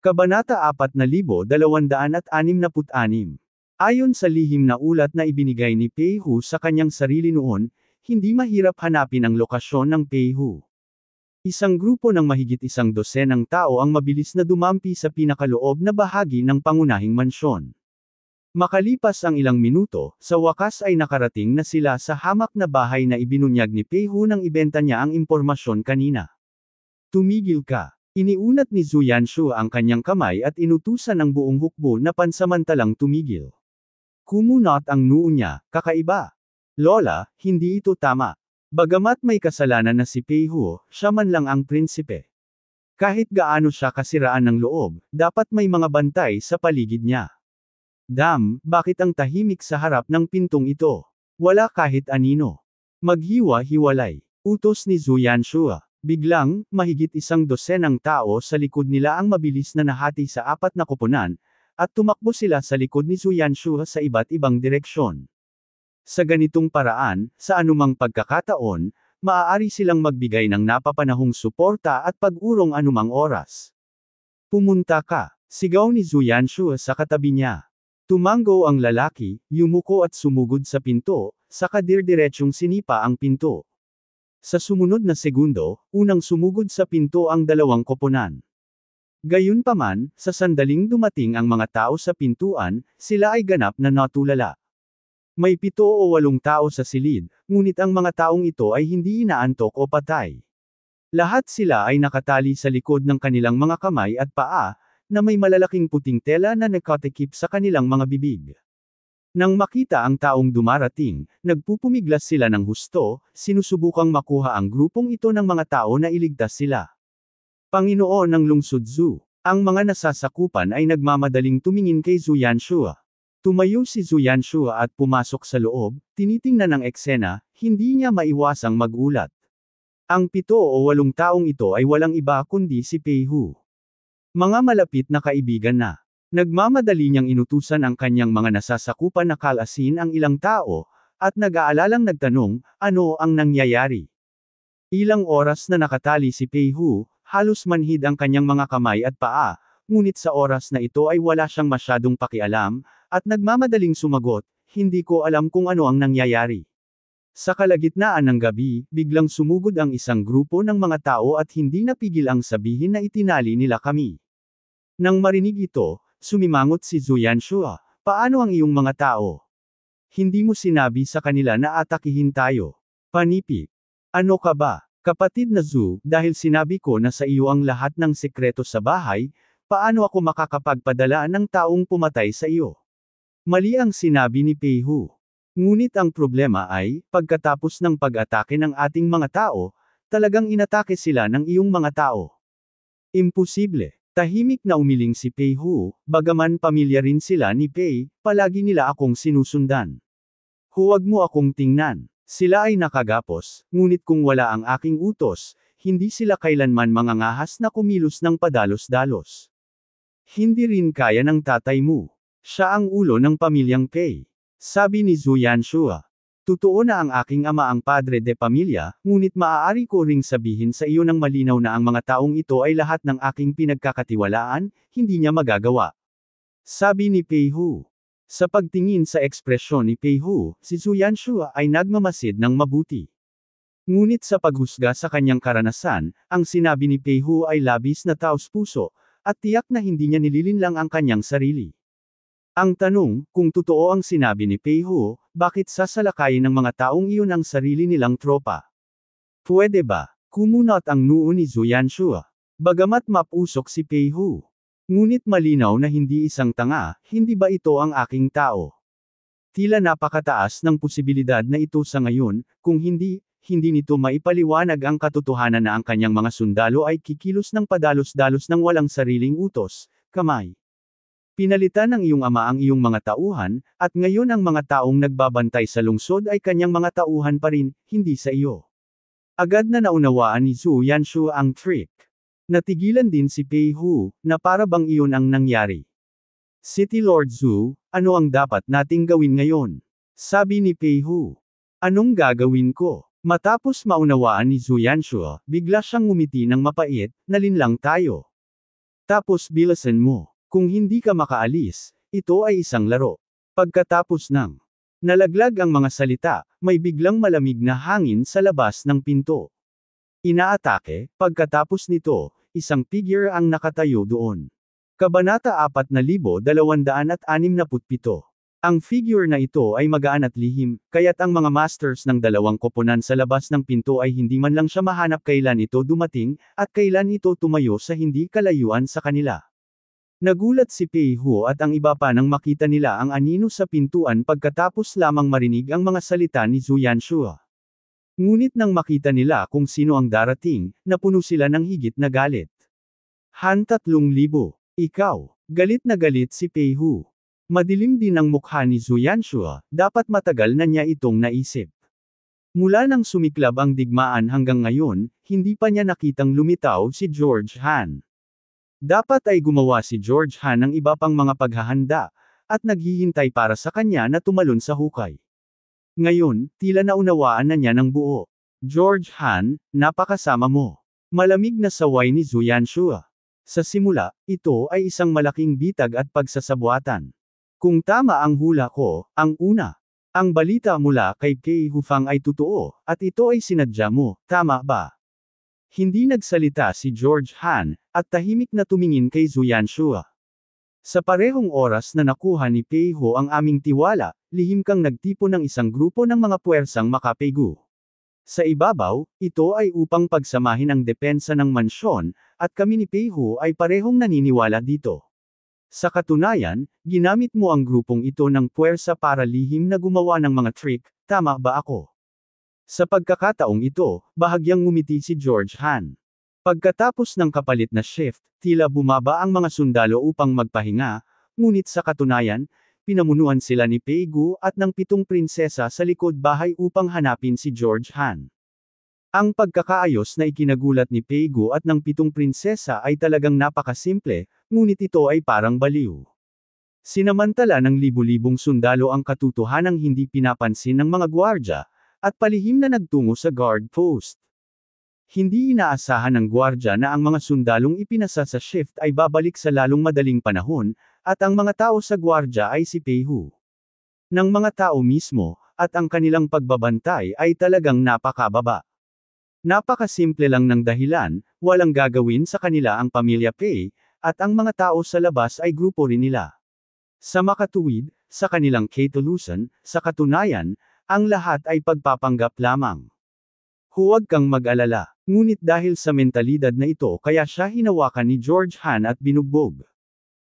Kabanata 4266. Ayon sa lihim na ulat na ibinigay ni Peihu sa kanyang sarili noon, hindi mahirap hanapin ang lokasyon ng Peihu. Isang grupo ng mahigit isang dosenang tao ang mabilis na dumampi sa pinakaloob na bahagi ng pangunahing mansyon. Makalipas ang ilang minuto, sa wakas ay nakarating na sila sa hamak na bahay na ibinunyag ni Peihu nang ibenta niya ang impormasyon kanina. Tumigil ka. Iniunat ni Zuyanshu ang kanyang kamay at inutusan ang buong hukbo na pansamantalang tumigil. Kumunot ang noo niya, kakaiba. Lola, hindi ito tama. Bagamat may kasalanan na si Pei Huo, siya man lang ang prinsipe. Kahit gaano siya kasiraan ng loob, dapat may mga bantay sa paligid niya. Dam, bakit ang tahimik sa harap ng pintong ito? Wala kahit anino. Maghiwa-hiwalay. Utos ni Zuyan Shua. Ah. Biglang, mahigit isang dosenang tao sa likod nila ang mabilis na nahati sa apat na kupunan, at tumakbo sila sa likod ni Zuyan Shuha sa iba't ibang direksyon. Sa ganitong paraan, sa anumang pagkakataon, maaari silang magbigay ng napapanahong suporta at pag-urong anumang oras. Pumunta ka, sigaw ni Zuyan Shuha sa katabi niya. Tumango ang lalaki, yumuko at sumugod sa pinto, sa kadirdiretsong sinipa ang pinto. Sa sumunod na segundo, unang sumugod sa pinto ang dalawang koponan. Gayunpaman, sa sandaling dumating ang mga tao sa pintuan, sila ay ganap na natulala. May pito o walong tao sa silid, ngunit ang mga taong ito ay hindi inaantok o patay. Lahat sila ay nakatali sa likod ng kanilang mga kamay at paa, na may malalaking puting tela na nakatikip sa kanilang mga bibig. Nang makita ang taong dumarating, nagpupumiglas sila ng husto, sinusubukang makuha ang grupong ito ng mga tao na iligtas sila. Panginoon ng Lungsod Zhu, ang mga nasasakupan ay nagmamadaling tumingin kay Zhu Yanshua. Tumayo si Zhu Yanshua at pumasok sa loob, tinitingnan ang eksena, hindi niya maiwasang magulat. Ang pito o walong taong ito ay walang iba kundi si Pei Hu. Mga malapit na kaibigan na. Nagmamadali niyang inutusan ang kanyang mga nasasakupan na kalasin ang ilang tao, at nag-aalalang nagtanong, ano ang nangyayari? Ilang oras na nakatali si Pei Hu, halos manhid ang kanyang mga kamay at paa, ngunit sa oras na ito ay wala siyang masyadong pakialam, at nagmamadaling sumagot, hindi ko alam kung ano ang nangyayari. Sa kalagitnaan ng gabi, biglang sumugod ang isang grupo ng mga tao at hindi napigil ang sabihin na itinali nila kami. Nang marinig ito, Sumimangot si Zuyan Shua, paano ang iyong mga tao? Hindi mo sinabi sa kanila na atakihin tayo. Panipik. Ano ka ba? Kapatid na Zhu, dahil sinabi ko na sa iyo ang lahat ng sekreto sa bahay, paano ako makakapagpadala ng taong pumatay sa iyo? Mali ang sinabi ni Pei Hu. Ngunit ang problema ay, pagkatapos ng pag-atake ng ating mga tao, talagang inatake sila ng iyong mga tao. Imposible. Tahimik na umiling si Pei Hu, bagaman pamilya rin sila ni Pei, palagi nila akong sinusundan. Huwag mo akong tingnan. Sila ay nakagapos, ngunit kung wala ang aking utos, hindi sila kailanman mangangahas na kumilos ng padalos-dalos. Hindi rin kaya ng tatay mo. Siya ang ulo ng pamilyang Pei. Sabi ni Zhu Yanshua. Totoo na ang aking ama ang padre de pamilya, ngunit maaari ko ring sabihin sa iyo ng malinaw na ang mga taong ito ay lahat ng aking pinagkakatiwalaan, hindi niya magagawa. Sabi ni Pei Hu. Sa pagtingin sa ekspresyon ni Pei Hu, si Zuyan Shua ay nagmamasid ng mabuti. Ngunit sa paghusga sa kanyang karanasan, ang sinabi ni Pei Hu ay labis na taos puso, at tiyak na hindi niya nililinlang ang kanyang sarili. Ang tanong, kung totoo ang sinabi ni Pei Ho, bakit sasalakayin ng mga taong iyon ang sarili nilang tropa? Pwede ba? Kumunot ang noo ni Zuyan Shua. Bagamat mapusok si Pei Ho. Ngunit malinaw na hindi isang tanga, hindi ba ito ang aking tao? Tila napakataas ng posibilidad na ito sa ngayon, kung hindi, hindi nito maipaliwanag ang katotohanan na ang kanyang mga sundalo ay kikilos ng padalos-dalos ng walang sariling utos, kamay. Pinalitan ng iyong ama ang iyong mga tauhan, at ngayon ang mga taong nagbabantay sa lungsod ay kanyang mga tauhan pa rin, hindi sa iyo. Agad na naunawaan ni Zhu Yanshu ang trick. Natigilan din si Pei Hu, na para bang iyon ang nangyari. City Lord Zhu, ano ang dapat nating gawin ngayon? Sabi ni Pei Hu. Anong gagawin ko? Matapos maunawaan ni Zhu Yanshu, bigla siyang ngumiti ng mapait, nalinlang tayo. Tapos bilasan mo. Kung hindi ka makaalis, ito ay isang laro. Pagkatapos ng nalaglag ang mga salita, may biglang malamig na hangin sa labas ng pinto. Inaatake, pagkatapos nito, isang figure ang nakatayo doon. Kabanata 4267. Ang figure na ito ay magaan at lihim, kaya't ang mga masters ng dalawang koponan sa labas ng pinto ay hindi man lang siya mahanap kailan ito dumating, at kailan ito tumayo sa hindi kalayuan sa kanila. Nagulat si Pei Hu at ang iba pa nang makita nila ang anino sa pintuan pagkatapos lamang marinig ang mga salita ni Zuyan Shua. Ngunit nang makita nila kung sino ang darating, napuno sila ng higit na galit. Han 3,000. Ikaw. Galit na galit si Pei Hu. Madilim din ang mukha ni Zuyan Shua, dapat matagal na niya itong naisip. Mula nang sumiklab ang digmaan hanggang ngayon, hindi pa niya nakitang lumitaw si George Han. Dapat ay gumawa si George Han ng iba pang mga paghahanda, at naghihintay para sa kanya na tumalon sa hukay. Ngayon, tila naunawaan na niya ng buo. George Han, napakasama mo. Malamig na saway ni Zuyan Shua. Sa simula, ito ay isang malaking bitag at pagsasabwatan. Kung tama ang hula ko, ang una. Ang balita mula kay Kei Hufang ay totoo, at ito ay sinadya mo, tama ba? Hindi nagsalita si George Han, at tahimik na tumingin kay Zuyan Shua. Sa parehong oras na nakuha ni Peiho ang aming tiwala, lihim kang nagtipo ng isang grupo ng mga puwersang makapegu. Sa ibabaw, ito ay upang pagsamahin ang depensa ng mansyon, at kami ni Peiho ay parehong naniniwala dito. Sa katunayan, ginamit mo ang grupong ito ng puwersa para lihim na gumawa ng mga trick, tama ba ako? Sa pagkakataong ito, bahagyang ngumiti si George Han. Pagkatapos ng kapalit na shift, tila bumaba ang mga sundalo upang magpahinga, ngunit sa katunayan, pinamunuan sila ni Peigu at ng pitong prinsesa sa likod bahay upang hanapin si George Han. Ang pagkakaayos na ikinagulat ni Peigu at ng pitong prinsesa ay talagang napakasimple, ngunit ito ay parang baliw. Sinamantala ng libu-libong sundalo ang ng hindi pinapansin ng mga gwardya, at palihim na nagtungo sa guard post. Hindi inaasahan ng gwardya na ang mga sundalong ipinasa sa shift ay babalik sa lalong madaling panahon, at ang mga tao sa gwardya ay si Peihu. Ng mga tao mismo, at ang kanilang pagbabantay ay talagang napakababa. Napakasimple lang ng dahilan, walang gagawin sa kanila ang pamilya Pei, at ang mga tao sa labas ay grupo rin nila. Sa makatuwid, sa kanilang Katulusan, sa katunayan, ang lahat ay pagpapanggap lamang. Huwag kang mag-alala, ngunit dahil sa mentalidad na ito kaya siya hinawakan ni George Han at binugbog.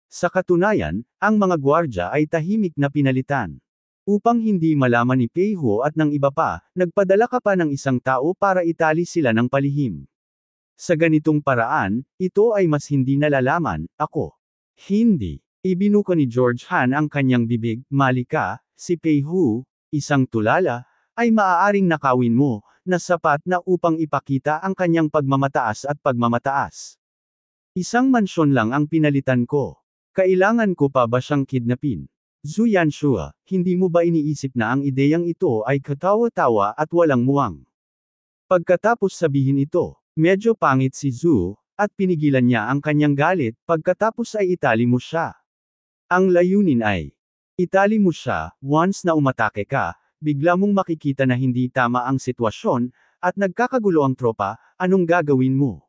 Sa katunayan, ang mga gwardya ay tahimik na pinalitan. Upang hindi malaman ni Pei Ho at ng iba pa, nagpadala ka pa ng isang tao para itali sila ng palihim. Sa ganitong paraan, ito ay mas hindi nalalaman, ako. Hindi. Ibinuko ni George Han ang kanyang bibig, Malika, si Pei Hu, isang tulala, ay maaaring nakawin mo, na sapat na upang ipakita ang kanyang pagmamataas at pagmamataas. Isang mansyon lang ang pinalitan ko. Kailangan ko pa ba siyang kidnapin? Zhu Yanshua, hindi mo ba iniisip na ang ideyang ito ay katawa-tawa at walang muwang? Pagkatapos sabihin ito, medyo pangit si Zhu, at pinigilan niya ang kanyang galit, pagkatapos ay itali mo siya. Ang layunin ay, Itali mo siya, once na umatake ka, bigla mong makikita na hindi tama ang sitwasyon, at nagkakagulo ang tropa, anong gagawin mo?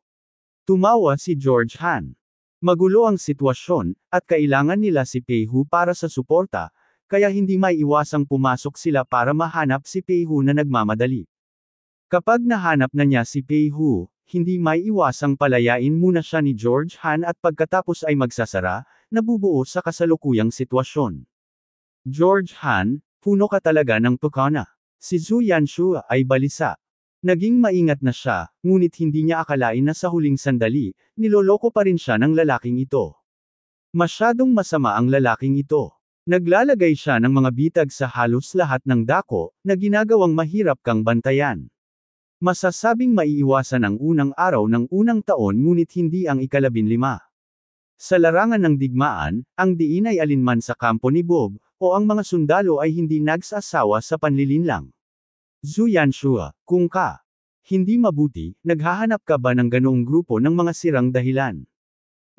Tumawa si George Han. Magulo ang sitwasyon, at kailangan nila si Peihu para sa suporta, kaya hindi may iwasang pumasok sila para mahanap si Peihu na nagmamadali. Kapag nahanap na niya si Peihu, hindi may iwasang palayain muna siya ni George Han at pagkatapos ay magsasara, nabubuo sa kasalukuyang sitwasyon. George Han, puno ka talaga ng tukana. Si Zhu Yanshu ay balisa. Naging maingat na siya, ngunit hindi niya akalain na sa huling sandali, niloloko pa rin siya ng lalaking ito. Masyadong masama ang lalaking ito. Naglalagay siya ng mga bitag sa halos lahat ng dako, na ginagawang mahirap kang bantayan. Masasabing maiiwasan ang unang araw ng unang taon ngunit hindi ang ikalabinlima. Sa larangan ng digmaan, ang diin ay alinman sa kampo ni Bob, o ang mga sundalo ay hindi nagsasawa sa panlilinlang. Zuyan Shua, kung ka hindi mabuti, naghahanap ka ba ng ganoong grupo ng mga sirang dahilan?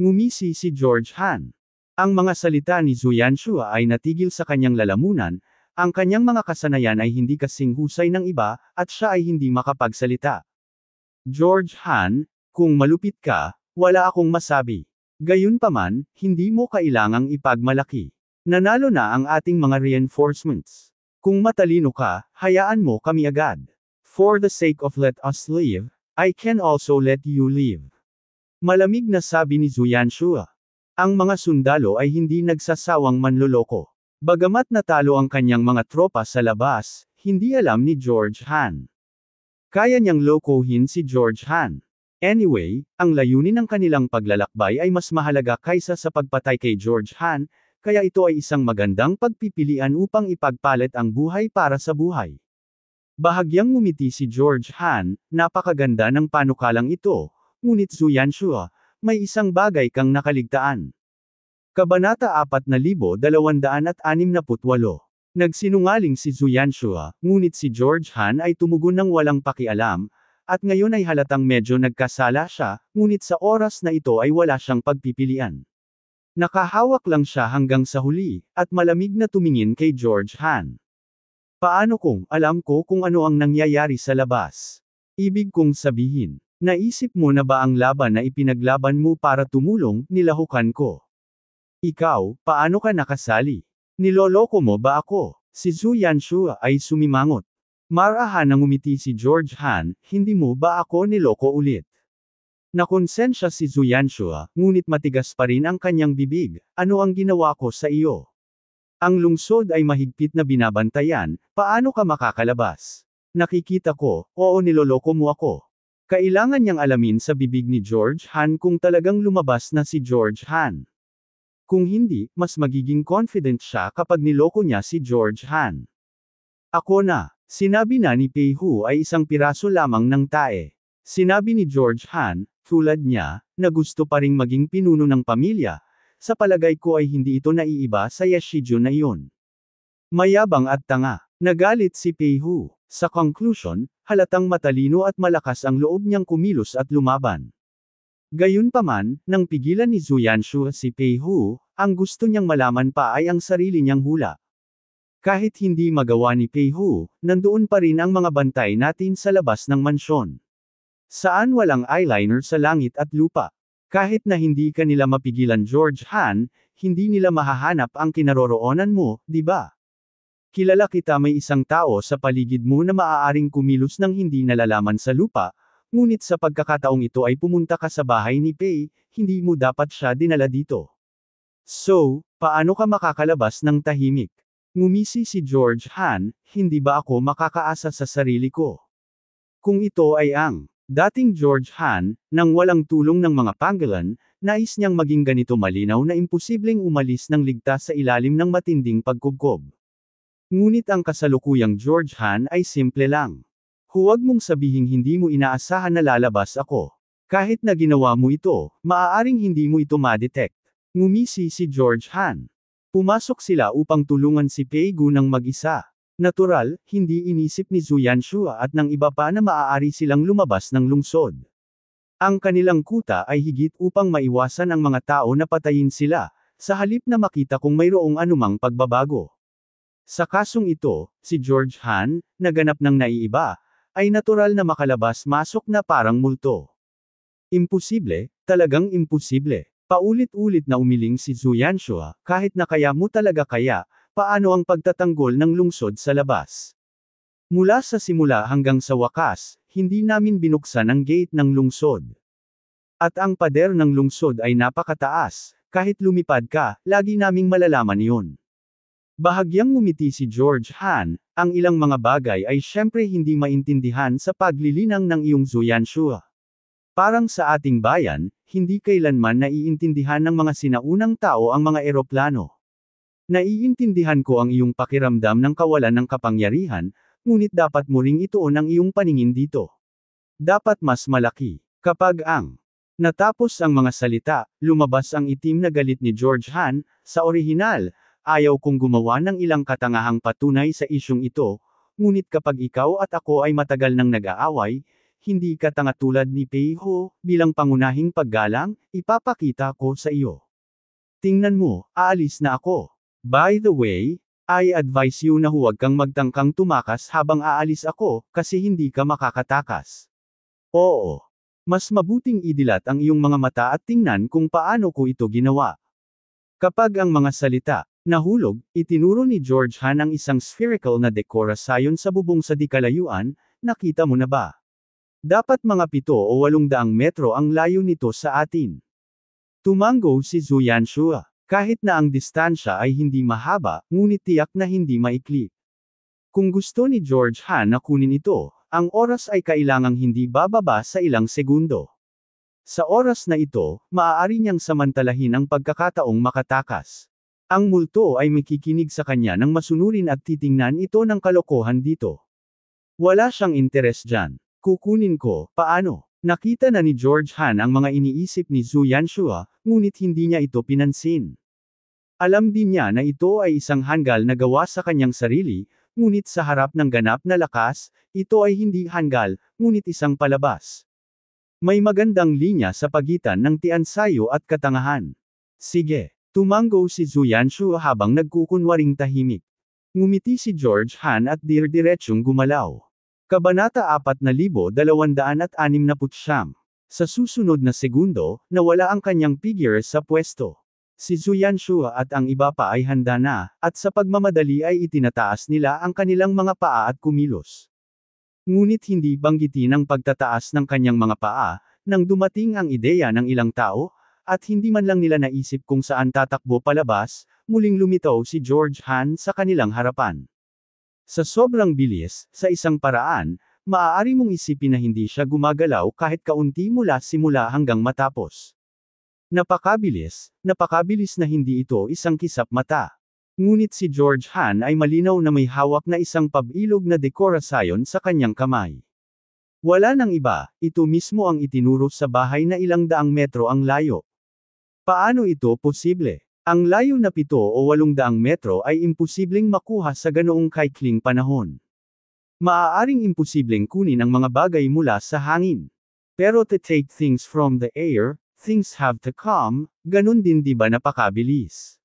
Ngumisi si George Han. Ang mga salita ni Zuyan Shua ay natigil sa kanyang lalamunan, ang kanyang mga kasanayan ay hindi kasing husay ng iba, at siya ay hindi makapagsalita. George Han, kung malupit ka, wala akong masabi. Gayunpaman, hindi mo kailangang ipagmalaki. Nanalo na ang ating mga reinforcements. Kung matalino ka, hayaan mo kami agad. For the sake of let us live, I can also let you live. Malamig na sabi ni Zuyan Shua. Ang mga sundalo ay hindi nagsasawang manloloko. Bagamat natalo ang kanyang mga tropa sa labas, hindi alam ni George Han. Kaya niyang lokohin si George Han. Anyway, ang layunin ng kanilang paglalakbay ay mas mahalaga kaysa sa pagpatay kay George Han, kaya ito ay isang magandang pagpipilian upang ipagpalit ang buhay para sa buhay. Bahagyang ngumiti si George Han, napakaganda ng panukalang ito, ngunit Zuyan Shua, may isang bagay kang nakaligtaan. Kabanata 4268 Nagsinungaling si Zuyan Shua, ngunit si George Han ay tumugon ng walang pakialam, at ngayon ay halatang medyo nagkasala siya, ngunit sa oras na ito ay wala siyang pagpipilian. Nakahawak lang siya hanggang sa huli, at malamig na tumingin kay George Han. Paano kung alam ko kung ano ang nangyayari sa labas? Ibig kong sabihin, naisip mo na ba ang laban na ipinaglaban mo para tumulong, nilahukan ko? Ikaw, paano ka nakasali? Niloloko mo ba ako? Si Zhu Yanshua ay sumimangot. Marahan ang umiti si George Han, hindi mo ba ako niloko ulit? Nakonsensya si Zuyan ngunit matigas pa rin ang kanyang bibig, ano ang ginawa ko sa iyo? Ang lungsod ay mahigpit na binabantayan, paano ka makakalabas? Nakikita ko, oo niloloko mo ako. Kailangan niyang alamin sa bibig ni George Han kung talagang lumabas na si George Han. Kung hindi, mas magiging confident siya kapag niloko niya si George Han. Ako na, sinabi na ni Pei Hu ay isang piraso lamang ng tae. Sinabi ni George Han, tulad niya, na gusto pa ring maging pinuno ng pamilya, sa palagay ko ay hindi ito naiiba sa Yashijo na iyon. Mayabang at tanga, nagalit si Peihu. Sa conclusion, halatang matalino at malakas ang loob niyang kumilos at lumaban. Gayunpaman, nang pigilan ni Zuyanshu si Peihu, ang gusto niyang malaman pa ay ang sarili niyang hula. Kahit hindi magawa ni Peihu, nandoon pa rin ang mga bantay natin sa labas ng mansyon. Saan walang eyeliner sa langit at lupa? Kahit na hindi ka nila mapigilan George Han, hindi nila mahahanap ang kinaroroonan mo, di ba? Kilala kita may isang tao sa paligid mo na maaaring kumilos ng hindi nalalaman sa lupa, ngunit sa pagkakataong ito ay pumunta ka sa bahay ni Pei, hindi mo dapat siya dinala dito. So, paano ka makakalabas ng tahimik? Ngumisi si George Han, hindi ba ako makakaasa sa sarili ko? Kung ito ay ang Dating George Han, nang walang tulong ng mga Pangolin, nais niyang maging ganito malinaw na imposibleng umalis ng ligtas sa ilalim ng matinding pagkubkob. Ngunit ang kasalukuyang George Han ay simple lang. Huwag mong sabihing hindi mo inaasahan na lalabas ako. Kahit na ginawa mo ito, maaaring hindi mo ito ma-detect. Ngumisi si George Han. Pumasok sila upang tulungan si Peigu ng mag-isa. Natural, hindi inisip ni Zuyan Shua at ng iba pa na maaari silang lumabas ng lungsod. Ang kanilang kuta ay higit upang maiwasan ang mga tao na patayin sila, sa halip na makita kung mayroong anumang pagbabago. Sa kasong ito, si George Han, naganap ng naiiba, ay natural na makalabas-masok na parang multo. Imposible, talagang imposible. Paulit-ulit na umiling si Zuyan Shua, kahit na kaya mo talaga kaya, paano ang pagtatanggol ng lungsod sa labas. Mula sa simula hanggang sa wakas, hindi namin binuksan ang gate ng lungsod. At ang pader ng lungsod ay napakataas, kahit lumipad ka, lagi naming malalaman iyon. Bahagyang ngumiti si George Han, ang ilang mga bagay ay syempre hindi maintindihan sa paglilinang ng iyong Zuyanshua. Parang sa ating bayan, hindi kailanman naiintindihan ng mga sinaunang tao ang mga eroplano. Naiintindihan ko ang iyong pakiramdam ng kawalan ng kapangyarihan, ngunit dapat mo ring ituon ang iyong paningin dito. Dapat mas malaki. Kapag ang natapos ang mga salita, lumabas ang itim na galit ni George Han, sa orihinal, ayaw kong gumawa ng ilang katangahang patunay sa isyong ito, ngunit kapag ikaw at ako ay matagal nang nag-aaway, hindi ka tanga tulad ni Pei Ho, bilang pangunahing paggalang, ipapakita ko sa iyo. Tingnan mo, aalis na ako. By the way, I advise you na huwag kang magtangkang tumakas habang aalis ako, kasi hindi ka makakatakas. Oo. Mas mabuting idilat ang iyong mga mata at tingnan kung paano ko ito ginawa. Kapag ang mga salita, nahulog, itinuro ni George Han ang isang spherical na dekora sayon sa bubong sa dikalayuan, nakita mo na ba? Dapat mga pito o walong daang metro ang layo nito sa atin. Tumango si Zuyan Shua. Kahit na ang distansya ay hindi mahaba, ngunit tiyak na hindi maikli. Kung gusto ni George Han na kunin ito, ang oras ay kailangang hindi bababa sa ilang segundo. Sa oras na ito, maaari niyang samantalahin ang pagkakataong makatakas. Ang multo ay makikinig sa kanya ng masunurin at titingnan ito ng kalokohan dito. Wala siyang interes dyan. Kukunin ko, paano? Nakita na ni George Han ang mga iniisip ni Zhu Yanshua, ngunit hindi niya ito pinansin. Alam din niya na ito ay isang hanggal na gawa sa kanyang sarili, ngunit sa harap ng ganap na lakas, ito ay hindi hanggal, ngunit isang palabas. May magandang linya sa pagitan ng tiansayo at katangahan. Sige, tumanggo si Zhu Yanshua habang nagkukunwaring tahimik. Ngumiti si George Han at dir-diretsyong gumalaw. Kabanata 4269. Sa susunod na segundo, nawala ang kanyang figure sa pwesto. Si Zuyan Shua at ang iba pa ay handa na, at sa pagmamadali ay itinataas nila ang kanilang mga paa at kumilos. Ngunit hindi banggitin ang pagtataas ng kanyang mga paa, nang dumating ang ideya ng ilang tao, at hindi man lang nila naisip kung saan tatakbo palabas, muling lumitaw si George Han sa kanilang harapan. Sa sobrang bilis, sa isang paraan, maaari mong isipin na hindi siya gumagalaw kahit kaunti mula simula hanggang matapos. Napakabilis, napakabilis na hindi ito isang kisap mata. Ngunit si George Han ay malinaw na may hawak na isang pabilog na dekorasyon sa kanyang kamay. Wala nang iba, ito mismo ang itinuro sa bahay na ilang daang metro ang layo. Paano ito posible? Ang layo na pito o walong daang metro ay imposibleng makuha sa ganoong kaikling panahon. Maaaring imposibleng kunin ang mga bagay mula sa hangin. Pero to take things from the air, things have to come, ganun din di ba napakabilis.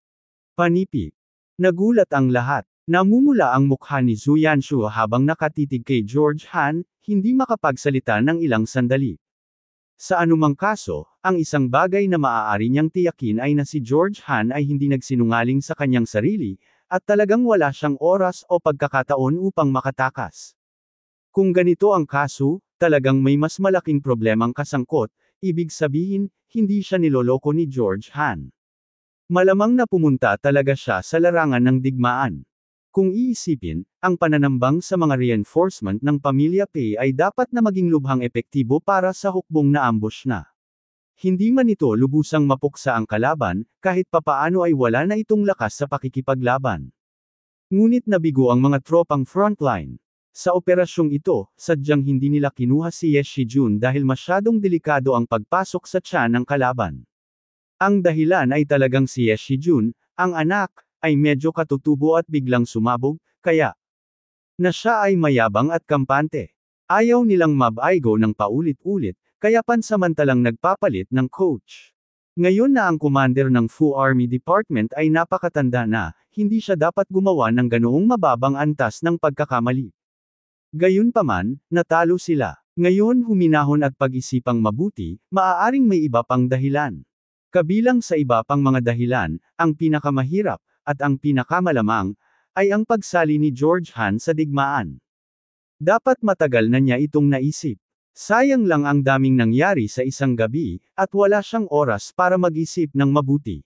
Panipik. Nagulat ang lahat. Namumula ang mukha ni Zhu Yanshu habang nakatitig kay George Han, hindi makapagsalita ng ilang sandali. Sa anumang kaso, ang isang bagay na maaari niyang tiyakin ay na si George Han ay hindi nagsinungaling sa kanyang sarili, at talagang wala siyang oras o pagkakataon upang makatakas. Kung ganito ang kaso, talagang may mas malaking problemang kasangkot, ibig sabihin, hindi siya niloloko ni George Han. Malamang na pumunta talaga siya sa larangan ng digmaan. Kung iisipin, ang pananambang sa mga reinforcement ng pamilya Pei ay dapat na maging lubhang epektibo para sa hukbong na ambush na. Hindi man ito lubusang mapuksa ang kalaban, kahit papaano ay wala na itong lakas sa pakikipaglaban. Ngunit nabigo ang mga tropang frontline. Sa operasyong ito, sadyang hindi nila kinuha si Yes Shijun dahil masyadong delikado ang pagpasok sa tiyan ng kalaban. Ang dahilan ay talagang si Yes Shijun, ang anak, ay medyo katutubo at biglang sumabog, kaya na siya ay mayabang at kampante. Ayaw nilang mabaigo ng paulit-ulit, kaya pansamantalang nagpapalit ng coach. Ngayon na ang commander ng Fu Army Department ay napakatanda na, hindi siya dapat gumawa ng ganoong mababang antas ng pagkakamali. Gayunpaman, natalo sila. Ngayon huminahon at pag-isipang mabuti, maaaring may iba pang dahilan. Kabilang sa iba pang mga dahilan, ang pinakamahirap, at ang pinakamalamang, ay ang pagsali ni George Han sa digmaan. Dapat matagal na niya itong naisip. Sayang lang ang daming nangyari sa isang gabi, at wala siyang oras para mag-isip ng mabuti.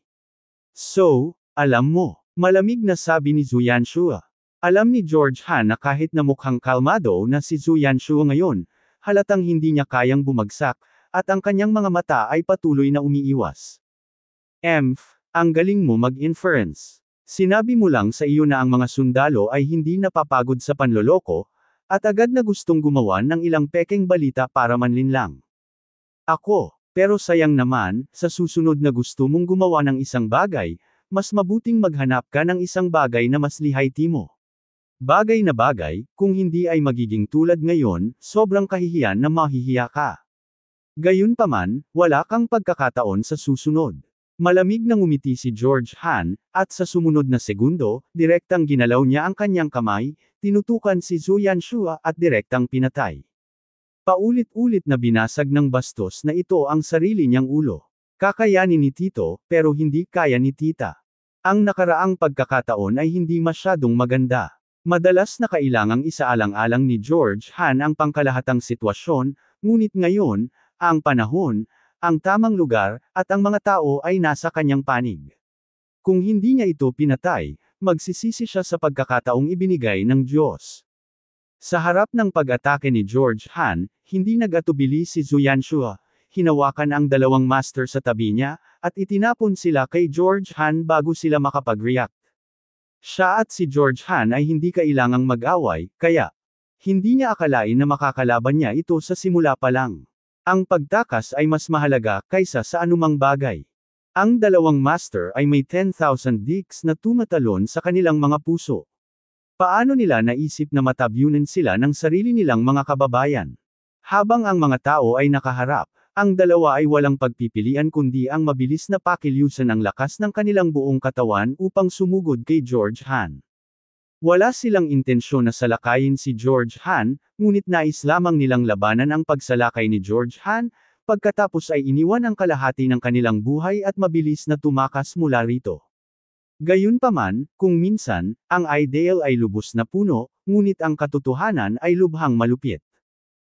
So, alam mo, malamig na sabi ni Zuyan Shua. Alam ni George Han na kahit na mukhang kalmado na si Zuyan Shua ngayon, halatang hindi niya kayang bumagsak, at ang kanyang mga mata ay patuloy na umiiwas. Emph, ang galing mo mag-inference. Sinabi mo lang sa iyo na ang mga sundalo ay hindi napapagod sa panloloko, at agad na gustong gumawa ng ilang pekeng balita para manlinlang. Ako, pero sayang naman, sa susunod na gusto mong gumawa ng isang bagay, mas mabuting maghanap ka ng isang bagay na mas lihayti mo. Bagay na bagay, kung hindi ay magiging tulad ngayon, sobrang kahihiyan na mahihiya ka. Gayunpaman, wala kang pagkakataon sa susunod. Malamig na ngumiti si George Han, at sa sumunod na segundo, direktang ginalaw niya ang kanyang kamay, tinutukan si Zuyan Shua at direktang pinatay. Paulit-ulit na binasag ng bastos na ito ang sarili niyang ulo. Kakayanin ni Tito, pero hindi kaya ni Tita. Ang nakaraang pagkakataon ay hindi masyadong maganda. Madalas na kailangang isaalang-alang ni George Han ang pangkalahatang sitwasyon, ngunit ngayon, ang panahon, ang tamang lugar, at ang mga tao ay nasa kanyang panig. Kung hindi niya ito pinatay, magsisisi siya sa pagkakataong ibinigay ng Diyos. Sa harap ng pag-atake ni George Han, hindi nagatubili si Zuyan Shua, hinawakan ang dalawang master sa tabi niya, at itinapon sila kay George Han bago sila makapag-react. Siya at si George Han ay hindi kailangang mag-away, kaya, hindi niya akalain na makakalaban niya ito sa simula pa lang. Ang pagtakas ay mas mahalaga kaysa sa anumang bagay. Ang dalawang master ay may 10,000 dicks na tumatalon sa kanilang mga puso. Paano nila naisip na matabyunan sila ng sarili nilang mga kababayan? Habang ang mga tao ay nakaharap, ang dalawa ay walang pagpipilian kundi ang mabilis na pakilusan ang lakas ng kanilang buong katawan upang sumugod kay George Han. Wala silang intensyon na salakayin si George Han, ngunit nais lamang nilang labanan ang pagsalakay ni George Han, pagkatapos ay iniwan ang kalahati ng kanilang buhay at mabilis na tumakas mula rito. Gayunpaman, kung minsan, ang ideal ay lubos na puno, ngunit ang katotohanan ay lubhang malupit.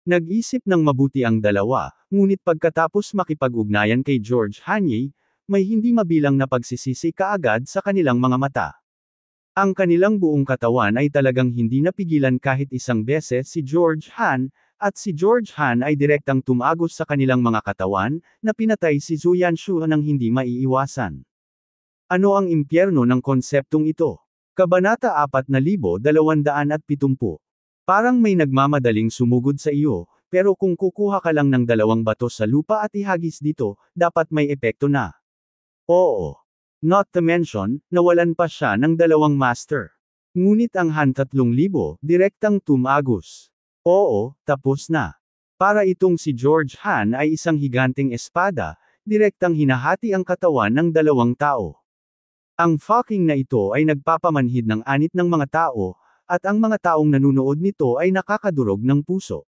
Nag-isip ng mabuti ang dalawa, ngunit pagkatapos makipag-ugnayan kay George Hanye, may hindi mabilang na pagsisisi kaagad sa kanilang mga mata. Ang kanilang buong katawan ay talagang hindi napigilan kahit isang beses si George Han, at si George Han ay direktang tumagos sa kanilang mga katawan, na pinatay si Zuyan Shu nang hindi maiiwasan. Ano ang impyerno ng konseptong ito? Kabanata 4270. Parang may nagmamadaling sumugod sa iyo, pero kung kukuha ka lang ng dalawang bato sa lupa at ihagis dito, dapat may epekto na. Oo. Not to mention, nawalan pa siya ng dalawang master. Ngunit ang Han 3,000, direktang tumagos. Oo, tapos na. Para itong si George Han ay isang higanting espada, direktang hinahati ang katawan ng dalawang tao. Ang fucking na ito ay nagpapamanhid ng anit ng mga tao, at ang mga taong nanunood nito ay nakakadurog ng puso.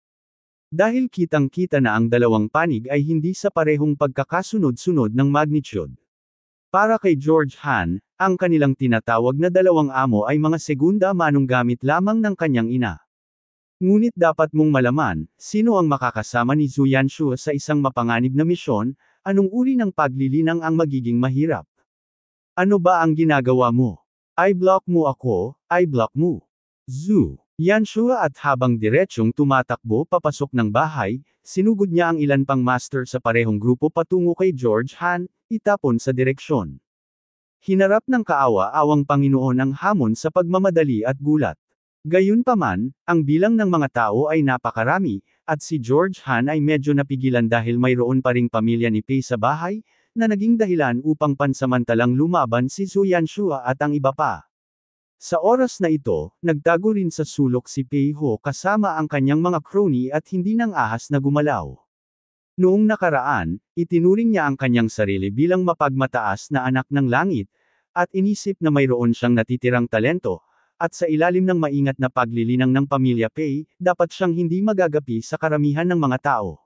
Dahil kitang-kita na ang dalawang panig ay hindi sa parehong pagkakasunod-sunod ng magnitude. Para kay George Han, ang kanilang tinatawag na dalawang amo ay mga segunda manong gamit lamang ng kanyang ina. Ngunit dapat mong malaman, sino ang makakasama ni Zuyan Shu sa isang mapanganib na misyon, anong uri ng paglilinang ang magiging mahirap. Ano ba ang ginagawa mo? I-block mo ako, I-block mo. Zu, Yanshu at habang diretsyong tumatakbo papasok ng bahay, sinugod niya ang ilan pang master sa parehong grupo patungo kay George Han, Itapon sa direksyon. Hinarap ng kaawa-awang Panginoon ang hamon sa pagmamadali at gulat. Gayunpaman, ang bilang ng mga tao ay napakarami, at si George Han ay medyo napigilan dahil mayroon pa ring pamilya ni Pei sa bahay, na naging dahilan upang pansamantalang lumaban si Zuyan Shua at ang iba pa. Sa oras na ito, nagtago rin sa sulok si Pei Ho kasama ang kanyang mga crony at hindi nang ahas na gumalaw. Noong nakaraan, itinuring niya ang kanyang sarili bilang mapagmataas na anak ng langit, at inisip na mayroon siyang natitirang talento, at sa ilalim ng maingat na paglilinang ng pamilya Pei, dapat siyang hindi magagapi sa karamihan ng mga tao.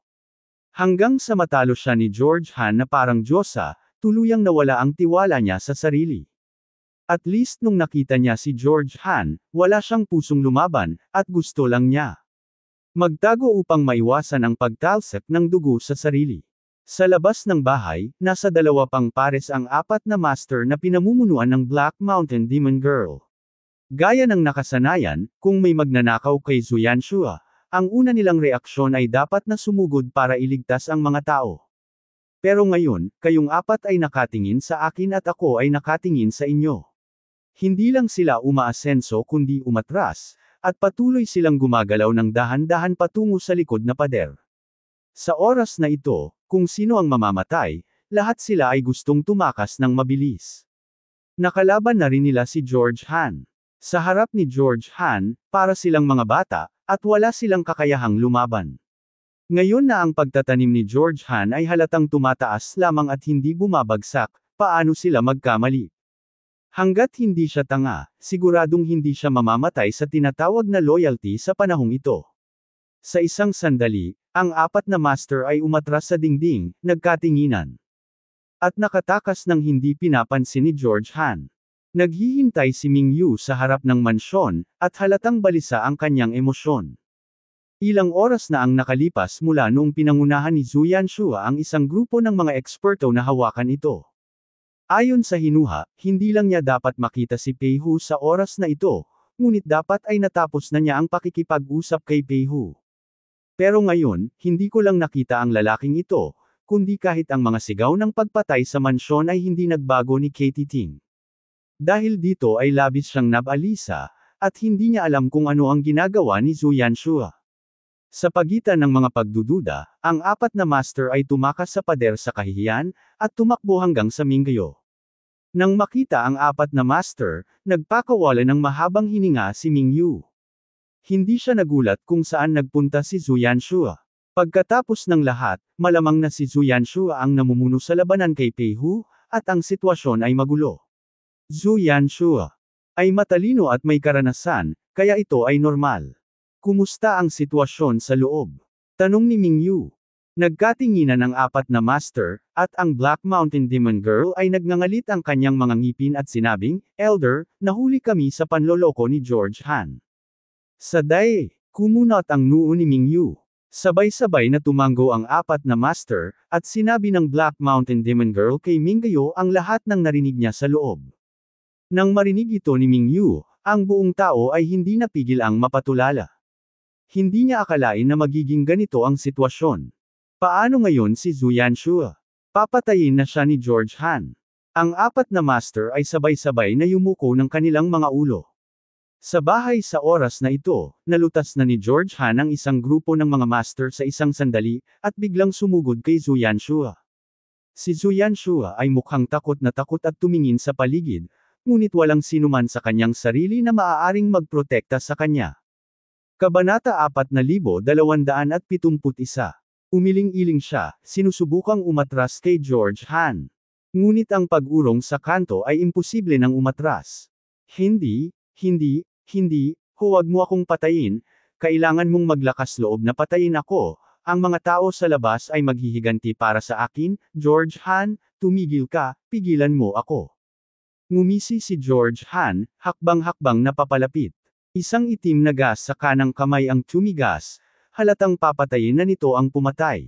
Hanggang sa matalo siya ni George Han na parang Diyosa, tuluyang nawala ang tiwala niya sa sarili. At least nung nakita niya si George Han, wala siyang pusong lumaban, at gusto lang niya. Magtago upang maiwasan ang pagtalsik ng dugo sa sarili. Sa labas ng bahay, nasa dalawa pang pares ang apat na master na pinamumunuan ng Black Mountain Demon Girl. Gaya ng nakasanayan, kung may magnanakaw kay Zuyan Shua, ang una nilang reaksyon ay dapat na sumugod para iligtas ang mga tao. Pero ngayon, kayong apat ay nakatingin sa akin at ako ay nakatingin sa inyo. Hindi lang sila umaasenso kundi umatras, at patuloy silang gumagalaw ng dahan-dahan patungo sa likod na pader. Sa oras na ito, kung sino ang mamamatay, lahat sila ay gustong tumakas ng mabilis. Nakalaban na rin nila si George Han. Sa harap ni George Han, para silang mga bata, at wala silang kakayahang lumaban. Ngayon na ang pagtatanim ni George Han ay halatang tumataas lamang at hindi bumabagsak, paano sila magkamali? Hanggat hindi siya tanga, siguradong hindi siya mamamatay sa tinatawag na loyalty sa panahong ito. Sa isang sandali, ang apat na master ay umatras sa dingding, nagkatinginan. At nakatakas ng hindi pinapansin ni George Han. Naghihintay si Ming Yu sa harap ng mansyon, at halatang balisa ang kanyang emosyon. Ilang oras na ang nakalipas mula noong pinangunahan ni Zhu Yanshua ang isang grupo ng mga eksperto na hawakan ito. Ayon sa Hinuha, hindi lang niya dapat makita si Peihu sa oras na ito, ngunit dapat ay natapos na niya ang pakikipag-usap kay Peihu. Pero ngayon, hindi ko lang nakita ang lalaking ito, kundi kahit ang mga sigaw ng pagpatay sa mansyon ay hindi nagbago ni Katie Ting. Dahil dito ay labis siyang nabalisa, at hindi niya alam kung ano ang ginagawa ni Zuyan Shua. Sa pagitan ng mga pagdududa, ang apat na master ay tumakas sa pader sa kahihiyan, at tumakbo hanggang sa Mingyo. Nang makita ang apat na master, nagpakawala ng mahabang hininga si Ming Yu. Hindi siya nagulat kung saan nagpunta si Zuyan Shua. Pagkatapos ng lahat, malamang na si Zuyan Shua ang namumuno sa labanan kay Pei Hu, at ang sitwasyon ay magulo. Zuyan Shua ay matalino at may karanasan, kaya ito ay normal. Kumusta ang sitwasyon sa loob? Tanong ni Ming Yu. Nagkatinginan ang apat na master, at ang Black Mountain Demon Girl ay nagngangalit ang kanyang mga ngipin at sinabing, Elder, nahuli kami sa panloloko ni George Han. Sa day, kumunot ang noo ni Mingyu. Sabay-sabay na tumango ang apat na master, at sinabi ng Black Mountain Demon Girl kay Minggayo ang lahat ng narinig niya sa loob. Nang marinig ito ni Mingyu, ang buong tao ay hindi napigil ang mapatulala. Hindi niya akalain na magiging ganito ang sitwasyon. Paano ngayon si Zuyan Shua? Papatayin na siya ni George Han. Ang apat na master ay sabay-sabay na yumuko ng kanilang mga ulo. Sa bahay sa oras na ito, nalutas na ni George Han ang isang grupo ng mga master sa isang sandali, at biglang sumugod kay Zuyan Shua. Si Zuyan Shua ay mukhang takot na takot at tumingin sa paligid, ngunit walang sinuman sa kanyang sarili na maaaring magprotekta sa kanya. Kabanata 4271 Umiling-iling siya, sinusubukang umatras kay George Han. Ngunit ang pag-urong sa kanto ay imposible ng umatras. Hindi, hindi, hindi, huwag mo akong patayin, kailangan mong maglakas loob na patayin ako, ang mga tao sa labas ay maghihiganti para sa akin, George Han, tumigil ka, pigilan mo ako. Ngumisi si George Han, hakbang-hakbang na papalapit. Isang itim na gas sa kanang kamay ang tumigas, halatang papatayin na nito ang pumatay.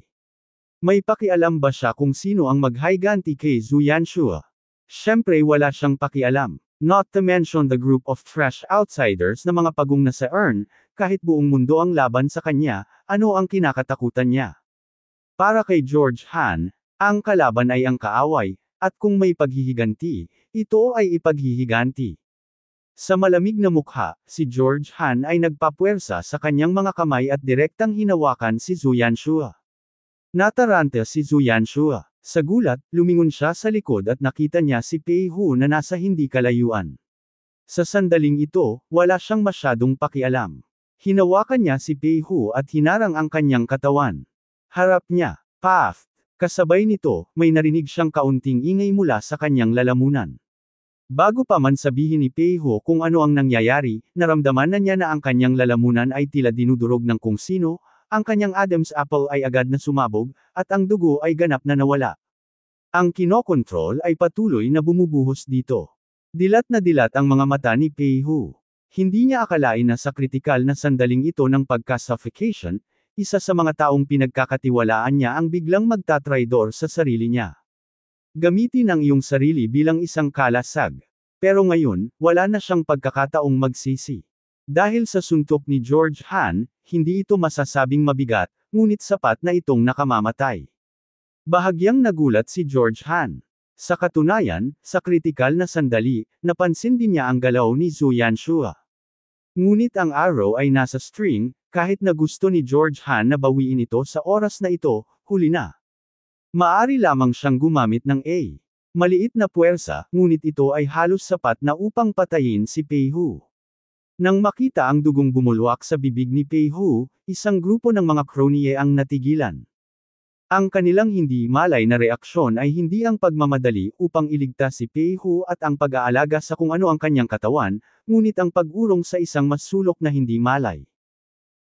May pakialam ba siya kung sino ang maghiganti kay Zhu Yanshua? Siyempre wala siyang pakialam. Not to mention the group of fresh outsiders na mga pagong nasa urn, kahit buong mundo ang laban sa kanya, ano ang kinakatakutan niya? Para kay George Han, ang kalaban ay ang kaaway, at kung may paghihiganti, ito ay ipaghihiganti. Sa malamig na mukha, si George Han ay nagpapuwersa sa kanyang mga kamay at direktang hinawakan si Zuyan Shua. Nataranta si Zuyan Shua. Sa gulat, lumingon siya sa likod at nakita niya si Pei Hu na nasa hindi kalayuan. Sa sandaling ito, wala siyang masyadong pakialam. Hinawakan niya si Pei Hu at hinarang ang kanyang katawan. Harap niya, paft. Kasabay nito, may narinig siyang kaunting ingay mula sa kanyang lalamunan. Bago pa man sabihin ni Peiho kung ano ang nangyayari, naramdaman na niya na ang kanyang lalamunan ay tila dinudurog ng kung sino, ang kanyang Adam's apple ay agad na sumabog, at ang dugo ay ganap na nawala. Ang kinokontrol ay patuloy na bumubuhos dito. Dilat na dilat ang mga mata ni Peiho. Hindi niya akalain na sa kritikal na sandaling ito ng pagka-suffocation, isa sa mga taong pinagkakatiwalaan niya ang biglang magtatraydor sa sarili niya. Gamitin ang iyong sarili bilang isang kalasag. Pero ngayon, wala na siyang pagkakataong magsisi. Dahil sa suntok ni George Han, hindi ito masasabing mabigat, ngunit sapat na itong nakamamatay. Bahagyang nagulat si George Han. Sa katunayan, sa kritikal na sandali, napansin din niya ang galaw ni Zhu Yanshua. Ngunit ang arrow ay nasa string, kahit na gusto ni George Han na bawiin ito sa oras na ito, huli na. Maari lamang siyang gumamit ng A. Maliit na puwersa, ngunit ito ay halos sapat na upang patayin si Pei Hu. Nang makita ang dugong bumulwak sa bibig ni Pei Hu, isang grupo ng mga kronye ang natigilan. Ang kanilang hindi malay na reaksyon ay hindi ang pagmamadali upang iligtas si Pei Hu at ang pag-aalaga sa kung ano ang kanyang katawan, ngunit ang pag-urong sa isang masulok na hindi malay.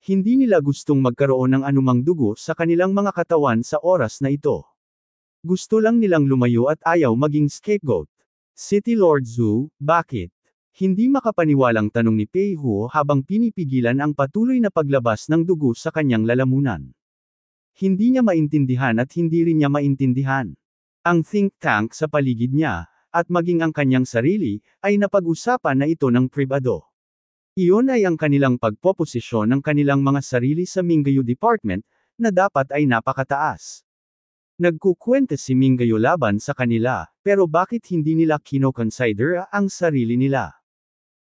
Hindi nila gustong magkaroon ng anumang dugo sa kanilang mga katawan sa oras na ito. Gusto lang nilang lumayo at ayaw maging scapegoat. City Lord Zhu, bakit? Hindi makapaniwalang tanong ni Pei Hu habang pinipigilan ang patuloy na paglabas ng dugo sa kanyang lalamunan. Hindi niya maintindihan at hindi rin niya maintindihan. Ang think tank sa paligid niya, at maging ang kanyang sarili, ay napag-usapan na ito ng pribado. Iyon ay ang kanilang pagpoposisyon ng kanilang mga sarili sa Minggayu Department, na dapat ay napakataas. Nagkukwenta si Mingayo laban sa kanila, pero bakit hindi nila kinoconsider ang sarili nila?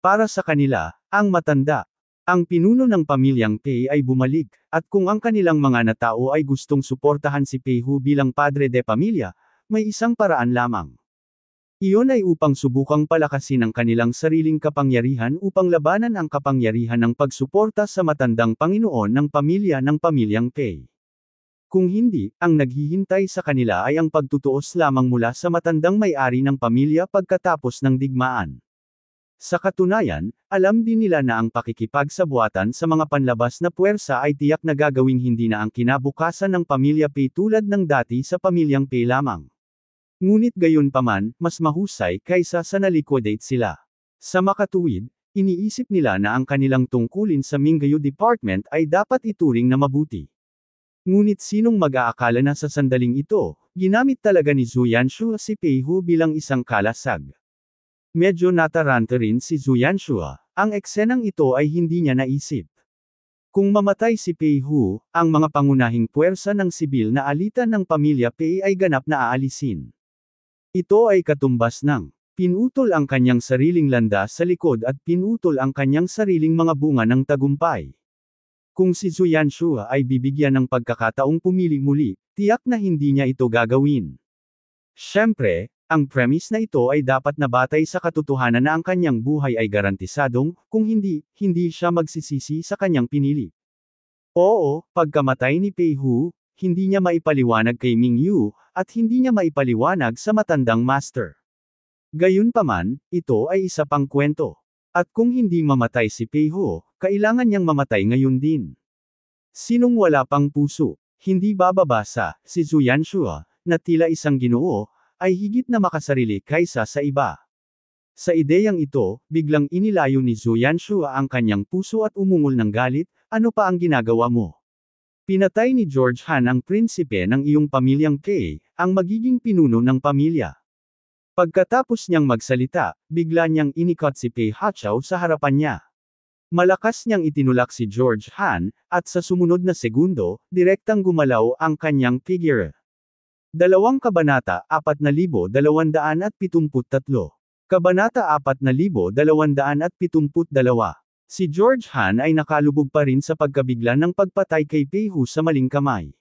Para sa kanila, ang matanda, ang pinuno ng pamilyang Pei ay bumalik, at kung ang kanilang mga natao ay gustong suportahan si Pei Hu bilang padre de pamilya, may isang paraan lamang. Iyon ay upang subukang palakasin ang kanilang sariling kapangyarihan upang labanan ang kapangyarihan ng pagsuporta sa matandang Panginoon ng pamilya ng pamilyang Pei. Kung hindi, ang naghihintay sa kanila ay ang pagtutuos lamang mula sa matandang may-ari ng pamilya pagkatapos ng digmaan. Sa katunayan, alam din nila na ang pakikipagsabuatan sa mga panlabas na puwersa ay tiyak na gagawing hindi na ang kinabukasan ng pamilya Pei tulad ng dati sa pamilyang Pei lamang. Ngunit gayunpaman, mas mahusay kaysa sa naliquidate sila. Sa makatuwid, iniisip nila na ang kanilang tungkulin sa Mingayu Department ay dapat ituring na mabuti. Ngunit sinong mag-aakala na sa sandaling ito, ginamit talaga ni Zuyanshua si Pei Hu bilang isang kalasag. Medyo nataranta rin si Zuyanshua, ang eksenang ito ay hindi niya naisip. Kung mamatay si Pei Hu, ang mga pangunahing puwersa ng sibil na alitan ng pamilya Pei ay ganap na aalisin. Ito ay katumbas ng pinutol ang kanyang sariling landas sa likod at pinutol ang kanyang sariling mga bunga ng tagumpay. Kung si Zuyan Shua ay bibigyan ng pagkakataong pumili muli, tiyak na hindi niya ito gagawin. Siyempre, ang premise na ito ay dapat na batay sa katotohanan na ang kanyang buhay ay garantisadong, kung hindi, hindi siya magsisisi sa kanyang pinili. Oo, pagkamatay ni Pei Hu, hindi niya maipaliwanag kay Ming Yu, at hindi niya maipaliwanag sa matandang master. Gayunpaman, ito ay isa pang kwento. At kung hindi mamatay si Pei Hu, kailangan niyang mamatay ngayon din. Sinong wala pang puso, hindi bababasa, si Zuyan Shua, na tila isang ginoo, ay higit na makasarili kaysa sa iba. Sa ideyang ito, biglang inilayo ni Zuyan Shua ang kanyang puso at umungol ng galit, ano pa ang ginagawa mo? Pinatay ni George Han ang prinsipe ng iyong pamilyang Kay, ang magiging pinuno ng pamilya. Pagkatapos niyang magsalita, bigla niyang inikot si Pei Hachao sa harapan niya. Malakas niyang itinulak si George Han, at sa sumunod na segundo, direktang gumalaw ang kanyang figure. Dalawang Kabanata 4273 Kabanata 4272 Si George Han ay nakalubog pa rin sa pagkabigla ng pagpatay kay Pei Hu sa maling kamay.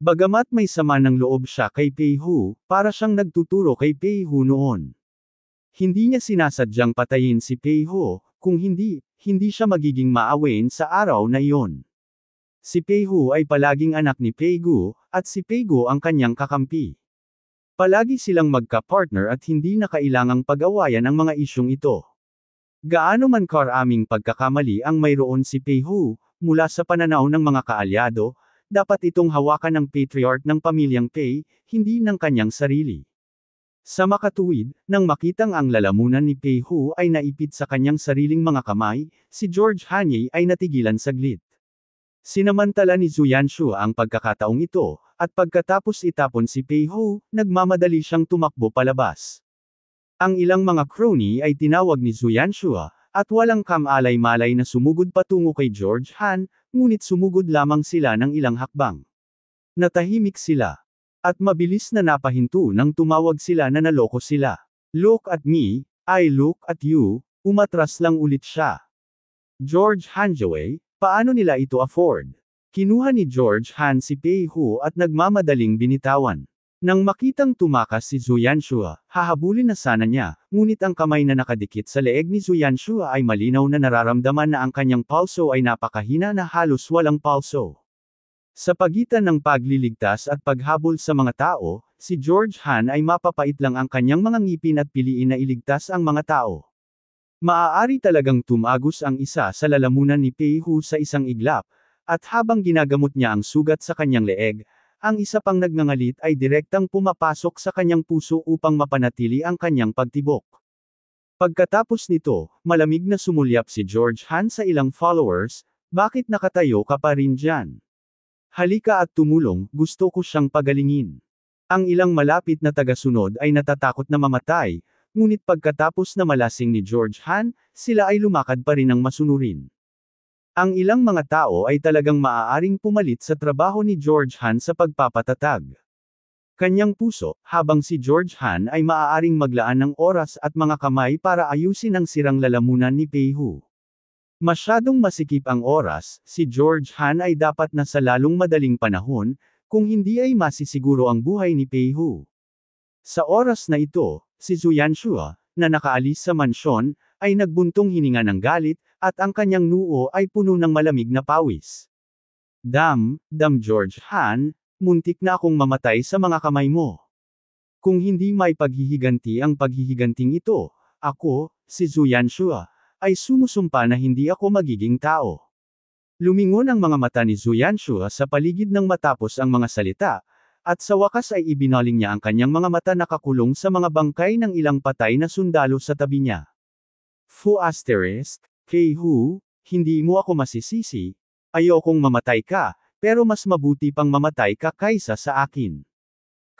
Bagamat may sama ng loob siya kay Pei Hu, para siyang nagtuturo kay Pei Hu noon. Hindi niya sinasadyang patayin si Pei Hu, kung hindi, hindi siya magiging maawain sa araw na iyon. Si Peihu ay palaging anak ni Peigu, at si Peigu ang kanyang kakampi. Palagi silang magka-partner at hindi na kailangang pag-awayan ang mga isyong ito. Gaano man karaming pagkakamali ang mayroon si Peihu, mula sa pananaw ng mga kaalyado, dapat itong hawakan ng patriarch ng pamilyang Pei, hindi ng kanyang sarili. Sa makatuwid, nang makitang ang lalamunan ni Pei Hu ay naipit sa kanyang sariling mga kamay, si George Hanye ay natigilan saglit. Sinamantala ni Zuyanshu ang pagkakataong ito, at pagkatapos itapon si Pei Hu, nagmamadali siyang tumakbo palabas. Ang ilang mga crony ay tinawag ni Zuyanshu, at walang kamalay-malay na sumugod patungo kay George Han, ngunit sumugod lamang sila ng ilang hakbang. Natahimik sila. At mabilis na napahinto nang tumawag sila na naloko sila. Look at me, I look at you, umatras lang ulit siya. George Hanjaway, paano nila ito afford? Kinuha ni George Han si Pei Hu at nagmamadaling binitawan. Nang makitang tumakas si Zuyanshua, hahabulin na sana niya, ngunit ang kamay na nakadikit sa leeg ni Zuyanshua ay malinaw na nararamdaman na ang kanyang palso ay napakahina na halos walang palso. Sa pagitan ng pagliligtas at paghabol sa mga tao, si George Han ay mapapait lang ang kanyang mga ngipin at piliin na iligtas ang mga tao. Maaari talagang tumagos ang isa sa lalamunan ni Pei Hu sa isang iglap, at habang ginagamot niya ang sugat sa kanyang leeg, ang isa pang nagngangalit ay direktang pumapasok sa kanyang puso upang mapanatili ang kanyang pagtibok. Pagkatapos nito, malamig na sumulyap si George Han sa ilang followers, bakit nakatayo ka pa rin dyan? Halika at tumulong, gusto ko siyang pagalingin. Ang ilang malapit na tagasunod ay natatakot na mamatay, ngunit pagkatapos na malasing ni George Han, sila ay lumakad pa rin ng masunurin. Ang ilang mga tao ay talagang maaaring pumalit sa trabaho ni George Han sa pagpapatatag. Kanyang puso, habang si George Han ay maaaring maglaan ng oras at mga kamay para ayusin ang sirang lalamunan ni Pei Hu. Masyadong masikip ang oras, si George Han ay dapat na sa lalong madaling panahon, kung hindi ay masisiguro ang buhay ni Pei Hu. Sa oras na ito, si Zuyan Shua, na nakaalis sa mansyon, ay nagbuntong hininga ng galit, at ang kanyang nuo ay puno ng malamig na pawis. Dam, Dam George Han, muntik na akong mamatay sa mga kamay mo. Kung hindi may paghihiganti ang paghihiganting ito, ako, si Zuyan Shua, ay sumusumpa na hindi ako magiging tao. Lumingon ang mga mata ni Zuyanshua sa paligid ng matapos ang mga salita, at sa wakas ay ibinaling niya ang kanyang mga mata nakakulong sa mga bangkay ng ilang patay na sundalo sa tabi niya. Fu asterisk, Keihu, hindi mo ako masisisi, ayokong mamatay ka, pero mas mabuti pang mamatay ka kaysa sa akin.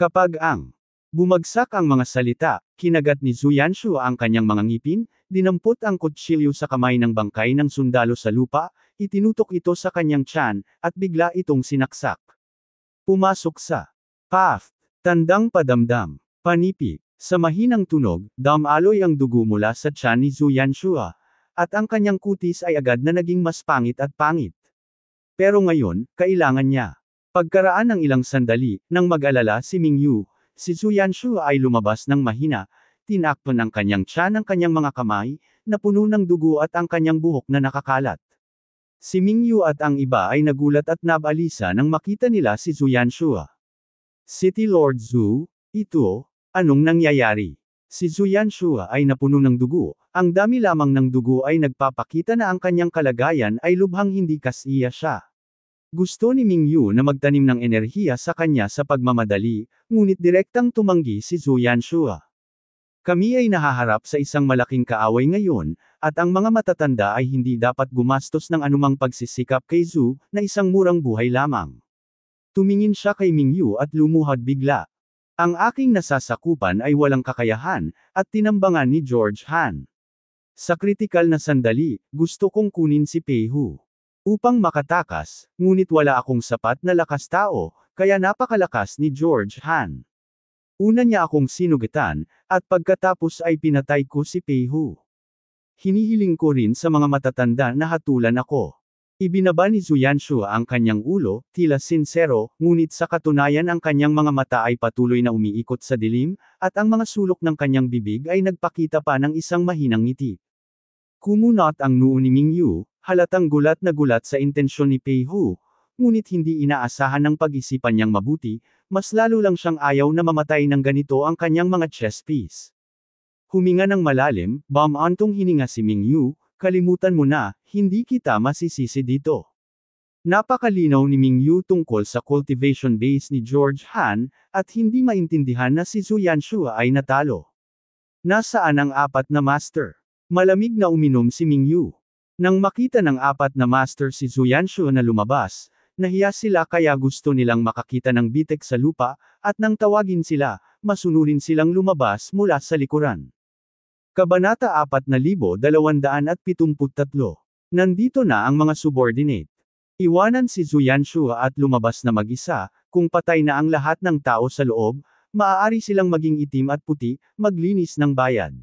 Kapag ang Bumagsak ang mga salita, kinagat ni Zuyanshu ang kanyang mga ngipin, dinampot ang kutsilyo sa kamay ng bangkay ng sundalo sa lupa, itinutok ito sa kanyang tiyan, at bigla itong sinaksak. Pumasok sa path, tandang padamdam, panipi, sa mahinang tunog, damaloy ang dugo mula sa tiyan ni Zuyanshua, ah, at ang kanyang kutis ay agad na naging mas pangit at pangit. Pero ngayon, kailangan niya. Pagkaraan ng ilang sandali, nang mag-alala si Mingyu, Si Zuyanshu ay lumabas ng mahina, tinakpan ang kanyang tiyan ang kanyang mga kamay, napuno ng dugo at ang kanyang buhok na nakakalat. Si Mingyu at ang iba ay nagulat at nabalisa nang makita nila si Zuyanshua. City Lord Zhu, ito, anong nangyayari? Si Zuyanshua ay napuno ng dugo, ang dami lamang ng dugo ay nagpapakita na ang kanyang kalagayan ay lubhang hindi kasiya siya. Gusto ni Mingyu na magtanim ng enerhiya sa kanya sa pagmamadali, ngunit direktang tumanggi si Zhu Yanshua. Kami ay nahaharap sa isang malaking kaaway ngayon, at ang mga matatanda ay hindi dapat gumastos ng anumang pagsisikap kay Zhu, na isang murang buhay lamang. Tumingin siya kay Mingyu at lumuhad bigla. Ang aking nasasakupan ay walang kakayahan, at tinambangan ni George Han. Sa kritikal na sandali, gusto kong kunin si Pei Hu upang makatakas, ngunit wala akong sapat na lakas tao, kaya napakalakas ni George Han. Una niya akong sinugatan, at pagkatapos ay pinatay ko si Pei Hu. Hinihiling ko rin sa mga matatanda na hatulan ako. Ibinaba ni Zuyanshu ang kanyang ulo, tila sinsero, ngunit sa katunayan ang kanyang mga mata ay patuloy na umiikot sa dilim, at ang mga sulok ng kanyang bibig ay nagpakita pa ng isang mahinang ngiti. Kumunot ang noo ni Mingyu, Halatang gulat na gulat sa intensyon ni Pei Hu, ngunit hindi inaasahan ng pag-isipan niyang mabuti, mas lalo lang siyang ayaw na mamatay ng ganito ang kanyang mga chess piece. Huminga ng malalim, bamantong hininga si Ming Yu, kalimutan mo na, hindi kita masisisi dito. Napakalinaw ni Ming Yu tungkol sa cultivation base ni George Han, at hindi maintindihan na si Su Yanshua ay natalo. Nasaan ang apat na master? Malamig na uminom si Ming Yu. Nang makita ng apat na master si Zuyanshu na lumabas, nahiya sila kaya gusto nilang makakita ng bitek sa lupa, at nang tawagin sila, masunurin silang lumabas mula sa likuran. Kabanata 4273 Nandito na ang mga subordinate. Iwanan si Zuyanshu at lumabas na mag-isa, kung patay na ang lahat ng tao sa loob, maaari silang maging itim at puti, maglinis ng bayad.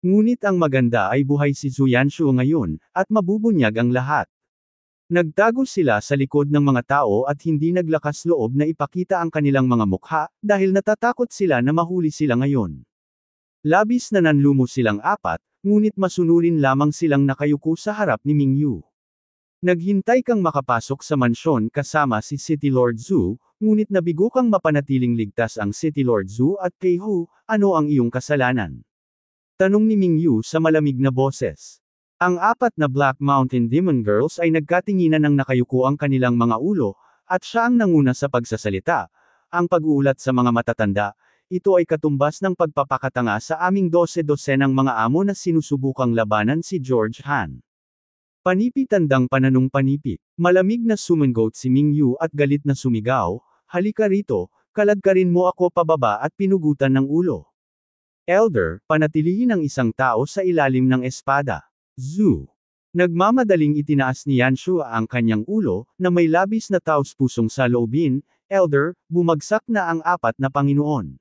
Ngunit ang maganda ay buhay si Zuyanshu ngayon, at mabubunyag ang lahat. Nagtago sila sa likod ng mga tao at hindi naglakas loob na ipakita ang kanilang mga mukha, dahil natatakot sila na mahuli sila ngayon. Labis na nanlumo silang apat, ngunit masunurin lamang silang nakayuko sa harap ni Mingyu. Naghintay kang makapasok sa mansyon kasama si City Lord Zhu, ngunit nabigo kang mapanatiling ligtas ang City Lord Zhu at Pei Hu, ano ang iyong kasalanan? Tanong ni Mingyu sa malamig na boses. Ang apat na Black Mountain Demon Girls ay nagkatinginan ng nakayuko ang kanilang mga ulo, at siya ang nanguna sa pagsasalita. Ang pag-uulat sa mga matatanda, ito ay katumbas ng pagpapakatanga sa aming dose-dosenang mga amo na sinusubukang labanan si George Han. Panipitandang pananong panipit, malamig na sumangot si Mingyu at galit na sumigaw, halika rito, kalad ka rin mo ako pababa at pinugutan ng ulo elder, panatilihin ang isang tao sa ilalim ng espada. Zu. Nagmamadaling itinaas ni Yanshu ang kanyang ulo, na may labis na taos-pusong sa saloobin, elder, bumagsak na ang apat na Panginoon.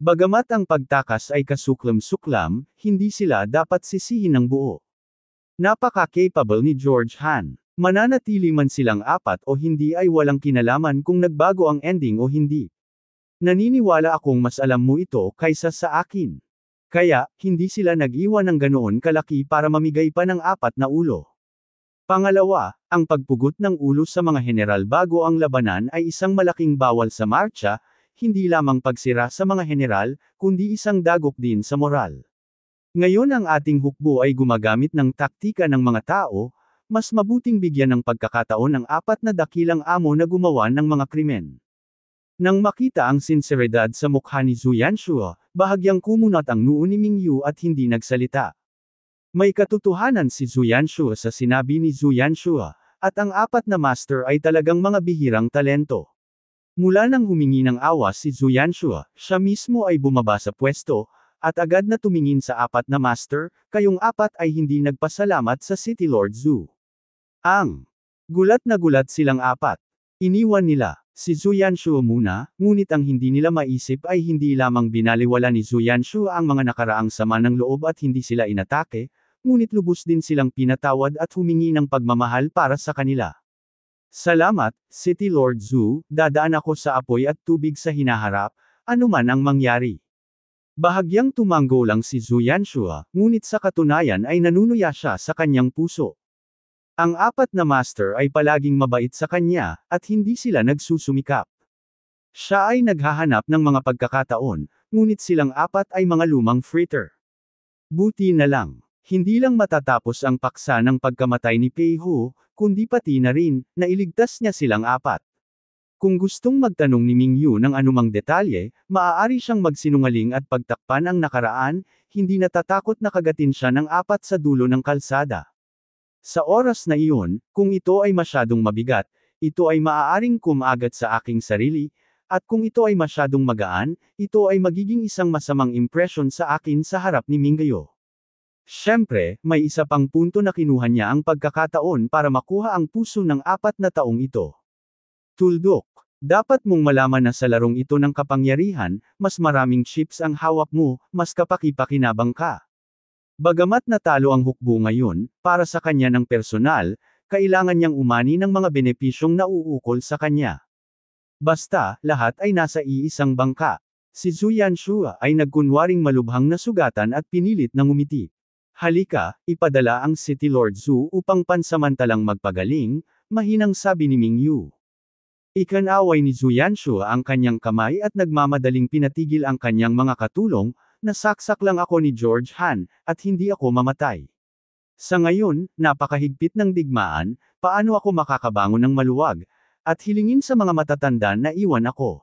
Bagamat ang pagtakas ay kasuklam-suklam, hindi sila dapat sisihin ng buo. Napaka-capable ni George Han. Mananatili man silang apat o hindi ay walang kinalaman kung nagbago ang ending o hindi. Naniniwala akong mas alam mo ito kaysa sa akin. Kaya, hindi sila nag-iwan ng ganoon kalaki para mamigay pa ng apat na ulo. Pangalawa, ang pagpugot ng ulo sa mga general bago ang labanan ay isang malaking bawal sa marcha, hindi lamang pagsira sa mga general, kundi isang dagok din sa moral. Ngayon ang ating hukbo ay gumagamit ng taktika ng mga tao, mas mabuting bigyan ng pagkakataon ang apat na dakilang amo na gumawa ng mga krimen. Nang makita ang sinseridad sa mukha ni Zuyan Shuo, bahagyang kumunat ang noo ni Mingyu at hindi nagsalita. May katotohanan si Zuyan Shuo sa sinabi ni Zuyan Shuo, at ang apat na master ay talagang mga bihirang talento. Mula nang humingi ng awa si Zuyan Shuo, siya mismo ay bumaba sa pwesto, at agad na tumingin sa apat na master, kayong apat ay hindi nagpasalamat sa City Lord Zhu. Ang gulat na gulat silang apat. Iniwan nila. Si Zuyan Shu muna, ngunit ang hindi nila maisip ay hindi lamang binaliwala ni Zuyan Shu ang mga nakaraang sama ng loob at hindi sila inatake, ngunit lubos din silang pinatawad at humingi ng pagmamahal para sa kanila. Salamat, City Lord Zhu, dadaan ako sa apoy at tubig sa hinaharap, anuman ang mangyari. Bahagyang tumanggo lang si Zuyan Shua, ngunit sa katunayan ay nanunuya siya sa kanyang puso. Ang apat na master ay palaging mabait sa kanya, at hindi sila nagsusumikap. Siya ay naghahanap ng mga pagkakataon, ngunit silang apat ay mga lumang fritter. Buti na lang, hindi lang matatapos ang paksa ng pagkamatay ni Pei Ho, kundi pati na rin, nailigtas niya silang apat. Kung gustong magtanong ni Ming Yu ng anumang detalye, maaari siyang magsinungaling at pagtakpan ang nakaraan, hindi natatakot na kagatin siya ng apat sa dulo ng kalsada. Sa oras na iyon, kung ito ay masyadong mabigat, ito ay maaaring kumagat sa aking sarili, at kung ito ay masyadong magaan, ito ay magiging isang masamang impresyon sa akin sa harap ni Mingayo. Siyempre, may isa pang punto na kinuha niya ang pagkakataon para makuha ang puso ng apat na taong ito. Tuldok. Dapat mong malaman na sa larong ito ng kapangyarihan, mas maraming chips ang hawak mo, mas kapakipakinabang ka. Bagamat natalo ang hukbo ngayon, para sa kanya ng personal, kailangan niyang umani ng mga benepisyong nauukol sa kanya. Basta, lahat ay nasa iisang bangka. Si Zuyan Shua ay nagkunwaring malubhang nasugatan at pinilit na ngumiti. Halika, ipadala ang City Lord Zhu upang pansamantalang magpagaling, mahinang sabi ni Ming Yu. Ikanaway ni Zuyanshu ang kanyang kamay at nagmamadaling pinatigil ang kanyang mga katulong, nasaksak lang ako ni George Han, at hindi ako mamatay. Sa ngayon, napakahigpit ng digmaan, paano ako makakabangon ng maluwag, at hilingin sa mga matatanda na iwan ako.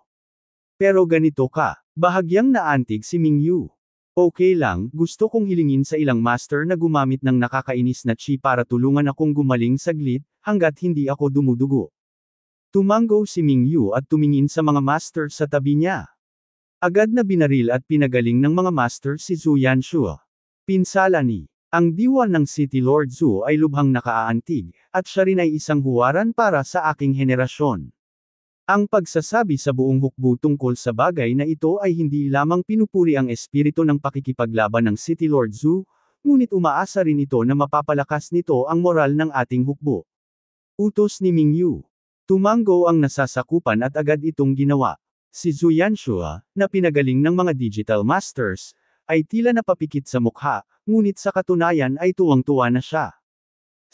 Pero ganito ka, bahagyang naantig si Mingyu. Okay lang, gusto kong hilingin sa ilang master na gumamit ng nakakainis na chi para tulungan akong gumaling saglit, hanggat hindi ako dumudugo. Tumango si Mingyu at tumingin sa mga master sa tabi niya. Agad na binaril at pinagaling ng mga master si Zhu Yanshuo. Pinsala ni ang diwa ng City Lord Zhu ay lubhang nakaaantig, at siya rin ay isang huwaran para sa aking henerasyon. Ang pagsasabi sa buong hukbo tungkol sa bagay na ito ay hindi lamang pinupuri ang espiritu ng pakikipaglaban ng City Lord Zhu, ngunit umaasa rin ito na mapapalakas nito ang moral ng ating hukbo. Utos ni Mingyu. Tumango ang nasasakupan at agad itong ginawa. Si Zuyan Shua, na pinagaling ng mga digital masters, ay tila napapikit sa mukha, ngunit sa katunayan ay tuwang-tuwa na siya.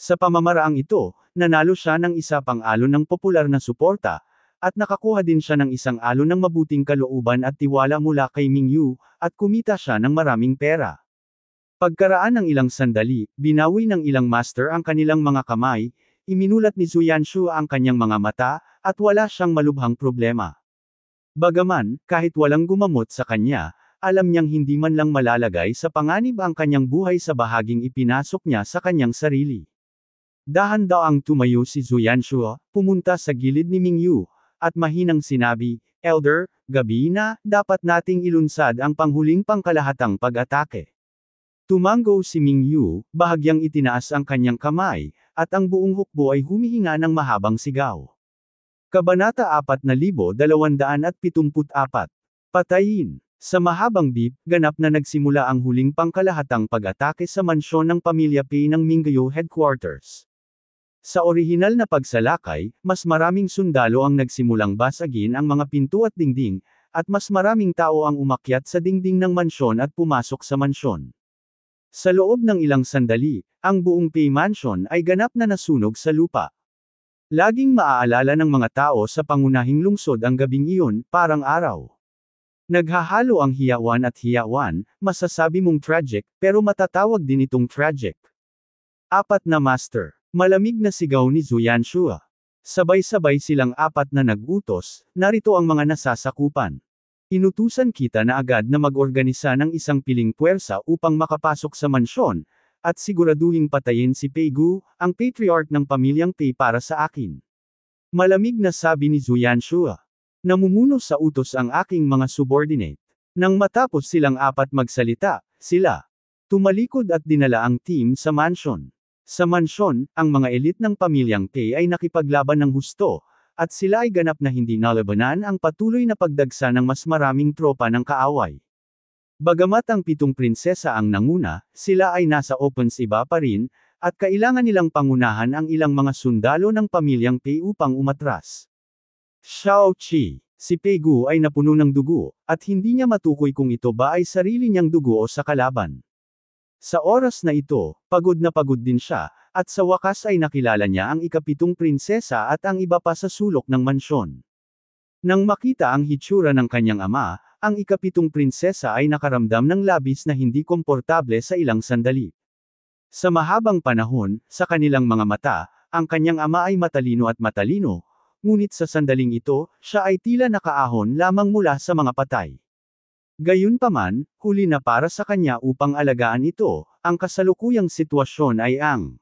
Sa pamamaraang ito, nanalo siya ng isa pang alo ng popular na suporta, at nakakuha din siya ng isang alo ng mabuting kalooban at tiwala mula kay Mingyu, at kumita siya ng maraming pera. Pagkaraan ng ilang sandali, binawi ng ilang master ang kanilang mga kamay, iminulat ni Zuyan Shu ang kanyang mga mata, at wala siyang malubhang problema. Bagaman, kahit walang gumamot sa kanya, alam niyang hindi man lang malalagay sa panganib ang kanyang buhay sa bahaging ipinasok niya sa kanyang sarili. Dahan daw ang tumayo si Zuyan Shuo, pumunta sa gilid ni Mingyu, at mahinang sinabi, Elder, gabi na, dapat nating ilunsad ang panghuling pangkalahatang pag-atake. Tumango si Mingyu, bahagyang itinaas ang kanyang kamay, at ang buong hukbo ay humihinga ng mahabang sigaw. Kabanata 4274. Patayin. Sa mahabang bip, ganap na nagsimula ang huling pangkalahatang pag-atake sa mansyon ng pamilya P ng Minggayo Headquarters. Sa orihinal na pagsalakay, mas maraming sundalo ang nagsimulang basagin ang mga pinto at dingding, at mas maraming tao ang umakyat sa dingding ng mansyon at pumasok sa mansyon. Sa loob ng ilang sandali, ang buong P Mansion ay ganap na nasunog sa lupa. Laging maaalala ng mga tao sa pangunahing lungsod ang gabing iyon, parang araw. Naghahalo ang hiyawan at hiyawan, masasabi mong tragic, pero matatawag din itong tragic. Apat na master. Malamig na sigaw ni Zuyan Shua. Sabay-sabay silang apat na nag-utos, narito ang mga nasasakupan. Inutusan kita na agad na mag-organisa ng isang piling puwersa upang makapasok sa mansyon, at siguraduhing patayin si Peigu, ang patriarch ng pamilyang Pei para sa akin. Malamig na sabi ni Zuyan Shua. Namumuno sa utos ang aking mga subordinate. Nang matapos silang apat magsalita, sila. Tumalikod at dinala ang team sa mansion. Sa mansion, ang mga elit ng pamilyang Pei ay nakipaglaban ng husto, at sila ay ganap na hindi nalabanan ang patuloy na pagdagsa ng mas maraming tropa ng kaaway. Bagamat ang pitong prinsesa ang nanguna, sila ay nasa opens iba pa rin, at kailangan nilang pangunahan ang ilang mga sundalo ng pamilyang Pei upang umatras. Xiao Qi, si Pei Gu ay napuno ng dugo, at hindi niya matukoy kung ito ba ay sarili niyang dugo o sa kalaban. Sa oras na ito, pagod na pagod din siya, at sa wakas ay nakilala niya ang ikapitong prinsesa at ang iba pa sa sulok ng mansyon. Nang makita ang hitsura ng kanyang ama, ang ikapitong prinsesa ay nakaramdam ng labis na hindi komportable sa ilang sandali. Sa mahabang panahon, sa kanilang mga mata, ang kanyang ama ay matalino at matalino, ngunit sa sandaling ito, siya ay tila nakaahon lamang mula sa mga patay. Gayunpaman, huli na para sa kanya upang alagaan ito, ang kasalukuyang sitwasyon ay ang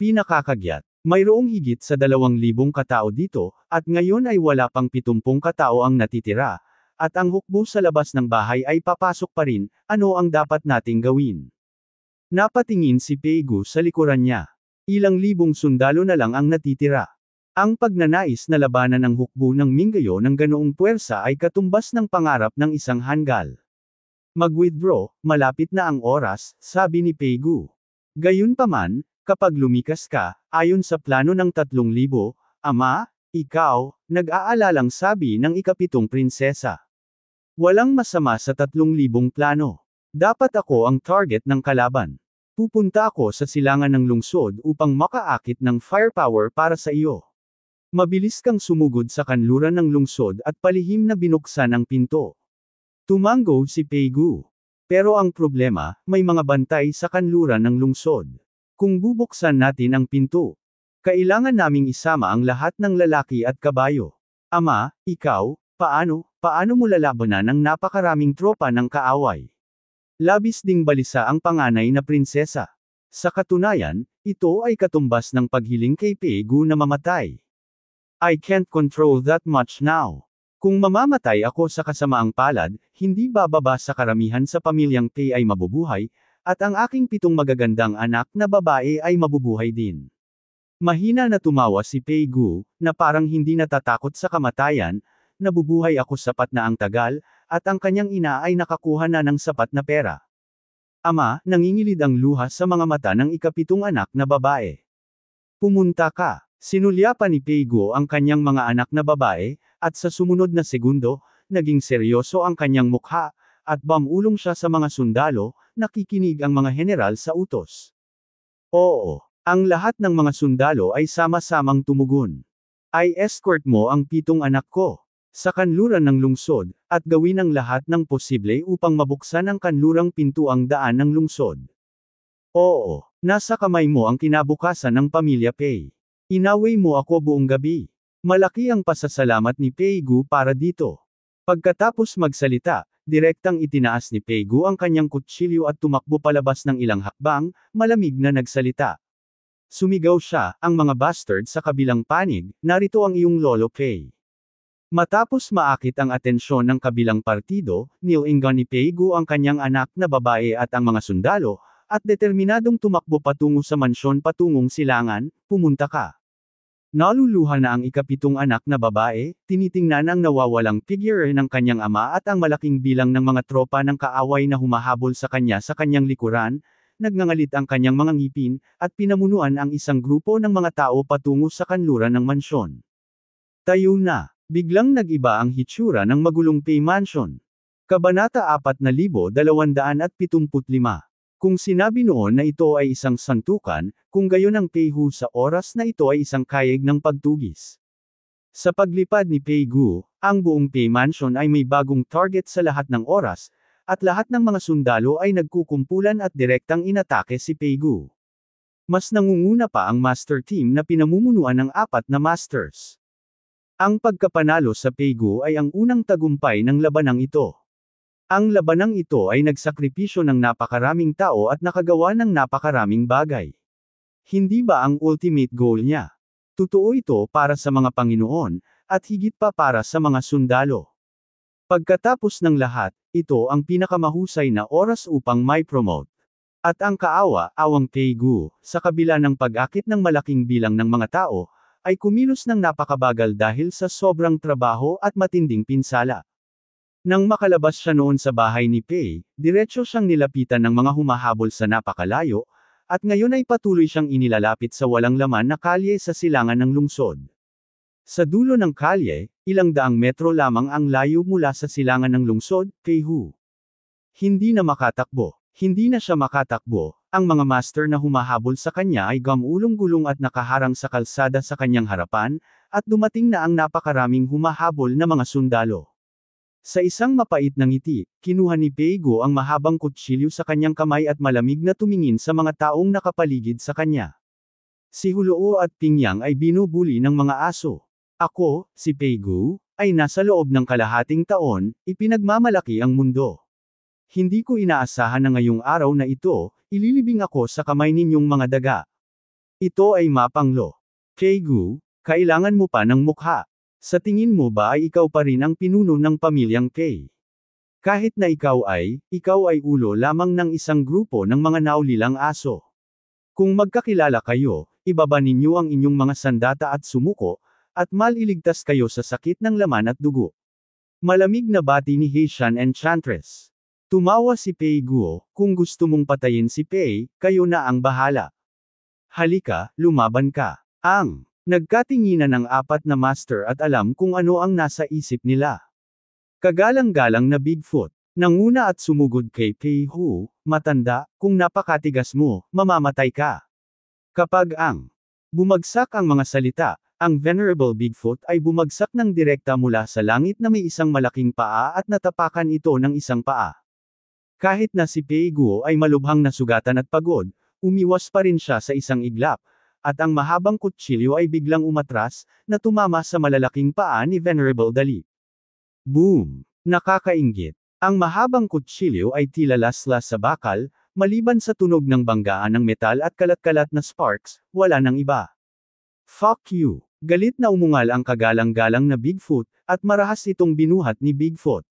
pinakakagyat. Mayroong higit sa dalawang libong katao dito, at ngayon ay wala pang pitumpung katao ang natitira, at ang hukbo sa labas ng bahay ay papasok pa rin, ano ang dapat nating gawin? Napatingin si Pegu sa likuran niya. Ilang libong sundalo na lang ang natitira. Ang pagnanais na labanan ng hukbo ng Mingayo ng ganoong puwersa ay katumbas ng pangarap ng isang hanggal. Mag-withdraw, malapit na ang oras, sabi ni Peigu. Gayunpaman, kapag lumikas ka, ayon sa plano ng 3,000, ama, ikaw, nag-aalalang sabi ng ikapitong prinsesa. Walang masama sa tatlong libong plano. Dapat ako ang target ng kalaban. Pupunta ako sa silangan ng lungsod upang makaakit ng firepower para sa iyo. Mabilis kang sumugod sa kanluran ng lungsod at palihim na binuksan ang pinto. Tumango si Peigu. Pero ang problema, may mga bantay sa kanluran ng lungsod. Kung bubuksan natin ang pinto, kailangan naming isama ang lahat ng lalaki at kabayo. Ama, ikaw, Paano, paano mo lalabanan ang napakaraming tropa ng kaaway? Labis ding balisa ang panganay na prinsesa. Sa katunayan, ito ay katumbas ng paghiling kay Pegu na mamatay. I can't control that much now. Kung mamamatay ako sa kasamaang palad, hindi bababa sa karamihan sa pamilyang Pei ay mabubuhay, at ang aking pitong magagandang anak na babae ay mabubuhay din. Mahina na tumawa si Pei Gu, na parang hindi natatakot sa kamatayan, nabubuhay ako sapat na ang tagal, at ang kanyang ina ay nakakuha na ng sapat na pera. Ama, nangingilid ang luha sa mga mata ng ikapitong anak na babae. Pumunta ka. Sinulya pa ni Peigo ang kanyang mga anak na babae, at sa sumunod na segundo, naging seryoso ang kanyang mukha, at bamulong siya sa mga sundalo, nakikinig ang mga general sa utos. Oo, ang lahat ng mga sundalo ay sama-samang tumugon. I escort mo ang pitong anak ko sa kanluran ng lungsod, at gawin ang lahat ng posible upang mabuksan ang kanlurang pintuang daan ng lungsod. Oo, nasa kamay mo ang kinabukasan ng pamilya Pei. Inaway mo ako buong gabi. Malaki ang pasasalamat ni Peigu para dito. Pagkatapos magsalita, direktang itinaas ni Peigu ang kanyang kutsilyo at tumakbo palabas ng ilang hakbang, malamig na nagsalita. Sumigaw siya, ang mga bastard sa kabilang panig, narito ang iyong lolo Pei. Matapos maakit ang atensyon ng kabilang partido, nilingan ni Peigu ang kanyang anak na babae at ang mga sundalo, at determinadong tumakbo patungo sa mansyon patungong silangan, pumunta ka. Naluluha na ang ikapitong anak na babae, tinitingnan ang nawawalang figure ng kanyang ama at ang malaking bilang ng mga tropa ng kaaway na humahabol sa kanya sa kanyang likuran, nagngangalit ang kanyang mga ngipin, at pinamunuan ang isang grupo ng mga tao patungo sa kanluran ng mansyon. Tayo na! Biglang nag-iba ang hitsura ng magulong Pay Mansion. Kabanata 4275. Kung sinabi noon na ito ay isang santukan, kung gayon ang Peihu sa oras na ito ay isang kayeg ng pagtugis. Sa paglipad ni Peigu, ang buong Pei Mansion ay may bagong target sa lahat ng oras, at lahat ng mga sundalo ay nagkukumpulan at direktang inatake si Peigu. Mas nangunguna pa ang master team na pinamumunuan ng apat na masters. Ang pagkapanalo sa Pegu ay ang unang tagumpay ng labanang ito. Ang labanang ito ay nagsakripisyo ng napakaraming tao at nakagawa ng napakaraming bagay. Hindi ba ang ultimate goal niya? Totoo ito para sa mga Panginoon, at higit pa para sa mga sundalo. Pagkatapos ng lahat, ito ang pinakamahusay na oras upang may promote. At ang kaawa, awang Pegu, sa kabila ng pag-akit ng malaking bilang ng mga tao, ay kumilos ng napakabagal dahil sa sobrang trabaho at matinding pinsala. Nang makalabas siya noon sa bahay ni Pei, diretso siyang nilapitan ng mga humahabol sa napakalayo, at ngayon ay patuloy siyang inilalapit sa walang laman na kalye sa silangan ng lungsod. Sa dulo ng kalye, ilang daang metro lamang ang layo mula sa silangan ng lungsod, kay Hu. Hindi na makatakbo. Hindi na siya makatakbo, ang mga master na humahabol sa kanya ay gamulong-gulong at nakaharang sa kalsada sa kanyang harapan, at dumating na ang napakaraming humahabol na mga sundalo. Sa isang mapait na ng ngiti, kinuha ni Pego ang mahabang kutsilyo sa kanyang kamay at malamig na tumingin sa mga taong nakapaligid sa kanya. Si Huloo at Pingyang ay binubuli ng mga aso. Ako, si Pego, ay nasa loob ng kalahating taon, ipinagmamalaki ang mundo. Hindi ko inaasahan na ngayong araw na ito, ililibing ako sa kamay ninyong mga daga. Ito ay mapanglo. Keigu, kailangan mo pa ng mukha. Sa tingin mo ba ay ikaw pa rin ang pinuno ng pamilyang K? Kahit na ikaw ay, ikaw ay ulo lamang ng isang grupo ng mga naulilang aso. Kung magkakilala kayo, ibaba ninyo ang inyong mga sandata at sumuko, at maliligtas kayo sa sakit ng laman at dugo. Malamig na bati ni Haitian Enchantress. Tumawa si Pei Guo, kung gusto mong patayin si Pei, kayo na ang bahala. Halika, lumaban ka. Ang, nagkatinginan ng apat na master at alam kung ano ang nasa isip nila. Kagalang-galang na Bigfoot, nanguna at sumugod kay Pei Hu, matanda, kung napakatigas mo, mamamatay ka. Kapag ang, bumagsak ang mga salita, ang Venerable Bigfoot ay bumagsak ng direkta mula sa langit na may isang malaking paa at natapakan ito ng isang paa. Kahit na si Peiguo ay malubhang nasugatan at pagod, umiwas pa rin siya sa isang iglap, at ang mahabang kutsilyo ay biglang umatras, na tumama sa malalaking paa ni Venerable Dali. Boom! Nakakaingit. Ang mahabang kutsilyo ay tila laslas sa bakal, maliban sa tunog ng banggaan ng metal at kalat-kalat na sparks, wala nang iba. Fuck you! Galit na umungal ang kagalang-galang na Bigfoot, at marahas itong binuhat ni Bigfoot.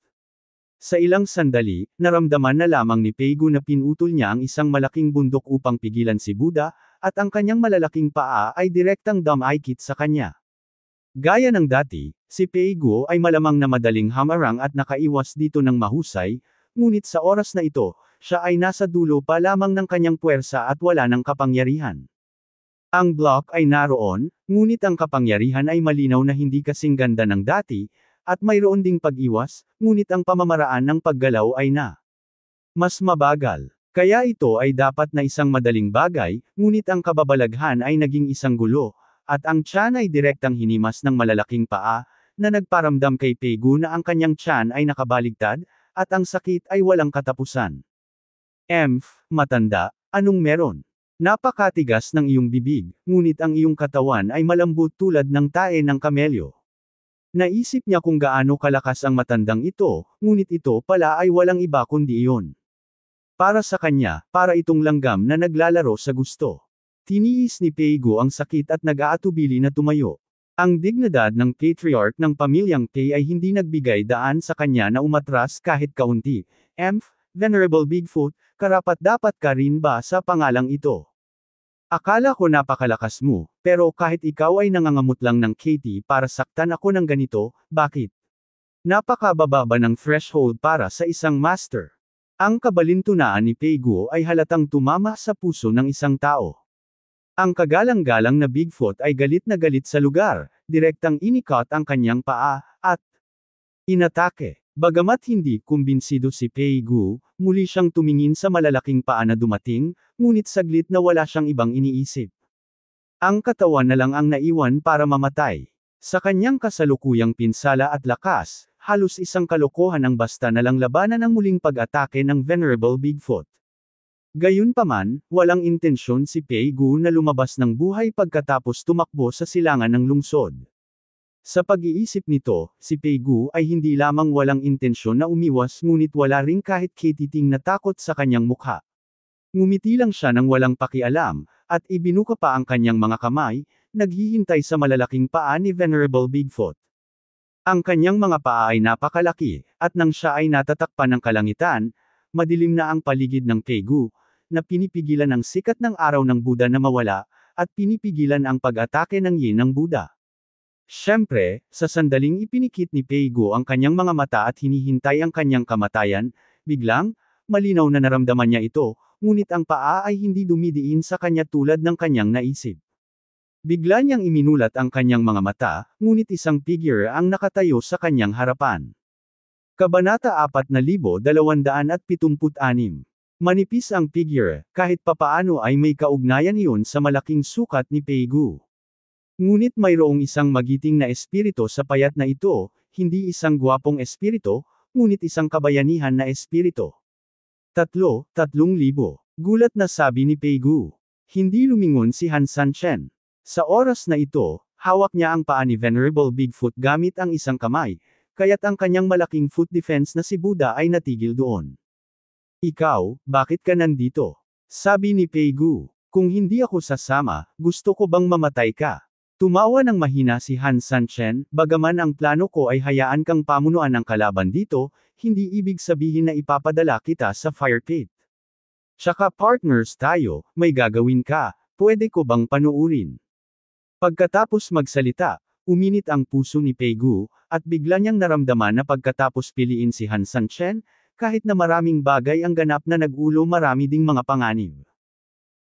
Sa ilang sandali, naramdaman na lamang ni Peigu na pinutol niya ang isang malaking bundok upang pigilan si Buddha, at ang kanyang malalaking paa ay direktang damaykit sa kanya. Gaya ng dati, si Peigu ay malamang na madaling hamarang at nakaiwas dito ng mahusay, ngunit sa oras na ito, siya ay nasa dulo pa lamang ng kanyang puwersa at wala ng kapangyarihan. Ang block ay naroon, ngunit ang kapangyarihan ay malinaw na hindi kasing ganda ng dati, at mayroon ding pag-iwas, ngunit ang pamamaraan ng paggalaw ay na mas mabagal. Kaya ito ay dapat na isang madaling bagay, ngunit ang kababalaghan ay naging isang gulo, at ang tiyan ay direktang hinimas ng malalaking paa, na nagparamdam kay Pegu na ang kanyang tiyan ay nakabaligtad, at ang sakit ay walang katapusan. Emph, matanda, anong meron? Napakatigas ng iyong bibig, ngunit ang iyong katawan ay malambot tulad ng tae ng kamelyo. Naisip niya kung gaano kalakas ang matandang ito, ngunit ito pala ay walang iba kundi iyon. Para sa kanya, para itong langgam na naglalaro sa gusto. Tiniis ni Peigo ang sakit at nag-aatubili na tumayo. Ang dignidad ng patriarch ng pamilyang Tay ay hindi nagbigay daan sa kanya na umatras kahit kaunti. Emph, Venerable Bigfoot, karapat dapat ka rin ba sa pangalang ito? Akala ko napakalakas mo, pero kahit ikaw ay nangangamot lang ng KT para saktan ako ng ganito, bakit? Napakababa ng threshold para sa isang master? Ang kabalintunaan ni Peiguo ay halatang tumama sa puso ng isang tao. Ang kagalang-galang na Bigfoot ay galit na galit sa lugar, direktang inikot ang kanyang paa, at inatake. Bagamat hindi kumbinsido si Pei Muli siyang tumingin sa malalaking paa na dumating, ngunit saglit na wala siyang ibang iniisip. Ang katawan na lang ang naiwan para mamatay. Sa kanyang kasalukuyang pinsala at lakas, halos isang kalokohan ang basta na lang labanan ang muling pag-atake ng Venerable Bigfoot. Gayunpaman, walang intensyon si Pei Gu na lumabas ng buhay pagkatapos tumakbo sa silangan ng lungsod. Sa pag-iisip nito, si Peigu ay hindi lamang walang intensyon na umiwas ngunit wala ring kahit katiting na takot sa kanyang mukha. Ngumiti lang siya nang walang pakialam, at ibinuka pa ang kanyang mga kamay, naghihintay sa malalaking paa ni Venerable Bigfoot. Ang kanyang mga paa ay napakalaki, at nang siya ay natatakpan ng kalangitan, madilim na ang paligid ng Peigu, na pinipigilan ang sikat ng araw ng Buddha na mawala, at pinipigilan ang pag-atake ng yin ng Buddha. Siyempre, sa sandaling ipinikit ni Peigo ang kanyang mga mata at hinihintay ang kanyang kamatayan, biglang, malinaw na naramdaman niya ito, ngunit ang paa ay hindi dumidiin sa kanya tulad ng kanyang naisip. Bigla niyang iminulat ang kanyang mga mata, ngunit isang figure ang nakatayo sa kanyang harapan. Kabanata 4276 Manipis ang figure, kahit papaano ay may kaugnayan iyon sa malaking sukat ni Peigu. Ngunit mayroong isang magiting na espirito sa payat na ito, hindi isang gwapong espirito, ngunit isang kabayanihan na espirito. Tatlo, tatlong libo. Gulat na sabi ni Peigu. Hindi lumingon si Han San Chen. Sa oras na ito, hawak niya ang paa ni Venerable Bigfoot gamit ang isang kamay, kaya't ang kanyang malaking foot defense na si Buddha ay natigil doon. Ikaw, bakit ka nandito? Sabi ni Peigu. Kung hindi ako sasama, gusto ko bang mamatay ka? Tumawa ng mahina si Han Sanchen, bagaman ang plano ko ay hayaan kang pamunuan ang kalaban dito, hindi ibig sabihin na ipapadala kita sa fire pit. Tsaka partners tayo, may gagawin ka, pwede ko bang panuurin? Pagkatapos magsalita, uminit ang puso ni Peigu, at bigla niyang naramdaman na pagkatapos piliin si Han Sanchen, kahit na maraming bagay ang ganap na nagulo marami ding mga panganib.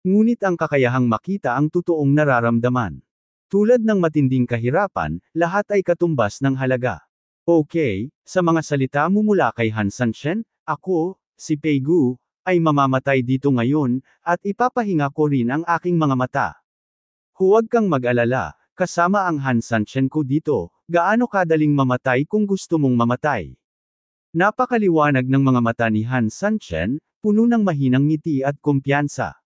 Ngunit ang kakayahang makita ang totoong nararamdaman. Tulad ng matinding kahirapan, lahat ay katumbas ng halaga. Okay, sa mga salita mo mula kay Hansan Shen, ako, si Peigu, ay mamamatay dito ngayon, at ipapahinga ko rin ang aking mga mata. Huwag kang mag-alala, kasama ang Hansan Shen ko dito, gaano kadaling mamatay kung gusto mong mamatay. Napakaliwanag ng mga mata ni Hansan Shen, puno ng mahinang ngiti at kumpiyansa.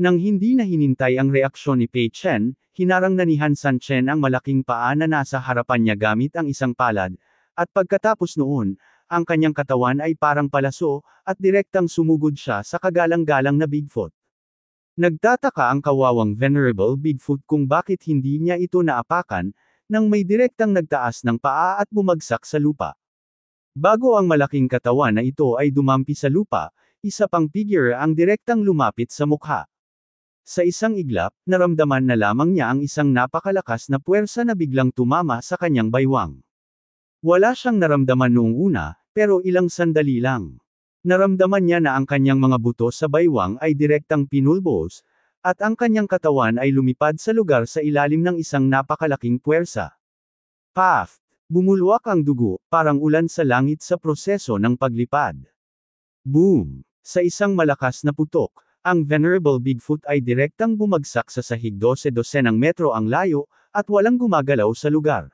Nang hindi na hinintay ang reaksyon ni Pei Chen, hinarang na ni Han San Chen ang malaking paa na nasa harapan niya gamit ang isang palad, at pagkatapos noon, ang kanyang katawan ay parang palaso, at direktang sumugod siya sa kagalang-galang na Bigfoot. Nagtataka ang kawawang Venerable Bigfoot kung bakit hindi niya ito naapakan, nang may direktang nagtaas ng paa at bumagsak sa lupa. Bago ang malaking katawan na ito ay dumampi sa lupa, isa pang figure ang direktang lumapit sa mukha. Sa isang iglap, naramdaman na lamang niya ang isang napakalakas na puwersa na biglang tumama sa kanyang baywang. Wala siyang naramdaman noong una, pero ilang sandali lang. Naramdaman niya na ang kanyang mga buto sa baywang ay direktang pinulbos, at ang kanyang katawan ay lumipad sa lugar sa ilalim ng isang napakalaking puwersa. Paft! Bumulwak ang dugo, parang ulan sa langit sa proseso ng paglipad. Boom! Sa isang malakas na putok, ang Venerable Bigfoot ay direktang bumagsak sa sahig 12 dosenang metro ang layo, at walang gumagalaw sa lugar.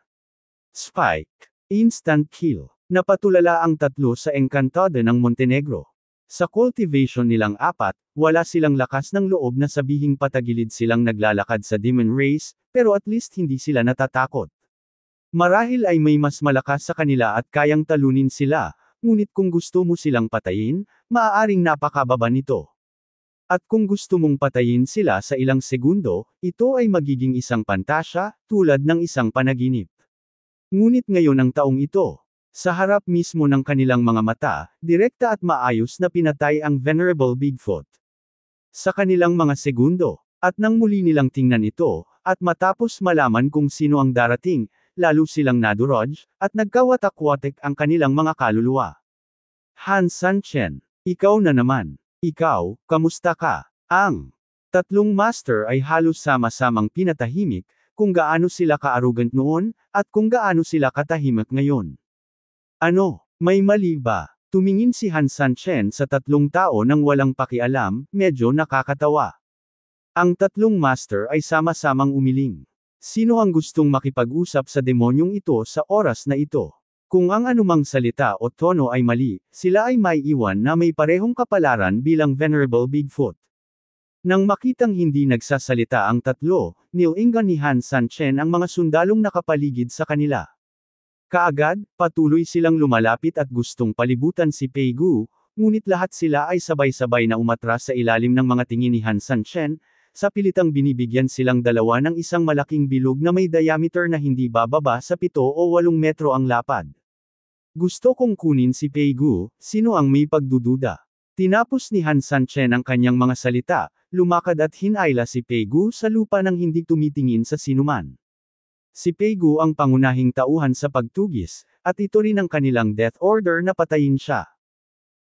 Spike. Instant kill. Napatulala ang tatlo sa Encantado ng Montenegro. Sa cultivation nilang apat, wala silang lakas ng loob na sabihing patagilid silang naglalakad sa demon race, pero at least hindi sila natatakot. Marahil ay may mas malakas sa kanila at kayang talunin sila, ngunit kung gusto mo silang patayin, maaaring napakababa nito. At kung gusto mong patayin sila sa ilang segundo, ito ay magiging isang pantasya, tulad ng isang panaginip. Ngunit ngayon ang taong ito, sa harap mismo ng kanilang mga mata, direkta at maayos na pinatay ang Venerable Bigfoot. Sa kanilang mga segundo, at nang muli nilang tingnan ito, at matapos malaman kung sino ang darating, lalo silang naduroj, at nagkawatak-watak ang kanilang mga kaluluwa. Han San ikaw na naman. Ikaw, kamusta ka? Ang tatlong master ay halos sama-samang pinatahimik, kung gaano sila kaarugant noon, at kung gaano sila katahimik ngayon. Ano, may mali ba? Tumingin si Hansan Chen sa tatlong tao nang walang pakialam, medyo nakakatawa. Ang tatlong master ay sama-samang umiling. Sino ang gustong makipag-usap sa demonyong ito sa oras na ito? Kung ang anumang salita o tono ay mali, sila ay may iwan na may parehong kapalaran bilang Venerable Bigfoot. Nang makitang hindi nagsasalita ang tatlo, nilingan ni Han San Chen ang mga sundalong nakapaligid sa kanila. Kaagad, patuloy silang lumalapit at gustong palibutan si Pei Gu, ngunit lahat sila ay sabay-sabay na umatras sa ilalim ng mga tingin ni Han San Chen, sa pilitang binibigyan silang dalawa ng isang malaking bilog na may diameter na hindi bababa sa 7 o 8 metro ang lapad. Gusto kong kunin si Peigu, sino ang may pagdududa. Tinapos ni Han Sanchen ang kanyang mga salita, lumakad at hinayla si Peigu sa lupa nang hindi tumitingin sa sinuman. Si Peigu ang pangunahing tauhan sa pagtugis, at ito rin ang kanilang death order na patayin siya.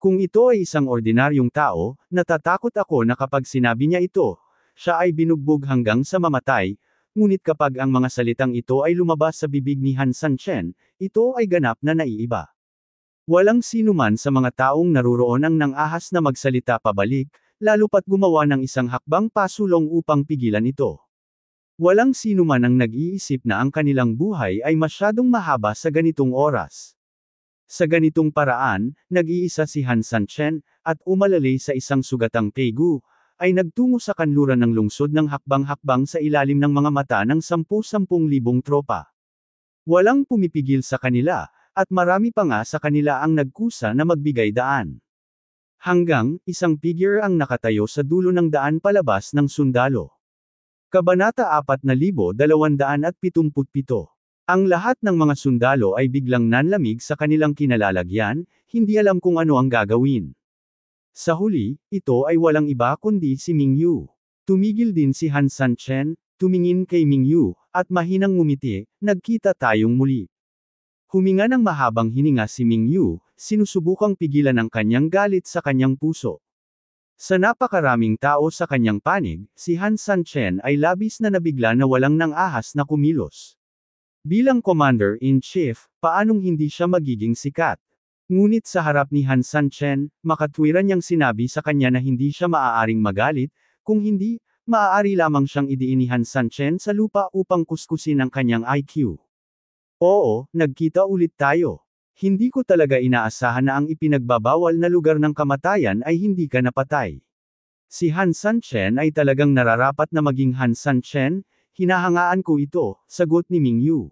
Kung ito ay isang ordinaryong tao, natatakot ako na kapag sinabi niya ito, siya ay binugbog hanggang sa mamatay, ngunit kapag ang mga salitang ito ay lumabas sa bibig ni Han San Chen, ito ay ganap na naiiba. Walang sinuman sa mga taong naruroon ang nangahas na magsalita pabalik, lalo pat gumawa ng isang hakbang pasulong upang pigilan ito. Walang sinuman ang nag-iisip na ang kanilang buhay ay masyadong mahaba sa ganitong oras. Sa ganitong paraan, nag-iisa si Han San Chen, at umalalay sa isang sugatang tegu, ay nagtungo sa kanluran ng lungsod ng hakbang-hakbang sa ilalim ng mga mata ng 10-10,000 tropa. Walang pumipigil sa kanila, at marami pa nga sa kanila ang nagkusa na magbigay daan. Hanggang, isang figure ang nakatayo sa dulo ng daan palabas ng sundalo. Kabanata 4,277. Ang lahat ng mga sundalo ay biglang nanlamig sa kanilang kinalalagyan, hindi alam kung ano ang gagawin. Sa huli, ito ay walang iba kundi si Mingyu. Tumigil din si Han San Chen, tumingin kay Mingyu, at mahinang ngumiti, nagkita tayong muli. Huminga ng mahabang hininga si Mingyu, sinusubukang pigilan ang kanyang galit sa kanyang puso. Sa napakaraming tao sa kanyang panig, si Han San Chen ay labis na nabigla na walang nang ahas na kumilos. Bilang Commander-in-Chief, paanong hindi siya magiging sikat? Ngunit sa harap ni Han San Chen, makatwiran niyang sinabi sa kanya na hindi siya maaaring magalit, kung hindi, maaari lamang siyang idiin ni Han San Chen sa lupa upang kuskusin ang kanyang IQ. Oo, nagkita ulit tayo. Hindi ko talaga inaasahan na ang ipinagbabawal na lugar ng kamatayan ay hindi ka napatay. Si Han San Chen ay talagang nararapat na maging Han San Chen, hinahangaan ko ito, sagot ni Ming Yu.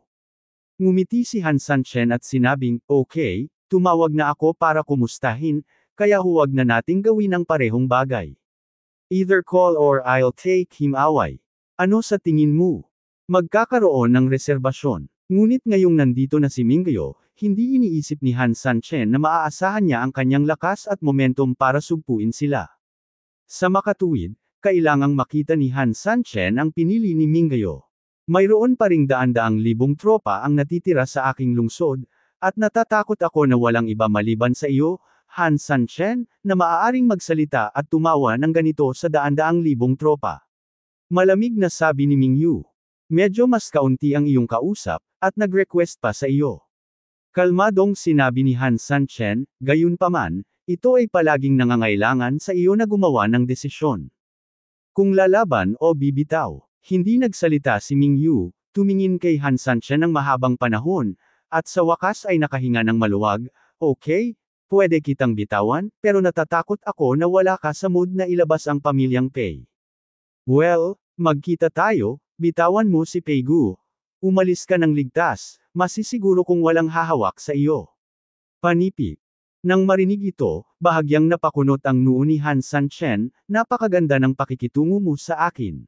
Ngumiti si Han San Chen at sinabing, okay, Tumawag na ako para kumustahin, kaya huwag na nating gawin ang parehong bagay. Either call or I'll take him away. Ano sa tingin mo? Magkakaroon ng reserbasyon. Ngunit ngayong nandito na si Mingyo, hindi iniisip ni Han Sanchen na maaasahan niya ang kanyang lakas at momentum para sugpuin sila. Sa makatuwid, kailangang makita ni Han Sanchen ang pinili ni Mingyo. Mayroon pa ring daan-daang libong tropa ang natitira sa aking lungsod, at natatakot ako na walang iba maliban sa iyo, Han San Chen, na maaaring magsalita at tumawa ng ganito sa daan-daang libong tropa. Malamig na sabi ni Ming Yu. Medyo mas kaunti ang iyong kausap, at nag-request pa sa iyo. Kalmadong sinabi ni Han San Chen, gayunpaman, ito ay palaging nangangailangan sa iyo na gumawa ng desisyon. Kung lalaban o bibitaw, hindi nagsalita si Ming Yu, tumingin kay Han San Chen ng mahabang panahon, at sa wakas ay nakahinga ng maluwag, okay, pwede kitang bitawan, pero natatakot ako na wala ka sa mood na ilabas ang pamilyang Pei. Well, magkita tayo, bitawan mo si Pei Gu. Umalis ka ng ligtas, masisiguro kong walang hahawak sa iyo. Panipi. Nang marinig ito, bahagyang napakunot ang noo ni Han San Chen, napakaganda ng pakikitungo mo sa akin.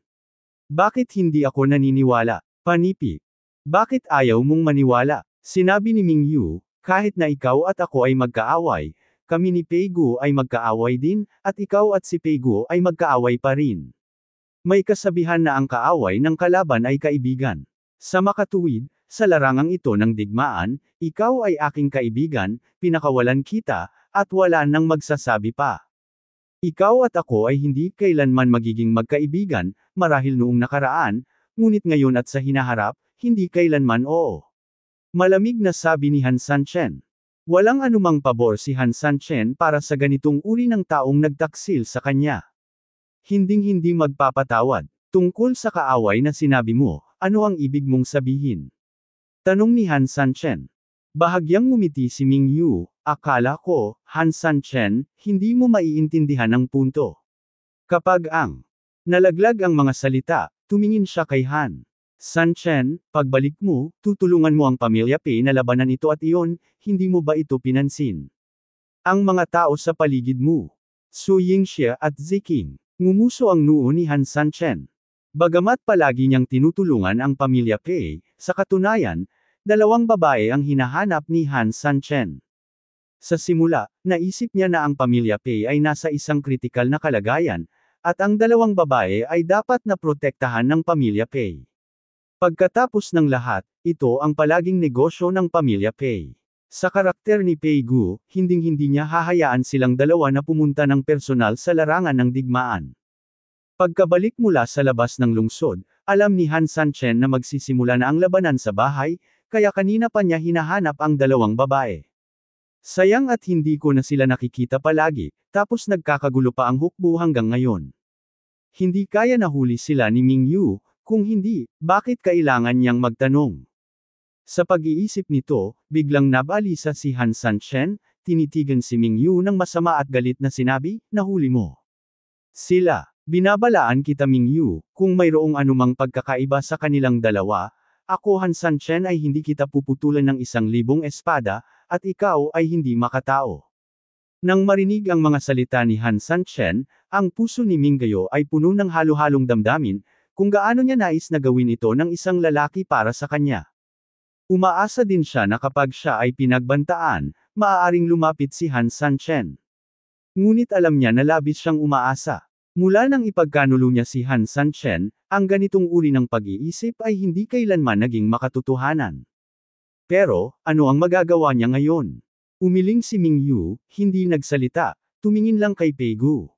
Bakit hindi ako naniniwala? Panipi? Bakit ayaw mong maniwala? Sinabi ni Ming Yu, kahit na ikaw at ako ay magkaaway, kami ni Peigu ay magkaaway din, at ikaw at si Peigu ay magkaaway pa rin. May kasabihan na ang kaaway ng kalaban ay kaibigan. Sa makatuwid, sa larangang ito ng digmaan, ikaw ay aking kaibigan, pinakawalan kita, at wala nang magsasabi pa. Ikaw at ako ay hindi kailanman magiging magkaibigan, marahil noong nakaraan, ngunit ngayon at sa hinaharap, hindi kailanman oo. Malamig na sabi ni Han San Chen. Walang anumang pabor si Han San Chen para sa ganitong uri ng taong nagtaksil sa kanya. Hinding-hindi magpapatawad, tungkol sa kaaway na sinabi mo, ano ang ibig mong sabihin? Tanong ni Han San Chen. Bahagyang ngumiti si Ming Yu, akala ko, Han San Chen, hindi mo maiintindihan ang punto. Kapag ang nalaglag ang mga salita, tumingin siya kay Han. San Chen, pagbalik mo, tutulungan mo ang pamilya Pei na labanan ito at iyon, hindi mo ba ito pinansin? Ang mga tao sa paligid mo. Su Yingxia at Ziking. Ngumuso ang noo ni Han San Chen. Bagamat palagi niyang tinutulungan ang pamilya Pei, sa katunayan, dalawang babae ang hinahanap ni Han San Chen. Sa simula, naisip niya na ang pamilya Pei ay nasa isang kritikal na kalagayan, at ang dalawang babae ay dapat na protektahan ng pamilya Pei. Pagkatapos ng lahat, ito ang palaging negosyo ng pamilya Pei. Sa karakter ni Pei Gu, hinding-hindi niya hahayaan silang dalawa na pumunta ng personal sa larangan ng digmaan. Pagkabalik mula sa labas ng lungsod, alam ni Han San Chen na magsisimula na ang labanan sa bahay, kaya kanina pa niya hinahanap ang dalawang babae. Sayang at hindi ko na sila nakikita palagi, tapos nagkakagulo pa ang hukbo hanggang ngayon. Hindi kaya nahuli sila ni Ming Yu, kung hindi, bakit kailangan niyang magtanong? Sa pag-iisip nito, biglang nabalisa si Han San Sanchen, tinitigan si Mingyu ng masama at galit na sinabi, nahuli mo. Sila, binabalaan kita Mingyu, kung mayroong anumang pagkakaiba sa kanilang dalawa, ako Han San Sanchen ay hindi kita puputulan ng isang libong espada, at ikaw ay hindi makatao. Nang marinig ang mga salita ni Han San Sanchen, ang puso ni Minggayo ay puno ng halo-halong damdamin, kung gaano niya nais na gawin ito ng isang lalaki para sa kanya. Umaasa din siya na kapag siya ay pinagbantaan, maaaring lumapit si Han San Chen. Ngunit alam niya na labis siyang umaasa. Mula nang ipagkanulo niya si Han San Chen, ang ganitong uri ng pag-iisip ay hindi kailanman naging makatotohanan. Pero, ano ang magagawa niya ngayon? Umiling si Ming Yu, hindi nagsalita, tumingin lang kay Pei Gu.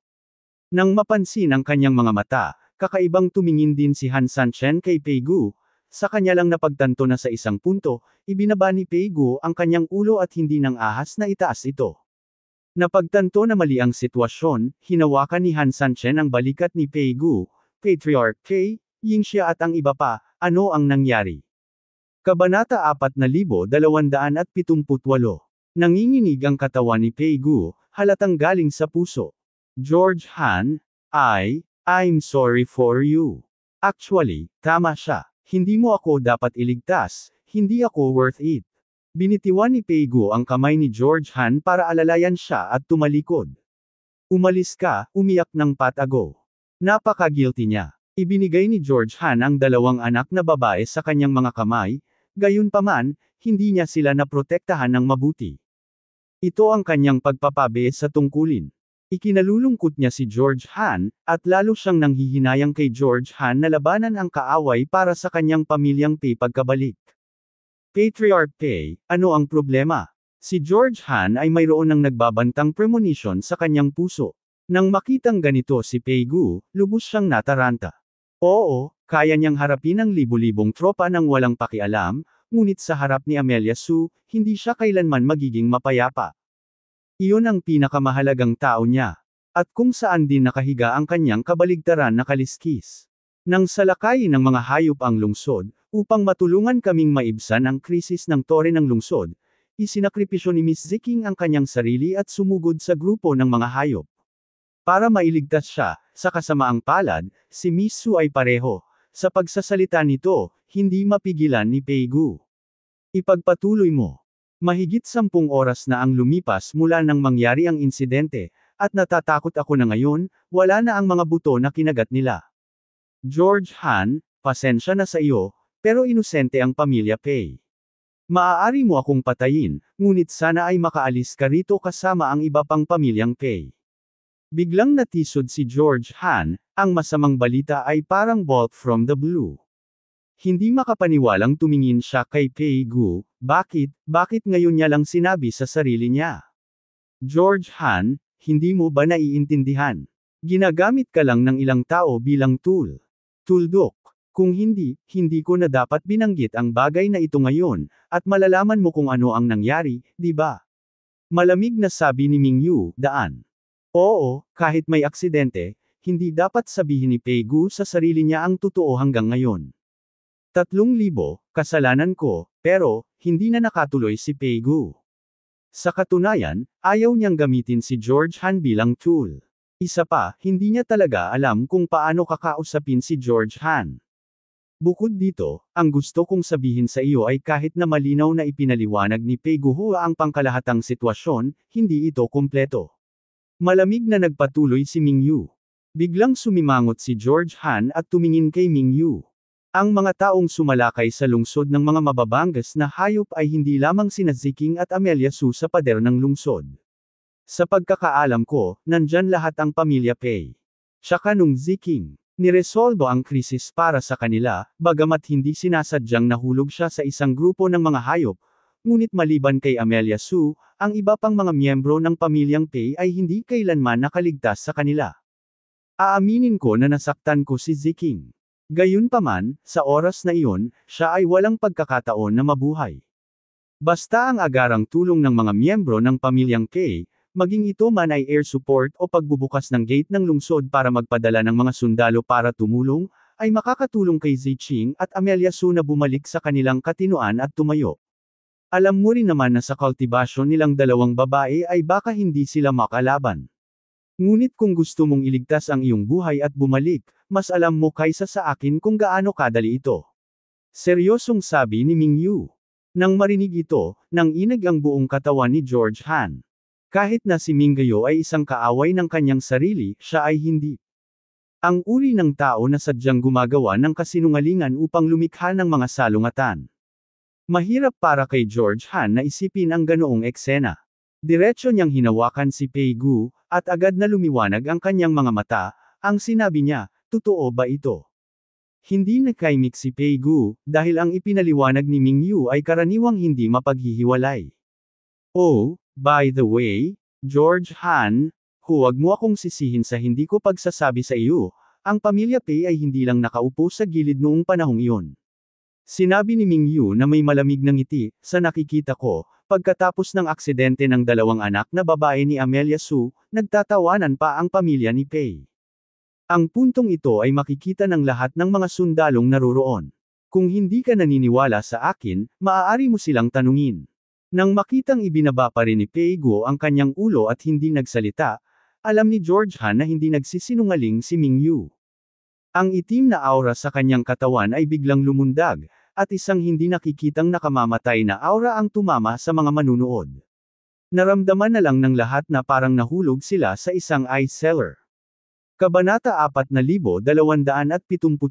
Nang mapansin ang kanyang mga mata, Kakaibang tumingin din si Han Sanchen kay Pei Gu, sa kanya lang napagtanto na sa isang punto, ibinaba ni Pei Gu ang kanyang ulo at hindi nang ahas na itaas ito. Napagtanto na mali ang sitwasyon, hinawakan ni Han Sanchen ang balikat ni Pei Gu, Patriarch K, Yingxia at ang iba pa, ano ang nangyari? Kabanata 4278 Nanginginig ang katawan ni Pei Gu, halatang galing sa puso. George Han, I, I'm sorry for you. Actually, tama siya. Hindi mo ako dapat iligtas, hindi ako worth it. Binitiwan ni Peigo ang kamay ni George Han para alalayan siya at tumalikod. Umalis ka, umiyak ng patago. Napaka-guilty niya. Ibinigay ni George Han ang dalawang anak na babae sa kanyang mga kamay, gayunpaman, hindi niya sila naprotektahan ng mabuti. Ito ang kanyang pagpapabe sa tungkulin. Ikinalulungkot niya si George Han, at lalo siyang nanghihinayang kay George Han na labanan ang kaaway para sa kanyang pamilyang Pei pagkabalik. Patriarch Pei, ano ang problema? Si George Han ay mayroon ng nagbabantang premonition sa kanyang puso. Nang makitang ganito si Pei Gu, lubos siyang nataranta. Oo, kaya niyang harapin ang libu-libong tropa ng walang pakialam, ngunit sa harap ni Amelia Su, hindi siya kailanman magiging mapayapa. Iyon ang pinakamahalagang tao niya. At kung saan din nakahiga ang kanyang kabaligtaran na kaliskis. Nang salakayin ng mga hayop ang lungsod, upang matulungan kaming maibsan ang krisis ng tore ng lungsod, isinakripisyo ni Miss Ziking ang kanyang sarili at sumugod sa grupo ng mga hayop. Para mailigtas siya, sa kasamaang palad, si Miss Su ay pareho. Sa pagsasalita nito, hindi mapigilan ni Peigu. Ipagpatuloy mo. Mahigit sampung oras na ang lumipas mula nang mangyari ang insidente, at natatakot ako na ngayon, wala na ang mga buto na kinagat nila. George Han, pasensya na sa iyo, pero inosente ang pamilya Pei. Maaari mo akong patayin, ngunit sana ay makaalis ka rito kasama ang iba pang pamilyang Pei. Biglang natisod si George Han, ang masamang balita ay parang bolt from the blue. Hindi makapaniwalang tumingin siya kay Pei Gu, bakit, bakit ngayon niya lang sinabi sa sarili niya? George Han, hindi mo ba naiintindihan? Ginagamit ka lang ng ilang tao bilang tool. Tuldok. Kung hindi, hindi ko na dapat binanggit ang bagay na ito ngayon, at malalaman mo kung ano ang nangyari, di ba? Malamig na sabi ni Ming Yu, daan. Oo, kahit may aksidente, hindi dapat sabihin ni Pei Gu sa sarili niya ang totoo hanggang ngayon. Tatlong libo, kasalanan ko, pero, hindi na nakatuloy si Peigu. Sa katunayan, ayaw niyang gamitin si George Han bilang tool. Isa pa, hindi niya talaga alam kung paano kakausapin si George Han. Bukod dito, ang gusto kong sabihin sa iyo ay kahit na malinaw na ipinaliwanag ni Peigu Hua ang pangkalahatang sitwasyon, hindi ito kumpleto. Malamig na nagpatuloy si Mingyu. Biglang sumimangot si George Han at tumingin kay Mingyu. Ang mga taong sumalakay sa lungsod ng mga mababanggas na hayop ay hindi lamang sina Ziking at Amelia Su sa pader ng lungsod. Sa pagkakaalam ko, nandyan lahat ang pamilya Pei. Tsaka nung Ziking, niresolbo ang krisis para sa kanila, bagamat hindi sinasadyang nahulog siya sa isang grupo ng mga hayop, ngunit maliban kay Amelia Su, ang iba pang mga miyembro ng pamilyang Pei ay hindi kailanman nakaligtas sa kanila. Aaminin ko na nasaktan ko si Ziking. Gayunpaman, sa oras na iyon, siya ay walang pagkakataon na mabuhay. Basta ang agarang tulong ng mga miyembro ng pamilyang K, maging ito man ay air support o pagbubukas ng gate ng lungsod para magpadala ng mga sundalo para tumulong, ay makakatulong kay Ziching at Amelia Su na bumalik sa kanilang katinoan at tumayo. Alam mo rin naman na sa cultivation nilang dalawang babae ay baka hindi sila makalaban. Ngunit kung gusto mong iligtas ang iyong buhay at bumalik, mas alam mo kaysa sa akin kung gaano kadali ito. Seryosong sabi ni Ming Yu. Nang marinig ito, nang inag ang buong katawan ni George Han. Kahit na si Minggayo ay isang kaaway ng kanyang sarili, siya ay hindi. Ang uri ng tao na sadyang gumagawa ng kasinungalingan upang lumikha ng mga salungatan. Mahirap para kay George Han na isipin ang ganoong eksena. Diretso niyang hinawakan si Peigu, at agad na lumiwanag ang kanyang mga mata, ang sinabi niya, totoo ba ito? Hindi nakaimik si Peigu, dahil ang ipinaliwanag ni Ming Yu ay karaniwang hindi mapaghihiwalay. Oh, by the way, George Han, huwag mo akong sisihin sa hindi ko pagsasabi sa iyo, ang pamilya Pei ay hindi lang nakaupo sa gilid noong panahong iyon. Sinabi ni Ming Yu na may malamig ng ngiti, sa nakikita ko, pagkatapos ng aksidente ng dalawang anak na babae ni Amelia Su, nagtatawanan pa ang pamilya ni Pei. Ang puntong ito ay makikita ng lahat ng mga sundalong naroroon. Kung hindi ka naniniwala sa akin, maaari mo silang tanungin. Nang makitang ibinaba pa rin ni Pei Guo ang kanyang ulo at hindi nagsalita, alam ni George Han na hindi nagsisinungaling si Ming Yu. Ang itim na aura sa kanyang katawan ay biglang lumundag, at isang hindi nakikitang nakamamatay na aura ang tumama sa mga manunood. Naramdaman na lang ng lahat na parang nahulog sila sa isang ice cellar. Kabanata 4270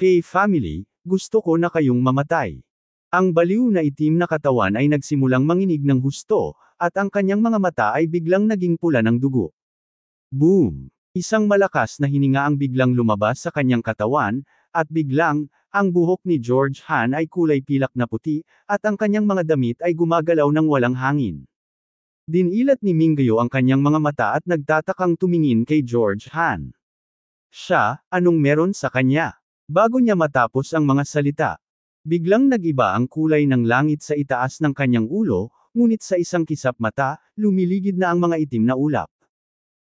Kay Family, gusto ko na kayong mamatay. Ang baliw na itim na katawan ay nagsimulang manginig ng husto, at ang kanyang mga mata ay biglang naging pula ng dugo. Boom! Isang malakas na hininga ang biglang lumabas sa kanyang katawan, at biglang, ang buhok ni George Han ay kulay pilak na puti, at ang kanyang mga damit ay gumagalaw ng walang hangin. Dinilat ni Mingyo ang kanyang mga mata at nagtatakang tumingin kay George Han. Siya, anong meron sa kanya? Bago niya matapos ang mga salita, biglang nagiba ang kulay ng langit sa itaas ng kanyang ulo, ngunit sa isang kisap mata, lumiligid na ang mga itim na ulap.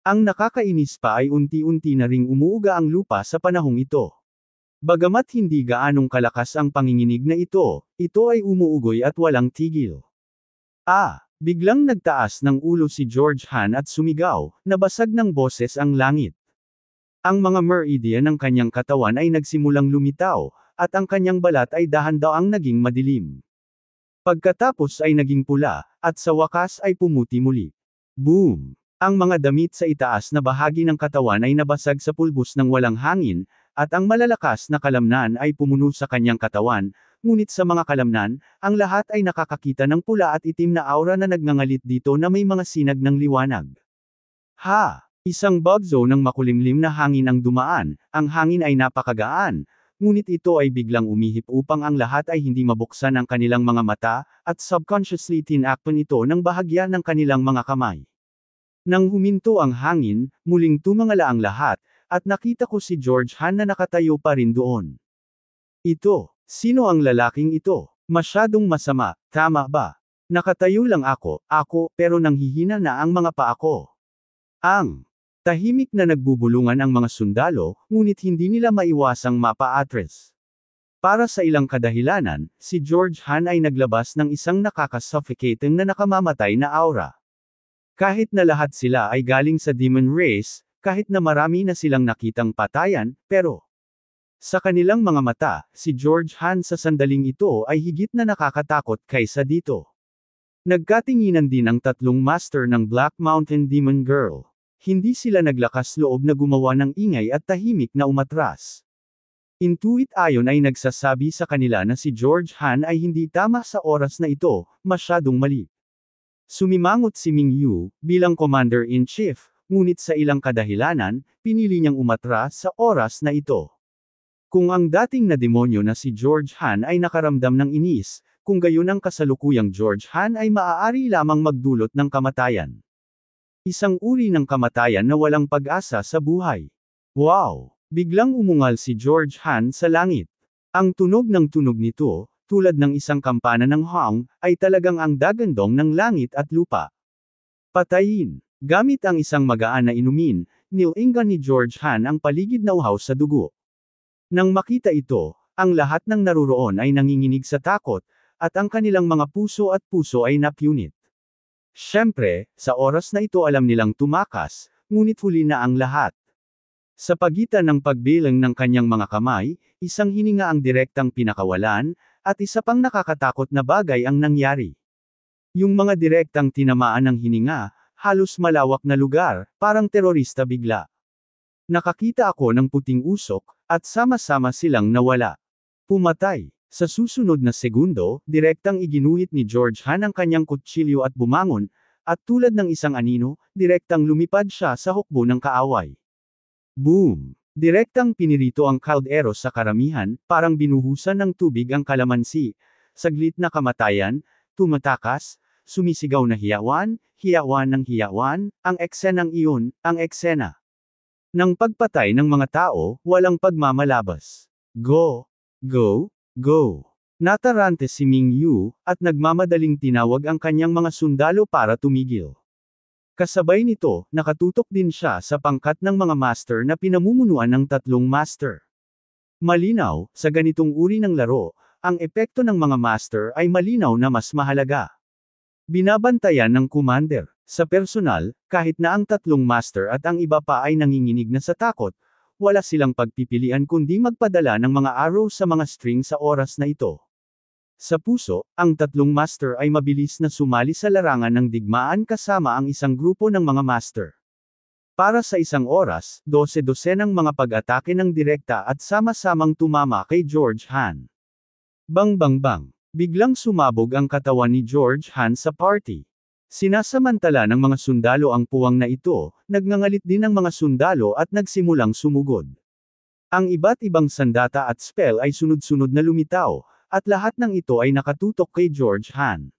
Ang nakakainis pa ay unti-unti na ring umuuga ang lupa sa panahong ito. Bagamat hindi gaanong kalakas ang panginginig na ito, ito ay umuugoy at walang tigil. Ah, biglang nagtaas ng ulo si George Han at sumigaw, nabasag ng boses ang langit. Ang mga meridian ng kanyang katawan ay nagsimulang lumitaw, at ang kanyang balat ay dahan-daang naging madilim. Pagkatapos ay naging pula, at sa wakas ay pumuti muli. Boom! Ang mga damit sa itaas na bahagi ng katawan ay nabasag sa pulbos ng walang hangin, at ang malalakas na kalamnan ay pumuno sa kanyang katawan, ngunit sa mga kalamnan, ang lahat ay nakakakita ng pula at itim na aura na nagngangalit dito na may mga sinag ng liwanag. Ha! Isang bugzo ng makulimlim na hangin ang dumaan, ang hangin ay napakagaan, ngunit ito ay biglang umihip upang ang lahat ay hindi mabuksan ang kanilang mga mata, at subconsciously tinakpan ito ng bahagya ng kanilang mga kamay. Nang huminto ang hangin, muling tumangala ang lahat, at nakita ko si George Han na nakatayo pa rin doon. Ito, sino ang lalaking ito? Masyadong masama, tama ba? Nakatayo lang ako, ako, pero nanghihina na ang mga paa ko. Ang tahimik na nagbubulungan ang mga sundalo, ngunit hindi nila maiwasang mapa-atres. Para sa ilang kadahilanan, si George Han ay naglabas ng isang nakakasuffocating na nakamamatay na aura. Kahit na lahat sila ay galing sa demon race, kahit na marami na silang nakitang patayan, pero sa kanilang mga mata, si George Han sa sandaling ito ay higit na nakakatakot kaysa dito. Nagkatinginan din ang tatlong master ng Black Mountain Demon Girl. Hindi sila naglakas loob na gumawa ng ingay at tahimik na umatras. Intuit ayon ay nagsasabi sa kanila na si George Han ay hindi tama sa oras na ito, masyadong mali. Sumimangot si Ming Yu, bilang Commander-in-Chief, ngunit sa ilang kadahilanan, pinili niyang umatra sa oras na ito. Kung ang dating na demonyo na si George Han ay nakaramdam ng inis, kung gayon ang kasalukuyang George Han ay maaari lamang magdulot ng kamatayan. Isang uri ng kamatayan na walang pag-asa sa buhay. Wow! Biglang umungal si George Han sa langit. Ang tunog ng tunog nito, tulad ng isang kampana ng Hong, ay talagang ang dagandong ng langit at lupa. Patayin. Gamit ang isang magaan na inumin, nilingan ni George Han ang paligid na uhaw sa dugo. Nang makita ito, ang lahat ng naruroon ay nanginginig sa takot, at ang kanilang mga puso at puso ay napunit. Siyempre, sa oras na ito alam nilang tumakas, ngunit huli na ang lahat. Sa pagitan ng pagbilang ng kanyang mga kamay, isang hininga ang direktang pinakawalan, at isa pang nakakatakot na bagay ang nangyari. Yung mga direktang tinamaan ng hininga, halos malawak na lugar, parang terorista bigla. Nakakita ako ng puting usok, at sama-sama silang nawala. Pumatay. Sa susunod na segundo, direktang iginuhit ni George Han ang kanyang kutsilyo at bumangon, at tulad ng isang anino, direktang lumipad siya sa hukbo ng kaaway. Boom! Direktang pinirito ang kaldero sa karamihan, parang binuhusan ng tubig ang kalamansi. Saglit na kamatayan, tumatakas, sumisigaw na hiyawan, hiyawan ng hiyawan, ang eksenang iyon, ang eksena. Nang pagpatay ng mga tao, walang pagmamalabas. Go! Go! Go! Natarante si Ming Yu, at nagmamadaling tinawag ang kanyang mga sundalo para tumigil. Kasabay nito, nakatutok din siya sa pangkat ng mga master na pinamumunuan ng tatlong master. Malinaw, sa ganitong uri ng laro, ang epekto ng mga master ay malinaw na mas mahalaga. Binabantayan ng commander. Sa personal, kahit na ang tatlong master at ang iba pa ay nanginginig na sa takot, wala silang pagpipilian kundi magpadala ng mga arrow sa mga string sa oras na ito. Sa puso, ang tatlong master ay mabilis na sumali sa larangan ng digmaan kasama ang isang grupo ng mga master. Para sa isang oras, 12-12 dosenang mga pag-atake ng direkta at sama-samang tumama kay George Han. Bang bang bang, biglang sumabog ang katawan ni George Han sa party. Sinasamantala ng mga sundalo ang puwang na ito, nagngangalit din ang mga sundalo at nagsimulang sumugod. Ang iba't ibang sandata at spell ay sunod-sunod na lumitaw, at lahat ng ito ay nakatutok kay George Han.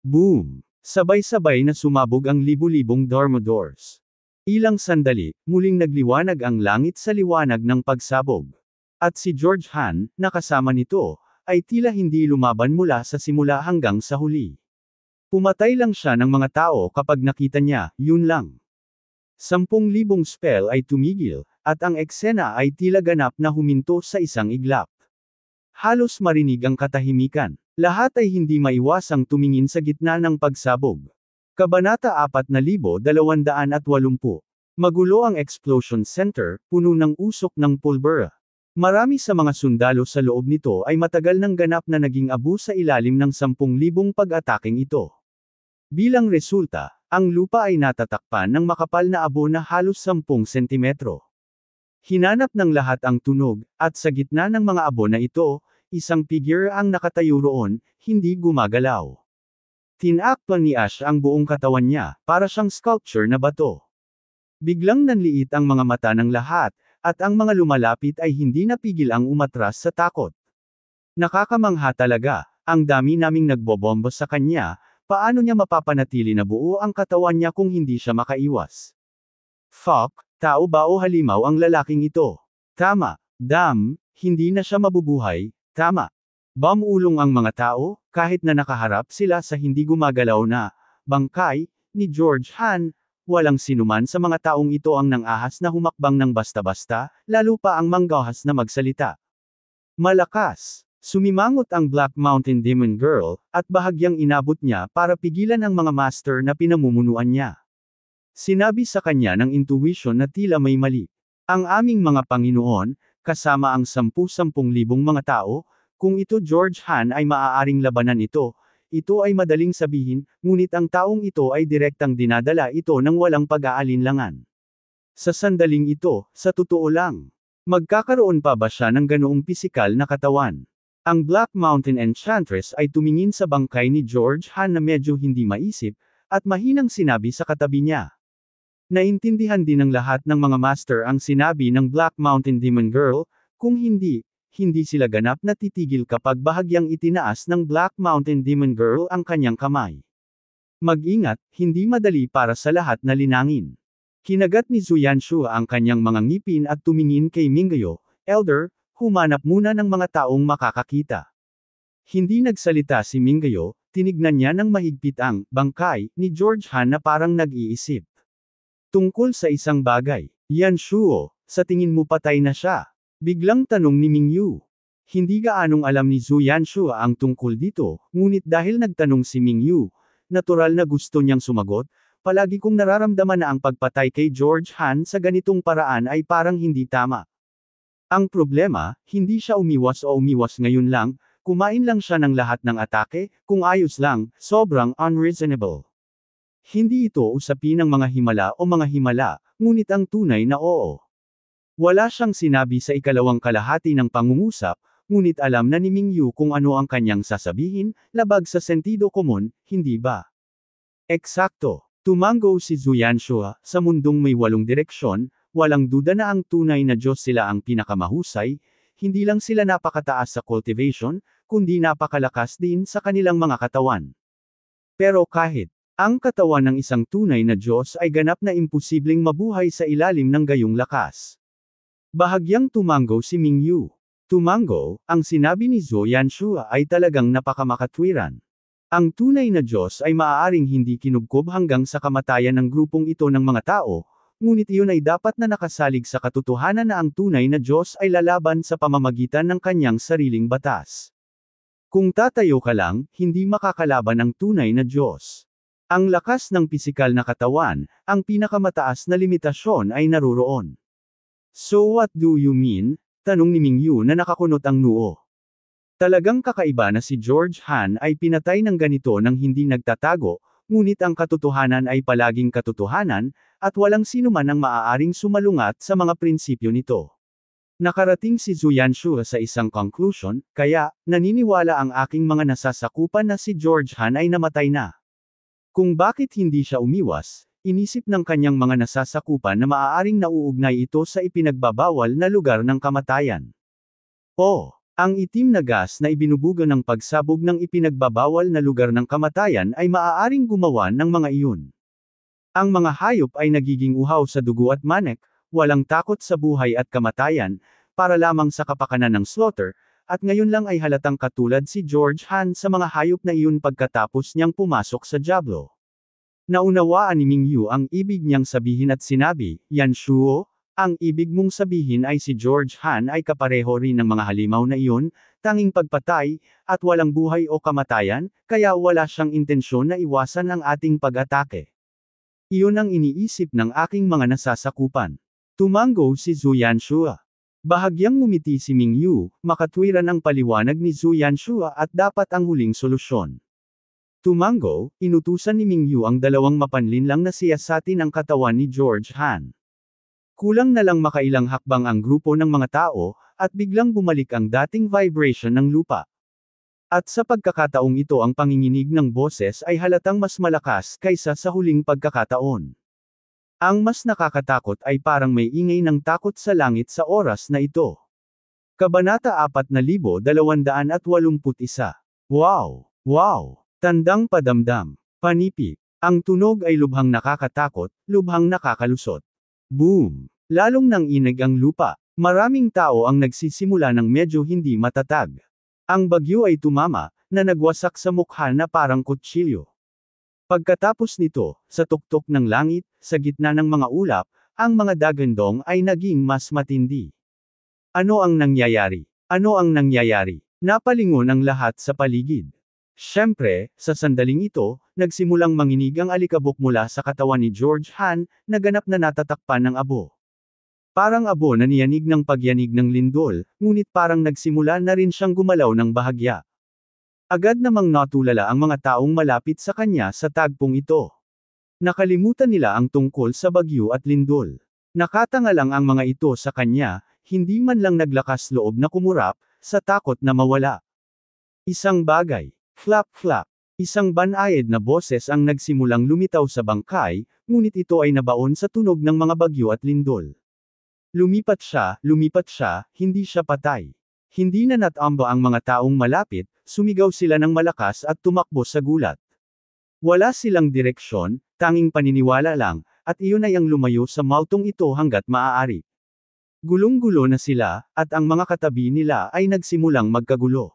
Boom! Sabay-sabay na sumabog ang libu-libong dormodors. Ilang sandali, muling nagliwanag ang langit sa liwanag ng pagsabog. At si George Han, nakasama nito, ay tila hindi lumaban mula sa simula hanggang sa huli. Pumatay lang siya ng mga tao kapag nakita niya, yun lang. Sampung libong spell ay tumigil, at ang eksena ay tila ganap na huminto sa isang iglap. Halos marinig ang katahimikan. Lahat ay hindi maiwasang tumingin sa gitna ng pagsabog. Kabanata 4280. Magulo ang explosion center, puno ng usok ng pulbura. Marami sa mga sundalo sa loob nito ay matagal ng ganap na naging abu sa ilalim ng 10,000 pag-ataking ito. Bilang resulta, ang lupa ay natatakpan ng makapal na abo na halos 10 sentimetro. Hinanap ng lahat ang tunog, at sa gitna ng mga abo na ito, isang figure ang nakatayo roon, hindi gumagalaw. Tinakpan ni Ash ang buong katawan niya, para siyang sculpture na bato. Biglang nanliit ang mga mata ng lahat, at ang mga lumalapit ay hindi napigil ang umatras sa takot. Nakakamangha talaga, ang dami naming nagbobombo sa kanya, paano niya mapapanatili na buo ang katawan niya kung hindi siya makaiwas? Fuck, Tao ba o halimaw ang lalaking ito? Tama. Dam, hindi na siya mabubuhay, tama. Bamulong ang mga tao, kahit na nakaharap sila sa hindi gumagalaw na, bangkay, ni George Han, walang sinuman sa mga taong ito ang nangahas na humakbang ng basta-basta, lalo pa ang manggahas na magsalita. Malakas! Sumimangot ang Black Mountain Demon Girl, at bahagyang inabot niya para pigilan ang mga master na pinamumunuan niya. Sinabi sa kanya ng intuition na tila may mali. Ang aming mga Panginoon, kasama ang sampu-sampung libong mga tao, kung ito George Han ay maaaring labanan ito, ito ay madaling sabihin, ngunit ang taong ito ay direktang dinadala ito ng walang pag-aalinlangan. Sa sandaling ito, sa totoo lang, magkakaroon pa ba siya ng ganoong pisikal na katawan? Ang Black Mountain Enchantress ay tumingin sa bangkay ni George Han na medyo hindi maisip, at mahinang sinabi sa katabi niya. Naintindihan din ng lahat ng mga master ang sinabi ng Black Mountain Demon Girl, kung hindi, hindi sila ganap na titigil kapag bahagyang itinaas ng Black Mountain Demon Girl ang kanyang kamay. Mag-ingat, hindi madali para sa lahat na linangin. Kinagat ni Zuyan Shu ang kanyang mga ngipin at tumingin kay Mingyo, Elder, humanap muna ng mga taong makakakita. Hindi nagsalita si Mingyo, tinignan niya ng mahigpit ang bangkay ni George Han na parang nag-iisip. Tungkol sa isang bagay. Yan Shuo, sa tingin mo patay na siya. Biglang tanong ni Mingyu. Hindi gaanong alam ni Zhu Yanshu ang tungkol dito, ngunit dahil nagtanong si Mingyu, natural na gusto niyang sumagot, palagi kong nararamdaman na ang pagpatay kay George Han sa ganitong paraan ay parang hindi tama. Ang problema, hindi siya umiwas o umiwas ngayon lang, kumain lang siya ng lahat ng atake, kung ayos lang, sobrang unreasonable. Hindi ito usapin ng mga himala o mga himala, ngunit ang tunay na oo. Wala siyang sinabi sa ikalawang kalahati ng pangungusap, ngunit alam na ni Mingyu kung ano ang kanyang sasabihin, labag sa sentido komun, hindi ba? Eksakto. Tumango si Zuyanshua, sa mundong may walong direksyon, walang duda na ang tunay na Diyos sila ang pinakamahusay, hindi lang sila napakataas sa cultivation, kundi napakalakas din sa kanilang mga katawan. Pero kahit ang katawan ng isang tunay na Diyos ay ganap na imposibleng mabuhay sa ilalim ng gayong lakas. Bahagyang tumanggo si Mingyu. Tumanggo, ang sinabi ni Zhou Yanshua ay talagang napakamakatwiran. Ang tunay na Diyos ay maaaring hindi kinubkob hanggang sa kamatayan ng grupong ito ng mga tao, ngunit iyon ay dapat na nakasalig sa katotohanan na ang tunay na Diyos ay lalaban sa pamamagitan ng kanyang sariling batas. Kung tatayo ka lang, hindi makakalaban ang tunay na Diyos. Ang lakas ng pisikal na katawan, ang pinakamataas na limitasyon ay naruroon. So what do you mean? Tanong ni Mingyu na nakakunot ang noo. Talagang kakaiba na si George Han ay pinatay ng ganito nang hindi nagtatago, ngunit ang katotohanan ay palaging katotohanan, at walang sino man ang maaaring sumalungat sa mga prinsipyo nito. Nakarating si Zuyan Shu sa isang conclusion, kaya, naniniwala ang aking mga nasasakupan na si George Han ay namatay na. Kung bakit hindi siya umiwas, inisip ng kanyang mga nasasakupan na maaaring nauugnay ito sa ipinagbabawal na lugar ng kamatayan. O, ang itim na gas na ibinubuga ng pagsabog ng ipinagbabawal na lugar ng kamatayan ay maaaring gumawa ng mga iyon. Ang mga hayop ay nagiging uhaw sa dugo at manek, walang takot sa buhay at kamatayan, para lamang sa kapakanan ng slaughter, at ngayon lang ay halatang katulad si George Han sa mga hayop na iyon pagkatapos niyang pumasok sa Diablo. Naunawaan ni Ming Yu ang ibig niyang sabihin at sinabi, Yan Shuo, ang ibig mong sabihin ay si George Han ay kapareho rin ng mga halimaw na iyon, tanging pagpatay, at walang buhay o kamatayan, kaya wala siyang intensyon na iwasan ang ating pag-atake. Iyon ang iniisip ng aking mga nasasakupan. Tumango si Zuyan Shua. Bahagyang ngumiti si Ming Yu, makatwiran ang paliwanag ni Zhu Yanshua at dapat ang huling solusyon. Tumango, inutusan ni Ming Yu ang dalawang mapanlinlang na siyasatin ang katawan ni George Han. Kulang na lang makailang hakbang ang grupo ng mga tao, at biglang bumalik ang dating vibration ng lupa. At sa pagkakataong ito ang panginginig ng boses ay halatang mas malakas kaysa sa huling pagkakataon. Ang mas nakakatakot ay parang may ingay ng takot sa langit sa oras na ito. Kabanata 4281 Wow! Wow! Tandang padamdam. Panipi! Ang tunog ay lubhang nakakatakot, lubhang nakakalusot. Boom! Lalong nang inig ang lupa, maraming tao ang nagsisimula ng medyo hindi matatag. Ang bagyo ay tumama, na nagwasak sa mukha na parang kutsilyo. Pagkatapos nito, sa tuktok ng langit, sa gitna ng mga ulap, ang mga dagandong ay naging mas matindi. Ano ang nangyayari? Ano ang nangyayari? Napalingon ang lahat sa paligid. Siyempre, sa sandaling ito, nagsimulang manginig ang alikabok mula sa katawan ni George Han, na ganap na natatakpan ng abo. Parang abo na niyanig ng pagyanig ng lindol, ngunit parang nagsimula na rin siyang gumalaw ng bahagya. Agad namang natulala ang mga taong malapit sa kanya sa tagpong ito. Nakalimutan nila ang tungkol sa bagyo at lindol. Nakatanga lang ang mga ito sa kanya, hindi man lang naglakas loob na kumurap, sa takot na mawala. Isang bagay, flap flap, isang banayad na boses ang nagsimulang lumitaw sa bangkay, ngunit ito ay nabaon sa tunog ng mga bagyo at lindol. Lumipat siya, lumipat siya, hindi siya patay. Hindi na natamba ang mga taong malapit, sumigaw sila ng malakas at tumakbo sa gulat. Wala silang direksyon, tanging paniniwala lang, at iyon ay ang lumayo sa mautong ito hanggat maaari. Gulong-gulo na sila, at ang mga katabi nila ay nagsimulang magkagulo.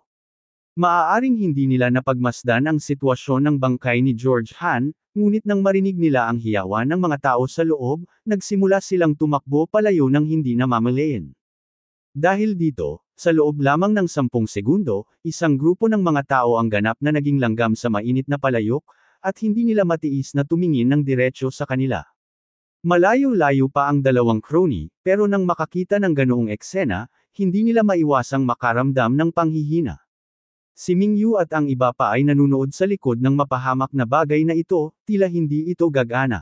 Maaaring hindi nila napagmasdan ang sitwasyon ng bangkay ni George Han, ngunit nang marinig nila ang hiyawan ng mga tao sa loob, nagsimula silang tumakbo palayo ng hindi namamalayan. Dahil dito, sa loob lamang ng sampung segundo, isang grupo ng mga tao ang ganap na naging langgam sa mainit na palayok, at hindi nila matiis na tumingin ng diretsyo sa kanila. Malayo-layo pa ang dalawang crony, pero nang makakita ng ganoong eksena, hindi nila maiwasang makaramdam ng panghihina. Si Mingyu at ang iba pa ay nanunood sa likod ng mapahamak na bagay na ito, tila hindi ito gagana.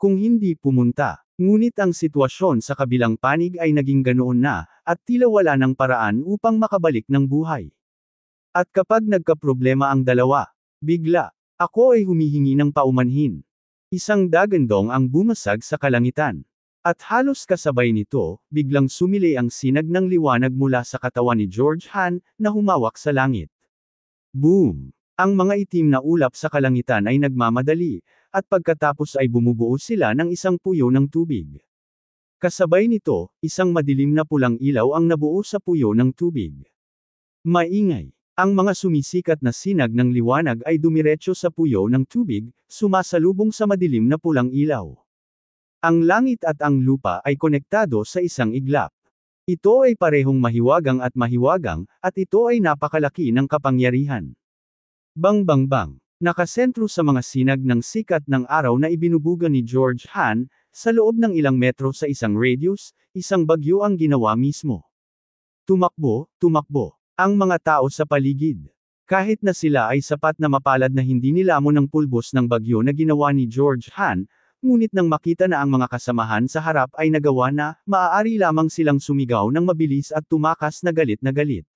Kung hindi pumunta, Ngunit ang sitwasyon sa kabilang panig ay naging ganoon na, at tila wala ng paraan upang makabalik ng buhay. At kapag nagkaproblema ang dalawa, bigla, ako ay humihingi ng paumanhin. Isang dagandong ang bumasag sa kalangitan. At halos kasabay nito, biglang sumili ang sinag ng liwanag mula sa katawan ni George Han, na humawak sa langit. Boom! Ang mga itim na ulap sa kalangitan ay nagmamadali, at pagkatapos ay bumubuo sila ng isang puyo ng tubig. Kasabay nito, isang madilim na pulang ilaw ang nabuo sa puyo ng tubig. Maingay. Ang mga sumisikat na sinag ng liwanag ay dumiretso sa puyo ng tubig, sumasalubong sa madilim na pulang ilaw. Ang langit at ang lupa ay konektado sa isang iglap. Ito ay parehong mahiwagang at mahiwagang, at ito ay napakalaki ng kapangyarihan. Bang bang bang nakasentro sa mga sinag ng sikat ng araw na ibinubuga ni George Han, sa loob ng ilang metro sa isang radius, isang bagyo ang ginawa mismo. Tumakbo, tumakbo, ang mga tao sa paligid. Kahit na sila ay sapat na mapalad na hindi nilamon ng pulbos ng bagyo na ginawa ni George Han, ngunit nang makita na ang mga kasamahan sa harap ay nagawa na, maaari lamang silang sumigaw ng mabilis at tumakas na galit na galit.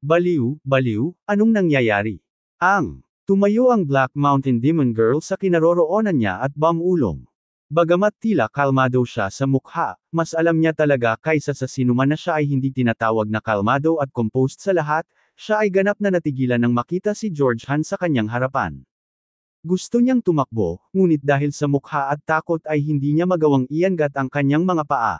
Baliw, baliw, anong nangyayari? Ang Tumayo ang Black Mountain Demon Girl sa kinaroroonan niya at bangulong. Bagamat tila kalmado siya sa mukha, mas alam niya talaga kaysa sa sinuman na siya ay hindi tinatawag na kalmado at composed sa lahat, siya ay ganap na natigilan nang makita si George Han sa kanyang harapan. Gusto niyang tumakbo, ngunit dahil sa mukha at takot ay hindi niya magawang iangat ang kanyang mga paa.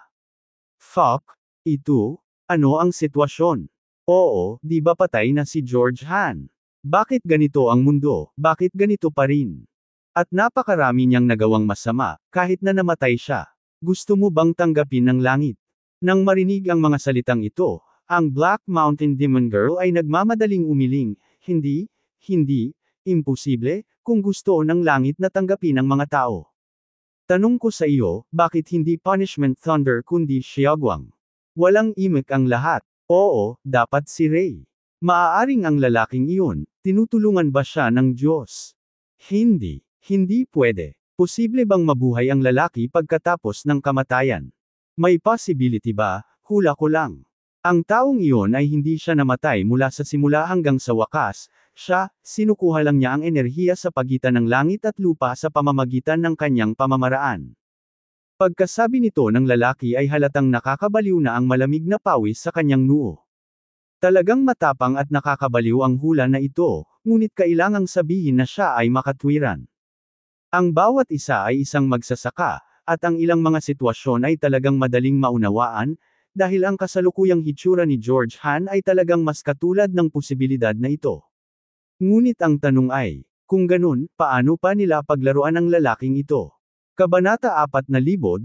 Fuck, ito, ano ang sitwasyon? Oo, di ba patay na si George Han? Bakit ganito ang mundo, bakit ganito pa rin? At napakarami niyang nagawang masama, kahit na namatay siya. Gusto mo bang tanggapin ng langit? Nang marinig ang mga salitang ito, ang Black Mountain Demon Girl ay nagmamadaling umiling, hindi, hindi, imposible, kung gusto ng langit na tanggapin ng mga tao. Tanong ko sa iyo, bakit hindi punishment thunder kundi Xiaoguang? Walang imek ang lahat. Oo, dapat si Ray. Maaaring ang lalaking iyon, Tinutulungan ba siya ng Diyos? Hindi, hindi pwede. Posible bang mabuhay ang lalaki pagkatapos ng kamatayan? May possibility ba, hula ko lang. Ang taong iyon ay hindi siya namatay mula sa simula hanggang sa wakas, siya, sinukuha lang niya ang enerhiya sa pagitan ng langit at lupa sa pamamagitan ng kanyang pamamaraan. Pagkasabi nito ng lalaki ay halatang nakakabaliw na ang malamig na pawis sa kanyang noo. Talagang matapang at nakakabaliw ang hula na ito, ngunit kailangang sabihin na siya ay makatwiran. Ang bawat isa ay isang magsasaka, at ang ilang mga sitwasyon ay talagang madaling maunawaan, dahil ang kasalukuyang hitsura ni George Han ay talagang mas katulad ng posibilidad na ito. Ngunit ang tanong ay, kung ganun, paano pa nila paglaruan ang lalaking ito? Kabanata 4282.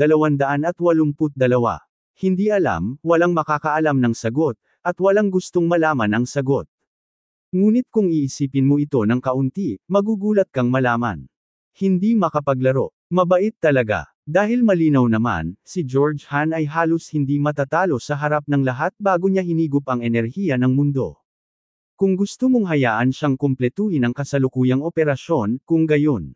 Hindi alam, walang makakaalam ng sagot, at walang gustong malaman ang sagot. Ngunit kung iisipin mo ito ng kaunti, magugulat kang malaman. Hindi makapaglaro. Mabait talaga. Dahil malinaw naman, si George Han ay halos hindi matatalo sa harap ng lahat bago niya hinigop ang enerhiya ng mundo. Kung gusto mong hayaan siyang kumpletuhin ang kasalukuyang operasyon, kung gayon.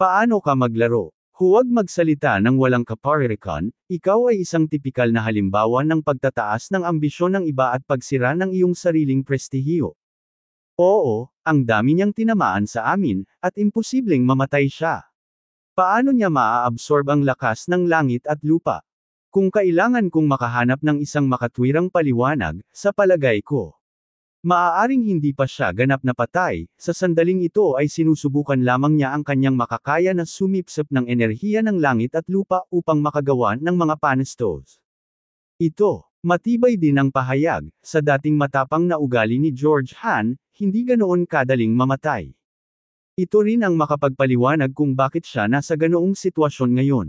Paano ka maglaro? Huwag magsalita ng walang kaparirikan, ikaw ay isang tipikal na halimbawa ng pagtataas ng ambisyon ng iba at pagsira ng iyong sariling prestihiyo. Oo, ang dami niyang tinamaan sa amin, at imposibleng mamatay siya. Paano niya maaabsorb ang lakas ng langit at lupa? Kung kailangan kong makahanap ng isang makatwirang paliwanag, sa palagay ko. Maaaring hindi pa siya ganap na patay, sa sandaling ito ay sinusubukan lamang niya ang kanyang makakaya na sumipsap ng enerhiya ng langit at lupa upang makagawa ng mga panestos. Ito, matibay din ang pahayag, sa dating matapang na ugali ni George Han, hindi ganoon kadaling mamatay. Ito rin ang makapagpaliwanag kung bakit siya nasa ganoong sitwasyon ngayon.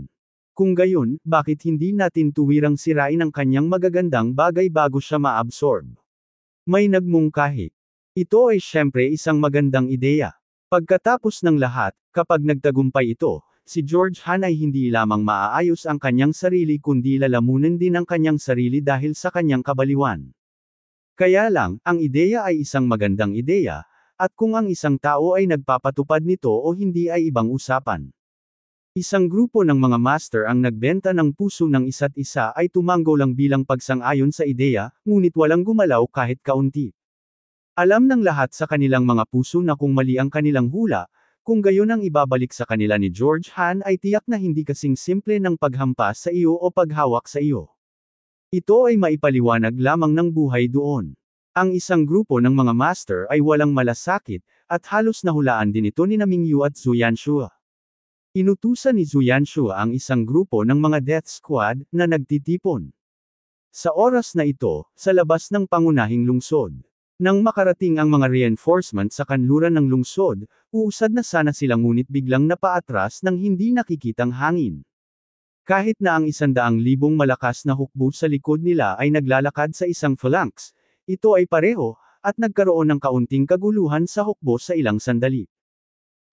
Kung gayon, bakit hindi natin tuwirang sirain ang kanyang magagandang bagay bago siya maabsorb? May nagmungkahi. Ito ay siyempre isang magandang ideya. Pagkatapos ng lahat, kapag nagtagumpay ito, si George Han ay hindi lamang maaayos ang kanyang sarili kundi lalamunan din ang kanyang sarili dahil sa kanyang kabaliwan. Kaya lang, ang ideya ay isang magandang ideya, at kung ang isang tao ay nagpapatupad nito o hindi ay ibang usapan. Isang grupo ng mga master ang nagbenta ng puso ng isa't isa ay tumango lang bilang pagsang-ayon sa ideya, ngunit walang gumalaw kahit kaunti. Alam ng lahat sa kanilang mga puso na kung mali ang kanilang hula, kung gayon ang ibabalik sa kanila ni George Han ay tiyak na hindi kasing simple ng paghampas sa iyo o paghawak sa iyo. Ito ay maipaliwanag lamang ng buhay doon. Ang isang grupo ng mga master ay walang malasakit, at halos nahulaan din ito ni Namingyu at Zuyan Shua. Inutusan ni Zuyanshu ang isang grupo ng mga death squad na nagtitipon. Sa oras na ito, sa labas ng pangunahing lungsod. Nang makarating ang mga reinforcement sa kanluran ng lungsod, uusad na sana sila ngunit biglang napaatras ng hindi nakikitang hangin. Kahit na ang isandaang libong malakas na hukbo sa likod nila ay naglalakad sa isang phalanx, ito ay pareho, at nagkaroon ng kaunting kaguluhan sa hukbo sa ilang sandali.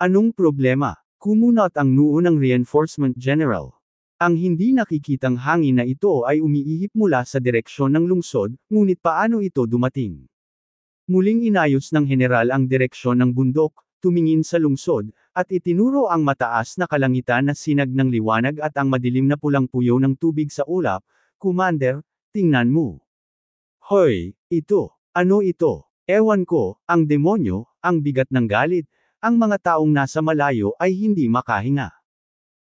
Anong problema? Kumunot ang noo ng reinforcement general. Ang hindi nakikitang hangin na ito ay umiihip mula sa direksyon ng lungsod, ngunit paano ito dumating? Muling inayos ng general ang direksyon ng bundok, tumingin sa lungsod, at itinuro ang mataas na kalangitan na sinag ng liwanag at ang madilim na pulang puyo ng tubig sa ulap, Commander, tingnan mo. Hoy, ito, ano ito? Ewan ko, ang demonyo, ang bigat ng galit, ang mga taong nasa malayo ay hindi makahinga.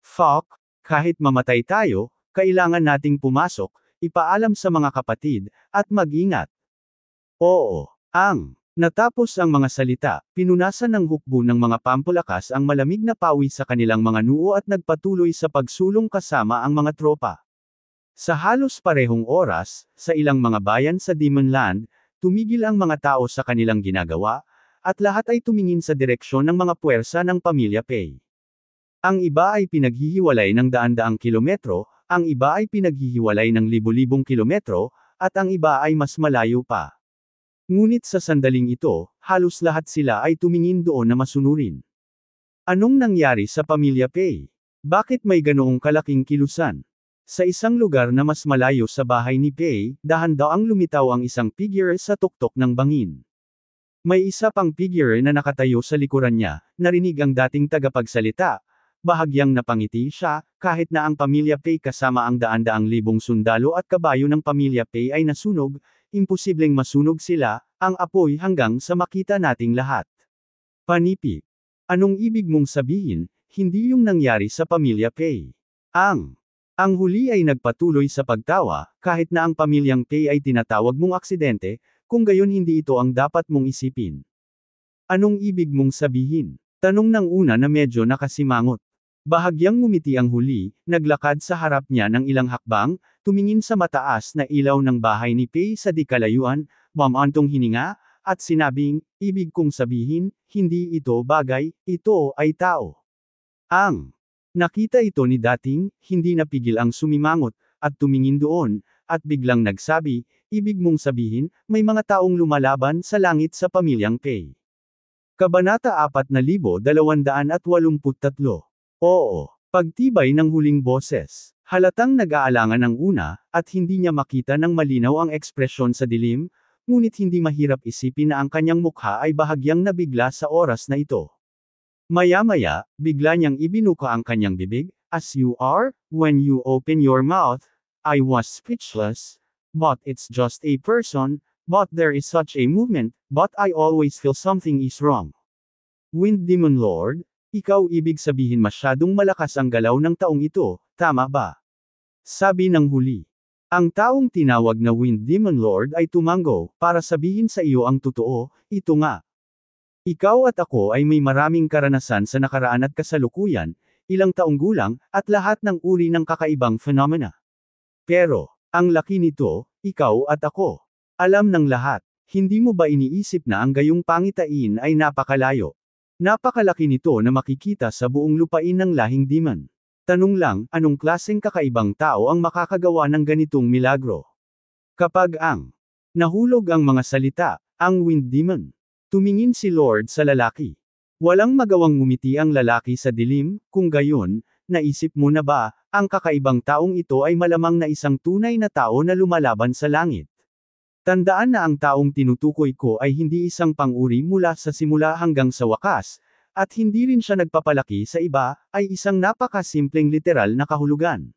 Fuck, kahit mamatay tayo, kailangan nating pumasok, ipaalam sa mga kapatid, at mag-ingat. Oo, ang. Natapos ang mga salita, pinunasan ng hukbo ng mga pampulakas ang malamig na pawi sa kanilang mga noo at nagpatuloy sa pagsulong kasama ang mga tropa. Sa halos parehong oras, sa ilang mga bayan sa Demonland, tumigil ang mga tao sa kanilang ginagawa, at lahat ay tumingin sa direksyon ng mga puwersa ng pamilya Pei. Ang iba ay pinaghihiwalay ng daan-daang kilometro, ang iba ay pinaghihiwalay ng libu-libong kilometro, at ang iba ay mas malayo pa. Ngunit sa sandaling ito, halos lahat sila ay tumingin doon na masunurin. Anong nangyari sa pamilya Pei? Bakit may ganoong kalaking kilusan? Sa isang lugar na mas malayo sa bahay ni Pei, dahan daw ang lumitaw ang isang figure sa tuktok ng bangin. May isa pang figure na nakatayo sa likuran niya, narinig ang dating tagapagsalita. Bahagyang napangiti siya, kahit na ang pamilya Pei kasama ang daan-daang libong sundalo at kabayo ng pamilya Pei ay nasunog, imposibleng masunog sila, ang apoy hanggang sa makita nating lahat. Panipi. Anong ibig mong sabihin, hindi yung nangyari sa pamilya Pei? Ang. Ang huli ay nagpatuloy sa pagtawa, kahit na ang pamilyang Pei ay tinatawag mong aksidente, kung gayon hindi ito ang dapat mong isipin. Anong ibig mong sabihin? Tanong ng una na medyo nakasimangot. Bahagyang ngumiti ang huli, naglakad sa harap niya ng ilang hakbang, tumingin sa mataas na ilaw ng bahay ni Pei sa dikalayuan, kalayuan, mamantong hininga, at sinabing, ibig kong sabihin, hindi ito bagay, ito ay tao. Ang Nakita ito ni dating, hindi napigil ang sumimangot, at tumingin doon, at biglang nagsabi, Ibig mong sabihin, may mga taong lumalaban sa langit sa pamilyang Pei. Kabanata 4283. Oo. Pagtibay ng huling boses. Halatang nag-aalangan ang una, at hindi niya makita ng malinaw ang ekspresyon sa dilim, ngunit hindi mahirap isipin na ang kanyang mukha ay bahagyang nabigla sa oras na ito. Maya-maya, bigla niyang ibinuka ang kanyang bibig, as you are, when you open your mouth, I was speechless, But it's just a person, but there is such a movement, but I always feel something is wrong. Wind Demon Lord, ikaw ibig sabihin masyadong malakas ang galaw ng taong ito, tama ba? Sabi ng huli. Ang taong tinawag na Wind Demon Lord ay tumango, para sabihin sa iyo ang totoo, ito nga. Ikaw at ako ay may maraming karanasan sa nakaraan at kasalukuyan, ilang taong gulang, at lahat ng uri ng kakaibang phenomena. Pero, ang laki nito, ikaw at ako. Alam ng lahat. Hindi mo ba iniisip na ang gayong pangitain ay napakalayo? Napakalaki nito na makikita sa buong lupain ng lahing diman. Tanong lang, anong klaseng kakaibang tao ang makakagawa ng ganitong milagro? Kapag ang nahulog ang mga salita, ang wind demon. Tumingin si Lord sa lalaki. Walang magawang ngumiti ang lalaki sa dilim, kung gayon, Naisip mo na ba, ang kakaibang taong ito ay malamang na isang tunay na tao na lumalaban sa langit? Tandaan na ang taong tinutukoy ko ay hindi isang panguri mula sa simula hanggang sa wakas, at hindi rin siya nagpapalaki sa iba, ay isang napakasimpleng literal na kahulugan.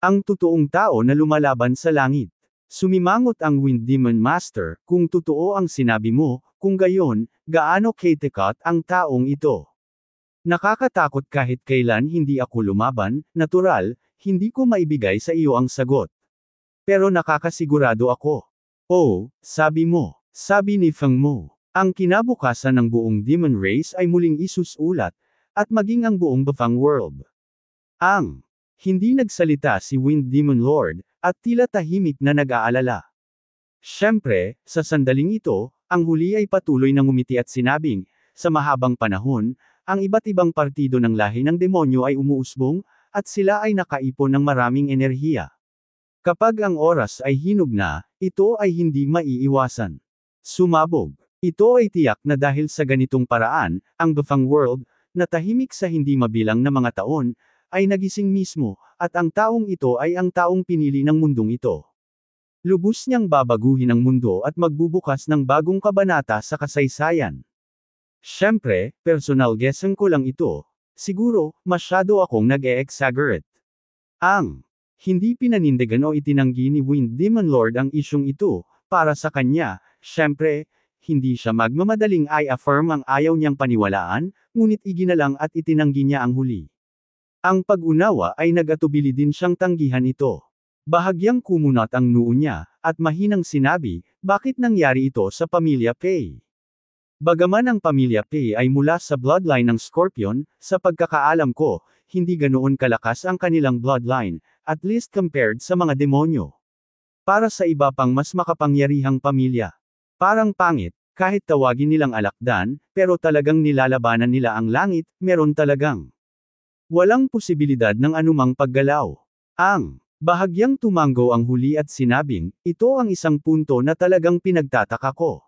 Ang totoong tao na lumalaban sa langit. Sumimangot ang Wind Demon Master, kung totoo ang sinabi mo, kung gayon, gaano katekat ang taong ito. Nakakatakot kahit kailan hindi ako lumaban, natural, hindi ko maibigay sa iyo ang sagot. Pero nakakasigurado ako. Oh, sabi mo. Sabi ni Feng Mo. Ang kinabukasan ng buong Demon Race ay muling isusulat, at maging ang buong Bafang World. Ang hindi nagsalita si Wind Demon Lord, at tila tahimik na nag-aalala. Siyempre, sa sandaling ito, ang huli ay patuloy na ngumiti at sinabing, sa mahabang panahon, ang iba't ibang partido ng lahi ng demonyo ay umuusbong, at sila ay nakaipon ng maraming enerhiya. Kapag ang oras ay hinog na, ito ay hindi maiiwasan. Sumabog. Ito ay tiyak na dahil sa ganitong paraan, ang Bafang World, na tahimik sa hindi mabilang na mga taon, ay nagising mismo, at ang taong ito ay ang taong pinili ng mundong ito. Lubos niyang babaguhin ang mundo at magbubukas ng bagong kabanata sa kasaysayan. Siyempre, personal guessing ko lang ito. Siguro, masyado akong nag-e-exaggerate. Ang hindi pinanindigan o itinanggi ni Wind Demon Lord ang isyung ito, para sa kanya, siyempre, hindi siya magmamadaling i-affirm ang ayaw niyang paniwalaan, ngunit iginalang at itinanggi niya ang huli. Ang pag-unawa ay nagatubili din siyang tanggihan ito. Bahagyang kumunat ang noo niya, at mahinang sinabi, bakit nangyari ito sa pamilya Pei? Bagaman ang pamilya Pei ay mula sa bloodline ng Scorpion, sa pagkakaalam ko, hindi ganoon kalakas ang kanilang bloodline, at least compared sa mga demonyo. Para sa iba pang mas makapangyarihang pamilya. Parang pangit, kahit tawagin nilang alakdan, pero talagang nilalabanan nila ang langit, meron talagang. Walang posibilidad ng anumang paggalaw. Ang bahagyang tumango ang huli at sinabing, ito ang isang punto na talagang pinagtataka ko.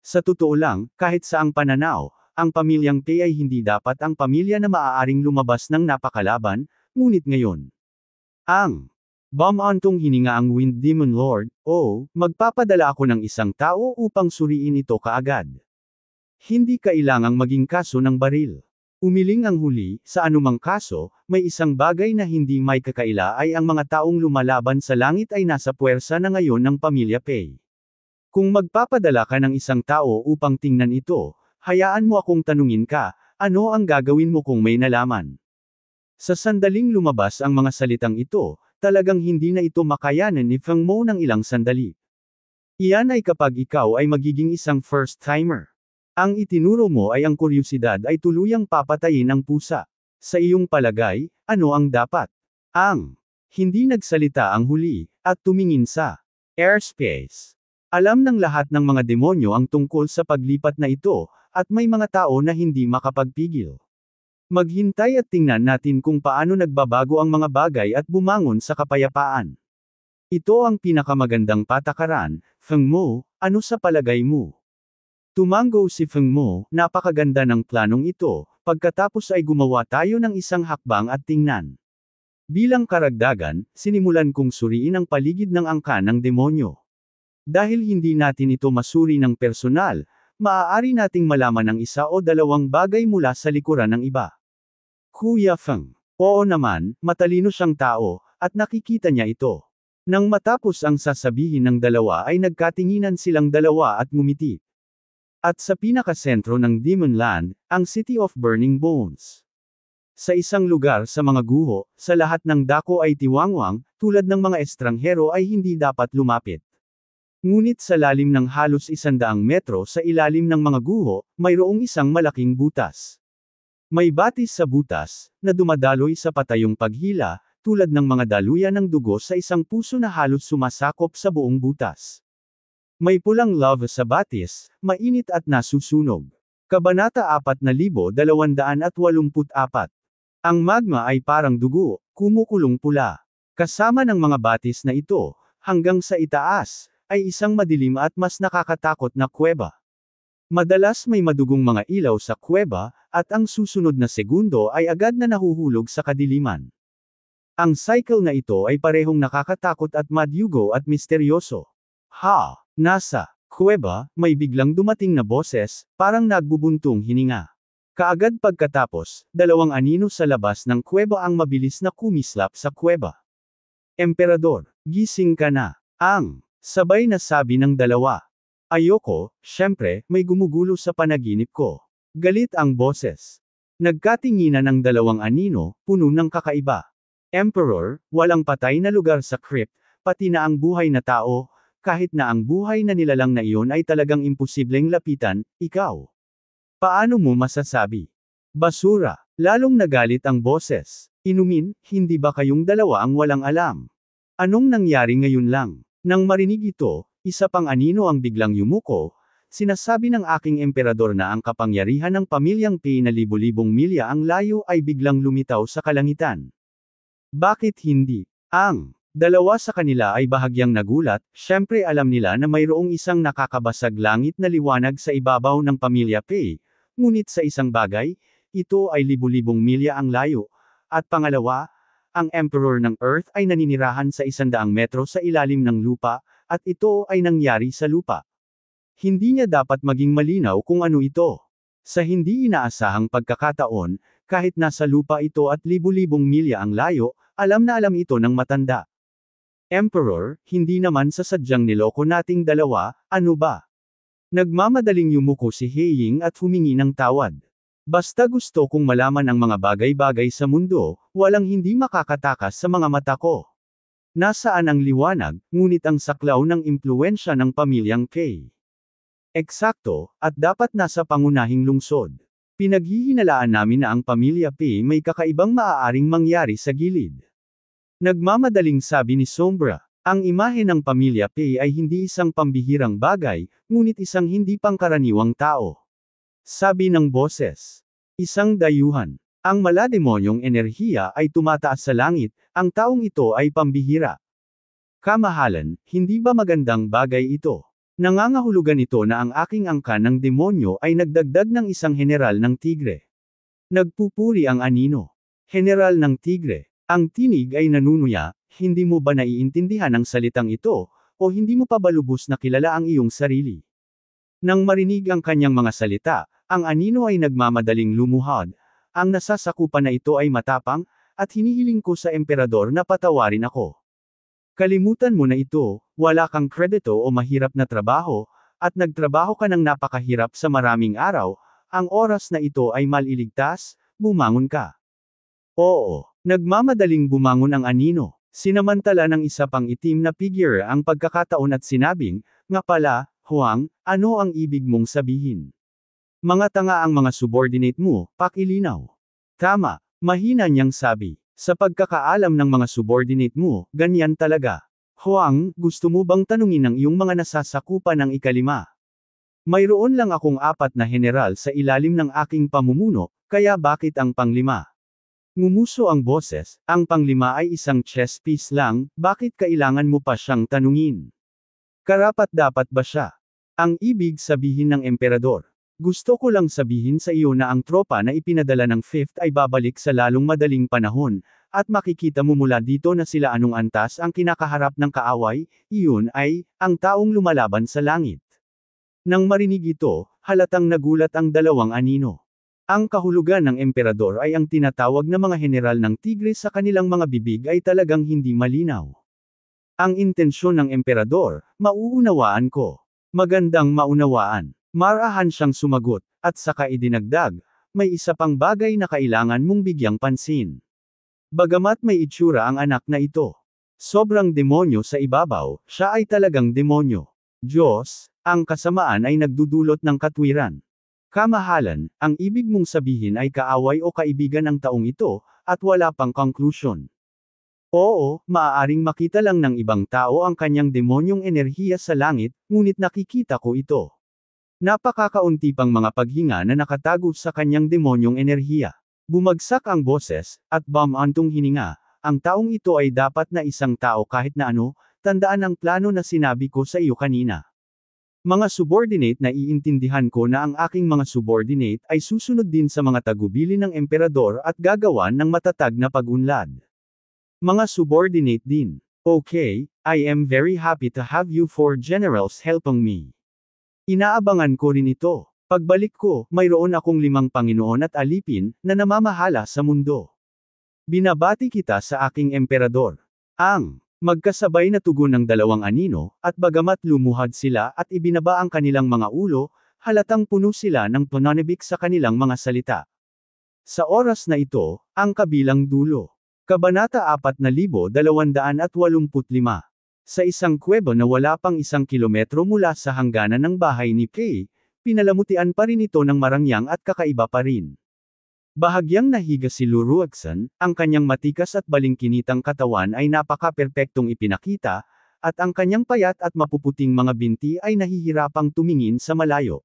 Sa totoo lang, kahit sa ang pananaw, ang pamilyang Tay ay hindi dapat ang pamilya na maaaring lumabas ng napakalaban, ngunit ngayon. Ang Bamantong hininga ang Wind Demon Lord, o, oh, magpapadala ako ng isang tao upang suriin ito kaagad. Hindi kailangang maging kaso ng baril. Umiling ang huli, sa anumang kaso, may isang bagay na hindi may kakaila ay ang mga taong lumalaban sa langit ay nasa puwersa na ngayon ng pamilya Pei. Kung magpapadala ka ng isang tao upang tingnan ito, hayaan mo akong tanungin ka, ano ang gagawin mo kung may nalaman? Sa sandaling lumabas ang mga salitang ito, talagang hindi na ito makayanan ni Feng Mo ng ilang sandali. Iyan ay kapag ikaw ay magiging isang first-timer. Ang itinuro mo ay ang kuryosidad ay tuluyang papatayin ang pusa. Sa iyong palagay, ano ang dapat? Ang hindi nagsalita ang huli, at tumingin sa airspace. Alam ng lahat ng mga demonyo ang tungkol sa paglipat na ito, at may mga tao na hindi makapagpigil. Maghintay at tingnan natin kung paano nagbabago ang mga bagay at bumangon sa kapayapaan. Ito ang pinakamagandang patakaran, Feng Mo, ano sa palagay mo? Tumanggo si Feng Mo, napakaganda ng planong ito, pagkatapos ay gumawa tayo ng isang hakbang at tingnan. Bilang karagdagan, sinimulan kong suriin ang paligid ng angka ng demonyo. Dahil hindi natin ito masuri ng personal, maaari nating malaman ang isa o dalawang bagay mula sa likuran ng iba. Kuya Feng. Oo naman, matalino siyang tao, at nakikita niya ito. Nang matapos ang sasabihin ng dalawa ay nagkatinginan silang dalawa at ngumiti. At sa pinakasentro ng Demon Land, ang City of Burning Bones. Sa isang lugar sa mga guho, sa lahat ng dako ay tiwangwang, tulad ng mga estranghero ay hindi dapat lumapit. Ngunit sa lalim ng halos isandaang metro sa ilalim ng mga guho, mayroong isang malaking butas. May batis sa butas, na dumadaloy sa patayong paghila, tulad ng mga daluyan ng dugo sa isang puso na halos sumasakop sa buong butas. May pulang love sa batis, mainit at nasusunog. Kabanata 4284 Ang magma ay parang dugo, kumukulong pula. Kasama ng mga batis na ito, hanggang sa itaas, ay isang madilim at mas nakakatakot na kuweba. Madalas may madugong mga ilaw sa kuweba, at ang susunod na segundo ay agad na nahuhulog sa kadiliman. Ang cycle na ito ay parehong nakakatakot at madyugo at misteryoso. Ha! Nasa kuweba, may biglang dumating na boses, parang nagbubuntong hininga. Kaagad pagkatapos, dalawang anino sa labas ng kuweba ang mabilis na kumislap sa kuweba. Emperador, gising ka na. Ang Sabay na sabi ng dalawa. Ayoko, syempre, may gumugulo sa panaginip ko. Galit ang boses. Nagkatinginan ang dalawang anino, puno ng kakaiba. Emperor, walang patay na lugar sa crypt, pati na ang buhay na tao, kahit na ang buhay na nilalang na iyon ay talagang imposibleng lapitan, ikaw. Paano mo masasabi? Basura, lalong nagalit ang boses. Inumin, hindi ba kayong dalawa ang walang alam? Anong nangyari ngayon lang? Nang marinig ito, isa pang anino ang biglang yumuko, sinasabi ng aking emperador na ang kapangyarihan ng pamilyang Pei na libu-libong milya ang layo ay biglang lumitaw sa kalangitan. Bakit hindi? Ang dalawa sa kanila ay bahagyang nagulat, syempre alam nila na mayroong isang nakakabasag langit na liwanag sa ibabaw ng pamilya Pei, ngunit sa isang bagay, ito ay libu-libong milya ang layo, at pangalawa, ang Emperor ng Earth ay naninirahan sa isandaang metro sa ilalim ng lupa, at ito ay nangyari sa lupa. Hindi niya dapat maging malinaw kung ano ito. Sa hindi inaasahang pagkakataon, kahit nasa lupa ito at libu-libong milya ang layo, alam na alam ito ng matanda. Emperor, hindi naman sa sadyang niloko nating dalawa, ano ba? Nagmamadaling yumuko si Heiying at humingi ng tawad. Basta gusto kong malaman ang mga bagay-bagay sa mundo, walang hindi makakatakas sa mga mata ko. Nasaan ang liwanag, ngunit ang saklaw ng impluensya ng pamilyang K. Eksakto, at dapat nasa pangunahing lungsod. Pinaghihinalaan namin na ang pamilya P may kakaibang maaaring mangyari sa gilid. Nagmamadaling sabi ni Sombra, ang imahe ng pamilya P ay hindi isang pambihirang bagay, ngunit isang hindi pangkaraniwang tao. Sabi ng boses. Isang dayuhan. Ang malademonyong enerhiya ay tumataas sa langit, ang taong ito ay pambihira. Kamahalan, hindi ba magandang bagay ito? Nangangahulugan ito na ang aking angka ng demonyo ay nagdagdag ng isang general ng tigre. Nagpupuri ang anino. General ng tigre. Ang tinig ay nanunuya, hindi mo ba naiintindihan ang salitang ito, o hindi mo pa balubos na kilala ang iyong sarili? Nang marinig ang kanyang mga salita, ang anino ay nagmamadaling lumuhod. Ang nasasakupan na ito ay matapang, at hinihiling ko sa emperador na patawarin ako. Kalimutan mo na ito, wala kang kredito o mahirap na trabaho, at nagtrabaho ka ng napakahirap sa maraming araw, ang oras na ito ay maliligtas, bumangon ka. Oo, nagmamadaling bumangon ang anino. Sinamantala ng isa pang itim na figure ang pagkakataon at sinabing, nga pala, Huang, ano ang ibig mong sabihin? Mga tanga ang mga subordinate mo, pakilinaw. Tama, mahina niyang sabi. Sa pagkakaalam ng mga subordinate mo, ganyan talaga. Huang, gusto mo bang tanungin ang iyong mga nasasakupan ng ikalima? Mayroon lang akong apat na general sa ilalim ng aking pamumuno, kaya bakit ang panglima? Ngumuso ang boses, ang panglima ay isang chess piece lang, bakit kailangan mo pa siyang tanungin? Karapat dapat ba siya? Ang ibig sabihin ng emperador. Gusto ko lang sabihin sa iyo na ang tropa na ipinadala ng 5th ay babalik sa lalong madaling panahon, at makikita mo mula dito na sila anong antas ang kinakaharap ng kaaway, iyon ay, ang taong lumalaban sa langit. Nang marinig ito, halatang nagulat ang dalawang anino. Ang kahulugan ng emperador ay ang tinatawag na mga general ng tigre sa kanilang mga bibig ay talagang hindi malinaw. Ang intensyon ng emperador, mauunawaan ko. Magandang maunawaan. Marahan siyang sumagot, at saka idinagdag, may isa pang bagay na kailangan mong bigyang pansin. Bagamat may itsura ang anak na ito. Sobrang demonyo sa ibabaw, siya ay talagang demonyo. Diyos, ang kasamaan ay nagdudulot ng katwiran. Kamahalan, ang ibig mong sabihin ay kaaway o kaibigan ang taong ito, at wala pang conclusion. Oo, maaaring makita lang ng ibang tao ang kanyang demonyong enerhiya sa langit, ngunit nakikita ko ito. Napakakaunti pang mga paghinga na nakatago sa kanyang demonyong enerhiya. Bumagsak ang boses, at bamantong hininga, ang taong ito ay dapat na isang tao kahit na ano, tandaan ang plano na sinabi ko sa iyo kanina. Mga subordinate na iintindihan ko na ang aking mga subordinate ay susunod din sa mga tagubili ng emperador at gagawan ng matatag na pagunlad. Mga subordinate din. Okay, I am very happy to have you four generals helping me. Inaabangan ko rin ito. Pagbalik ko, mayroon akong limang Panginoon at alipin, na namamahala sa mundo. Binabati kita sa aking emperador. Ang, magkasabay na tugon ng dalawang anino, at bagamat lumuhad sila at ibinaba ang kanilang mga ulo, halatang puno sila ng pananibik sa kanilang mga salita. Sa oras na ito, ang kabilang dulo. Kabanata 4285. Sa isang kuweba na wala pang isang kilometro mula sa hangganan ng bahay ni Kay, pinalamutian pa rin ito ng marangyang at kakaiba pa rin. Bahagyang nahiga si Luruagsan, ang kanyang matikas at balingkinitang katawan ay napaka-perpektong ipinakita, at ang kanyang payat at mapuputing mga binti ay nahihirapang tumingin sa malayo.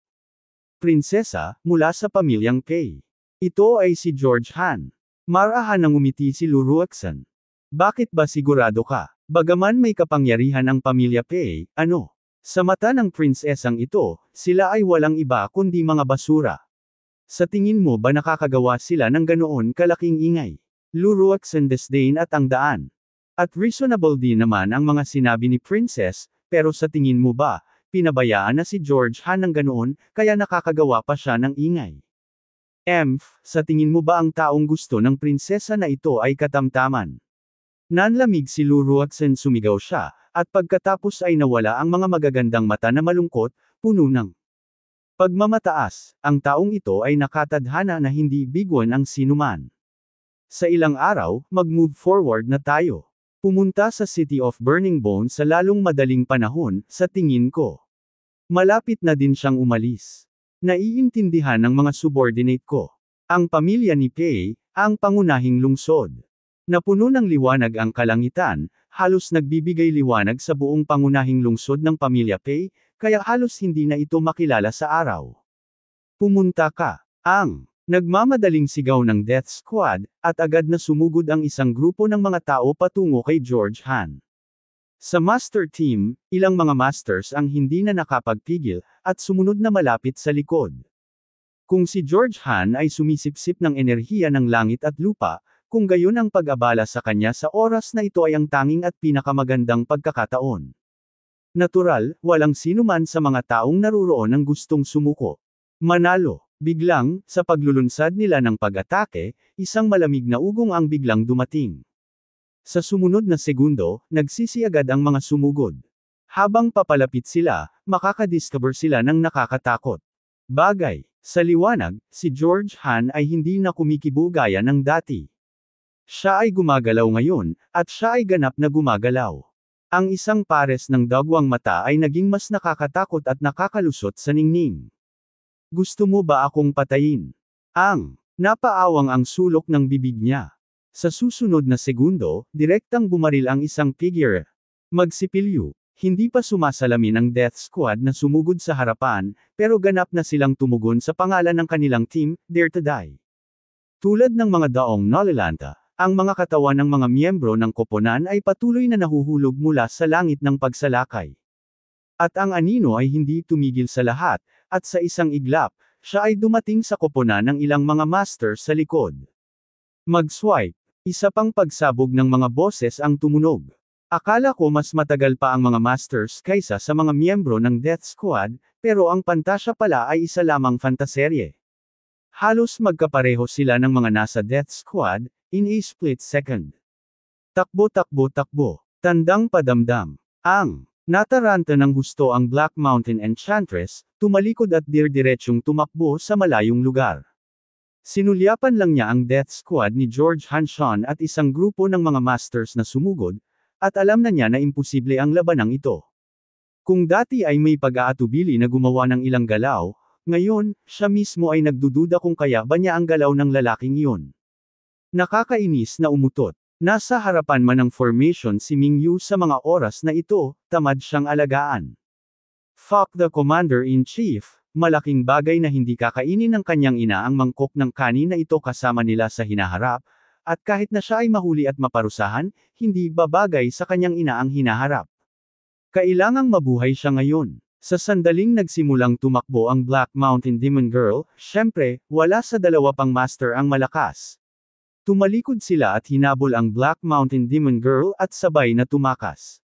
Prinsesa, mula sa pamilyang Kay. Ito ay si George Han. Marahan ang umiti si Luruaksan. Bakit ba sigurado ka? Bagaman may kapangyarihan ang pamilya Pei, ano? Sa mata ng prinsesang ito, sila ay walang iba kundi mga basura. Sa tingin mo ba nakakagawa sila ng ganoon kalaking ingay? Luruaksan disdain at ang daan. At reasonable din naman ang mga sinabi ni Princess, pero sa tingin mo ba, pinabayaan na si George Han ng ganoon, kaya nakakagawa pa siya ng ingay? Emph, sa tingin mo ba ang taong gusto ng prinsesa na ito ay katamtaman? Nanlamig si Luru at sen sumigaw siya, at pagkatapos ay nawala ang mga magagandang mata na malungkot, puno ng pagmamataas, ang taong ito ay nakatadhana na hindi bigwan ang sinuman. Sa ilang araw, mag-move forward na tayo. Pumunta sa City of Burning Bone sa lalong madaling panahon, sa tingin ko. Malapit na din siyang umalis. Naiintindihan ng mga subordinate ko. Ang pamilya ni Pei, ang pangunahing lungsod. Napuno ng liwanag ang kalangitan, halos nagbibigay liwanag sa buong pangunahing lungsod ng pamilya Pei, kaya halos hindi na ito makilala sa araw. Pumunta ka. Ang nagmamadaling sigaw ng death squad, at agad na sumugod ang isang grupo ng mga tao patungo kay George Han. Sa master team, ilang mga masters ang hindi na nakapagpigil, at sumunod na malapit sa likod. Kung si George Han ay sumisipsip ng enerhiya ng langit at lupa, kung gayon ang pag-abala sa kanya sa oras na ito ay ang tanging at pinakamagandang pagkakataon. Natural, walang sinuman sa mga taong naruroon ang gustong sumuko. Manalo, biglang, sa paglulunsad nila ng pag-atake, isang malamig na ugong ang biglang dumating. Sa sumunod na segundo, nagsisi agad ang mga sumugod. Habang papalapit sila, makakadiscover sila ng nakakatakot. Bagay, sa liwanag, si George Han ay hindi na kumikibo gaya ng dati. Siya ay gumagalaw ngayon, at siya ay ganap na gumagalaw. Ang isang pares ng dagwang mata ay naging mas nakakatakot at nakakalusot sa ningning. Gusto mo ba akong patayin? Ang, napaawang ang sulok ng bibig niya. Sa susunod na segundo, direktang bumaril ang isang figure. Magsipilyo. Hindi pa sumasalamin ang death squad na sumugod sa harapan, pero ganap na silang tumugon sa pangalan ng kanilang team, Dare to Die. Tulad ng mga daong Nolilanta, ang mga katawan ng mga miyembro ng koponan ay patuloy na nahuhulog mula sa langit ng pagsalakay. At ang anino ay hindi tumigil sa lahat, at sa isang iglap, siya ay dumating sa koponan ng ilang mga master sa likod. Mag-swipe. Isa pang pagsabog ng mga boses ang tumunog. Akala ko mas matagal pa ang mga masters kaysa sa mga miyembro ng Death Squad, pero ang pantasya pala ay isa lamang fantaserye. Halos magkapareho sila ng mga nasa Death Squad, in a split second. Takbo-takbo-takbo, tandang padamdam. Ang, nataranta ng gusto ang Black Mountain Enchantress, tumalikod at dir-diretsyong tumakbo sa malayong lugar. Sinulyapan lang niya ang death squad ni George Hanshon at isang grupo ng mga masters na sumugod, at alam na niya na imposible ang labanang ito. Kung dati ay may pag-aatubili na gumawa ng ilang galaw, ngayon, siya mismo ay nagdududa kung kaya ba niya ang galaw ng lalaking iyon. Nakakainis na umutot. Nasa harapan man ng formation si Mingyu sa mga oras na ito, tamad siyang alagaan. Fuck the commander-in-chief, Malaking bagay na hindi kakainin ng kanyang ina ang mangkok ng kanin na ito kasama nila sa hinaharap, at kahit na siya ay mahuli at maparusahan, hindi babagay sa kanyang ina ang hinaharap. Kailangang mabuhay siya ngayon. Sa sandaling nagsimulang tumakbo ang Black Mountain Demon Girl, syempre, wala sa dalawa pang master ang malakas. Tumalikod sila at hinabol ang Black Mountain Demon Girl at sabay na tumakas.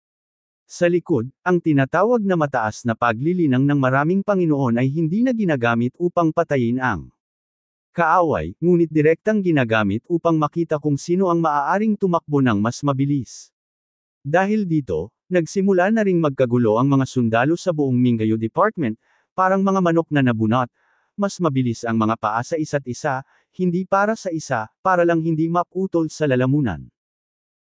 Sa likod, ang tinatawag na mataas na paglilinang ng maraming Panginoon ay hindi na ginagamit upang patayin ang kaaway, ngunit direktang ginagamit upang makita kung sino ang maaaring tumakbo ng mas mabilis. Dahil dito, nagsimula na ring magkagulo ang mga sundalo sa buong Mingayo Department, parang mga manok na nabunot, mas mabilis ang mga paa sa isa't isa, hindi para sa isa, para lang hindi maputol sa lalamunan.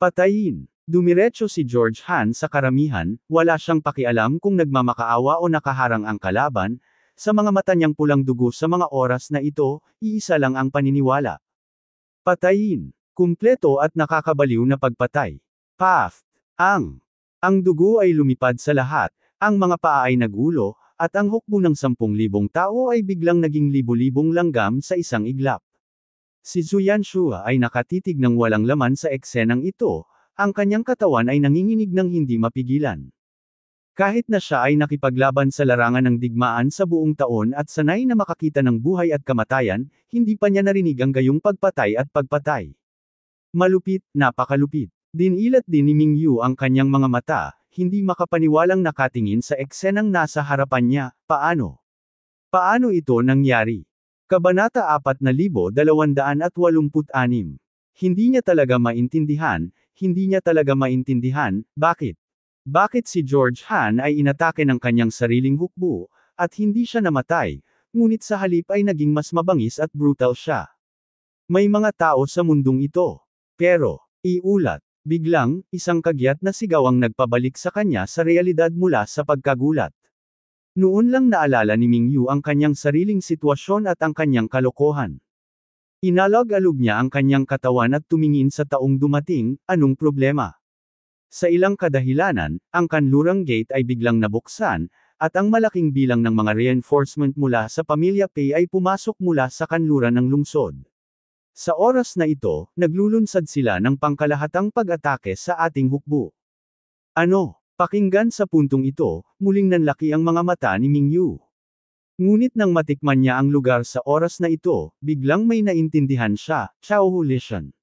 Patayin Dumiretso si George Han sa karamihan, wala siyang pakialam kung nagmamakaawa o nakaharang ang kalaban, sa mga mata niyang pulang dugo sa mga oras na ito, iisa lang ang paniniwala. Patayin. Kumpleto at nakakabaliw na pagpatay. Paft. Ang. Ang dugo ay lumipad sa lahat, ang mga paa ay nagulo, at ang hukbo ng 10,000 tao ay biglang naging libo-libong langgam sa isang iglap. Si Zuyan Shua ay nakatitig ng walang laman sa eksenang ito, ang kanyang katawan ay nanginginig ng hindi mapigilan. Kahit na siya ay nakipaglaban sa larangan ng digmaan sa buong taon at sanay na makakita ng buhay at kamatayan, hindi pa niya narinig ang gayong pagpatay at pagpatay. Malupit, napakalupit. Dinilat din ni Mingyu ang kanyang mga mata, hindi makapaniwalang nakatingin sa eksenang nasa harapan niya, paano? Paano ito nangyari? Kabanata 4286. Hindi niya talaga maintindihan, hindi niya talaga maintindihan, bakit? Bakit si George Han ay inatake ng kanyang sariling hukbo, at hindi siya namatay, ngunit sa halip ay naging mas mabangis at brutal siya. May mga tao sa mundong ito. Pero, iulat, biglang, isang kagyat na sigaw ang nagpabalik sa kanya sa realidad mula sa pagkagulat. Noon lang naalala ni Mingyu ang kanyang sariling sitwasyon at ang kanyang kalokohan inalog alog niya ang kanyang katawan at tumingin sa taong dumating, anong problema? Sa ilang kadahilanan, ang kanlurang gate ay biglang nabuksan, at ang malaking bilang ng mga reinforcement mula sa pamilya Pei ay pumasok mula sa kanluran ng lungsod. Sa oras na ito, naglulunsad sila ng pangkalahatang pag-atake sa ating hukbo. Ano? Pakinggan sa puntong ito, muling nanlaki ang mga mata ni Mingyu. Ngunit nang matikman niya ang lugar sa oras na ito, biglang may naintindihan siya, Chao Hulishan.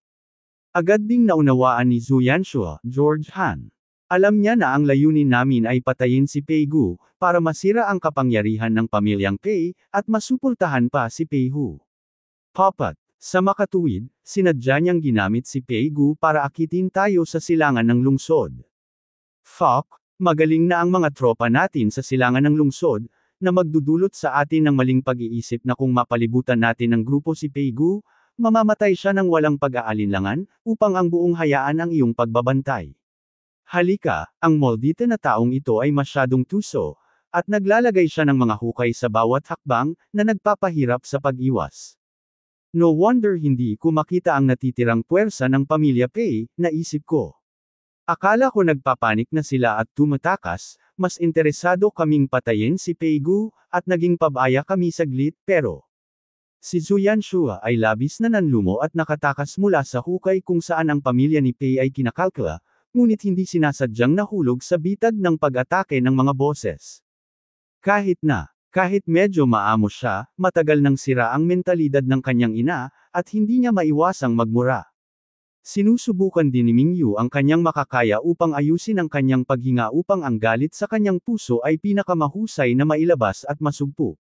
Agad ding naunawaan ni Zhu Yanshua, George Han. Alam niya na ang layunin namin ay patayin si Pei Gu, para masira ang kapangyarihan ng pamilyang Pei, at masuportahan pa si Pei Hu. Papat, sa makatuwid, sinadya niyang ginamit si Pei Gu para akitin tayo sa silangan ng lungsod. Fuck, magaling na ang mga tropa natin sa silangan ng lungsod, na magdudulot sa atin ng maling pag-iisip na kung mapalibutan natin ng grupo si Peigu, mamamatay siya ng walang pag-aalinlangan, upang ang buong hayaan ang iyong pagbabantay. Halika, ang moldita na taong ito ay masyadong tuso, at naglalagay siya ng mga hukay sa bawat hakbang, na nagpapahirap sa pag-iwas. No wonder hindi ko makita ang natitirang puwersa ng pamilya Pei, naisip ko. Akala ko nagpapanik na sila at tumatakas, mas interesado kaming patayin si Peigu, at naging pabaya kami saglit, pero... Si Zuyan Shua ay labis na nanlumo at nakatakas mula sa hukay kung saan ang pamilya ni Pei ay kinakalkla, ngunit hindi sinasadyang nahulog sa bitag ng pag-atake ng mga boses. Kahit na, kahit medyo maamo siya, matagal nang sira ang mentalidad ng kanyang ina, at hindi niya maiwasang magmura. Sinusubukan din ni Mingyu ang kanyang makakaya upang ayusin ang kanyang paghinga upang ang galit sa kanyang puso ay pinakamahusay na mailabas at masugpo.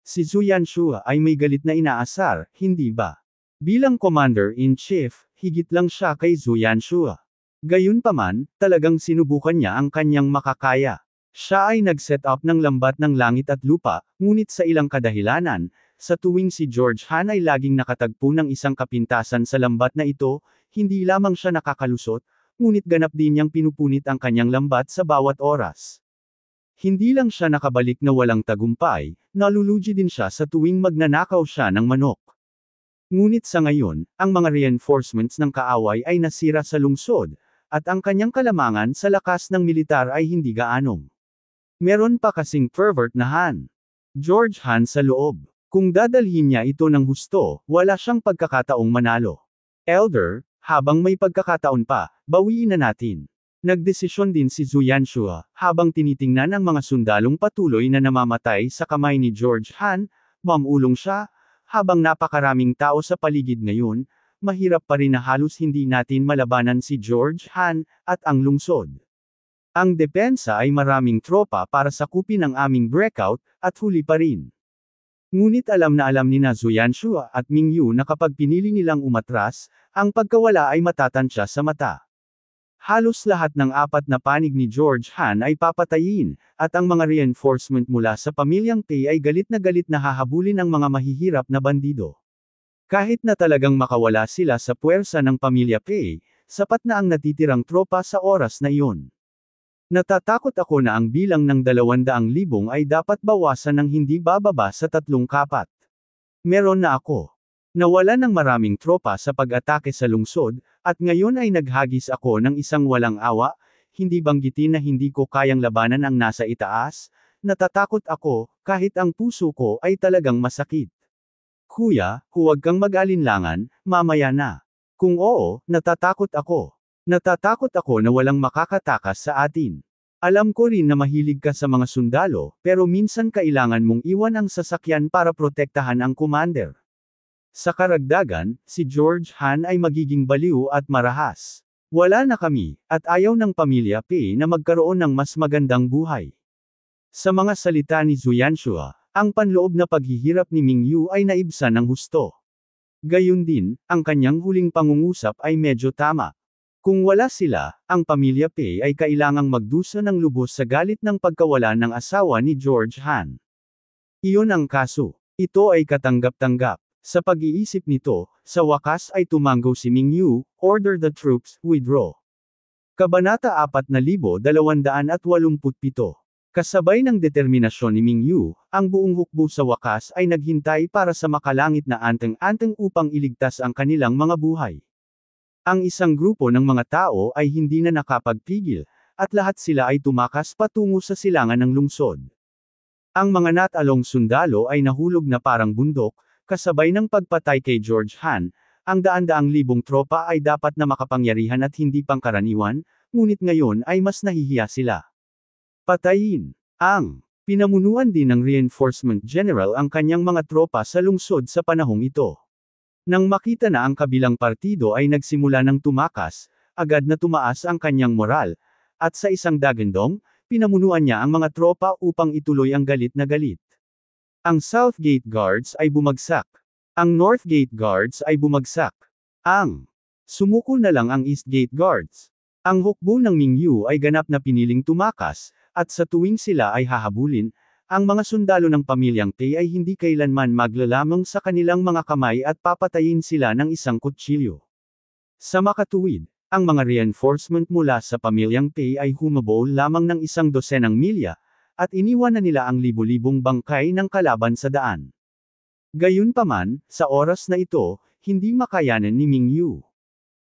Si Zuyan Shua ay may galit na inaasar, hindi ba? Bilang commander-in-chief, higit lang siya kay Zuyan Shua. Gayunpaman, talagang sinubukan niya ang kanyang makakaya. Siya ay nag-set up ng lambat ng langit at lupa, ngunit sa ilang kadahilanan, sa tuwing si George Han ay laging nakatagpo ng isang kapintasan sa lambat na ito, hindi lamang siya nakakalusot, ngunit ganap din niyang pinupunit ang kanyang lambat sa bawat oras. Hindi lang siya nakabalik na walang tagumpay, naluluji din siya sa tuwing magnanakaw siya ng manok. Ngunit sa ngayon, ang mga reinforcements ng kaaway ay nasira sa lungsod, at ang kanyang kalamangan sa lakas ng militar ay hindi gaanong. Meron pa kasing pervert na Han. George Han sa loob. Kung dadalhin niya ito ng husto, wala siyang pagkakataong manalo. Elder, habang may pagkakataon pa, bawiin na natin. Nagdesisyon din si Zuyan Shua, habang tinitingnan ang mga sundalong patuloy na namamatay sa kamay ni George Han, mamulong siya, habang napakaraming tao sa paligid ngayon, mahirap pa rin na halos hindi natin malabanan si George Han, at ang lungsod. Ang depensa ay maraming tropa para sakupin ang aming breakout, at huli pa rin. Ngunit alam na alam ni na Zuyanshua at Mingyu na kapag pinili nilang umatras, ang pagkawala ay matatansya sa mata. Halos lahat ng apat na panig ni George Han ay papatayin, at ang mga reinforcement mula sa pamilyang Tay ay galit na galit na hahabulin ang mga mahihirap na bandido. Kahit na talagang makawala sila sa puwersa ng pamilya Pei, sapat na ang natitirang tropa sa oras na iyon. Natatakot ako na ang bilang ng 200,000 ay dapat bawasan ng hindi bababa sa tatlong kapat. Meron na ako. Nawala ng maraming tropa sa pag-atake sa lungsod, at ngayon ay naghagis ako ng isang walang awa, hindi banggitin na hindi ko kayang labanan ang nasa itaas, natatakot ako, kahit ang puso ko ay talagang masakit. Kuya, huwag kang mag-alinlangan, mamaya na. Kung oo, natatakot ako. Natatakot ako na walang makakatakas sa atin. Alam ko rin na mahilig ka sa mga sundalo, pero minsan kailangan mong iwan ang sasakyan para protektahan ang commander. Sa karagdagan, si George Han ay magiging baliw at marahas. Wala na kami, at ayaw ng pamilya Pei na magkaroon ng mas magandang buhay. Sa mga salita ni Zuyanshua, ang panloob na paghihirap ni Mingyu ay naibsan ng husto. Gayun din, ang kanyang huling pangungusap ay medyo tama. Kung wala sila, ang pamilya Pei ay kailangang magdusa ng lubos sa galit ng pagkawala ng asawa ni George Han. Iyon ang kaso. Ito ay katanggap-tanggap. Sa pag-iisip nito, sa wakas ay tumanggo si Ming Yu, order the troops, withdraw. Kabanata 4287. Kasabay ng determinasyon ni Ming Yu, ang buong hukbo sa wakas ay naghintay para sa makalangit na anteng-anteng upang iligtas ang kanilang mga buhay. Ang isang grupo ng mga tao ay hindi na nakapagpigil, at lahat sila ay tumakas patungo sa silangan ng lungsod. Ang mga natalong sundalo ay nahulog na parang bundok, kasabay ng pagpatay kay George Han, ang daan-daang libong tropa ay dapat na makapangyarihan at hindi pangkaraniwan, ngunit ngayon ay mas nahihiya sila. Patayin! Ang pinamunuan din ng reinforcement general ang kanyang mga tropa sa lungsod sa panahong ito. Nang makita na ang kabilang partido ay nagsimula ng tumakas, agad na tumaas ang kanyang moral, at sa isang dagandong, pinamunuan niya ang mga tropa upang ituloy ang galit na galit. Ang Southgate Guards ay bumagsak. Ang Northgate Guards ay bumagsak. Ang sumuko na lang ang Eastgate Guards. Ang hukbo ng Mingyu ay ganap na piniling tumakas, at sa tuwing sila ay hahabulin, ang mga sundalo ng pamilyang Tay ay hindi kailanman maglalamang sa kanilang mga kamay at papatayin sila ng isang kutsilyo. Sa makatuwid, ang mga reinforcement mula sa pamilyang Tay ay humabol lamang ng isang dosenang milya, at iniwan na nila ang libu-libong bangkay ng kalaban sa daan. Gayunpaman, sa oras na ito, hindi makayanan ni Ming Yu.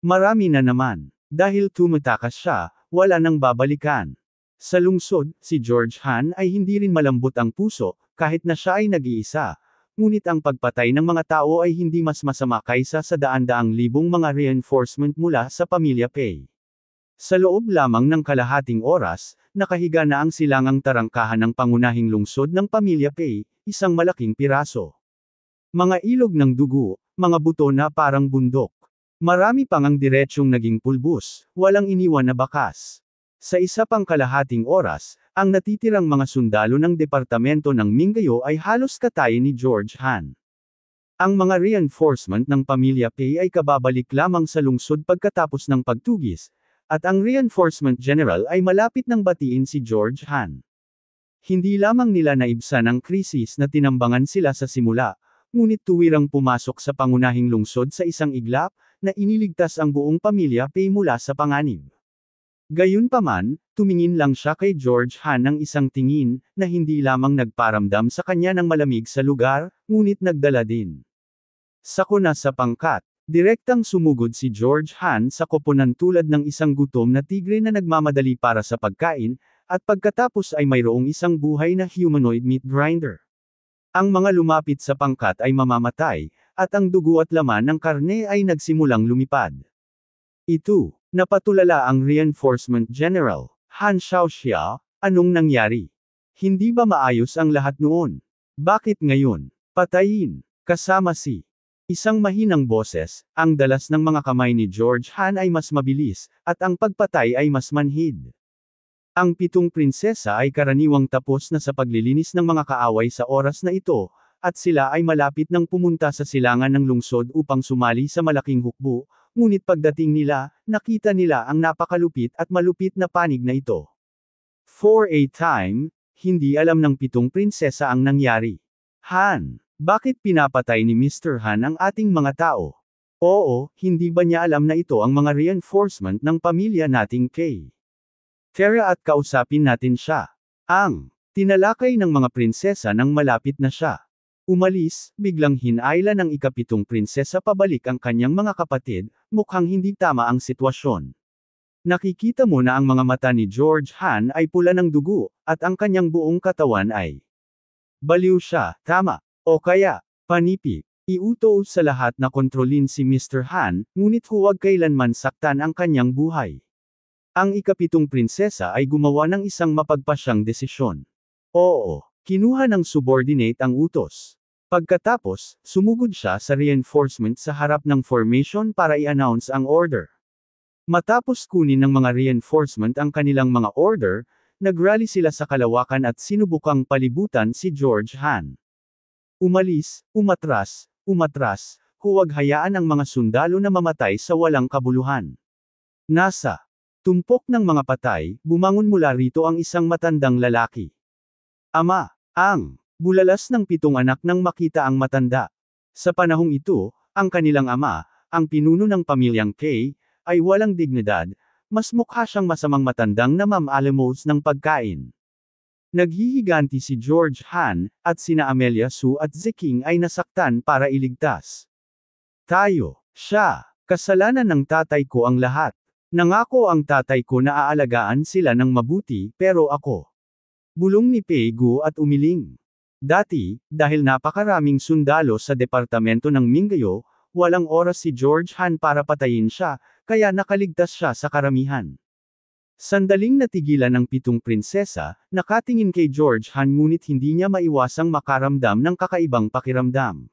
Marami na naman. Dahil tumatakas siya, wala nang babalikan. Sa lungsod, si George Han ay hindi rin malambot ang puso, kahit na siya ay nag-iisa. Ngunit ang pagpatay ng mga tao ay hindi mas masama kaysa sa daan-daang libong mga reinforcement mula sa pamilya Pei. Sa loob lamang ng kalahating oras, nakahiga na ang silangang tarangkahan ng pangunahing lungsod ng pamilya Pei, isang malaking piraso. Mga ilog ng dugo, mga buto na parang bundok. Marami pang ang diretsyong naging pulbus, walang iniwan na bakas. Sa isa pang kalahating oras, ang natitirang mga sundalo ng Departamento ng Mingayo ay halos katay ni George Han. Ang mga reinforcement ng Pamilya Pei ay kababalik lamang sa lungsod pagkatapos ng pagtugis, at ang reinforcement general ay malapit ng batiin si George Han. Hindi lamang nila naibsan ang krisis na tinambangan sila sa simula, ngunit tuwirang pumasok sa pangunahing lungsod sa isang iglap, na iniligtas ang buong pamilya Pei mula sa panganib. Gayunpaman, tumingin lang siya kay George Han ng isang tingin, na hindi lamang nagparamdam sa kanya ng malamig sa lugar, ngunit nagdala din. Sako na sa pangkat, direktang sumugod si George Han sa koponan tulad ng isang gutom na tigre na nagmamadali para sa pagkain, at pagkatapos ay mayroong isang buhay na humanoid meat grinder. Ang mga lumapit sa pangkat ay mamamatay, at ang dugo at laman ng karne ay nagsimulang lumipad. Ito, Napatulala ang Reinforcement General, Han Xiaoxia, anong nangyari? Hindi ba maayos ang lahat noon? Bakit ngayon? Patayin, kasama si isang mahinang boses, ang dalas ng mga kamay ni George Han ay mas mabilis, at ang pagpatay ay mas manhid. Ang pitong prinsesa ay karaniwang tapos na sa paglilinis ng mga kaaway sa oras na ito, at sila ay malapit nang pumunta sa silangan ng lungsod upang sumali sa malaking hukbo, Ngunit pagdating nila, nakita nila ang napakalupit at malupit na panig na ito. For a time, hindi alam ng pitong prinsesa ang nangyari. Han, bakit pinapatay ni Mr. Han ang ating mga tao? Oo, hindi ba niya alam na ito ang mga reinforcement ng pamilya nating Kay? Tara at kausapin natin siya. Ang tinalakay ng mga prinsesa nang malapit na siya. Umalis, biglang hinailan ng ikapitong prinsesa pabalik ang kanyang mga kapatid, mukhang hindi tama ang sitwasyon. Nakikita mo na ang mga mata ni George Han ay pula ng dugo, at ang kanyang buong katawan ay baliw siya, tama, o kaya, panipi, Iuto sa lahat na kontrolin si Mr. Han, ngunit huwag kailanman saktan ang kanyang buhay. Ang ikapitong prinsesa ay gumawa ng isang mapagpasyang desisyon. Oo. Kinuha ng subordinate ang utos. Pagkatapos, sumugod siya sa reinforcement sa harap ng formation para i-announce ang order. Matapos kunin ng mga reinforcement ang kanilang mga order, nagrally sila sa kalawakan at sinubukang palibutan si George Han. Umalis, umatras, umatras, huwag hayaan ang mga sundalo na mamatay sa walang kabuluhan. Nasa tumpok ng mga patay, bumangon mula rito ang isang matandang lalaki. Ama, ang bulalas ng pitong anak nang makita ang matanda. Sa panahong ito, ang kanilang ama, ang pinuno ng pamilyang K, ay walang dignidad, mas mukha siyang masamang matandang na mamaalamos ng pagkain. Naghihiganti si George Han, at sina Amelia Su at Ziking ay nasaktan para iligtas. Tayo, siya, kasalanan ng tatay ko ang lahat. Nangako ang tatay ko na aalagaan sila ng mabuti pero ako. Bulong ni Peigu at umiling. Dati, dahil napakaraming sundalo sa departamento ng Mingayo, walang oras si George Han para patayin siya, kaya nakaligtas siya sa karamihan. Sandaling natigilan ng pitong prinsesa, nakatingin kay George Han ngunit hindi niya maiwasang makaramdam ng kakaibang pakiramdam.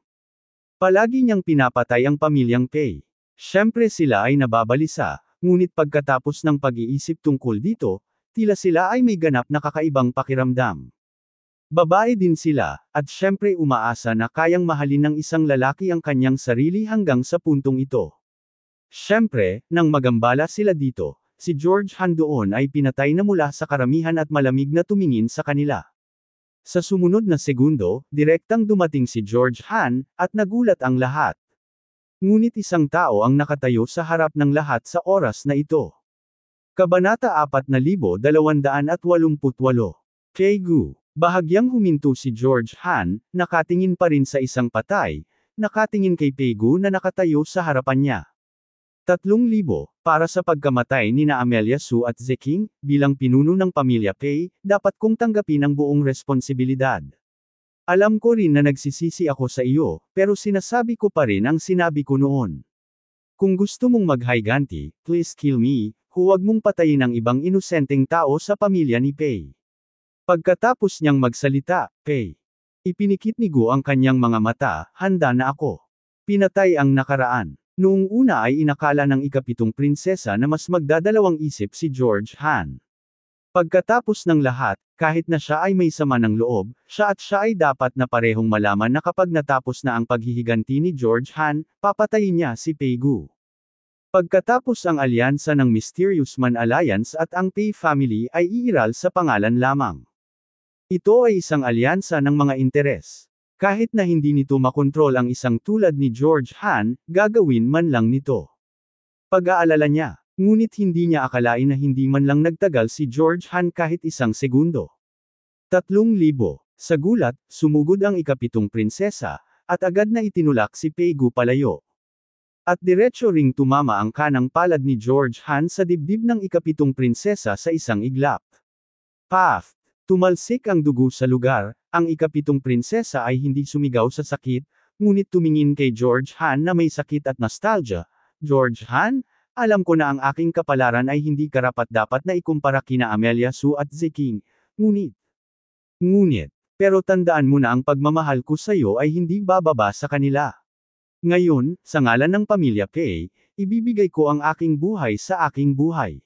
Palagi niyang pinapatay ang pamilyang Pei. Siyempre sila ay nababalisa, ngunit pagkatapos ng pag-iisip tungkol dito, Tila sila ay may ganap na kakaibang pakiramdam. Babae din sila, at syempre umaasa na kayang mahalin ng isang lalaki ang kanyang sarili hanggang sa puntong ito. Syempre, nang magambala sila dito, si George Han doon ay pinatay na mula sa karamihan at malamig na tumingin sa kanila. Sa sumunod na segundo, direktang dumating si George Han, at nagulat ang lahat. Ngunit isang tao ang nakatayo sa harap ng lahat sa oras na ito. Kabanata 4288. Kaegu. Bahagyang huminto si George Han, nakatingin pa rin sa isang patay, nakatingin kay Pegu na nakatayo sa harapan niya. 3,000, para sa pagkamatay ni na Amelia Su at Zeking, bilang pinuno ng pamilya Pei, dapat kong tanggapin ang buong responsibilidad. Alam ko rin na nagsisisi ako sa iyo, pero sinasabi ko pa rin ang sinabi ko noon. Kung gusto mong maghayganti, please kill me, huwag mong patayin ang ibang inusenteng tao sa pamilya ni Pei. Pagkatapos niyang magsalita, Pei. Ipinikit ni Gu ang kanyang mga mata, handa na ako. Pinatay ang nakaraan. Noong una ay inakala ng ikapitong prinsesa na mas magdadalawang isip si George Han. Pagkatapos ng lahat, kahit na siya ay may sama ng loob, siya at siya ay dapat na parehong malaman na kapag natapos na ang paghihiganti ni George Han, papatayin niya si Pei Gu. Pagkatapos ang alyansa ng Mysterious Man Alliance at ang Pei Family ay iiral sa pangalan lamang. Ito ay isang alyansa ng mga interes. Kahit na hindi nito makontrol ang isang tulad ni George Han, gagawin man lang nito. Pag-aalala niya, ngunit hindi niya akalain na hindi man lang nagtagal si George Han kahit isang segundo. Tatlong libo. Sa gulat, sumugod ang ikapitong prinsesa, at agad na itinulak si Peigu palayo. At diretsyo ring tumama ang kanang palad ni George Han sa dibdib ng ikapitong prinsesa sa isang iglap. Path! Tumalsik ang dugo sa lugar, ang ikapitong prinsesa ay hindi sumigaw sa sakit, ngunit tumingin kay George Han na may sakit at nostalgia. George Han, alam ko na ang aking kapalaran ay hindi karapat-dapat na ikumpara kina Amelia Su at Ziking, ngunit. Ngunit, pero tandaan mo na ang pagmamahal ko sa iyo ay hindi bababa sa kanila. Ngayon, sa ngalan ng pamilya K, ibibigay ko ang aking buhay sa aking buhay.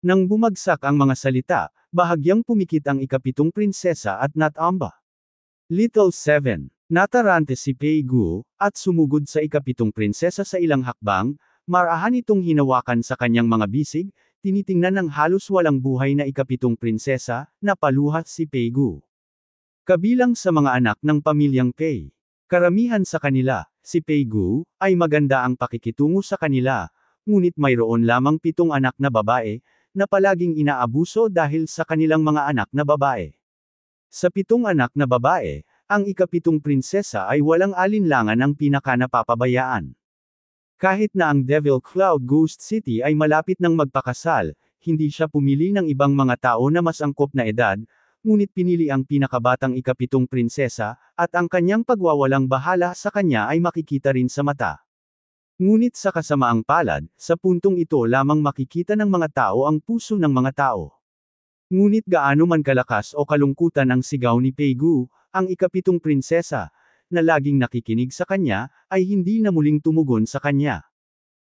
Nang bumagsak ang mga salita, bahagyang pumikit ang ikapitong prinsesa at natamba. Little Seven. Natarante si Pei Gu, at sumugod sa ikapitong prinsesa sa ilang hakbang, marahan itong hinawakan sa kanyang mga bisig, tinitingnan ng halos walang buhay na ikapitong prinsesa, napaluha si Pei Kabilang sa mga anak ng pamilyang Pei. Karamihan sa kanila, si Peigu, ay maganda ang pakikitungo sa kanila, ngunit mayroon lamang pitong anak na babae, na palaging inaabuso dahil sa kanilang mga anak na babae. Sa pitong anak na babae, ang ikapitong prinsesa ay walang alinlangan ang pinakanapapabayaan. Kahit na ang Devil Cloud Ghost City ay malapit ng magpakasal, hindi siya pumili ng ibang mga tao na mas angkop na edad, ngunit pinili ang pinakabatang ikapitong prinsesa, at ang kanyang pagwawalang bahala sa kanya ay makikita rin sa mata. Ngunit sa kasamaang palad, sa puntong ito lamang makikita ng mga tao ang puso ng mga tao. Ngunit gaano man kalakas o kalungkutan ang sigaw ni Peigu, ang ikapitong prinsesa, na laging nakikinig sa kanya, ay hindi na muling tumugon sa kanya.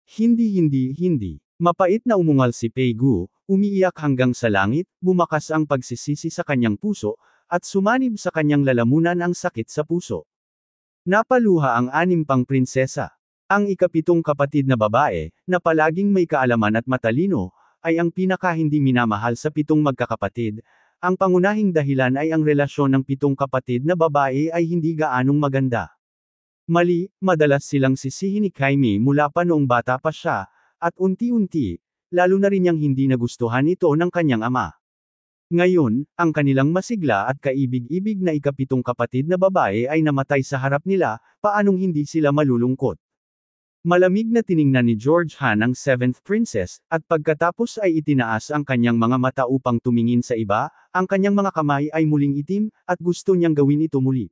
Hindi hindi hindi. Mapait na umungal si Peigu, umiiyak hanggang sa langit, bumakas ang pagsisisi sa kanyang puso, at sumanib sa kanyang lalamunan ang sakit sa puso. Napaluha ang anim pang prinsesa. Ang ikapitong kapatid na babae, na palaging may kaalaman at matalino, ay ang pinaka hindi minamahal sa pitong magkakapatid. Ang pangunahing dahilan ay ang relasyon ng pitong kapatid na babae ay hindi gaanong maganda. Mali, madalas silang sisihin ni Kaimi mula pa noong bata pa siya, at unti-unti, lalo na rin niyang hindi nagustuhan ito ng kanyang ama. Ngayon, ang kanilang masigla at kaibig-ibig na ikapitong kapatid na babae ay namatay sa harap nila, paanong hindi sila malulungkot. Malamig na tiningnan ni George Han ang seventh princess, at pagkatapos ay itinaas ang kanyang mga mata upang tumingin sa iba, ang kanyang mga kamay ay muling itim, at gusto niyang gawin ito muli.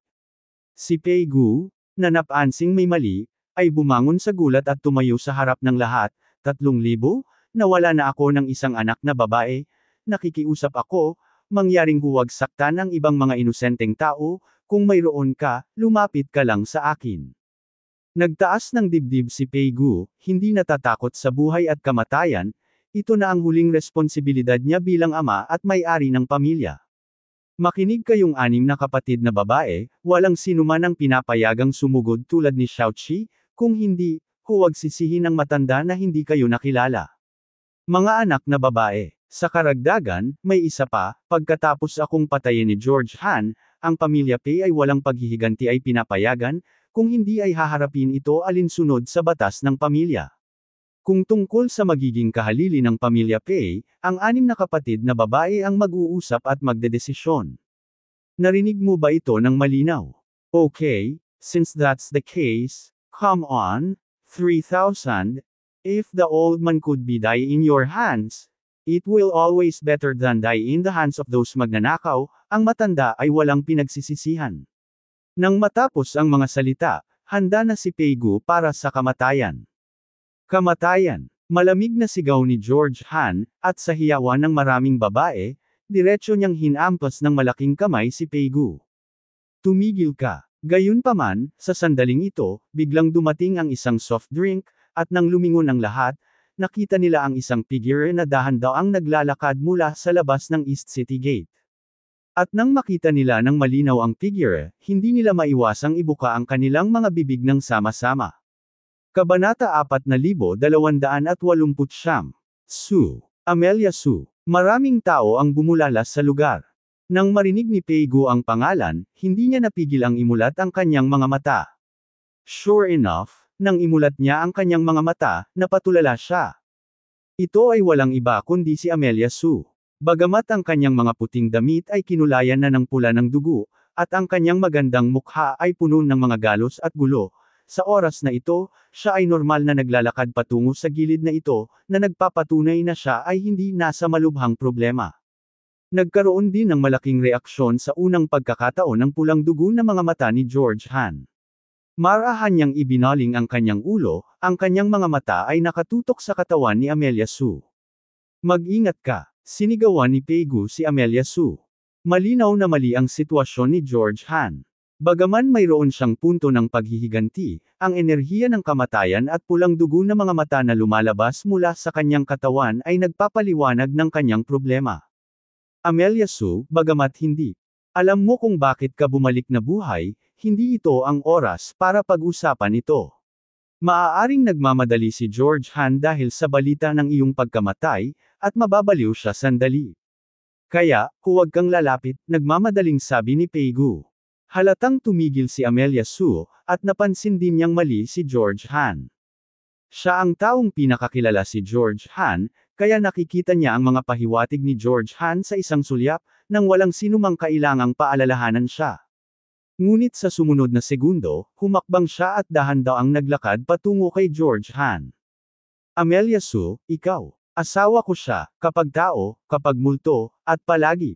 Si Pei Gu, na napansing may mali, ay bumangon sa gulat at tumayo sa harap ng lahat, Tatlong libo? Nawala na ako ng isang anak na babae. Nakikiusap ako, mangyaring huwag saktan ang ibang mga inusenteng tao, kung mayroon ka, lumapit ka lang sa akin. Nagtaas ng dibdib si Peigu, hindi natatakot sa buhay at kamatayan, ito na ang huling responsibilidad niya bilang ama at may-ari ng pamilya. Makinig kayong anim na kapatid na babae, walang sinuman ang pinapayagang sumugod tulad ni Xiaoqi, kung hindi, huwag sisihin ang matanda na hindi kayo nakilala. Mga anak na babae. Sa karagdagan, may isa pa, pagkatapos akong patayin ni George Han, ang pamilya Pei ay walang paghihiganti ay pinapayagan, kung hindi ay haharapin ito alinsunod sa batas ng pamilya. Kung tungkol sa magiging kahalili ng pamilya Pei, ang anim na kapatid na babae ang mag-uusap at magdedesisyon. Narinig mo ba ito ng malinaw? Okay, since that's the case, come on, 3,000. If the old man could be die in your hands, it will always better than die in the hands of those magnanakaw, ang matanda ay walang pinagsisisihan. Nang matapos ang mga salita, handa na si Peigu para sa kamatayan. Kamatayan. Malamig na sigaw ni George Han, at sa hiyawan ng maraming babae, diretso niyang hinampas ng malaking kamay si Peigu. Tumigil ka. Gayunpaman, sa sandaling ito, biglang dumating ang isang soft drink, at nang lumingon ang lahat, nakita nila ang isang figure na dahan daw ang naglalakad mula sa labas ng East City Gate. At nang makita nila ng malinaw ang figure, hindi nila maiwasang ibuka ang kanilang mga bibig ng sama-sama. Kabanata 4,280 Su. Amelia Su. Maraming tao ang bumulalas sa lugar. Nang marinig ni Peigu ang pangalan, hindi niya napigil ang imulat ang kanyang mga mata. Sure enough, nang imulat niya ang kanyang mga mata, napatulala siya. Ito ay walang iba kundi si Amelia Su. Bagamat ang kanyang mga puting damit ay kinulayan na ng pula ng dugo, at ang kanyang magandang mukha ay puno ng mga galos at gulo, sa oras na ito, siya ay normal na naglalakad patungo sa gilid na ito, na nagpapatunay na siya ay hindi nasa malubhang problema. Nagkaroon din ng malaking reaksyon sa unang pagkakataon ng pulang dugo ng mga mata ni George Han. Marahan niyang ibinaling ang kanyang ulo, ang kanyang mga mata ay nakatutok sa katawan ni Amelia Su. Mag-ingat ka, sinigawan ni Pegu si Amelia Su. Malinaw na mali ang sitwasyon ni George Han. Bagaman mayroon siyang punto ng paghihiganti, ang enerhiya ng kamatayan at pulang dugo ng mga mata na lumalabas mula sa kanyang katawan ay nagpapaliwanag ng kanyang problema. Amelia Sue, bagamat hindi. Alam mo kung bakit ka bumalik na buhay, hindi ito ang oras para pag-usapan ito. Maaaring nagmamadali si George Han dahil sa balita ng iyong pagkamatay, at mababaliw siya sandali. Kaya, huwag kang lalapit, nagmamadaling sabi ni Peigu. Halatang tumigil si Amelia Sue, at napansin din niyang mali si George Han. Siya ang taong pinakakilala si George Han, kaya nakikita niya ang mga pahiwatig ni George Han sa isang sulyap, nang walang sinumang kailangang paalalahanan siya. Ngunit sa sumunod na segundo, humakbang siya at dahan daw ang naglakad patungo kay George Han. Amelia Su, ikaw. Asawa ko siya, kapag tao, kapag multo, at palagi.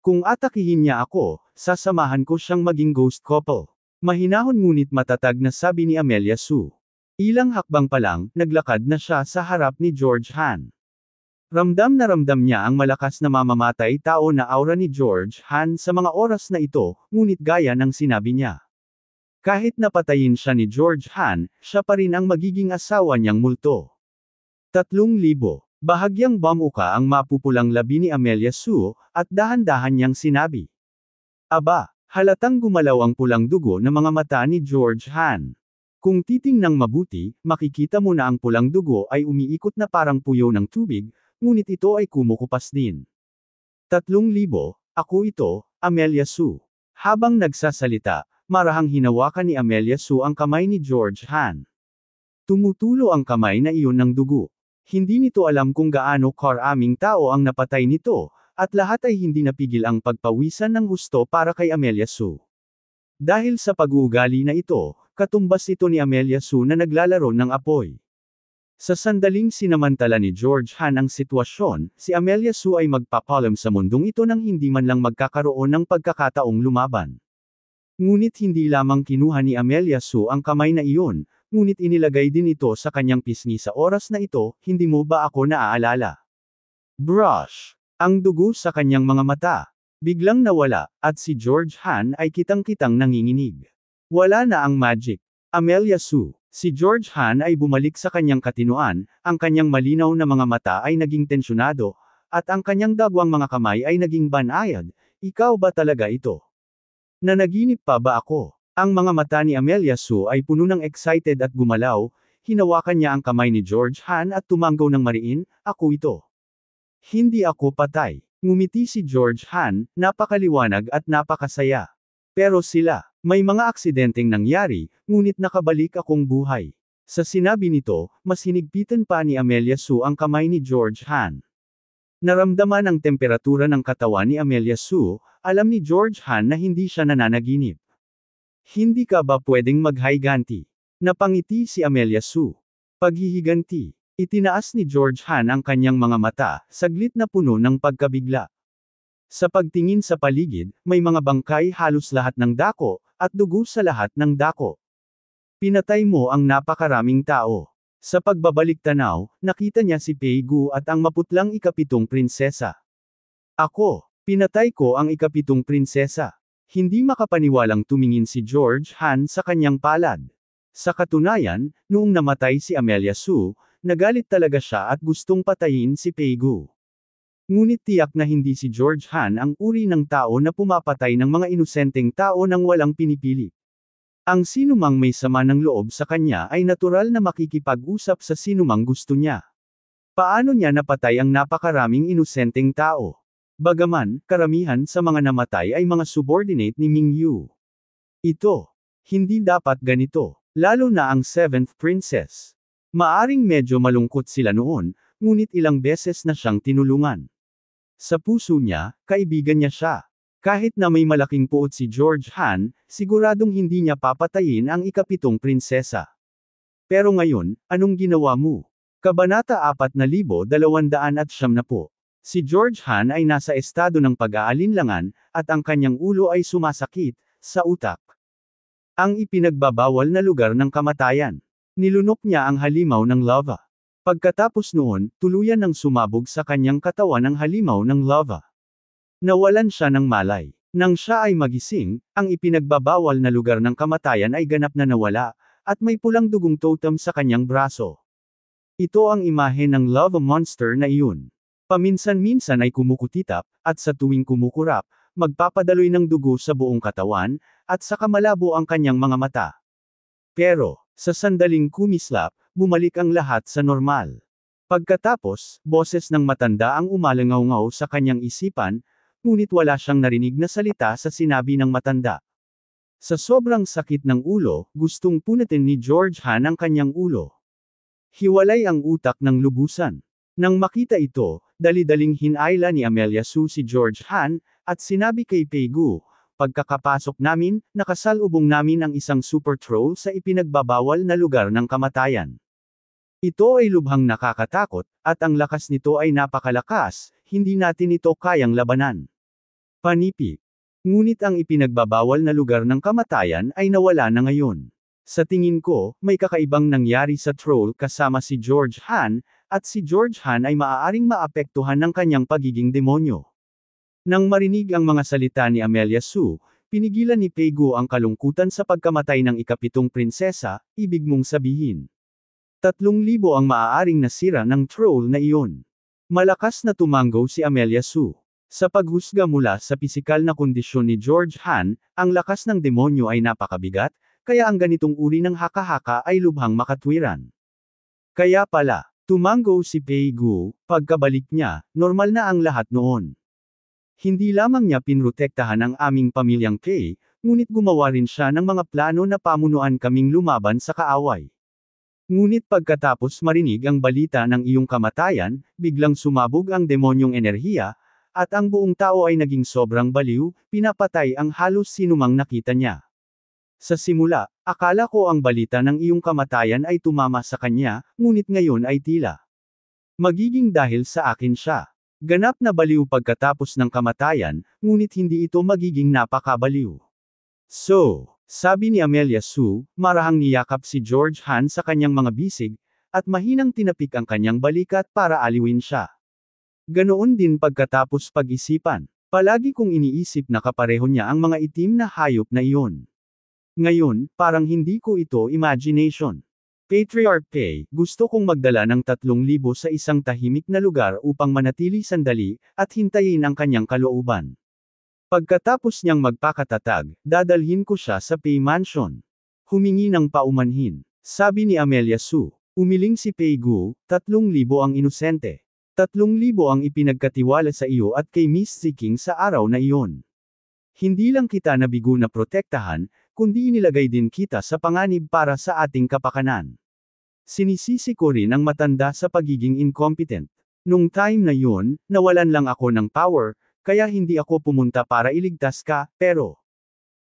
Kung atakihin niya ako, sasamahan ko siyang maging ghost couple. Mahinahon ngunit matatag na sabi ni Amelia Su. Ilang hakbang pa lang, naglakad na siya sa harap ni George Han. Ramdam na ramdam niya ang malakas na mamamatay tao na aura ni George Han sa mga oras na ito, ngunit gaya ng sinabi niya. Kahit napatayin siya ni George Han, siya pa rin ang magiging asawa niyang multo. 3,000. Bahagyang bamuka ang mapupulang labi ni Amelia Su, at dahan-dahan niyang sinabi. Aba, halatang gumalaw ang pulang dugo ng mga mata ni George Han. Kung titingnang mabuti, makikita mo na ang pulang dugo ay umiikot na parang puyo ng tubig, ngunit ito ay kumukupas din. Tatlong libo, ako ito, Amelia Sue. Habang nagsasalita, marahang hinawakan ni Amelia Sue ang kamay ni George Han. Tumutulo ang kamay na iyon ng dugo. Hindi nito alam kung gaano karaming tao ang napatay nito, at lahat ay hindi napigil ang pagpawisan ng husto para kay Amelia Sue. Dahil sa pag-uugali na ito, katumbas ito ni Amelia Sue na naglalaro ng apoy. Sa sandaling sinamantala ni George Han ang sitwasyon, si Amelia Su ay magpapalam sa mundong ito nang hindi man lang magkakaroon ng pagkakataong lumaban. Ngunit hindi lamang kinuha ni Amelia Su ang kamay na iyon, ngunit inilagay din ito sa kanyang pisngi sa oras na ito, hindi mo ba ako naaalala? Brush! Ang dugo sa kanyang mga mata. Biglang nawala, at si George Han ay kitang-kitang nanginginig. Wala na ang magic. Amelia Su, Si George Han ay bumalik sa kanyang katinoan, ang kanyang malinaw na mga mata ay naging tensyonado, at ang kanyang dagwang mga kamay ay naging banayad, ikaw ba talaga ito? Nanaginip pa ba ako? Ang mga mata ni Amelia Su ay puno ng excited at gumalaw, hinawakan niya ang kamay ni George Han at tumanggaw ng mariin, ako ito. Hindi ako patay. Ngumiti si George Han, napakaliwanag at napakasaya. Pero sila, may mga aksidenteng nangyari, ngunit nakabalik akong buhay. Sa sinabi nito, mas hinigpitan pa ni Amelia Su ang kamay ni George Han. Naramdaman ang temperatura ng katawan ni Amelia Su, alam ni George Han na hindi siya nananaginip. Hindi ka ba pwedeng maghiganti? Napangiti si Amelia Su. Paghihiganti. Itinaas ni George Han ang kanyang mga mata, saglit na puno ng pagkabigla. Sa pagtingin sa paligid, may mga bangkay halos lahat ng dako, at dugo sa lahat ng dako. Pinatay mo ang napakaraming tao. Sa pagbabalik tanaw, nakita niya si Peigu at ang maputlang ikapitong prinsesa. Ako, pinatay ko ang ikapitong prinsesa. Hindi makapaniwalang tumingin si George Han sa kanyang palad. Sa katunayan, noong namatay si Amelia Su, nagalit talaga siya at gustong patayin si Peigu. Ngunit tiyak na hindi si George Han ang uri ng tao na pumapatay ng mga inusenteng tao nang walang pinipili. Ang sinumang may sama ng loob sa kanya ay natural na makikipag-usap sa sinumang gusto niya. Paano niya napatay ang napakaraming inusenteng tao? Bagaman, karamihan sa mga namatay ay mga subordinate ni Ming Yu. Ito. Hindi dapat ganito, lalo na ang Seventh Princess. Maaring medyo malungkot sila noon, ngunit ilang beses na siyang tinulungan. Sa puso niya, kaibigan niya siya. Kahit na may malaking puot si George Han, siguradong hindi niya papatayin ang ikapitong prinsesa. Pero ngayon, anong ginawa mo? Kabanata 4290 Si George Han ay nasa estado ng pag-aalinlangan, at ang kanyang ulo ay sumasakit, sa utak. Ang ipinagbabawal na lugar ng kamatayan. Nilunok niya ang halimaw ng lava. Pagkatapos noon, tuluyan ang sumabog sa kanyang katawan ang halimaw ng lava. Nawalan siya ng malay. Nang siya ay magising, ang ipinagbabawal na lugar ng kamatayan ay ganap na nawala, at may pulang dugong totem sa kanyang braso. Ito ang imahe ng lava monster na iyon. Paminsan-minsan ay kumukutitap, at sa tuwing kumukurap, magpapadaloy ng dugo sa buong katawan, at sa kamalabo ang kanyang mga mata. Pero, sa sandaling kumislap, bumalik ang lahat sa normal. Pagkatapos, boses ng matanda ang umalangaw ngaw sa kanyang isipan, ngunit wala siyang narinig na salita sa sinabi ng matanda. Sa sobrang sakit ng ulo, gustong punatin ni George Han ang kanyang ulo. Hiwalay ang utak ng lubusan. Nang makita ito, dalidaling hinayla ni Amelia Sue si George Han, at sinabi kay Peigu, pagkakapasok namin, nakasalubong namin ang isang super troll sa ipinagbabawal na lugar ng kamatayan. Ito ay lubhang nakakatakot, at ang lakas nito ay napakalakas, hindi natin ito kayang labanan. Panipi. Ngunit ang ipinagbabawal na lugar ng kamatayan ay nawala na ngayon. Sa tingin ko, may kakaibang nangyari sa troll kasama si George Han, at si George Han ay maaaring maapektuhan ng kanyang pagiging demonyo. Nang marinig ang mga salita ni Amelia Su, pinigilan ni Pegu ang kalungkutan sa pagkamatay ng ikapitong prinsesa, ibig mong sabihin. Tatlong libo ang maaaring nasira ng troll na iyon. Malakas na tumanggo si Amelia Su. Sa paghusga mula sa pisikal na kondisyon ni George Han, ang lakas ng demonyo ay napakabigat, kaya ang ganitong uri ng haka-haka ay lubhang makatwiran. Kaya pala, Tumango si Pei Gu, pagkabalik niya, normal na ang lahat noon. Hindi lamang niya pinrotektahan ang aming pamilyang Pei, ngunit gumawa rin siya ng mga plano na pamunuan kaming lumaban sa kaaway. Ngunit pagkatapos marinig ang balita ng iyong kamatayan, biglang sumabog ang demonyong enerhiya, at ang buong tao ay naging sobrang baliw, pinapatay ang halos sinumang nakita niya. Sa simula, akala ko ang balita ng iyong kamatayan ay tumama sa kanya, ngunit ngayon ay tila. Magiging dahil sa akin siya. Ganap na baliw pagkatapos ng kamatayan, ngunit hindi ito magiging napakabaliw. So, sabi ni Amelia Su, marahang niyakap si George Han sa kanyang mga bisig, at mahinang tinapik ang kanyang balikat para aliwin siya. Ganoon din pagkatapos pag-isipan. Palagi kong iniisip na kapareho niya ang mga itim na hayop na iyon. Ngayon, parang hindi ko ito imagination. Patriarch Pay, gusto kong magdala ng 3,000 sa isang tahimik na lugar upang manatili sandali, at hintayin ang kanyang kalooban. Pagkatapos niyang magpakatatag, dadalhin ko siya sa Pei Mansion. Humingi ng paumanhin. Sabi ni Amelia Su, umiling si Pei Gu, libo ang inosente. libo ang ipinagkatiwala sa iyo at kay Miss Ziking sa araw na iyon. Hindi lang kita nabigo na protektahan, kundi inilagay din kita sa panganib para sa ating kapakanan. Sinisisi ko rin ang matanda sa pagiging incompetent. Nung time na yun, nawalan lang ako ng power, kaya hindi ako pumunta para iligtas ka, pero...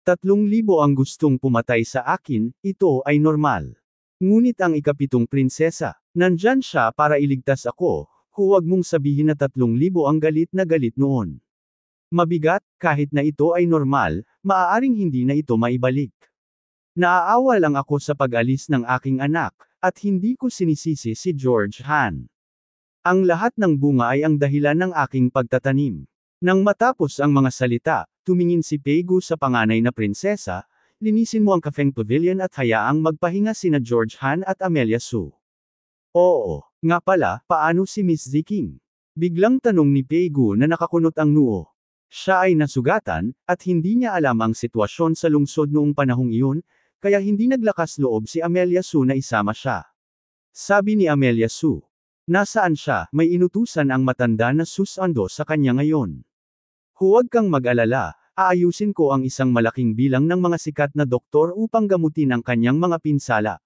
Tatlong libo ang gustong pumatay sa akin, ito ay normal. Ngunit ang ikapitong prinsesa, nandyan siya para iligtas ako, huwag mong sabihin na tatlong libo ang galit na galit noon. Mabigat, kahit na ito ay normal, maaaring hindi na ito maibalik. Naaawa lang ako sa pag-alis ng aking anak, at hindi ko sinisisi si George Han. Ang lahat ng bunga ay ang dahilan ng aking pagtatanim. Nang matapos ang mga salita, tumingin si Peigu sa panganay na prinsesa, linisin mo ang Kafeng Pavilion at hayaang magpahinga sina George Han at Amelia Su. Oo, nga pala, paano si Miss Ziking? Biglang tanong ni Peigu na nakakunot ang noo. Siya ay nasugatan, at hindi niya alam ang sitwasyon sa lungsod noong panahong iyon, kaya hindi naglakas loob si Amelia Su na isama siya. Sabi ni Amelia Su, nasaan siya, may inutusan ang matanda na susando sa kanya ngayon. Huwag kang mag-alala, aayusin ko ang isang malaking bilang ng mga sikat na doktor upang gamutin ang kanyang mga pinsala.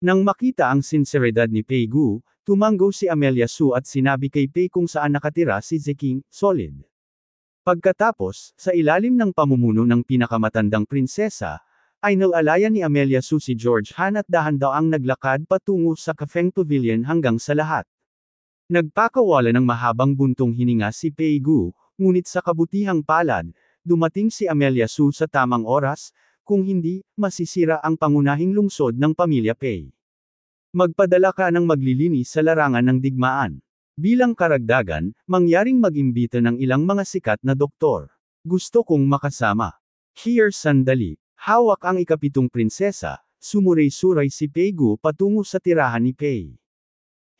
Nang makita ang sinseridad ni Peigu, tumango si Amelia Su at sinabi kay Pei kung saan nakatira si Zeking, solid. Pagkatapos, sa ilalim ng pamumuno ng pinakamatandang prinsesa, ay nalalayan ni Amelia Su si George Han at dahan daw ang naglakad patungo sa Kafeng Pavilion hanggang sa lahat. Nagpakawala ng mahabang buntong hininga si Pei Gu, Ngunit sa kabutihang palad, dumating si Amelia Su sa tamang oras, kung hindi, masisira ang pangunahing lungsod ng pamilya Pei. Magpadala ka ng maglilinis sa larangan ng digmaan. Bilang karagdagan, mangyaring mag-imbita ng ilang mga sikat na doktor. Gusto kong makasama. Here sandali, hawak ang ikapitong prinsesa, sumuray-suray si Peigu patungo sa tirahan ni Pei.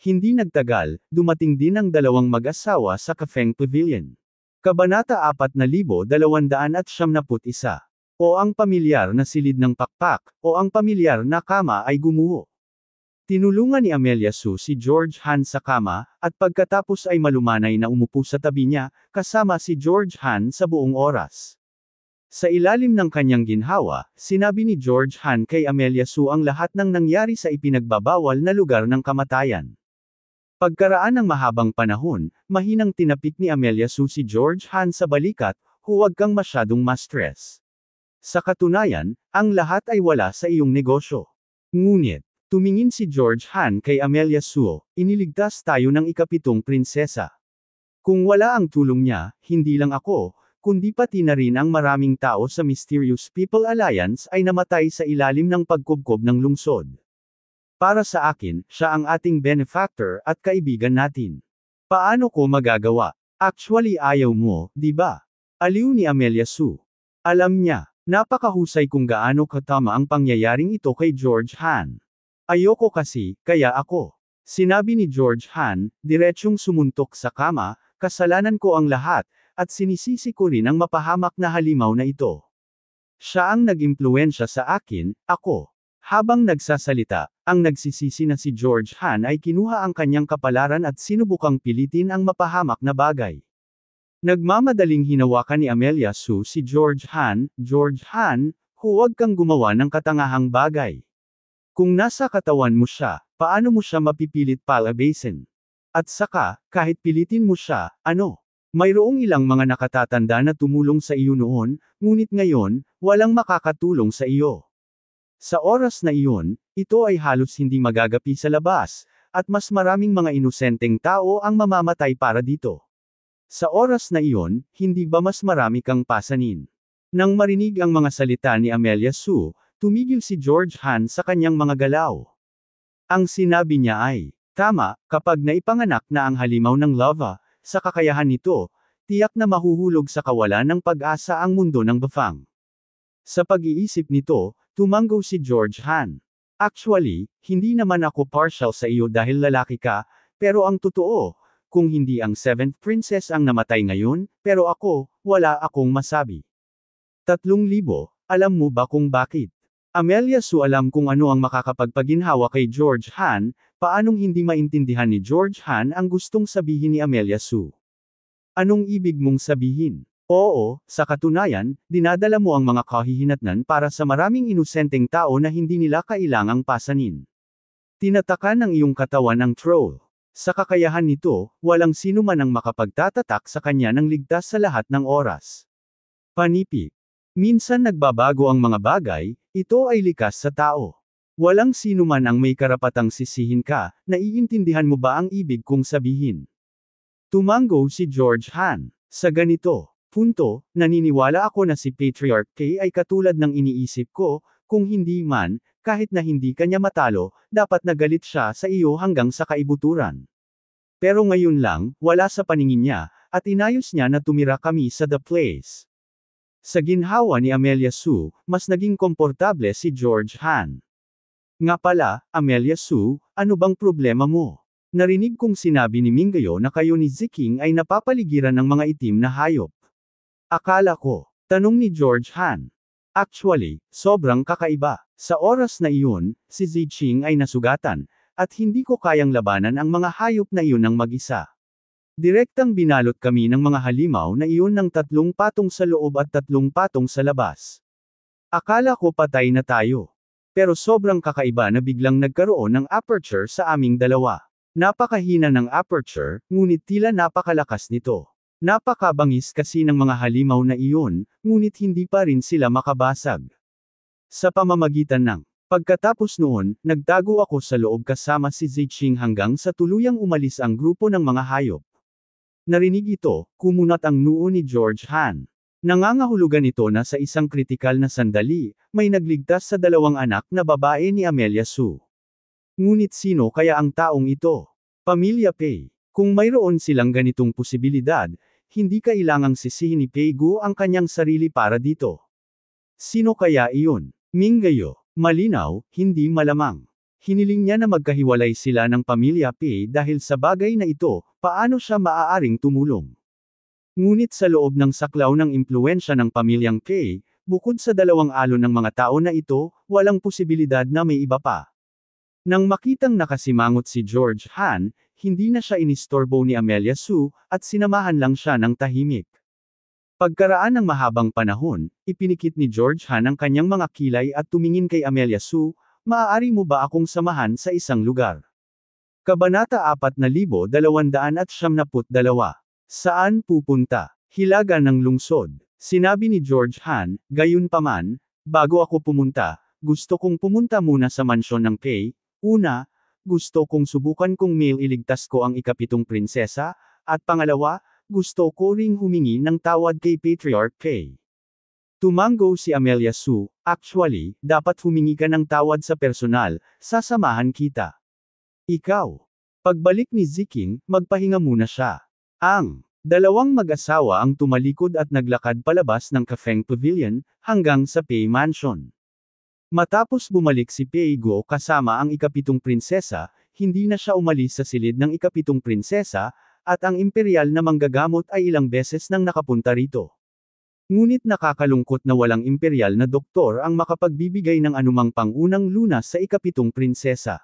Hindi nagtagal, dumating din ang dalawang mag-asawa sa Kafeng Pavilion. Kabanata 4271 O ang pamilyar na silid ng pakpak, o ang pamilyar na kama ay gumuho. Tinulungan ni Amelia Sue si George Han sa kama, at pagkatapos ay malumanay na umupo sa tabi niya, kasama si George Han sa buong oras. Sa ilalim ng kanyang ginhawa, sinabi ni George Han kay Amelia Sue ang lahat ng nangyari sa ipinagbabawal na lugar ng kamatayan. Pagkaraan ng mahabang panahon, mahinang tinapik ni Amelia Sue si George Han sa balikat, huwag kang masyadong ma-stress. Sa katunayan, ang lahat ay wala sa iyong negosyo. Ngunit, tumingin si George Han kay Amelia Sue, iniligtas tayo ng ikapitong prinsesa. Kung wala ang tulong niya, hindi lang ako, kundi pati na rin ang maraming tao sa Mysterious People Alliance ay namatay sa ilalim ng pagkubkob ng lungsod. Para sa akin, siya ang ating benefactor at kaibigan natin. Paano ko magagawa? Actually ayaw mo, di ba? Aliw ni Amelia Su. Alam niya, napakahusay kung gaano katama ang pangyayaring ito kay George Han. Ayoko kasi, kaya ako. Sinabi ni George Han, diretsyong sumuntok sa kama, kasalanan ko ang lahat, at sinisisi ko rin ang mapahamak na halimaw na ito. Siya ang nag-impluensya sa akin, ako. Habang nagsasalita, ang nagsisisi na si George Han ay kinuha ang kanyang kapalaran at sinubukang pilitin ang mapahamak na bagay. Nagmamadaling hinawakan ni Amelia Sue si George Han, George Han, huwag kang gumawa ng katangahang bagay. Kung nasa katawan mo siya, paano mo siya mapipilit palabasin? At saka, kahit pilitin mo siya, ano? Mayroong ilang mga nakatatanda na tumulong sa iyo noon, ngunit ngayon, walang makakatulong sa iyo. Sa oras na iyon, ito ay halos hindi magagapi sa labas, at mas maraming mga inosenteng tao ang mamamatay para dito. Sa oras na iyon, hindi ba mas marami kang pasanin? Nang marinig ang mga salita ni Amelia Su, tumigil si George Han sa kanyang mga galaw. Ang sinabi niya ay, tama, kapag naipanganak na ang halimaw ng lava, sa kakayahan nito, tiyak na mahuhulog sa kawalan ng pag-asa ang mundo ng Bafang. Sa pag-iisip nito, Tumanggo si George Han. Actually, hindi naman ako partial sa iyo dahil lalaki ka, pero ang totoo, kung hindi ang seventh princess ang namatay ngayon, pero ako, wala akong masabi. Tatlong libo, alam mo ba kung bakit? Amelia Su alam kung ano ang makakapagpaginhawa kay George Han, paanong hindi maintindihan ni George Han ang gustong sabihin ni Amelia Su. Anong ibig mong sabihin? Oo, sa katunayan, dinadala mo ang mga kahihinatnan para sa maraming inusenteng tao na hindi nila kailangang pasanin. Tinatakan ng iyong katawan ng troll. Sa kakayahan nito, walang sino man ang makapagtatatak sa kanya ng ligtas sa lahat ng oras. Panipik. Minsan nagbabago ang mga bagay, ito ay likas sa tao. Walang sino man ang may karapatang sisihin ka, naiintindihan mo ba ang ibig kong sabihin? Tumanggo si George Han. Sa ganito. Punto, naniniwala ako na si Patriarch K ay katulad ng iniisip ko, kung hindi man, kahit na hindi kanya matalo, dapat nagalit siya sa iyo hanggang sa kaibuturan. Pero ngayon lang, wala sa paningin niya, at inayos niya na tumira kami sa The Place. Sa ginhawa ni Amelia Su, mas naging komportable si George Han. Nga pala, Amelia Su, ano bang problema mo? Narinig kong sinabi ni Mingayo na kayo ni Ziking ay napapaligiran ng mga itim na hayop. Akala ko. Tanong ni George Han. Actually, sobrang kakaiba. Sa oras na iyon, si Ziching ay nasugatan, at hindi ko kayang labanan ang mga hayop na iyon ng mag-isa. Direktang binalot kami ng mga halimaw na iyon ng tatlong patong sa loob at tatlong patong sa labas. Akala ko patay na tayo. Pero sobrang kakaiba na biglang nagkaroon ng aperture sa aming dalawa. Napakahina ng aperture, ngunit tila napakalakas nito. Napakabangis kasi ng mga halimaw na iyon, ngunit hindi pa rin sila makabasag. Sa pamamagitan ng pagkatapos noon, nagtago ako sa loob kasama si Zixing hanggang sa tuluyang umalis ang grupo ng mga hayop. Narinig ito, kumunat ang noo ni George Han. Nangangahulugan ito na sa isang kritikal na sandali, may nagligtas sa dalawang anak na babae ni Amelia Su. Ngunit sino kaya ang taong ito? Pamilya Pei. Kung mayroon silang ganitong posibilidad, hindi kailangang sisihin ni Peigu ang kanyang sarili para dito. Sino kaya iyon? Mingayo, Malinaw, hindi malamang. Hiniling niya na magkahiwalay sila ng pamilya Pei dahil sa bagay na ito, paano siya maaaring tumulong? Ngunit sa loob ng saklaw ng impluensya ng pamilyang Pei, bukod sa dalawang alon ng mga tao na ito, walang posibilidad na may iba pa. Nang makitang nakasimangot si George Han, hindi na siya inistorbo ni Amelia Sue, at sinamahan lang siya ng tahimik. Pagkaraan ng mahabang panahon, ipinikit ni George Han ang kanyang mga kilay at tumingin kay Amelia Sue, maaari mo ba akong samahan sa isang lugar? Kabanata 4272 Saan pupunta? Hilaga ng lungsod. Sinabi ni George Han, gayon paman, bago ako pumunta, gusto kong pumunta muna sa mansyon ng Kay, una, gusto kong subukan kung may iligtas ko ang ikapitong prinsesa, at pangalawa, gusto ko ring humingi ng tawad kay Patriarch K. Tumango si Amelia Su, actually, dapat humingi ka ng tawad sa personal, sasamahan kita. Ikaw. Pagbalik ni Ziking, magpahinga muna siya. Ang dalawang mag-asawa ang tumalikod at naglakad palabas ng Kafeng Pavilion, hanggang sa Pei Mansion. Matapos bumalik si Peigo kasama ang ikapitong prinsesa, hindi na siya umalis sa silid ng ikapitong prinsesa, at ang imperial na manggagamot ay ilang beses nang nakapunta rito. Ngunit nakakalungkot na walang imperial na doktor ang makapagbibigay ng anumang pangunang lunas sa ikapitong prinsesa.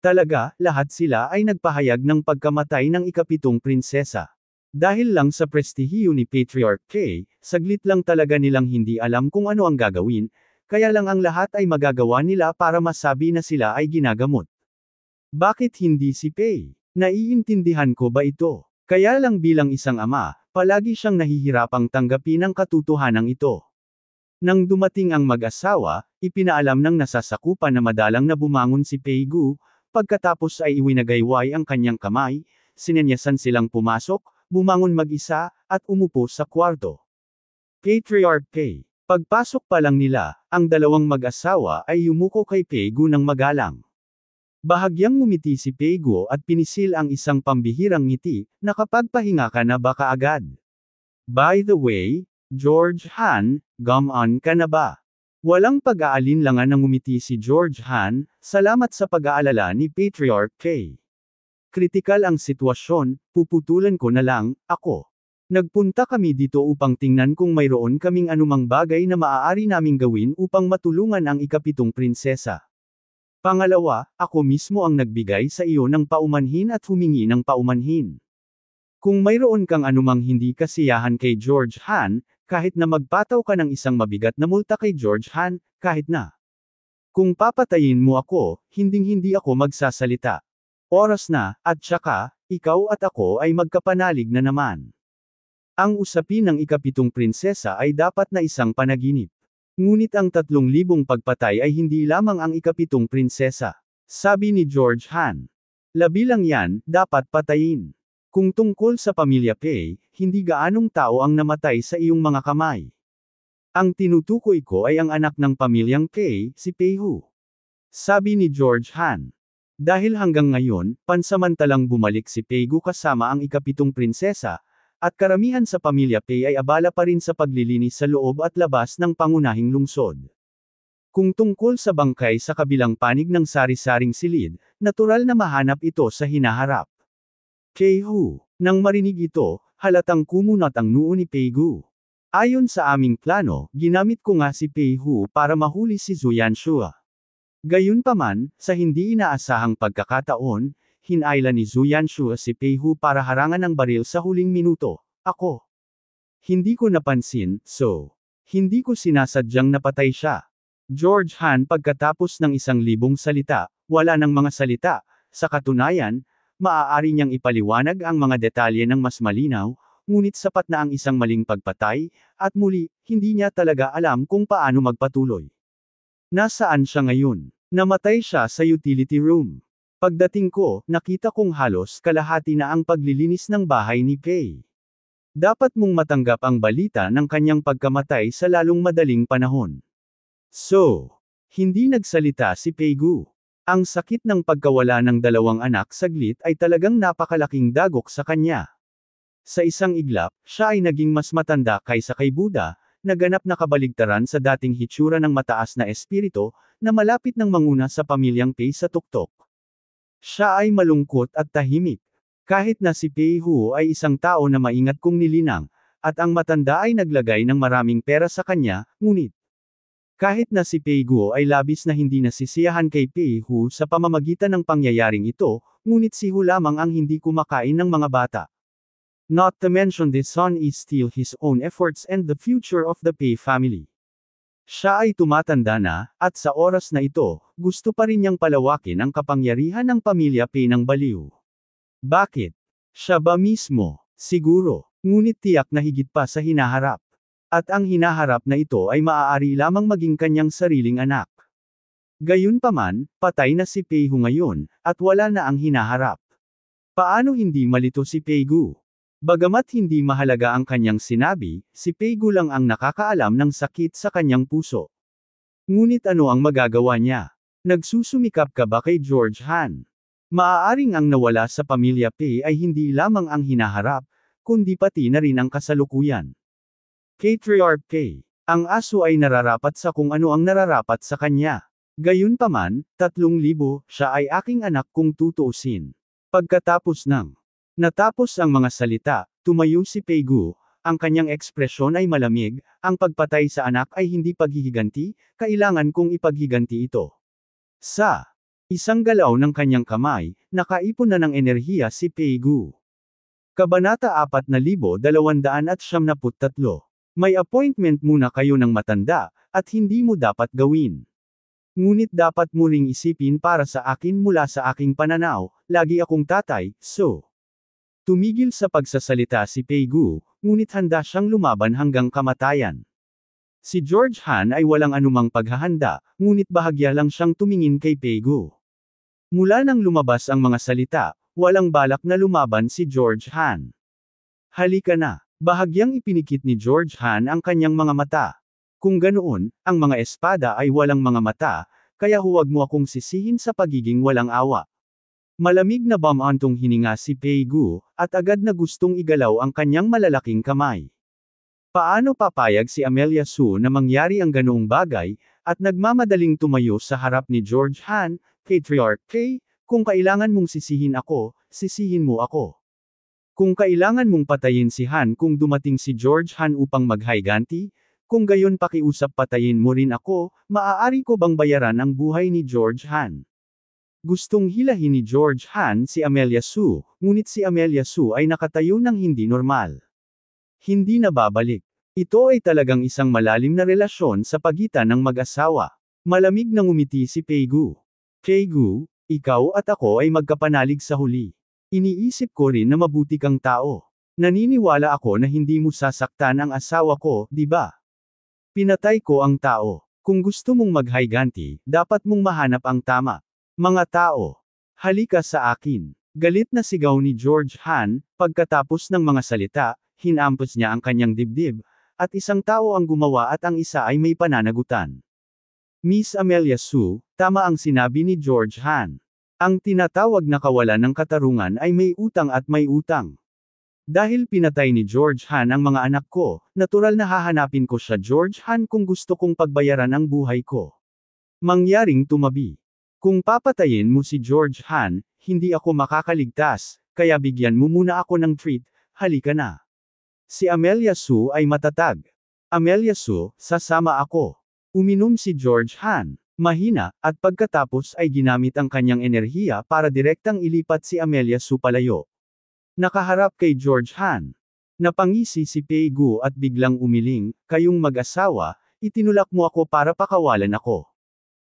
Talaga, lahat sila ay nagpahayag ng pagkamatay ng ikapitong prinsesa. Dahil lang sa prestihiyo ni Patriarch K, saglit lang talaga nilang hindi alam kung ano ang gagawin, kaya lang ang lahat ay magagawa nila para masabi na sila ay ginagamot. Bakit hindi si Pei? Naiintindihan ko ba ito? Kaya lang bilang isang ama, palagi siyang nahihirapang tanggapin ang katotohanan ito. Nang dumating ang mag-asawa, ipinaalam ng nasasakupan na madalang na bumangon si Pei Gu, pagkatapos ay iwinagayway ang kanyang kamay, sinanyasan silang pumasok, bumangon mag-isa, at umupo sa kwarto. Patriarch Pei, Pagpasok pa lang nila, ang dalawang mag-asawa ay yumuko kay Peigo ng magalang. Bahagyang ngumiti si Peigo at pinisil ang isang pambihirang ngiti, nakapagpahinga ka na ba kaagad? By the way, George Han, gum on ka na ba? Walang pag-aalinlangan ng ngumiti si George Han, salamat sa pag-aalala ni Patriarch K. Kritikal ang sitwasyon, puputulan ko na lang, ako. Nagpunta kami dito upang tingnan kung mayroon kaming anumang bagay na maaari naming gawin upang matulungan ang ikapitong prinsesa. Pangalawa, ako mismo ang nagbigay sa iyo ng paumanhin at humingi ng paumanhin. Kung mayroon kang anumang hindi kasiyahan kay George Han, kahit na magpataw ka ng isang mabigat na multa kay George Han, kahit na. Kung papatayin mo ako, hinding-hindi ako magsasalita. Oras na, at tsaka, ikaw at ako ay magkapanalig na naman. Ang usapin ng ikapitong prinsesa ay dapat na isang panaginip. Ngunit ang tatlong libong pagpatay ay hindi lamang ang ikapitong prinsesa. Sabi ni George Han. Labilang yan, dapat patayin. Kung tungkol sa pamilya Pei, hindi gaanong tao ang namatay sa iyong mga kamay. Ang tinutukoy ko ay ang anak ng pamilyang Pei, si Pei Hu. Sabi ni George Han. Dahil hanggang ngayon, pansamantalang bumalik si Pei Gu kasama ang ikapitong prinsesa, at karamihan sa pamilya Pei ay abala pa rin sa paglilinis sa loob at labas ng pangunahing lungsod. Kung tungkol sa bangkay sa kabilang panig ng sari-saring silid, natural na mahanap ito sa hinaharap. Keihu, nang marinig ito, halatang kumunot ang noo ni Peigu. Ayon sa aming plano, ginamit ko nga si Peihu para mahuli si Zuyan Shua. Gayunpaman, sa hindi inaasahang pagkakataon, hinayla ni Zuyan Shua si Peihu para harangan ang baril sa huling minuto. Ako. Hindi ko napansin, so. Hindi ko sinasadyang napatay siya. George Han pagkatapos ng isang libong salita, wala ng mga salita, sa katunayan, maaari niyang ipaliwanag ang mga detalye ng mas malinaw, ngunit sapat na ang isang maling pagpatay, at muli, hindi niya talaga alam kung paano magpatuloy. Nasaan siya ngayon? Namatay siya sa utility room. Pagdating ko, nakita kong halos kalahati na ang paglilinis ng bahay ni Pei. Dapat mong matanggap ang balita ng kanyang pagkamatay sa lalong madaling panahon. So, hindi nagsalita si Peigu. Ang sakit ng pagkawala ng dalawang anak saglit ay talagang napakalaking dagok sa kanya. Sa isang iglap, siya ay naging mas matanda kaysa kay Buddha, naganap na kabaligtaran sa dating hitsura ng mataas na espirito, na malapit ng manguna sa pamilyang Pei sa tuktok. Siya ay malungkot at tahimik. Kahit na si Pei Hu ay isang tao na maingat kong nilinang, at ang matanda ay naglagay ng maraming pera sa kanya, ngunit. Kahit na si Pei Guo ay labis na hindi nasisiyahan kay Pei Hu sa pamamagitan ng pangyayaring ito, ngunit si Hu lamang ang hindi kumakain ng mga bata. Not to mention the son is still his own efforts and the future of the Pei family. Siya ay tumatanda na, at sa oras na ito, gusto pa rin niyang palawakin ang kapangyarihan ng pamilya Pinang Baliw. Bakit? Siya ba mismo? Siguro, ngunit tiyak na higit pa sa hinaharap. At ang hinaharap na ito ay maaari lamang maging kanyang sariling anak. Gayunpaman, patay na si Peihu ngayon, at wala na ang hinaharap. Paano hindi malito si Peigu? Bagamat hindi mahalaga ang kanyang sinabi, si Peigo lang ang nakakaalam ng sakit sa kanyang puso. Ngunit ano ang magagawa niya? Nagsusumikap ka ba kay George Han? Maaaring ang nawala sa pamilya Pei ay hindi lamang ang hinaharap, kundi pati na rin ang kasalukuyan. Patriarch K. Ang aso ay nararapat sa kung ano ang nararapat sa kanya. Gayunpaman, tatlong libo, siya ay aking anak kung tutuusin. Pagkatapos ng Natapos ang mga salita, tumayo si Peigu, ang kanyang ekspresyon ay malamig, ang pagpatay sa anak ay hindi paghihiganti, kailangan kong ipaghiganti ito. Sa isang galaw ng kanyang kamay, nakaipon na ng enerhiya si Peigu. Kabanata 4273 May appointment muna kayo ng matanda, at hindi mo dapat gawin. Ngunit dapat mo ring isipin para sa akin mula sa aking pananaw, lagi akong tatay, so. Tumigil sa pagsasalita si Peigu, ngunit handa siyang lumaban hanggang kamatayan. Si George Han ay walang anumang paghahanda, ngunit bahagya lang siyang tumingin kay Peigu. Mula nang lumabas ang mga salita, walang balak na lumaban si George Han. Halika na, bahagyang ipinikit ni George Han ang kanyang mga mata. Kung ganoon, ang mga espada ay walang mga mata, kaya huwag mo akong sisihin sa pagiging walang awa. Malamig na bamantong hininga si Pei at agad na gustong igalaw ang kanyang malalaking kamay. Paano papayag si Amelia Su na mangyari ang ganoong bagay, at nagmamadaling tumayo sa harap ni George Han, Patriarch K, kung kailangan mong sisihin ako, sisihin mo ako. Kung kailangan mong patayin si Han kung dumating si George Han upang maghayganti, kung gayon pakiusap patayin mo rin ako, maaari ko bang bayaran ang buhay ni George Han? Gustong hilahin ni George Han si Amelia Sue, ngunit si Amelia Sue ay nakatayo ng hindi normal. Hindi na babalik. Ito ay talagang isang malalim na relasyon sa pagitan ng mag-asawa. Malamig na umiti si Peigu. Peigu, ikaw at ako ay magkapanalig sa huli. Iniisip ko rin na mabuti kang tao. Naniniwala ako na hindi mo sasaktan ang asawa ko, di ba? Pinatay ko ang tao. Kung gusto mong maghayganti, dapat mong mahanap ang tama. Mga tao, halika sa akin. Galit na sigaw ni George Han, pagkatapos ng mga salita, hinampas niya ang kanyang dibdib, at isang tao ang gumawa at ang isa ay may pananagutan. Miss Amelia Su, tama ang sinabi ni George Han. Ang tinatawag na kawalan ng katarungan ay may utang at may utang. Dahil pinatay ni George Han ang mga anak ko, natural na hahanapin ko siya George Han kung gusto kong pagbayaran ang buhay ko. Mangyaring tumabi. Kung papatayin mo si George Han, hindi ako makakaligtas, kaya bigyan mo muna ako ng treat, halika na. Si Amelia Su ay matatag. Amelia Su, sasama ako. Uminom si George Han. Mahina, at pagkatapos ay ginamit ang kanyang enerhiya para direktang ilipat si Amelia Su palayo. Nakaharap kay George Han. Napangisi si Pei Gu at biglang umiling, kayong mag-asawa, itinulak mo ako para pakawalan ako.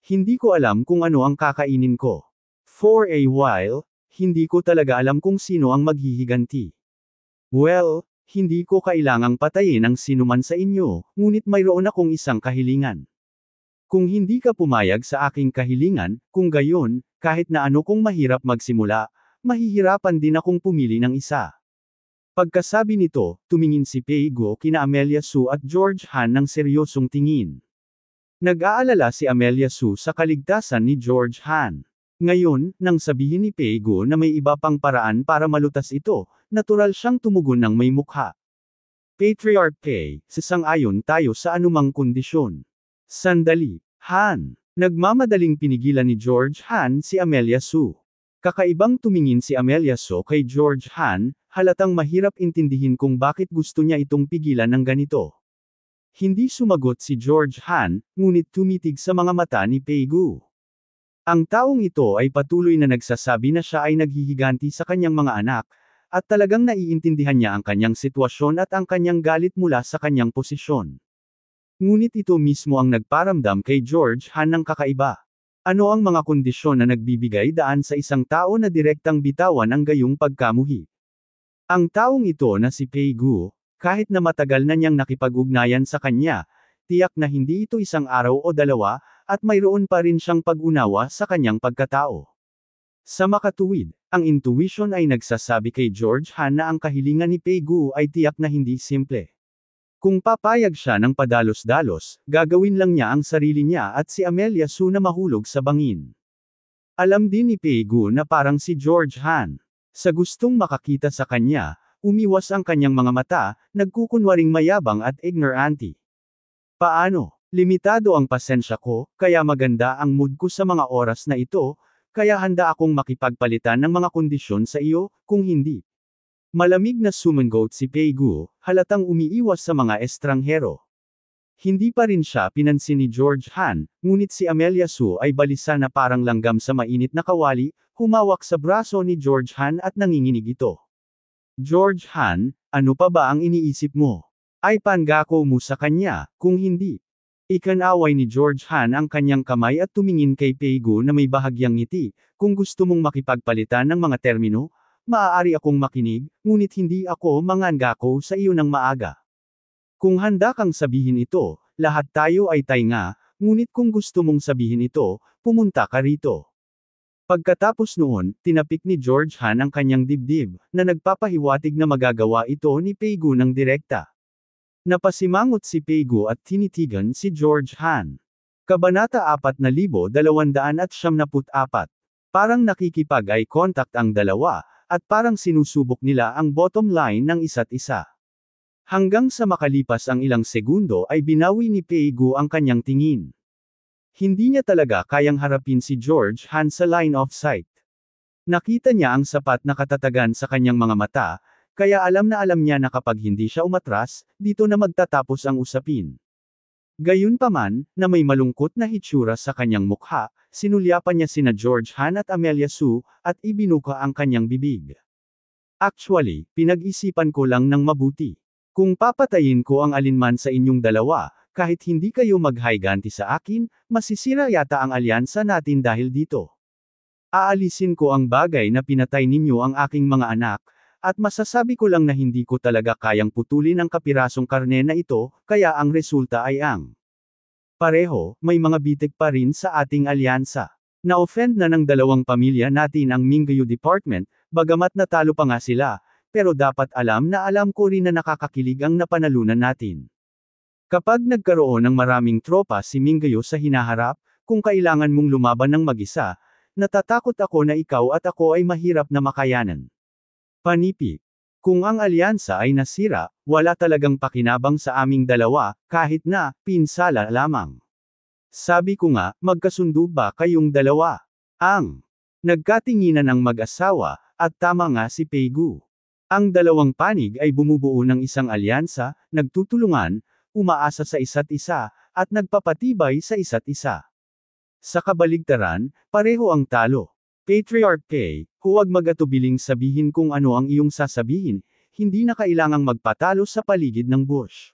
Hindi ko alam kung ano ang kakainin ko. For a while, hindi ko talaga alam kung sino ang maghihiganti. Well, hindi ko kailangang patayin ang sinuman sa inyo, ngunit mayroon akong isang kahilingan. Kung hindi ka pumayag sa aking kahilingan, kung gayon, kahit na ano kong mahirap magsimula, mahihirapan din akong pumili ng isa. Pagkasabi nito, tumingin si Peigo kina Amelia Sue at George Han ng seryosong tingin. Nag-aalala si Amelia Su sa kaligtasan ni George Han. Ngayon, nang sabihin ni Peigo na may iba pang paraan para malutas ito, natural siyang tumugon ng may mukha. Patriarch Pei, sasang-ayon tayo sa anumang kondisyon. Sandali, Han. Nagmamadaling pinigilan ni George Han si Amelia Su. Kakaibang tumingin si Amelia Su kay George Han, halatang mahirap intindihin kung bakit gusto niya itong pigilan ng ganito. Hindi sumagot si George Han, ngunit tumitig sa mga mata ni Peigu. Ang taong ito ay patuloy na nagsasabi na siya ay naghihiganti sa kanyang mga anak, at talagang naiintindihan niya ang kanyang sitwasyon at ang kanyang galit mula sa kanyang posisyon. Ngunit ito mismo ang nagparamdam kay George Han ng kakaiba. Ano ang mga kondisyon na nagbibigay daan sa isang tao na direktang bitawan ang gayong pagkamuhi? Ang taong ito na si Pei Gu, kahit na matagal na niyang nakipag-ugnayan sa kanya, tiyak na hindi ito isang araw o dalawa, at mayroon pa rin siyang pag-unawa sa kanyang pagkatao. Sa makatuwid, ang intuition ay nagsasabi kay George Han na ang kahilingan ni Peigu ay tiyak na hindi simple. Kung papayag siya ng padalos-dalos, gagawin lang niya ang sarili niya at si Amelia Su na mahulog sa bangin. Alam din ni Peigu na parang si George Han. Sa gustong makakita sa kanya, umiwas ang kanyang mga mata, nagkukunwaring mayabang at ignorante. Paano? Limitado ang pasensya ko, kaya maganda ang mood ko sa mga oras na ito, kaya handa akong makipagpalitan ng mga kondisyon sa iyo, kung hindi. Malamig na sumangot si Peigu, halatang umiiwas sa mga estranghero. Hindi pa rin siya pinansin ni George Han, ngunit si Amelia Su ay balisa na parang langgam sa mainit na kawali, humawak sa braso ni George Han at nanginginig ito. George Han, ano pa ba ang iniisip mo? Ay panggako mo sa kanya, kung hindi. Ikanaway ni George Han ang kanyang kamay at tumingin kay Peigo na may bahagyang ngiti, kung gusto mong makipagpalitan ng mga termino, maaari akong makinig, ngunit hindi ako mangangako sa iyo ng maaga. Kung handa kang sabihin ito, lahat tayo ay tainga, ngunit kung gusto mong sabihin ito, pumunta ka rito. Pagkatapos noon, tinapik ni George Han ang kanyang dibdib, na nagpapahiwatig na magagawa ito ni Peigu ng direkta. Napasimangot si Peigu at tinitigan si George Han. Kabanata 4294. Parang nakikipag-eye contact ang dalawa, at parang sinusubok nila ang bottom line ng isa't isa. Hanggang sa makalipas ang ilang segundo ay binawi ni Peigu ang kanyang tingin. Hindi niya talaga kayang harapin si George Han sa line of sight. Nakita niya ang sapat na katatagan sa kanyang mga mata, kaya alam na alam niya na kapag hindi siya umatras, dito na magtatapos ang usapin. Gayunpaman, na may malungkot na hitsura sa kanyang mukha, sinulyapan niya sina George Han at Amelia Su, at ibinuka ang kanyang bibig. Actually, pinag-isipan ko lang ng mabuti. Kung papatayin ko ang alinman sa inyong dalawa, kahit hindi kayo maghayganti sa akin, masisira yata ang alyansa natin dahil dito. Aalisin ko ang bagay na pinatay ninyo ang aking mga anak, at masasabi ko lang na hindi ko talaga kayang putulin ang kapirasong karne na ito, kaya ang resulta ay ang pareho, may mga bitik pa rin sa ating alyansa. Na-offend na ng dalawang pamilya natin ang Mingyu Department, bagamat natalo pa nga sila, pero dapat alam na alam ko rin na nakakakilig ang napanalunan natin. Kapag nagkaroon ng maraming tropa si Minggayo sa hinaharap, kung kailangan mong lumaban ng mag-isa, natatakot ako na ikaw at ako ay mahirap na makayanan. Panipi. Kung ang alyansa ay nasira, wala talagang pakinabang sa aming dalawa, kahit na, pinsala lamang. Sabi ko nga, magkasundo ba kayong dalawa? Ang. Nagkatinginan ng mag-asawa, at tama nga si Peigu. Ang dalawang panig ay bumubuo ng isang alyansa, nagtutulungan, umaasa sa isa't isa, at nagpapatibay sa isa't isa. Sa kabaligtaran, pareho ang talo. Patriarch K, huwag magatubiling sabihin kung ano ang iyong sasabihin, hindi na kailangang magpatalo sa paligid ng bush.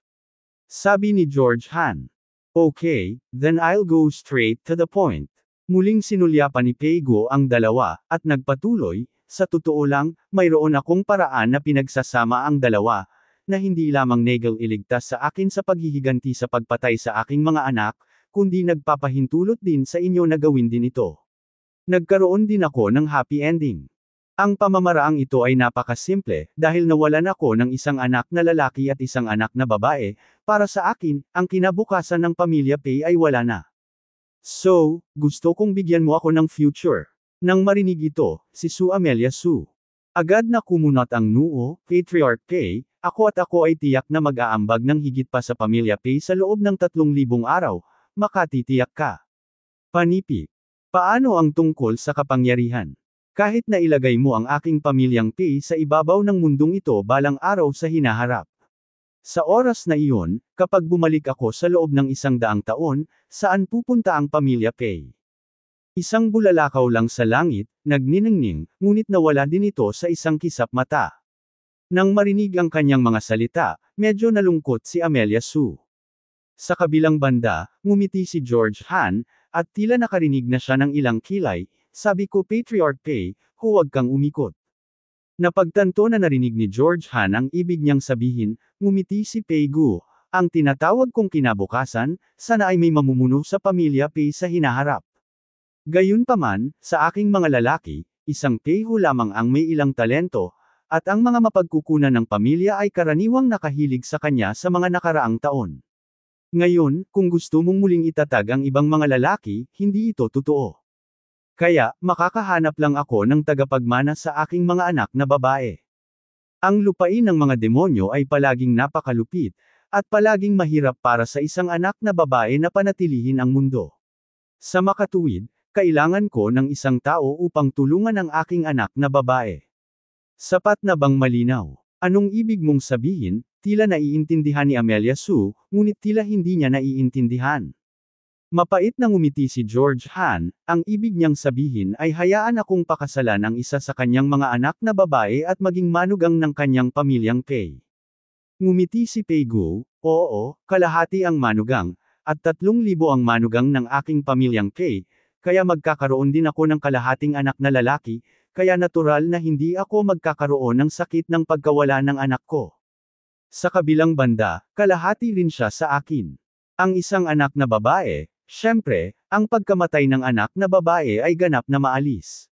Sabi ni George Han. Okay, then I'll go straight to the point. Muling sinulyapan ni Pego ang dalawa, at nagpatuloy, sa totoo lang, mayroon akong paraan na pinagsasama ang dalawa, na hindi lamang Nagel iligtas sa akin sa paghihiganti sa pagpatay sa aking mga anak, kundi nagpapahintulot din sa inyo na gawin din ito. Nagkaroon din ako ng happy ending. Ang pamamaraang ito ay napakasimple, dahil nawalan ako ng isang anak na lalaki at isang anak na babae, para sa akin, ang kinabukasan ng pamilya Pei ay wala na. So, gusto kong bigyan mo ako ng future. Nang marinig ito, si Su Amelia Su. Agad na kumunot ang nuo, patriarch K, ako at ako ay tiyak na mag-aambag ng higit pa sa pamilya pay sa loob ng tatlong libong araw, makatitiyak ka. Panipi. Paano ang tungkol sa kapangyarihan? Kahit na ilagay mo ang aking pamilyang pay sa ibabaw ng mundong ito balang araw sa hinaharap. Sa oras na iyon, kapag bumalik ako sa loob ng isang daang taon, saan pupunta ang pamilya pay? Isang bulalakaw lang sa langit, nagniningning, ngunit nawala din ito sa isang kisap mata. Nang marinig ang kanyang mga salita, medyo nalungkot si Amelia Su. Sa kabilang banda, ngumiti si George Han, at tila nakarinig na siya ng ilang kilay, sabi ko Patriarch Pei, huwag kang umikot. Napagtanto na narinig ni George Han ang ibig niyang sabihin, ngumiti si Pei Gu, ang tinatawag kong kinabukasan, sana ay may mamumuno sa pamilya Pei sa hinaharap. Gayunpaman, sa aking mga lalaki, isang Pei Hu lamang ang may ilang talento, at ang mga mapagkukunan ng pamilya ay karaniwang nakahilig sa kanya sa mga nakaraang taon. Ngayon, kung gusto mong muling itatag ang ibang mga lalaki, hindi ito totoo. Kaya, makakahanap lang ako ng tagapagmana sa aking mga anak na babae. Ang lupain ng mga demonyo ay palaging napakalupit, at palaging mahirap para sa isang anak na babae na panatilihin ang mundo. Sa makatuwid, kailangan ko ng isang tao upang tulungan ang aking anak na babae. Sapat na bang malinaw? Anong ibig mong sabihin? Tila naiintindihan ni Amelia Sue, ngunit tila hindi niya naiintindihan. Mapait na ngumiti si George Han, ang ibig niyang sabihin ay hayaan akong pakasalan ang isa sa kanyang mga anak na babae at maging manugang ng kanyang pamilyang Pei. Ngumiti si Pei Gu, oo, kalahati ang manugang, at 3,000 ang manugang ng aking pamilyang Pei, kaya magkakaroon din ako ng kalahating anak na lalaki, kaya natural na hindi ako magkakaroon ng sakit ng pagkawala ng anak ko. Sa kabilang banda, kalahati rin siya sa akin. Ang isang anak na babae, syempre, ang pagkamatay ng anak na babae ay ganap na maalis.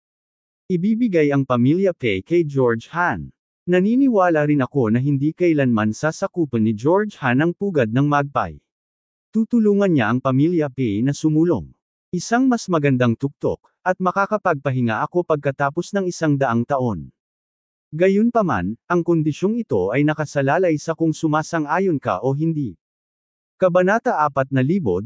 Ibibigay ang pamilya pay kay George Han. Naniniwala rin ako na hindi kailanman sasakupan ni George Han ang pugad ng magpay. Tutulungan niya ang pamilya Pei na sumulong. Isang mas magandang tuktok, at makakapagpahinga ako pagkatapos ng isang daang taon. Gayunpaman, ang kondisyong ito ay nakasalalay sa kung sumasang-ayon ka o hindi. Kabanata 4275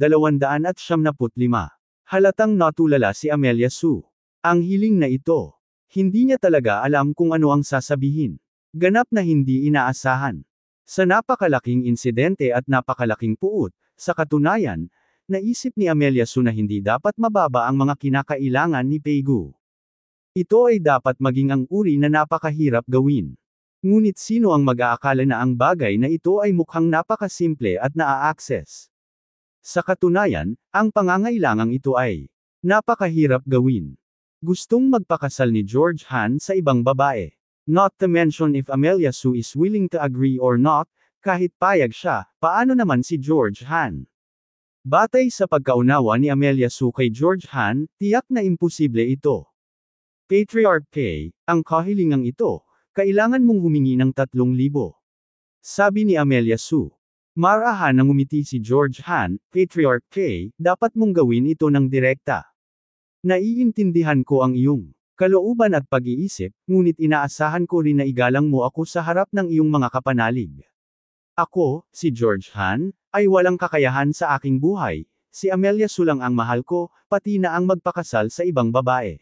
Halatang natulala si Amelia Su. Ang hiling na ito. Hindi niya talaga alam kung ano ang sasabihin. Ganap na hindi inaasahan. Sa napakalaking insidente at napakalaking puot, sa katunayan, naisip ni Amelia Su na hindi dapat mababa ang mga kinakailangan ni Peigu. Ito ay dapat maging ang uri na napakahirap gawin. Ngunit sino ang mag-aakala na ang bagay na ito ay mukhang napakasimple at naa-access? Sa katunayan, ang pangangailangang ito ay napakahirap gawin. Gustong magpakasal ni George Han sa ibang babae. Not to mention if Amelia Su is willing to agree or not, kahit payag siya, paano naman si George Han? Batay sa pagkaunawa ni Amelia Su kay George Han, tiyak na imposible ito. Patriarch K, ang kahilingang ito, kailangan mong humingi ng 3,000. Sabi ni Amelia Su. Marahan ang umiti si George Han, Patriarch K, dapat mong gawin ito ng direkta. Naiintindihan ko ang iyong kalooban at pag-iisip, ngunit inaasahan ko rin na igalang mo ako sa harap ng iyong mga kapanalig. Ako, si George Han, ay walang kakayahan sa aking buhay. Si Amelia Sulang ang mahal ko, pati na ang magpakasal sa ibang babae.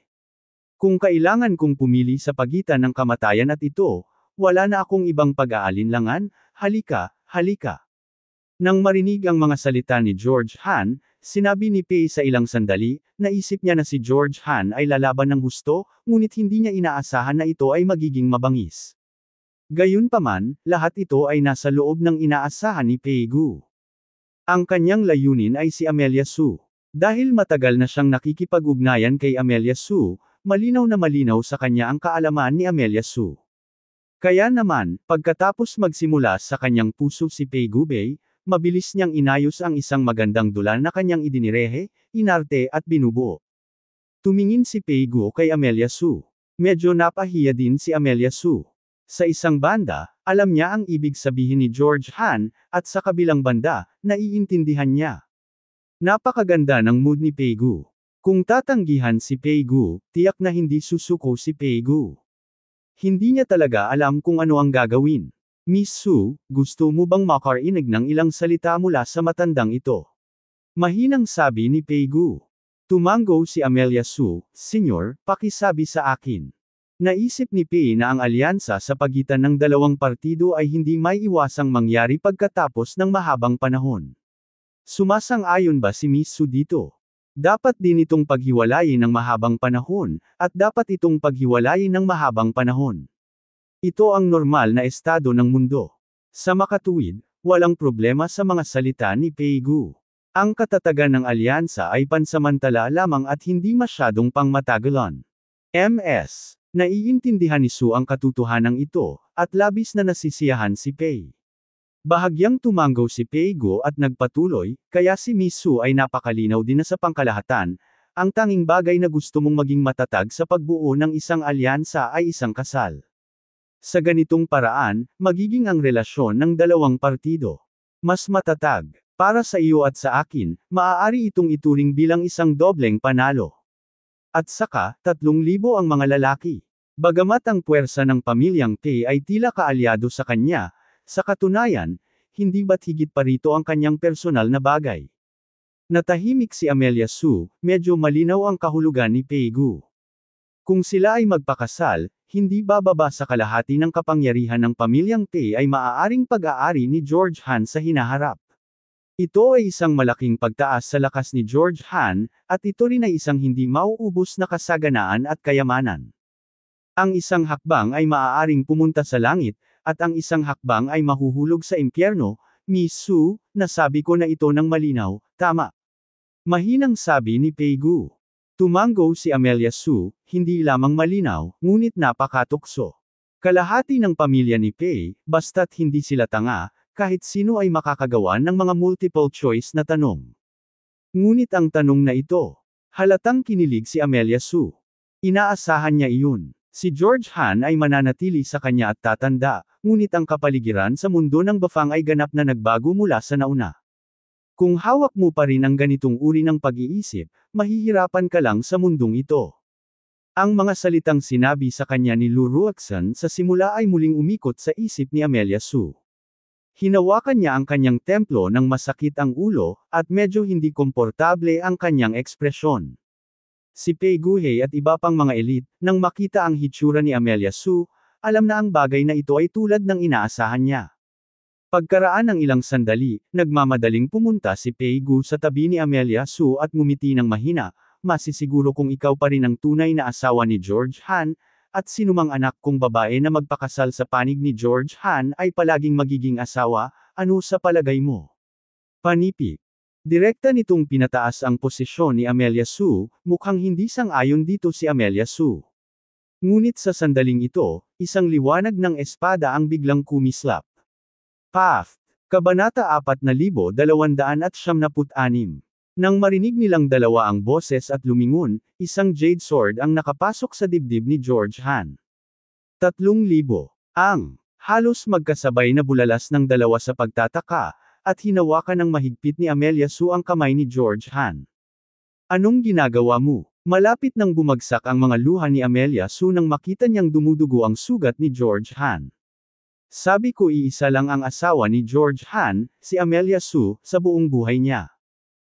Kung kailangan kong pumili sa pagitan ng kamatayan at ito, wala na akong ibang pag-aalinlangan, halika, halika. Nang marinig ang mga salita ni George Han, sinabi ni Pei sa ilang sandali, naisip niya na si George Han ay lalaban ng husto, ngunit hindi niya inaasahan na ito ay magiging mabangis. Gayunpaman, lahat ito ay nasa loob ng inaasahan ni Pegu. Ang kanyang layunin ay si Amelia Su. Dahil matagal na siyang nakikipag-ugnayan kay Amelia Su, malinaw na malinaw sa kanya ang kaalaman ni Amelia Su. Kaya naman, pagkatapos magsimula sa kanyang puso si Pegu Bay, mabilis niyang inayos ang isang magandang dula na kanyang idinirehe, inarte at binubo. Tumingin si Pegu kay Amelia Su. Medyo napahiya din si Amelia Su. Sa isang banda, alam niya ang ibig sabihin ni George Han, at sa kabilang banda, naiintindihan niya. Napakaganda ng mood ni Peigu. Kung tatanggihan si Peigu, tiyak na hindi susuko si Peigu. Hindi niya talaga alam kung ano ang gagawin. Miss Su, gusto mo bang makarinig ng ilang salita mula sa matandang ito? Mahinang sabi ni Peigu. Tumango si Amelia Su, Senyor, pakisabi sa akin. Naisip ni PE na ang alyansa sa pagitan ng dalawang partido ay hindi may iwasang mangyari pagkatapos ng mahabang panahon. Sumasang-ayon ba si Miss Su dito? Dapat din itong paghiwalayin ng mahabang panahon, at dapat itong paghiwalayin ng mahabang panahon. Ito ang normal na estado ng mundo. Sa makatuwid, walang problema sa mga salita ni Peigu. Ang katatagan ng alyansa ay pansamantala lamang at hindi masyadong pangmatagalan. MS Naiintindihan ni Su ang katotohanan ito, at labis na nasisiyahan si Pei. Bahagyang tumanggaw si Peigo at nagpatuloy, kaya si Misu ay napakalinaw din sa pangkalahatan, ang tanging bagay na gusto mong maging matatag sa pagbuo ng isang alyansa ay isang kasal. Sa ganitong paraan, magiging ang relasyon ng dalawang partido. Mas matatag, para sa iyo at sa akin, maaari itong ituring bilang isang dobleng panalo. At saka, 3,000 ang mga lalaki. Bagamat ang puwersa ng pamilyang K ay tila kaalyado sa kanya, sa katunayan, hindi ba't higit pa rito ang kanyang personal na bagay. Natahimik si Amelia Su, medyo malinaw ang kahulugan ni Peigu. Kung sila ay magpakasal, hindi bababa sa kalahati ng kapangyarihan ng pamilyang Pei ay maaaring pag-aari ni George Han sa hinaharap. Ito ay isang malaking pagtaas sa lakas ni George Han, at ito rin ay isang hindi mauubos na kasaganaan at kayamanan. Ang isang hakbang ay maaaring pumunta sa langit, at ang isang hakbang ay mahuhulog sa impyerno, Miss Su, nasabi ko na ito ng malinaw, tama. Mahinang sabi ni Peigu. Tumanggo si Amelia Su, hindi lamang malinaw, ngunit napakatukso. Kalahati ng pamilya ni Pei, basta't hindi sila tanga, kahit sino ay makakagawa ng mga multiple choice na tanong. Ngunit ang tanong na ito, halatang kinilig si Amelia Su. Inaasahan niya iyon. Si George Han ay mananatili sa kanya at tatanda, ngunit ang kapaligiran sa mundo ng bafang ay ganap na nagbago mula sa nauna. Kung hawak mo pa rin ang ganitong uri ng pag-iisip, mahihirapan ka lang sa mundong ito. Ang mga salitang sinabi sa kanya ni Lu Ruxan sa simula ay muling umikot sa isip ni Amelia Sue. Hinawakan niya ang kanyang templo nang masakit ang ulo, at medyo hindi komportable ang kanyang ekspresyon. Si Pei Guhei at iba pang mga elite, nang makita ang hitsura ni Amelia Su, alam na ang bagay na ito ay tulad ng inaasahan niya. Pagkaraan ng ilang sandali, nagmamadaling pumunta si Pei Gu sa tabi ni Amelia Su at ngumiti ng mahina, masisiguro kung ikaw pa rin ang tunay na asawa ni George Han, at sinumang anak kong babae na magpakasal sa panig ni George Han ay palaging magiging asawa, ano sa palagay mo? Panipik. Direkta nitong pinataas ang posisyon ni Amelia Su, mukhang hindi sang-ayon dito si Amelia Su. Ngunit sa sandaling ito, isang liwanag ng espada ang biglang kumislap. Path. Kabanata 4296 nang marinig nilang dalawa ang boses at lumingon, isang jade sword ang nakapasok sa dibdib ni George Han. Tatlong libo. Ang halos magkasabay na bulalas ng dalawa sa pagtataka, at hinawakan ng mahigpit ni Amelia Su ang kamay ni George Han. Anong ginagawa mo? Malapit nang bumagsak ang mga luha ni Amelia Su nang makita niyang dumudugo ang sugat ni George Han. Sabi ko iisa lang ang asawa ni George Han, si Amelia Su, sa buong buhay niya.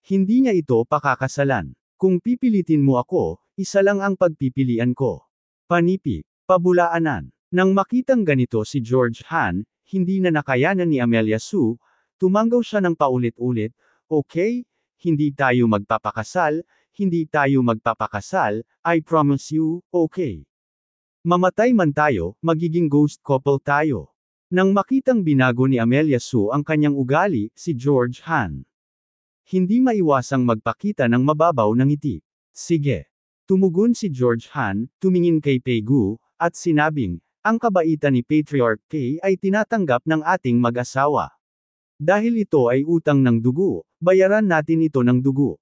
Hindi niya ito pakakasalan. Kung pipilitin mo ako, isa lang ang pagpipilian ko. Panipi, pabulaanan. Nang makitang ganito si George Han, hindi na nakayanan ni Amelia Su, tumanggaw siya ng paulit-ulit, okay, hindi tayo magpapakasal, hindi tayo magpapakasal, I promise you, okay. Mamatay man tayo, magiging ghost couple tayo. Nang makitang binago ni Amelia Su ang kanyang ugali, si George Han. Hindi maiwasang magpakita ng mababaw ng ngiti. Sige. Tumugon si George Han, tumingin kay Pegu, at sinabing, ang kabaitan ni Patriarch K ay tinatanggap ng ating mag-asawa. Dahil ito ay utang ng dugo, bayaran natin ito ng dugo.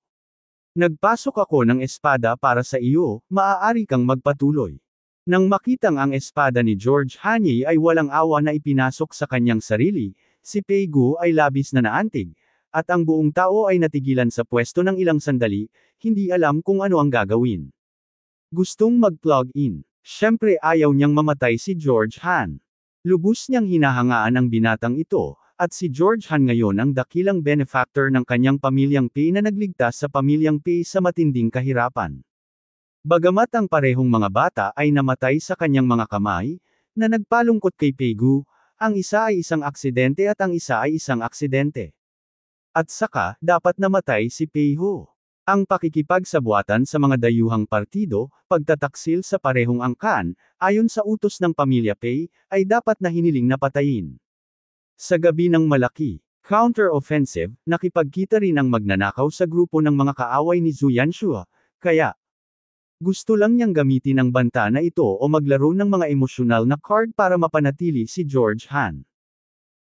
Nagpasok ako ng espada para sa iyo, maaari kang magpatuloy. Nang makitang ang espada ni George Hanye ay walang awa na ipinasok sa kanyang sarili, si Peigu ay labis na naantig, at ang buong tao ay natigilan sa pwesto ng ilang sandali, hindi alam kung ano ang gagawin. Gustong mag-plug in. Siyempre ayaw niyang mamatay si George Han. Lubos niyang hinahangaan ang binatang ito, at si George Han ngayon ang dakilang benefactor ng kanyang pamilyang Pei na nagligtas sa pamilyang Pei sa matinding kahirapan. Bagamat ang parehong mga bata ay namatay sa kanyang mga kamay, na nagpalungkot kay Pegu, ang isa ay isang aksidente at ang isa ay isang aksidente. At saka, dapat namatay si Peiho. Ang pakikipagsabuatan sa mga dayuhang partido, pagtataksil sa parehong angkan, ayon sa utos ng pamilya Pei, ay dapat na hiniling na patayin. Sa gabi ng malaki, counter-offensive, nakipagkita rin ang magnanakaw sa grupo ng mga kaaway ni Zuyan Shua, kaya, gusto lang niyang gamitin ang banta na ito o maglaro ng mga emosyonal na card para mapanatili si George Han.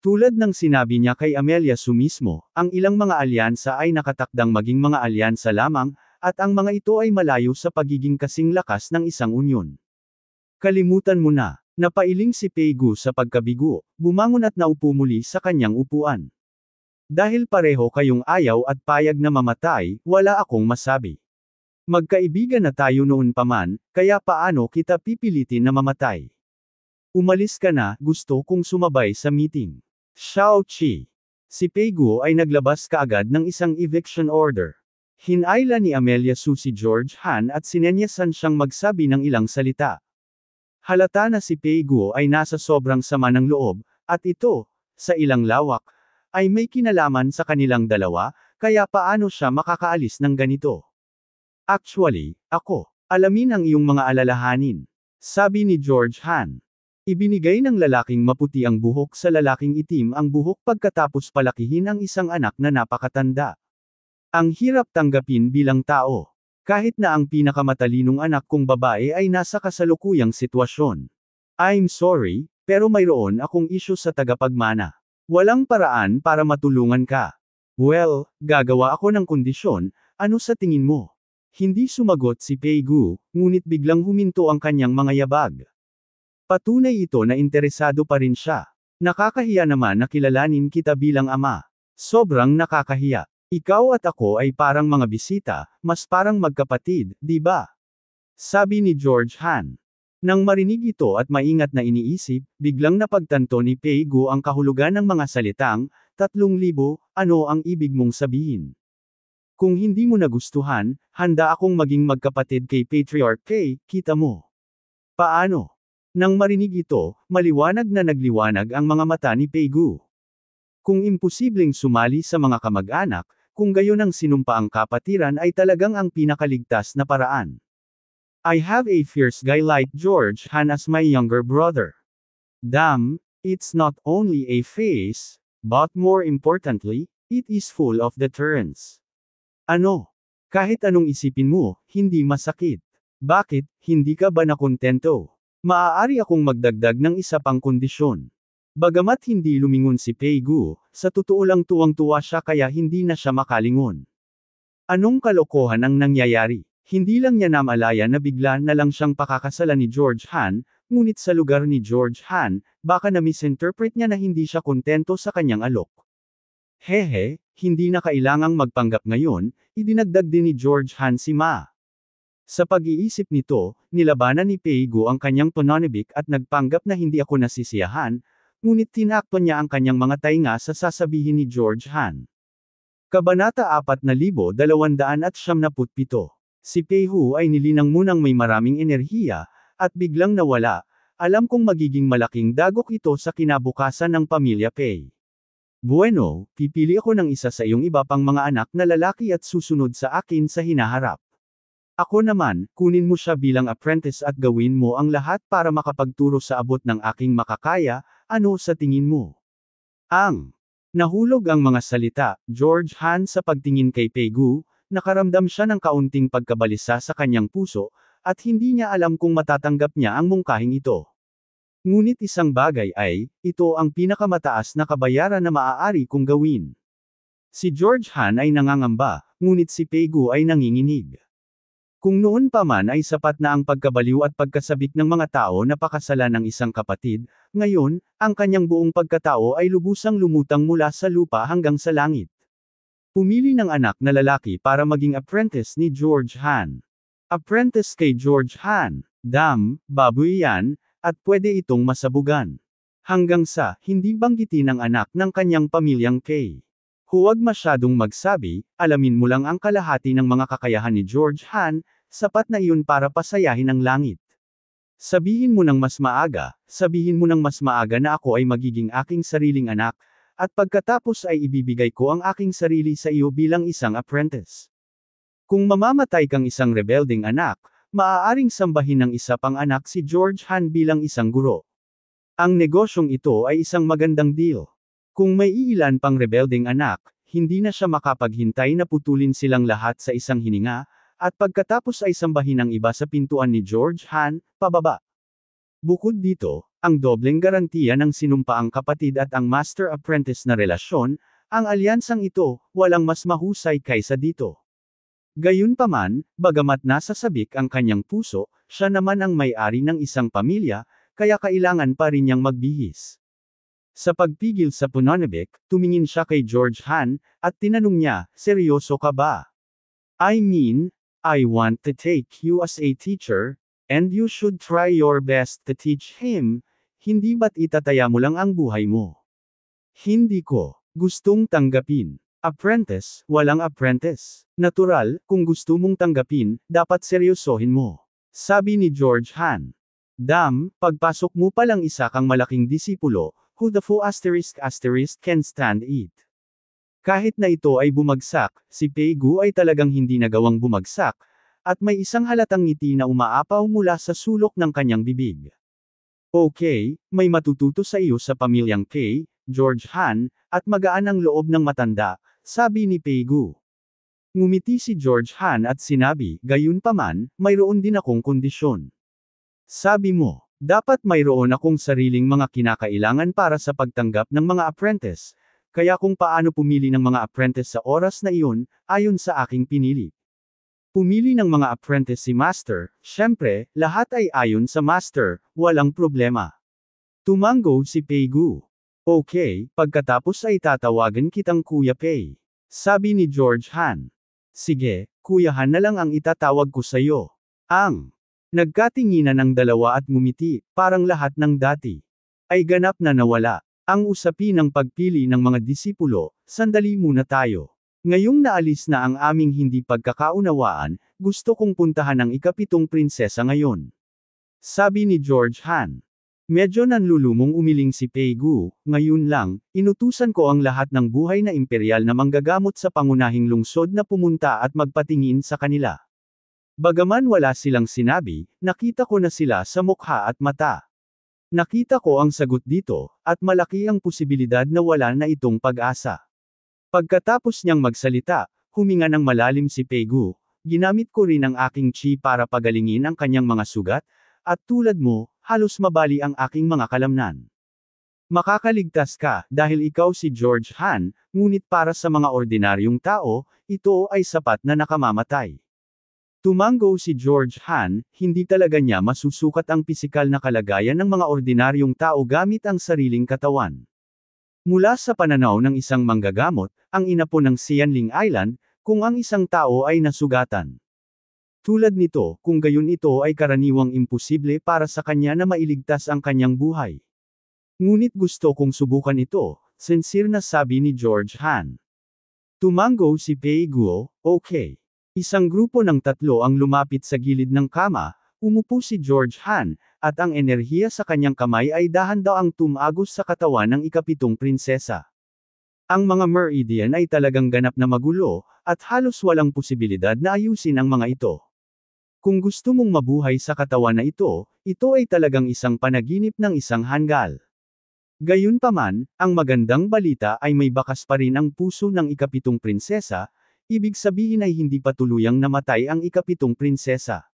Tulad ng sinabi niya kay Amelia sumismo, ang ilang mga alyansa ay nakatakdang maging mga alyansa lamang, at ang mga ito ay malayo sa pagiging kasing lakas ng isang unyon. Kalimutan mo na, napailing si Peigu sa pagkabigo, bumangon at naupo muli sa kanyang upuan. Dahil pareho kayong ayaw at payag na mamatay, wala akong masabi. Magkaibigan na tayo noon paman, kaya paano kita pipilitin na mamatay? Umalis ka na, gusto kong sumabay sa meeting. Xiao Qi. Si Peguo ay naglabas kaagad ng isang eviction order. Hinayla ni Amelia Su si George Han at sinenyasan siyang magsabi ng ilang salita. Halata na si Peguo ay nasa sobrang sama ng loob, at ito, sa ilang lawak, ay may kinalaman sa kanilang dalawa, kaya paano siya makakaalis ng ganito? Actually, ako, alamin ang iyong mga alalahanin. Sabi ni George Han. Ibinigay ng lalaking maputi ang buhok sa lalaking itim ang buhok pagkatapos palakihin ang isang anak na napakatanda. Ang hirap tanggapin bilang tao. Kahit na ang pinakamatalinong anak kong babae ay nasa kasalukuyang sitwasyon. I'm sorry, pero mayroon akong isyo sa tagapagmana. Walang paraan para matulungan ka. Well, gagawa ako ng kondisyon, ano sa tingin mo? Hindi sumagot si Peigu, ngunit biglang huminto ang kanyang mga yabag. Patunay ito na interesado pa rin siya. Nakakahiya naman na kilalanin kita bilang ama. Sobrang nakakahiya. Ikaw at ako ay parang mga bisita, mas parang magkapatid, di ba? Sabi ni George Han. Nang marinig ito at maingat na iniisip, biglang napagtanto ni Peigo ang kahulugan ng mga salitang, tatlong libo, ano ang ibig mong sabihin? Kung hindi mo nagustuhan, handa akong maging magkapatid kay Patriarch K, kita mo. Paano? Nang marinig ito, maliwanag na nagliwanag ang mga mata ni Peigu. Kung imposibleng sumali sa mga kamag-anak, kung gayon ang sinumpa ang kapatiran ay talagang ang pinakaligtas na paraan. I have a fierce guy like George Han as my younger brother. Damn, it's not only a face, but more importantly, it is full of deterrence. Ano? Kahit anong isipin mo, hindi masakit. Bakit, hindi ka ba nakontento? Maaari akong magdagdag ng isa pang kondisyon. Bagamat hindi lumingon si Peigu, sa totoo lang tuwang-tuwa siya kaya hindi na siya makalingon. Anong kalokohan ang nangyayari? Hindi lang niya namalaya na bigla na lang siyang pakakasala ni George Han, ngunit sa lugar ni George Han, baka na misinterpret niya na hindi siya kontento sa kanyang alok. Hehe, hindi na kailangang magpanggap ngayon, idinagdag din ni George Han si Ma. Sa pag-iisip nito, nilabanan ni Peigo ang kanyang panonibik at nagpanggap na hindi ako nasisiyahan, ngunit tinakto niya ang kanyang mga tainga sa sasabihin ni George Han. Kabanata 4297 Si Peihu ay nilinang munang may maraming enerhiya, at biglang nawala, alam kong magiging malaking dagok ito sa kinabukasan ng pamilya Pei. Bueno, pipili ako ng isa sa iyong iba pang mga anak na lalaki at susunod sa akin sa hinaharap. Ako naman, kunin mo siya bilang apprentice at gawin mo ang lahat para makapagturo sa abot ng aking makakaya, ano sa tingin mo? Ang nahulog ang mga salita, George Han sa pagtingin kay Pegu, nakaramdam siya ng kaunting pagkabalisa sa kanyang puso, at hindi niya alam kung matatanggap niya ang mungkahing ito. Ngunit isang bagay ay, ito ang pinakamataas na kabayaran na maaari kong gawin. Si George Han ay nangangamba, ngunit si Pegu ay nanginginig. Kung noon pa man ay sapat na ang pagkabaliw at pagkasabik ng mga tao na pakasala ng isang kapatid, ngayon, ang kanyang buong pagkatao ay lubusang lumutang mula sa lupa hanggang sa langit. Pumili ng anak na lalaki para maging apprentice ni George Han. Apprentice kay George Han, dam, baboy yan, at pwede itong masabugan. Hanggang sa, hindi banggitin ang anak ng kanyang pamilyang Kay. Huwag masyadong magsabi, alamin mo lang ang kalahati ng mga kakayahan ni George Han, sapat na iyon para pasayahin ang langit. Sabihin mo ng mas maaga, sabihin mo ng mas maaga na ako ay magiging aking sariling anak, at pagkatapos ay ibibigay ko ang aking sarili sa iyo bilang isang apprentice. Kung mamamatay kang isang rebelding anak, maaaring sambahin ng isa pang anak si George Han bilang isang guro. Ang negosyong ito ay isang magandang deal. Kung may iilan pang rebelding anak, hindi na siya makapaghintay na putulin silang lahat sa isang hininga, at pagkatapos ay sambahin ang iba sa pintuan ni George Han, pababa. Bukod dito, ang dobleng garantiya ng sinumpaang kapatid at ang master-apprentice na relasyon, ang alyansang ito, walang mas mahusay kaysa dito. Gayunpaman, bagamat nasa sabik ang kanyang puso, siya naman ang may-ari ng isang pamilya, kaya kailangan pa rin niyang magbihis. Sa pagpigil sa Punanabek, tumingin siya kay George Han, at tinanong niya, seryoso ka ba? I mean, I want to take you as a teacher, and you should try your best to teach him, hindi ba't itataya mo lang ang buhay mo? Hindi ko gustong tanggapin. Apprentice, walang apprentice. Natural, kung gusto mong tanggapin, dapat seryosohin mo. Sabi ni George Han. Dam, pagpasok mo palang isa kang malaking disipulo, who the fo asterisk asterisk can stand it. Kahit na ito ay bumagsak, si Pegu ay talagang hindi nagawang bumagsak, at may isang halatang ngiti na umaapaw mula sa sulok ng kanyang bibig. Okay, may matututo sa iyo sa pamilyang K, George Han, at magaan ang loob ng matanda, sabi ni Pegu. Ngumiti si George Han at sinabi, gayunpaman, mayroon din akong kondisyon. Sabi mo, dapat mayroon akong sariling mga kinakailangan para sa pagtanggap ng mga apprentice, kaya kung paano pumili ng mga apprentice sa oras na iyon, ayon sa aking pinili. Pumili ng mga apprentice si Master, syempre, lahat ay ayon sa Master, walang problema. Tumango si Peigu. Okay, pagkatapos ay tatawagan kitang Kuya Pei. Sabi ni George Han. Sige, Kuya Han na lang ang itatawag ko sa'yo. Ang. Nagkatinginan ng dalawa at ngumiti, parang lahat ng dati. Ay ganap na nawala. Ang usapin ng pagpili ng mga disipulo, sandali muna tayo. Ngayong naalis na ang aming hindi pagkakaunawaan, gusto kong puntahan ang ikapitong prinsesa ngayon. Sabi ni George Han. Medyo nanlulumong umiling si Peigu, ngayon lang, inutusan ko ang lahat ng buhay na imperial na manggagamot sa pangunahing lungsod na pumunta at magpatingin sa kanila. Bagaman wala silang sinabi, nakita ko na sila sa mukha at mata. Nakita ko ang sagot dito, at malaki ang posibilidad na wala na itong pag-asa. Pagkatapos niyang magsalita, huminga ng malalim si Pegu, ginamit ko rin ang aking chi para pagalingin ang kanyang mga sugat, at tulad mo, halos mabali ang aking mga kalamnan. Makakaligtas ka dahil ikaw si George Han, ngunit para sa mga ordinaryong tao, ito ay sapat na nakamamatay. Tumango si George Han, hindi talaga niya masusukat ang pisikal na kalagayan ng mga ordinaryong tao gamit ang sariling katawan. Mula sa pananaw ng isang manggagamot, ang inapo ng Xianling Island, kung ang isang tao ay nasugatan. Tulad nito, kung gayon ito ay karaniwang imposible para sa kanya na mailigtas ang kanyang buhay. Ngunit gusto kong subukan ito, sincere na sabi ni George Han. Tumango si Pei Guo, okay. Isang grupo ng tatlo ang lumapit sa gilid ng kama, umupo si George Han, at ang enerhiya sa kanyang kamay ay dahan-daang tumagos sa katawan ng ikapitong prinsesa. Ang mga Meridian ay talagang ganap na magulo, at halos walang posibilidad na ayusin ang mga ito. Kung gusto mong mabuhay sa katawan na ito, ito ay talagang isang panaginip ng isang hanggal. Gayunpaman, ang magandang balita ay may bakas pa rin ang puso ng ikapitong prinsesa, Ibig sabihin ay hindi pa tuluyang namatay ang ikapitong prinsesa.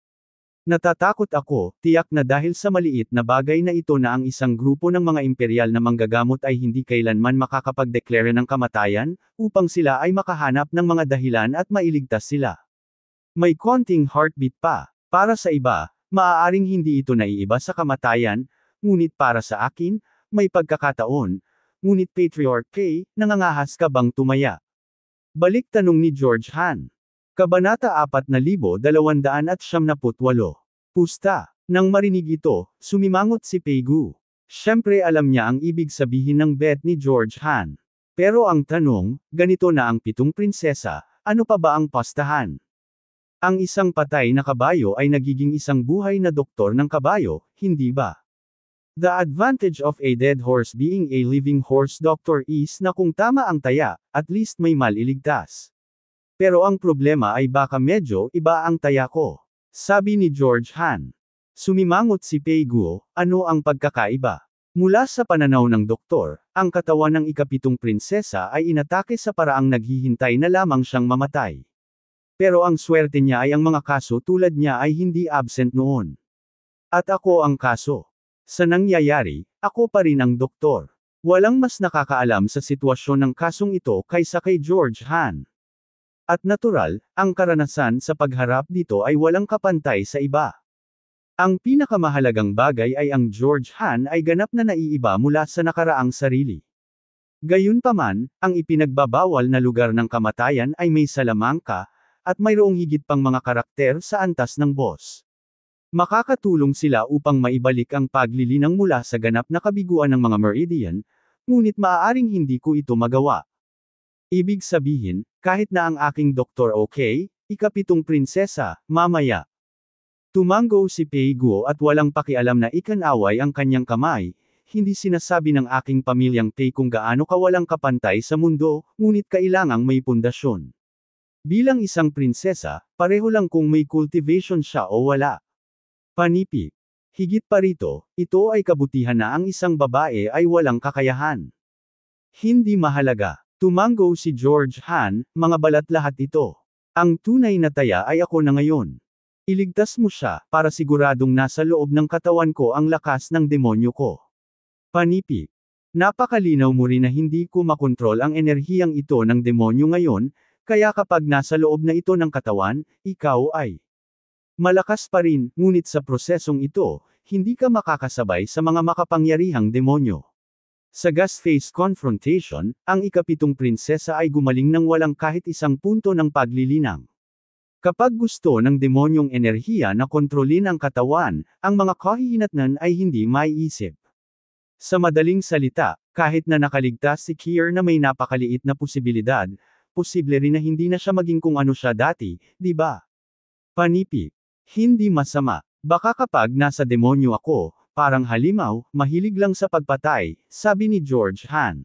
Natatakot ako, tiyak na dahil sa maliit na bagay na ito na ang isang grupo ng mga imperial na manggagamot ay hindi kailanman makakapagdeklara ng kamatayan, upang sila ay makahanap ng mga dahilan at mailigtas sila. May konting heartbeat pa. Para sa iba, maaaring hindi ito naiiba sa kamatayan, ngunit para sa akin, may pagkakataon, ngunit Patriarch K, nangangahas ka bang tumaya? Balik tanong ni George Han. Kabanata 4278. Pusta. Nang marinig ito, sumimangot si Peigu. Siyempre alam niya ang ibig sabihin ng bet ni George Han. Pero ang tanong, ganito na ang pitong prinsesa, ano pa ba ang pastahan? Ang isang patay na kabayo ay nagiging isang buhay na doktor ng kabayo, hindi ba? The advantage of a dead horse being a living horse doctor is na kung tama ang taya, at least may maliligtas. Pero ang problema ay baka medyo iba ang taya ko. Sabi ni George Han. Sumimangot si Pei Guo, ano ang pagkakaiba? Mula sa pananaw ng doktor, ang katawan ng ikapitong prinsesa ay inatake sa paraang naghihintay na lamang siyang mamatay. Pero ang swerte niya ay ang mga kaso tulad niya ay hindi absent noon. At ako ang kaso. Sa nangyayari, ako pa rin ang doktor. Walang mas nakakaalam sa sitwasyon ng kasong ito kaysa kay George Han. At natural, ang karanasan sa pagharap dito ay walang kapantay sa iba. Ang pinakamahalagang bagay ay ang George Han ay ganap na naiiba mula sa nakaraang sarili. Gayunpaman, ang ipinagbabawal na lugar ng kamatayan ay may salamangka, at mayroong higit pang mga karakter sa antas ng boss. Makakatulong sila upang maibalik ang paglilinang mula sa ganap na kabiguan ng mga meridian, ngunit maaaring hindi ko ito magawa. Ibig sabihin, kahit na ang aking doktor okay, ikapitong prinsesa, mamaya. Tumanggo si Peiguo at walang pakialam na ikanaway ang kanyang kamay, hindi sinasabi ng aking pamilyang Tay kung gaano kawalang kapantay sa mundo, ngunit kailangang may pundasyon. Bilang isang prinsesa, pareho lang kung may cultivation siya o wala. Panipik. Higit pa rito, ito ay kabutihan na ang isang babae ay walang kakayahan. Hindi mahalaga. Tumango si George Han, mga balat lahat ito. Ang tunay na taya ay ako na ngayon. Iligtas mo siya, para siguradong nasa loob ng katawan ko ang lakas ng demonyo ko. Panipik. Napakalinaw mo rin na hindi ko makontrol ang enerhiyang ito ng demonyo ngayon, kaya kapag nasa loob na ito ng katawan, ikaw ay Malakas pa rin, ngunit sa prosesong ito, hindi ka makakasabay sa mga makapangyarihang demonyo. Sa gas-face confrontation, ang ikapitong prinsesa ay gumaling ng walang kahit isang punto ng paglilinang. Kapag gusto ng demonyong enerhiya na kontrolin ang katawan, ang mga kahihinatnan ay hindi maiisip. Sa madaling salita, kahit na nakaligtas si Kier na may napakaliit na posibilidad, posible rin na hindi na siya maging kung ano siya dati, di ba? Panipi, hindi masama. Baka kapag nasa demonyo ako, parang halimaw, mahilig lang sa pagpatay, sabi ni George Han.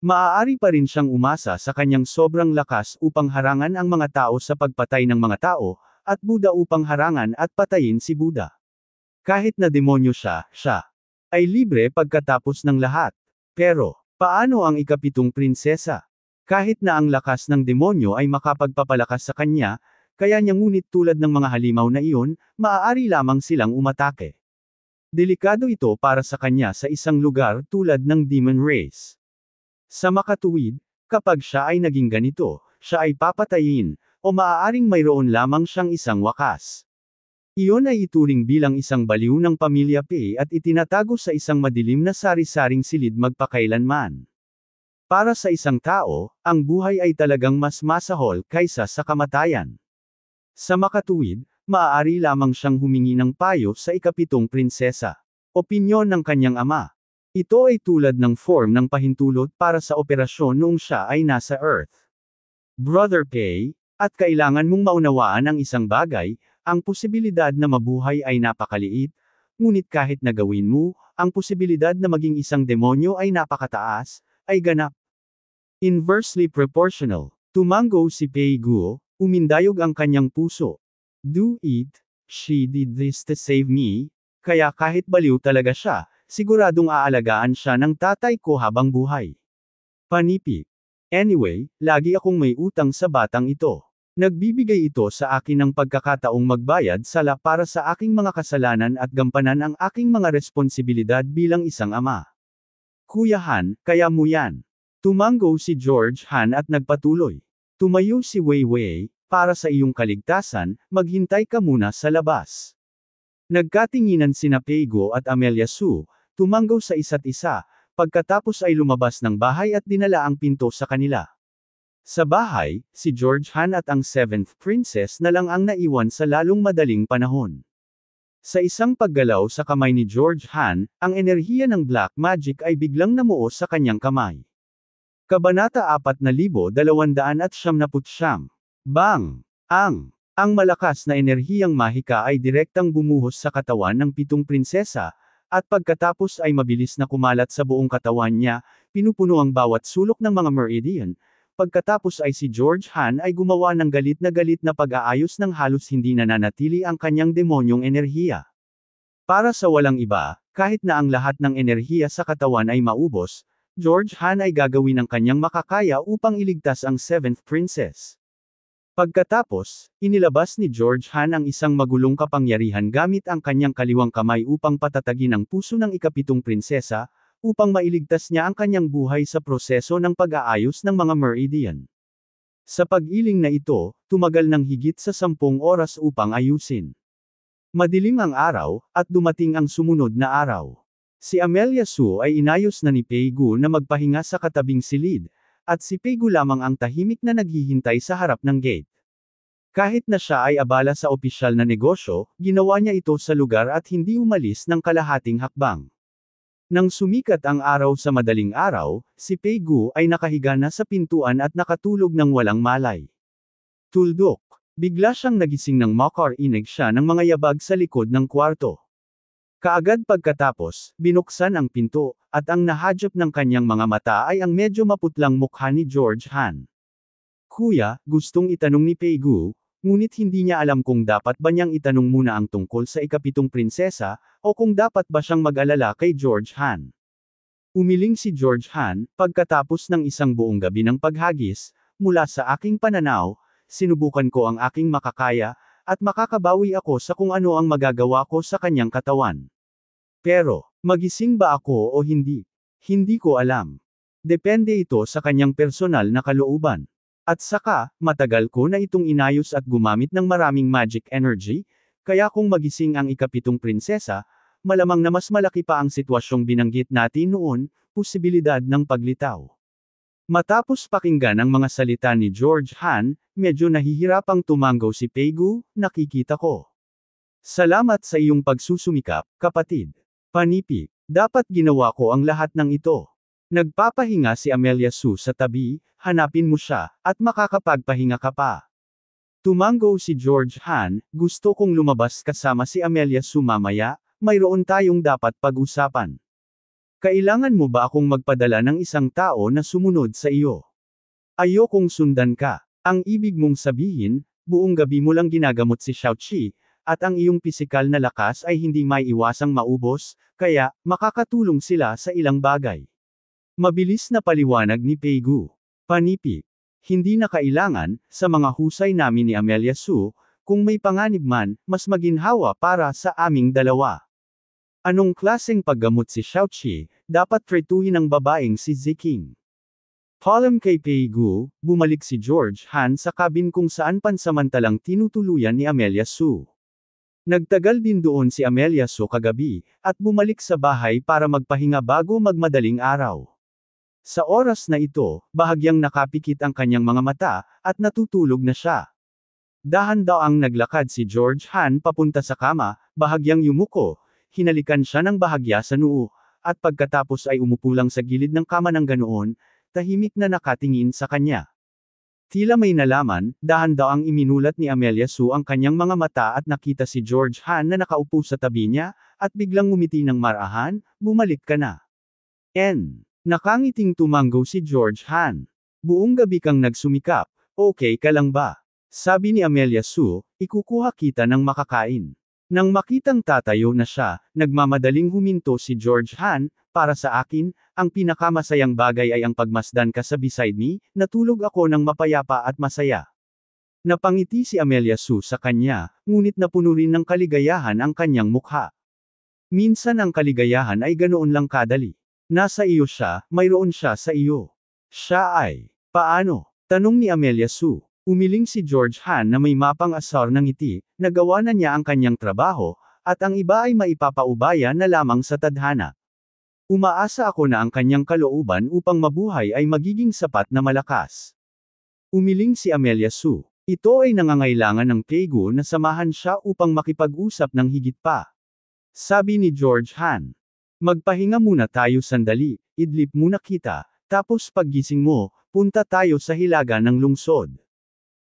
Maaari pa rin siyang umasa sa kanyang sobrang lakas upang harangan ang mga tao sa pagpatay ng mga tao, at Buda upang harangan at patayin si Buda. Kahit na demonyo siya, siya ay libre pagkatapos ng lahat. Pero, paano ang ikapitong prinsesa? Kahit na ang lakas ng demonyo ay makapagpapalakas sa kanya, kaya niya ngunit tulad ng mga halimaw na iyon, maaari lamang silang umatake. Delikado ito para sa kanya sa isang lugar tulad ng Demon Race. Sa makatuwid, kapag siya ay naging ganito, siya ay papatayin, o maaaring mayroon lamang siyang isang wakas. Iyon ay ituring bilang isang baliw ng pamilya Pei at itinatago sa isang madilim na sari-saring silid magpakailanman. Para sa isang tao, ang buhay ay talagang mas masahol kaysa sa kamatayan. Sa makatuwid, maaari lamang siyang humingi ng payo sa ikapitong prinsesa. Opinyon ng kanyang ama. Ito ay tulad ng form ng pahintulot para sa operasyon noong siya ay nasa Earth. Brother K, at kailangan mong maunawaan ang isang bagay, ang posibilidad na mabuhay ay napakaliit, ngunit kahit na gawin mo, ang posibilidad na maging isang demonyo ay napakataas, ay ganap. Inversely proportional. Tumango si Pei Guo, Umindayog ang kanyang puso. Do it, she did this to save me, kaya kahit baliw talaga siya, siguradong aalagaan siya ng tatay ko habang buhay. Panipik. Anyway, lagi akong may utang sa batang ito. Nagbibigay ito sa akin ng pagkakataong magbayad sala para sa aking mga kasalanan at gampanan ang aking mga responsibilidad bilang isang ama. Kuya Han, kaya mo yan. Tumango si George Han at nagpatuloy. Tumayo si Weiwei, para sa iyong kaligtasan, maghintay ka muna sa labas. Nagkatinginan sina Pego at Amelia Su, tumanggaw sa isa't isa, pagkatapos ay lumabas ng bahay at dinala ang pinto sa kanila. Sa bahay, si George Han at ang Seventh Princess na lang ang naiwan sa lalong madaling panahon. Sa isang paggalaw sa kamay ni George Han, ang enerhiya ng black magic ay biglang namuo sa kanyang kamay. Kabanata 4279. Bang! Ang! Ang malakas na enerhiyang mahika ay direktang bumuhos sa katawan ng pitong prinsesa, at pagkatapos ay mabilis na kumalat sa buong katawan niya, pinupuno ang bawat sulok ng mga meridian, pagkatapos ay si George Han ay gumawa ng galit na galit na pag-aayos ng halos hindi nananatili ang kanyang demonyong enerhiya. Para sa walang iba, kahit na ang lahat ng enerhiya sa katawan ay maubos, George Han ay gagawin ang kanyang makakaya upang iligtas ang 7th Princess. Pagkatapos, inilabas ni George Han ang isang magulong kapangyarihan gamit ang kanyang kaliwang kamay upang patatagin ang puso ng ikapitong prinsesa, upang mailigtas niya ang kanyang buhay sa proseso ng pag-aayos ng mga meridian. Sa pag-iling na ito, tumagal ng higit sa sampung oras upang ayusin. Madilim ang araw, at dumating ang sumunod na araw. Si Amelia Su ay inayos na ni Peigu na magpahinga sa katabing silid, at si Peigu lamang ang tahimik na naghihintay sa harap ng gate. Kahit na siya ay abala sa opisyal na negosyo, ginawa niya ito sa lugar at hindi umalis ng kalahating hakbang. Nang sumikat ang araw sa madaling araw, si Peigu ay nakahiga na sa pintuan at nakatulog ng walang malay. Tuldok. Bigla siyang nagising ng makar inig siya ng mga yabag sa likod ng kwarto. Kaagad pagkatapos, binuksan ang pinto, at ang nahajop ng kanyang mga mata ay ang medyo maputlang mukha ni George Han. Kuya, gustong itanong ni Peigu, ngunit hindi niya alam kung dapat ba niyang itanong muna ang tungkol sa ikapitong prinsesa, o kung dapat ba siyang mag-alala kay George Han. Umiling si George Han, pagkatapos ng isang buong gabi ng paghagis, mula sa aking pananaw, sinubukan ko ang aking makakaya, at makakabawi ako sa kung ano ang magagawa ko sa kanyang katawan. Pero, magising ba ako o hindi? Hindi ko alam. Depende ito sa kanyang personal na kalooban. At saka, matagal ko na itong inayos at gumamit ng maraming magic energy, kaya kung magising ang ikapitong prinsesa, malamang na mas malaki pa ang sitwasyong binanggit natin noon, posibilidad ng paglitaw. Matapos pakinggan ang mga salita ni George Han, medyo nahihirapang tumanggaw si Pegu, nakikita ko. Salamat sa iyong pagsusumikap, kapatid. Panipi, dapat ginawa ko ang lahat ng ito. Nagpapahinga si Amelia Su sa tabi, hanapin mo siya, at makakapagpahinga ka pa. Tumanggaw si George Han, gusto kong lumabas kasama si Amelia Su mamaya, mayroon tayong dapat pag-usapan. Kailangan mo ba akong magpadala ng isang tao na sumunod sa iyo? Ayokong sundan ka. Ang ibig mong sabihin, buong gabi mo lang ginagamot si Xiaoqi, at ang iyong pisikal na lakas ay hindi may iwasang maubos, kaya, makakatulong sila sa ilang bagay. Mabilis na paliwanag ni Peigu. Panipik. Hindi na kailangan, sa mga husay namin ni Amelia Su, kung may panganib man, mas maginhawa para sa aming dalawa. Anong klaseng paggamot si Xiaoqi, dapat tretuhin ang babaeng si Ziking? Column kay Peigu, bumalik si George Han sa cabin kung saan pansamantalang tinutuluyan ni Amelia Su. Nagtagal din doon si Amelia Su kagabi, at bumalik sa bahay para magpahinga bago magmadaling araw. Sa oras na ito, bahagyang nakapikit ang kanyang mga mata, at natutulog na siya. Dahan daw ang naglakad si George Han papunta sa kama, bahagyang yumuko, hinalikan siya ng bahagya sa noo, at pagkatapos ay umupo lang sa gilid ng kama ng ganoon, tahimik na nakatingin sa kanya. Tila may nalaman, dahan daw ang iminulat ni Amelia Su ang kanyang mga mata at nakita si George Han na nakaupo sa tabi niya, at biglang ngumiti ng marahan, bumalik ka na. N. Nakangiting tumanggo si George Han. Buong gabi kang nagsumikap, okay ka lang ba? Sabi ni Amelia Su, ikukuha kita ng makakain. Nang makitang tatayo na siya, nagmamadaling huminto si George Han, para sa akin, ang pinakamasayang bagay ay ang pagmasdan ka sa beside me, natulog ako ng mapayapa at masaya. Napangiti si Amelia Su sa kanya, ngunit napuno rin ng kaligayahan ang kanyang mukha. Minsan ang kaligayahan ay ganoon lang kadali. Nasa iyo siya, mayroon siya sa iyo. Siya ay, paano? Tanong ni Amelia Su. Umiling si George Han na may mapang asar ng ngiti, nagawa na niya ang kanyang trabaho, at ang iba ay maipapaubaya na lamang sa tadhana. Umaasa ako na ang kanyang kalooban upang mabuhay ay magiging sapat na malakas. Umiling si Amelia Su. Ito ay nangangailangan ng Keigo na samahan siya upang makipag-usap ng higit pa. Sabi ni George Han. Magpahinga muna tayo sandali, idlip muna kita, tapos paggising mo, punta tayo sa hilaga ng lungsod.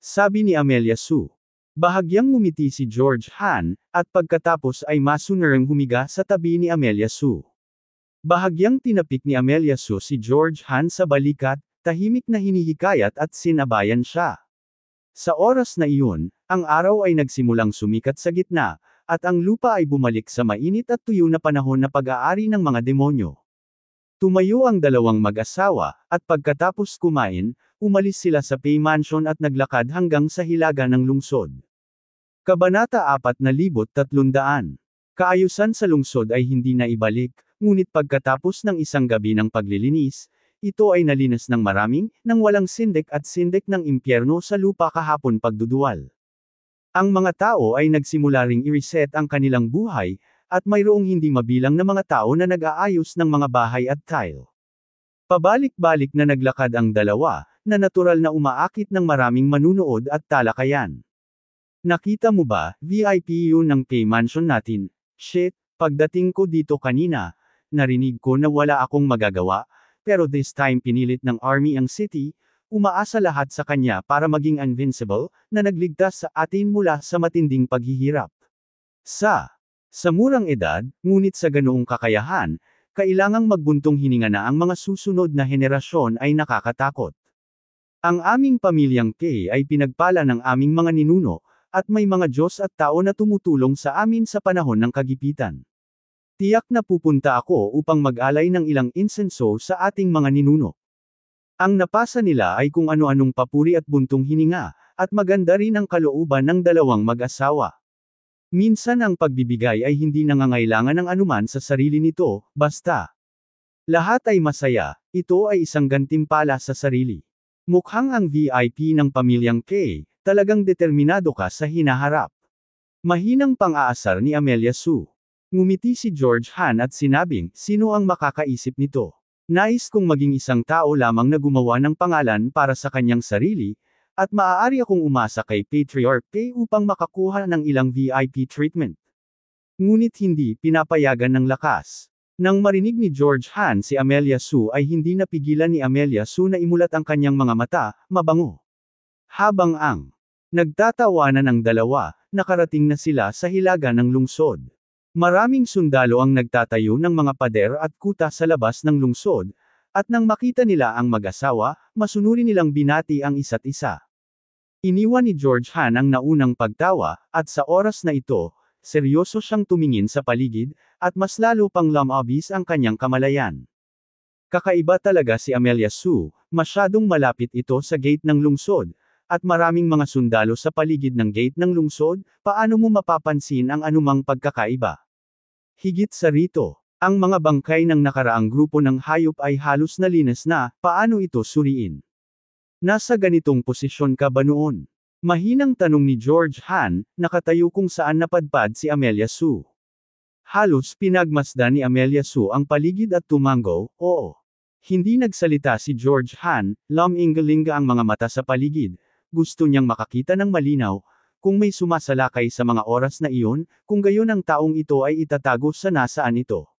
Sabi ni Amelia Su. Bahagyang ngumiti si George Han, at pagkatapos ay masunurang humiga sa tabi ni Amelia Su. Bahagyang tinapik ni Amelia Su si George Han sa balikat, tahimik na hinihikayat at sinabayan siya. Sa oras na iyon, ang araw ay nagsimulang sumikat sa gitna, at ang lupa ay bumalik sa mainit at tuyo na panahon na pag-aari ng mga demonyo. Tumayo ang dalawang mag-asawa, at pagkatapos kumain, umalis sila sa Pay Mansion at naglakad hanggang sa hilaga ng lungsod. Kabanata 4,300 Kaayusan sa lungsod ay hindi na ibalik, ngunit pagkatapos ng isang gabi ng paglilinis, ito ay nalinas ng maraming, nang walang sindek at sindek ng impyerno sa lupa kahapon pagdudual. Ang mga tao ay nagsimula ring i-reset ang kanilang buhay, at mayroong hindi mabilang na mga tao na nag-aayos ng mga bahay at tile. Pabalik-balik na naglakad ang dalawa, na natural na umaakit ng maraming manunood at talakayan. Nakita mo ba, VIP yun ng K-Mansion natin. Shit, pagdating ko dito kanina, narinig ko na wala akong magagawa, pero this time pinilit ng army ang city, umaasa lahat sa kanya para maging invincible, na nagligtas sa atin mula sa matinding paghihirap. Sa sa murang edad, ngunit sa ganoong kakayahan, Kailangang magbuntong hininga na ang mga susunod na henerasyon ay nakakatakot. Ang aming pamilyang K ay pinagpala ng aming mga ninuno, at may mga Diyos at tao na tumutulong sa amin sa panahon ng kagipitan. Tiyak na pupunta ako upang mag-alay ng ilang insenso sa ating mga ninuno. Ang napasa nila ay kung ano-anong papuri at buntong hininga, at maganda rin ang kalooban ng dalawang mag-asawa. Minsan ang pagbibigay ay hindi nangangailangan ng anuman sa sarili nito, basta. Lahat ay masaya, ito ay isang gantimpala sa sarili. Mukhang ang VIP ng pamilyang K, talagang determinado ka sa hinaharap. Mahinang pang-aasar ni Amelia Su. Ngumiti si George Han at sinabing, sino ang makakaisip nito? Nais kong maging isang tao lamang na gumawa ng pangalan para sa kanyang sarili, at maaari akong umasa kay Patriarch Pay upang makakuha ng ilang VIP treatment. Ngunit hindi pinapayagan ng lakas. Nang marinig ni George Han si Amelia Su ay hindi napigilan ni Amelia Su na imulat ang kanyang mga mata, mabango. Habang ang nagtatawanan ng dalawa, nakarating na sila sa hilaga ng lungsod. Maraming sundalo ang nagtatayo ng mga pader at kuta sa labas ng lungsod, at nang makita nila ang mag-asawa, masunuri nilang binati ang isa't isa. Iniwan ni George Han ang naunang pagtawa, at sa oras na ito, seryoso siyang tumingin sa paligid, at mas lalo pang lamabis ang kanyang kamalayan. Kakaiba talaga si Amelia Sue, masyadong malapit ito sa gate ng lungsod, at maraming mga sundalo sa paligid ng gate ng lungsod, paano mo mapapansin ang anumang pagkakaiba? Higit sa rito. Ang mga bangkay ng nakaraang grupo ng hayop ay halos nalinis na, paano ito suriin? Nasa ganitong posisyon ka ba noon? Mahinang tanong ni George Han, nakatayo kung saan napadpad si Amelia Su. Halos pinagmasdan ni Amelia Su ang paligid at tumango, oo. Hindi nagsalita si George Han, lamingalinga ang mga mata sa paligid, gusto niyang makakita ng malinaw, kung may sumasalakay sa mga oras na iyon, kung gayon ang taong ito ay itatago sa nasaan ito.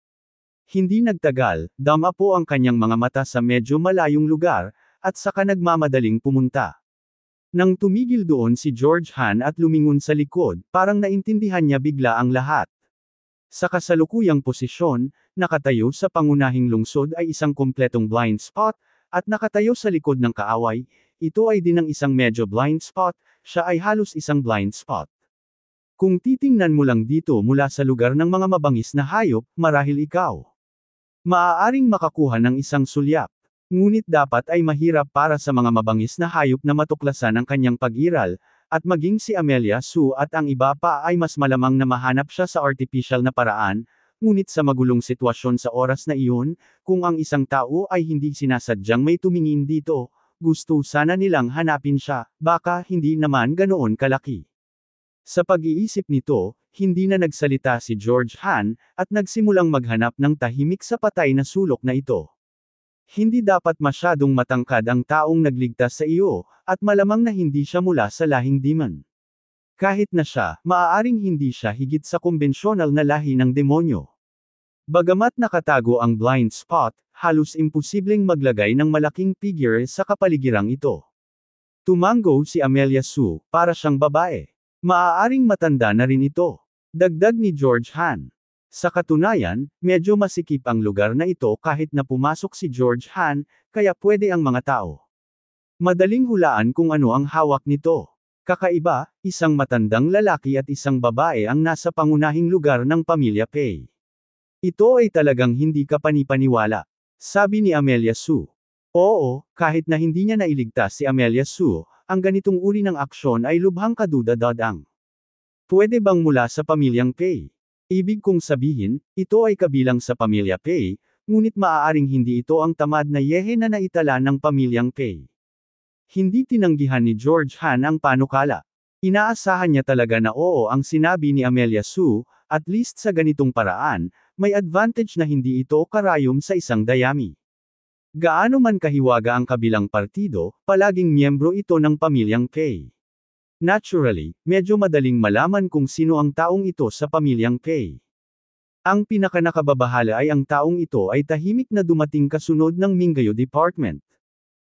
Hindi nagtagal, dama po ang kanyang mga mata sa medyo malayong lugar, at saka nagmamadaling pumunta. Nang tumigil doon si George Han at lumingon sa likod, parang naintindihan niya bigla ang lahat. Sa kasalukuyang posisyon, nakatayo sa pangunahing lungsod ay isang kumpletong blind spot, at nakatayo sa likod ng kaaway, ito ay din ang isang medyo blind spot, siya ay halos isang blind spot. Kung titingnan mo lang dito mula sa lugar ng mga mabangis na hayop, marahil ikaw. Maaaring makakuha ng isang sulyap. Ngunit dapat ay mahirap para sa mga mabangis na hayop na matuklasan ang kanyang pag-iral, at maging si Amelia Su at ang iba pa ay mas malamang na mahanap siya sa artificial na paraan, ngunit sa magulong sitwasyon sa oras na iyon, kung ang isang tao ay hindi sinasadyang may tumingin dito, gusto sana nilang hanapin siya, baka hindi naman ganoon kalaki. Sa pag-iisip nito, hindi na nagsalita si George Han, at nagsimulang maghanap ng tahimik sa patay na sulok na ito. Hindi dapat masyadong matangkad ang taong nagligtas sa iyo, at malamang na hindi siya mula sa lahing demon. Kahit na siya, maaaring hindi siya higit sa konbensyonal na lahi ng demonyo. Bagamat nakatago ang blind spot, halos imposibleng maglagay ng malaking figure sa kapaligirang ito. Tumango si Amelia Sue, para siyang babae. Maaaring matanda na rin ito. Dagdag ni George Han. Sa katunayan, medyo masikip ang lugar na ito kahit na pumasok si George Han, kaya pwede ang mga tao. Madaling hulaan kung ano ang hawak nito. Kakaiba, isang matandang lalaki at isang babae ang nasa pangunahing lugar ng pamilya Pei. Ito ay talagang hindi ka panipaniwala. Sabi ni Amelia Su. Oo, kahit na hindi niya nailigtas si Amelia Su, ang ganitong uri ng aksyon ay lubhang kaduda-dadang. Pwede bang mula sa pamilyang Pei? Ibig kong sabihin, ito ay kabilang sa pamilya Pei, ngunit maaaring hindi ito ang tamad na yehe na naitala ng pamilyang Pei. Hindi tinanggihan ni George Han ang panukala. Inaasahan niya talaga na oo ang sinabi ni Amelia Su, at least sa ganitong paraan, may advantage na hindi ito karayom sa isang dayami. Gaano man kahiwaga ang kabilang partido, palaging miyembro ito ng pamilyang Pei. Naturally, medyo madaling malaman kung sino ang taong ito sa pamilyang Kay. Ang pinakanakababahala ay ang taong ito ay tahimik na dumating kasunod ng Mingayo Department.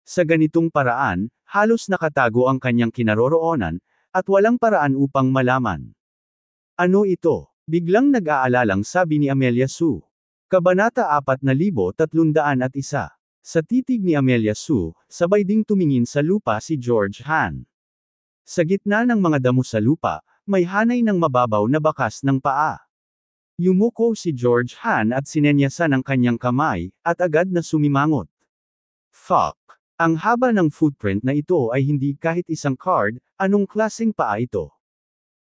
Sa ganitong paraan, halos nakatago ang kanyang kinaroroonan, at walang paraan upang malaman. Ano ito? Biglang nag-aalalang sabi ni Amelia Su. Kabanata 4301. Sa titig ni Amelia Su, sabay ding tumingin sa lupa si George Han. Sa gitna ng mga damo sa lupa, may hanay ng mababaw na bakas ng paa. Yumuko si George Han at sinenyasan ang kanyang kamay, at agad na sumimangot. Fuck! Ang haba ng footprint na ito ay hindi kahit isang card, anong klaseng paa ito.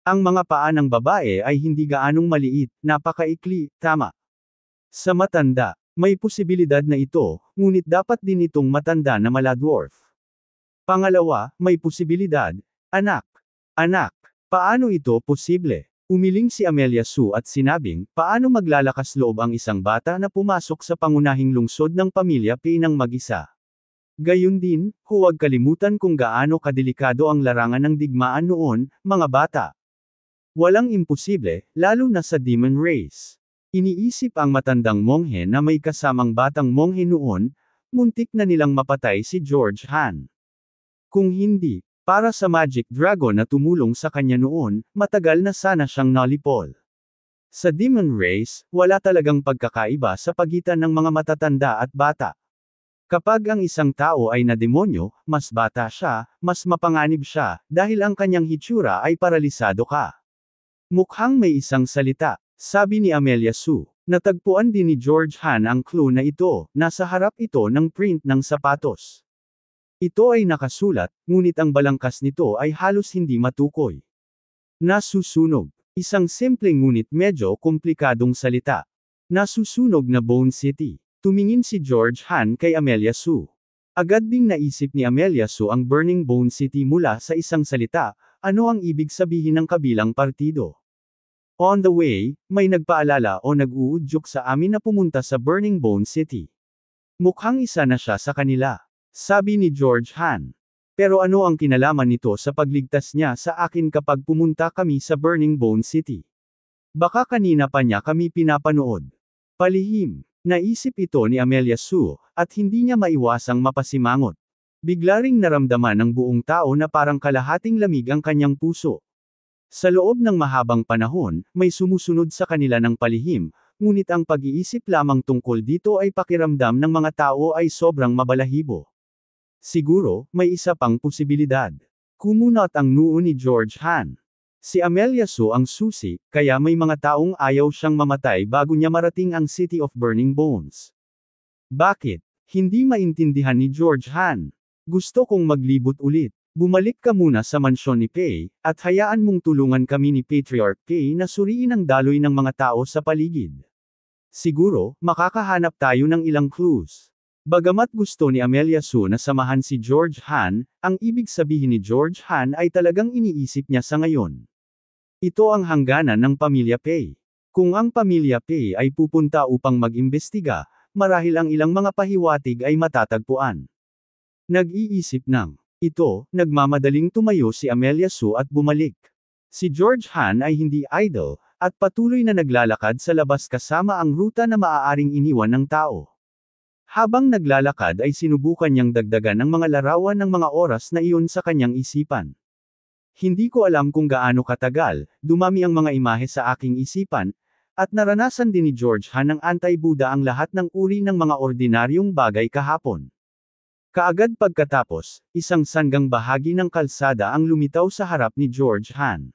Ang mga paa ng babae ay hindi gaanong maliit, napakaikli, tama. Sa matanda, may posibilidad na ito, ngunit dapat din itong matanda na mala Pangalawa, may posibilidad, Anak! Anak! Paano ito posible? Umiling si Amelia Su at sinabing, paano maglalakas loob ang isang bata na pumasok sa pangunahing lungsod ng pamilya pinang mag-isa? Gayun din, huwag kalimutan kung gaano kadelikado ang larangan ng digmaan noon, mga bata. Walang imposible, lalo na sa demon race. Iniisip ang matandang monghe na may kasamang batang monghe noon, muntik na nilang mapatay si George Han. Kung hindi, para sa Magic Dragon na tumulong sa kanya noon, matagal na sana siyang nalipol. Sa Demon Race, wala talagang pagkakaiba sa pagitan ng mga matatanda at bata. Kapag ang isang tao ay nademonyo, mas bata siya, mas mapanganib siya, dahil ang kanyang hitsura ay paralisado ka. Mukhang may isang salita, sabi ni Amelia Su, Natagpuan din ni George Han ang clue na ito, nasa harap ito ng print ng sapatos. Ito ay nakasulat, ngunit ang balangkas nito ay halos hindi matukoy. Nasusunog. Isang simple ngunit medyo komplikadong salita. Nasusunog na Bone City. Tumingin si George Han kay Amelia Su. Agad ding naisip ni Amelia Su ang Burning Bone City mula sa isang salita, ano ang ibig sabihin ng kabilang partido. On the way, may nagpaalala o nag-uudyok sa amin na pumunta sa Burning Bone City. Mukhang isa na siya sa kanila. Sabi ni George Han. Pero ano ang kinalaman nito sa pagligtas niya sa akin kapag pumunta kami sa Burning Bone City? Baka kanina pa niya kami pinapanood. Palihim, naisip ito ni Amelia Su, at hindi niya maiwasang mapasimangot. Bigla ring naramdaman ng buong tao na parang kalahating lamig ang kanyang puso. Sa loob ng mahabang panahon, may sumusunod sa kanila ng palihim, ngunit ang pag-iisip lamang tungkol dito ay pakiramdam ng mga tao ay sobrang mabalahibo. Siguro, may isa pang posibilidad. Kumunot ang noo ni George Han. Si Amelia Su ang susi, kaya may mga taong ayaw siyang mamatay bago niya marating ang City of Burning Bones. Bakit? Hindi maintindihan ni George Han. Gusto kong maglibot ulit. Bumalik ka muna sa mansyon ni Pei, at hayaan mong tulungan kami ni Patriarch Pei na suriin ang daloy ng mga tao sa paligid. Siguro, makakahanap tayo ng ilang clues. Bagamat gusto ni Amelia Su na samahan si George Han, ang ibig sabihin ni George Han ay talagang iniisip niya sa ngayon. Ito ang hangganan ng Pamilya Pei. Kung ang Pamilya Pei ay pupunta upang mag-imbestiga, marahil ang ilang mga pahiwatig ay matatagpuan. Nag-iisip ng ito, nagmamadaling tumayo si Amelia Su at bumalik. Si George Han ay hindi idle, at patuloy na naglalakad sa labas kasama ang ruta na maaaring iniwan ng tao. Habang naglalakad ay sinubukan niyang dagdagan ng mga larawan ng mga oras na iyon sa kanyang isipan. Hindi ko alam kung gaano katagal, dumami ang mga imahe sa aking isipan, at naranasan din ni George Han ng anti-Buddha ang lahat ng uri ng mga ordinaryong bagay kahapon. Kaagad pagkatapos, isang sanggang bahagi ng kalsada ang lumitaw sa harap ni George Han.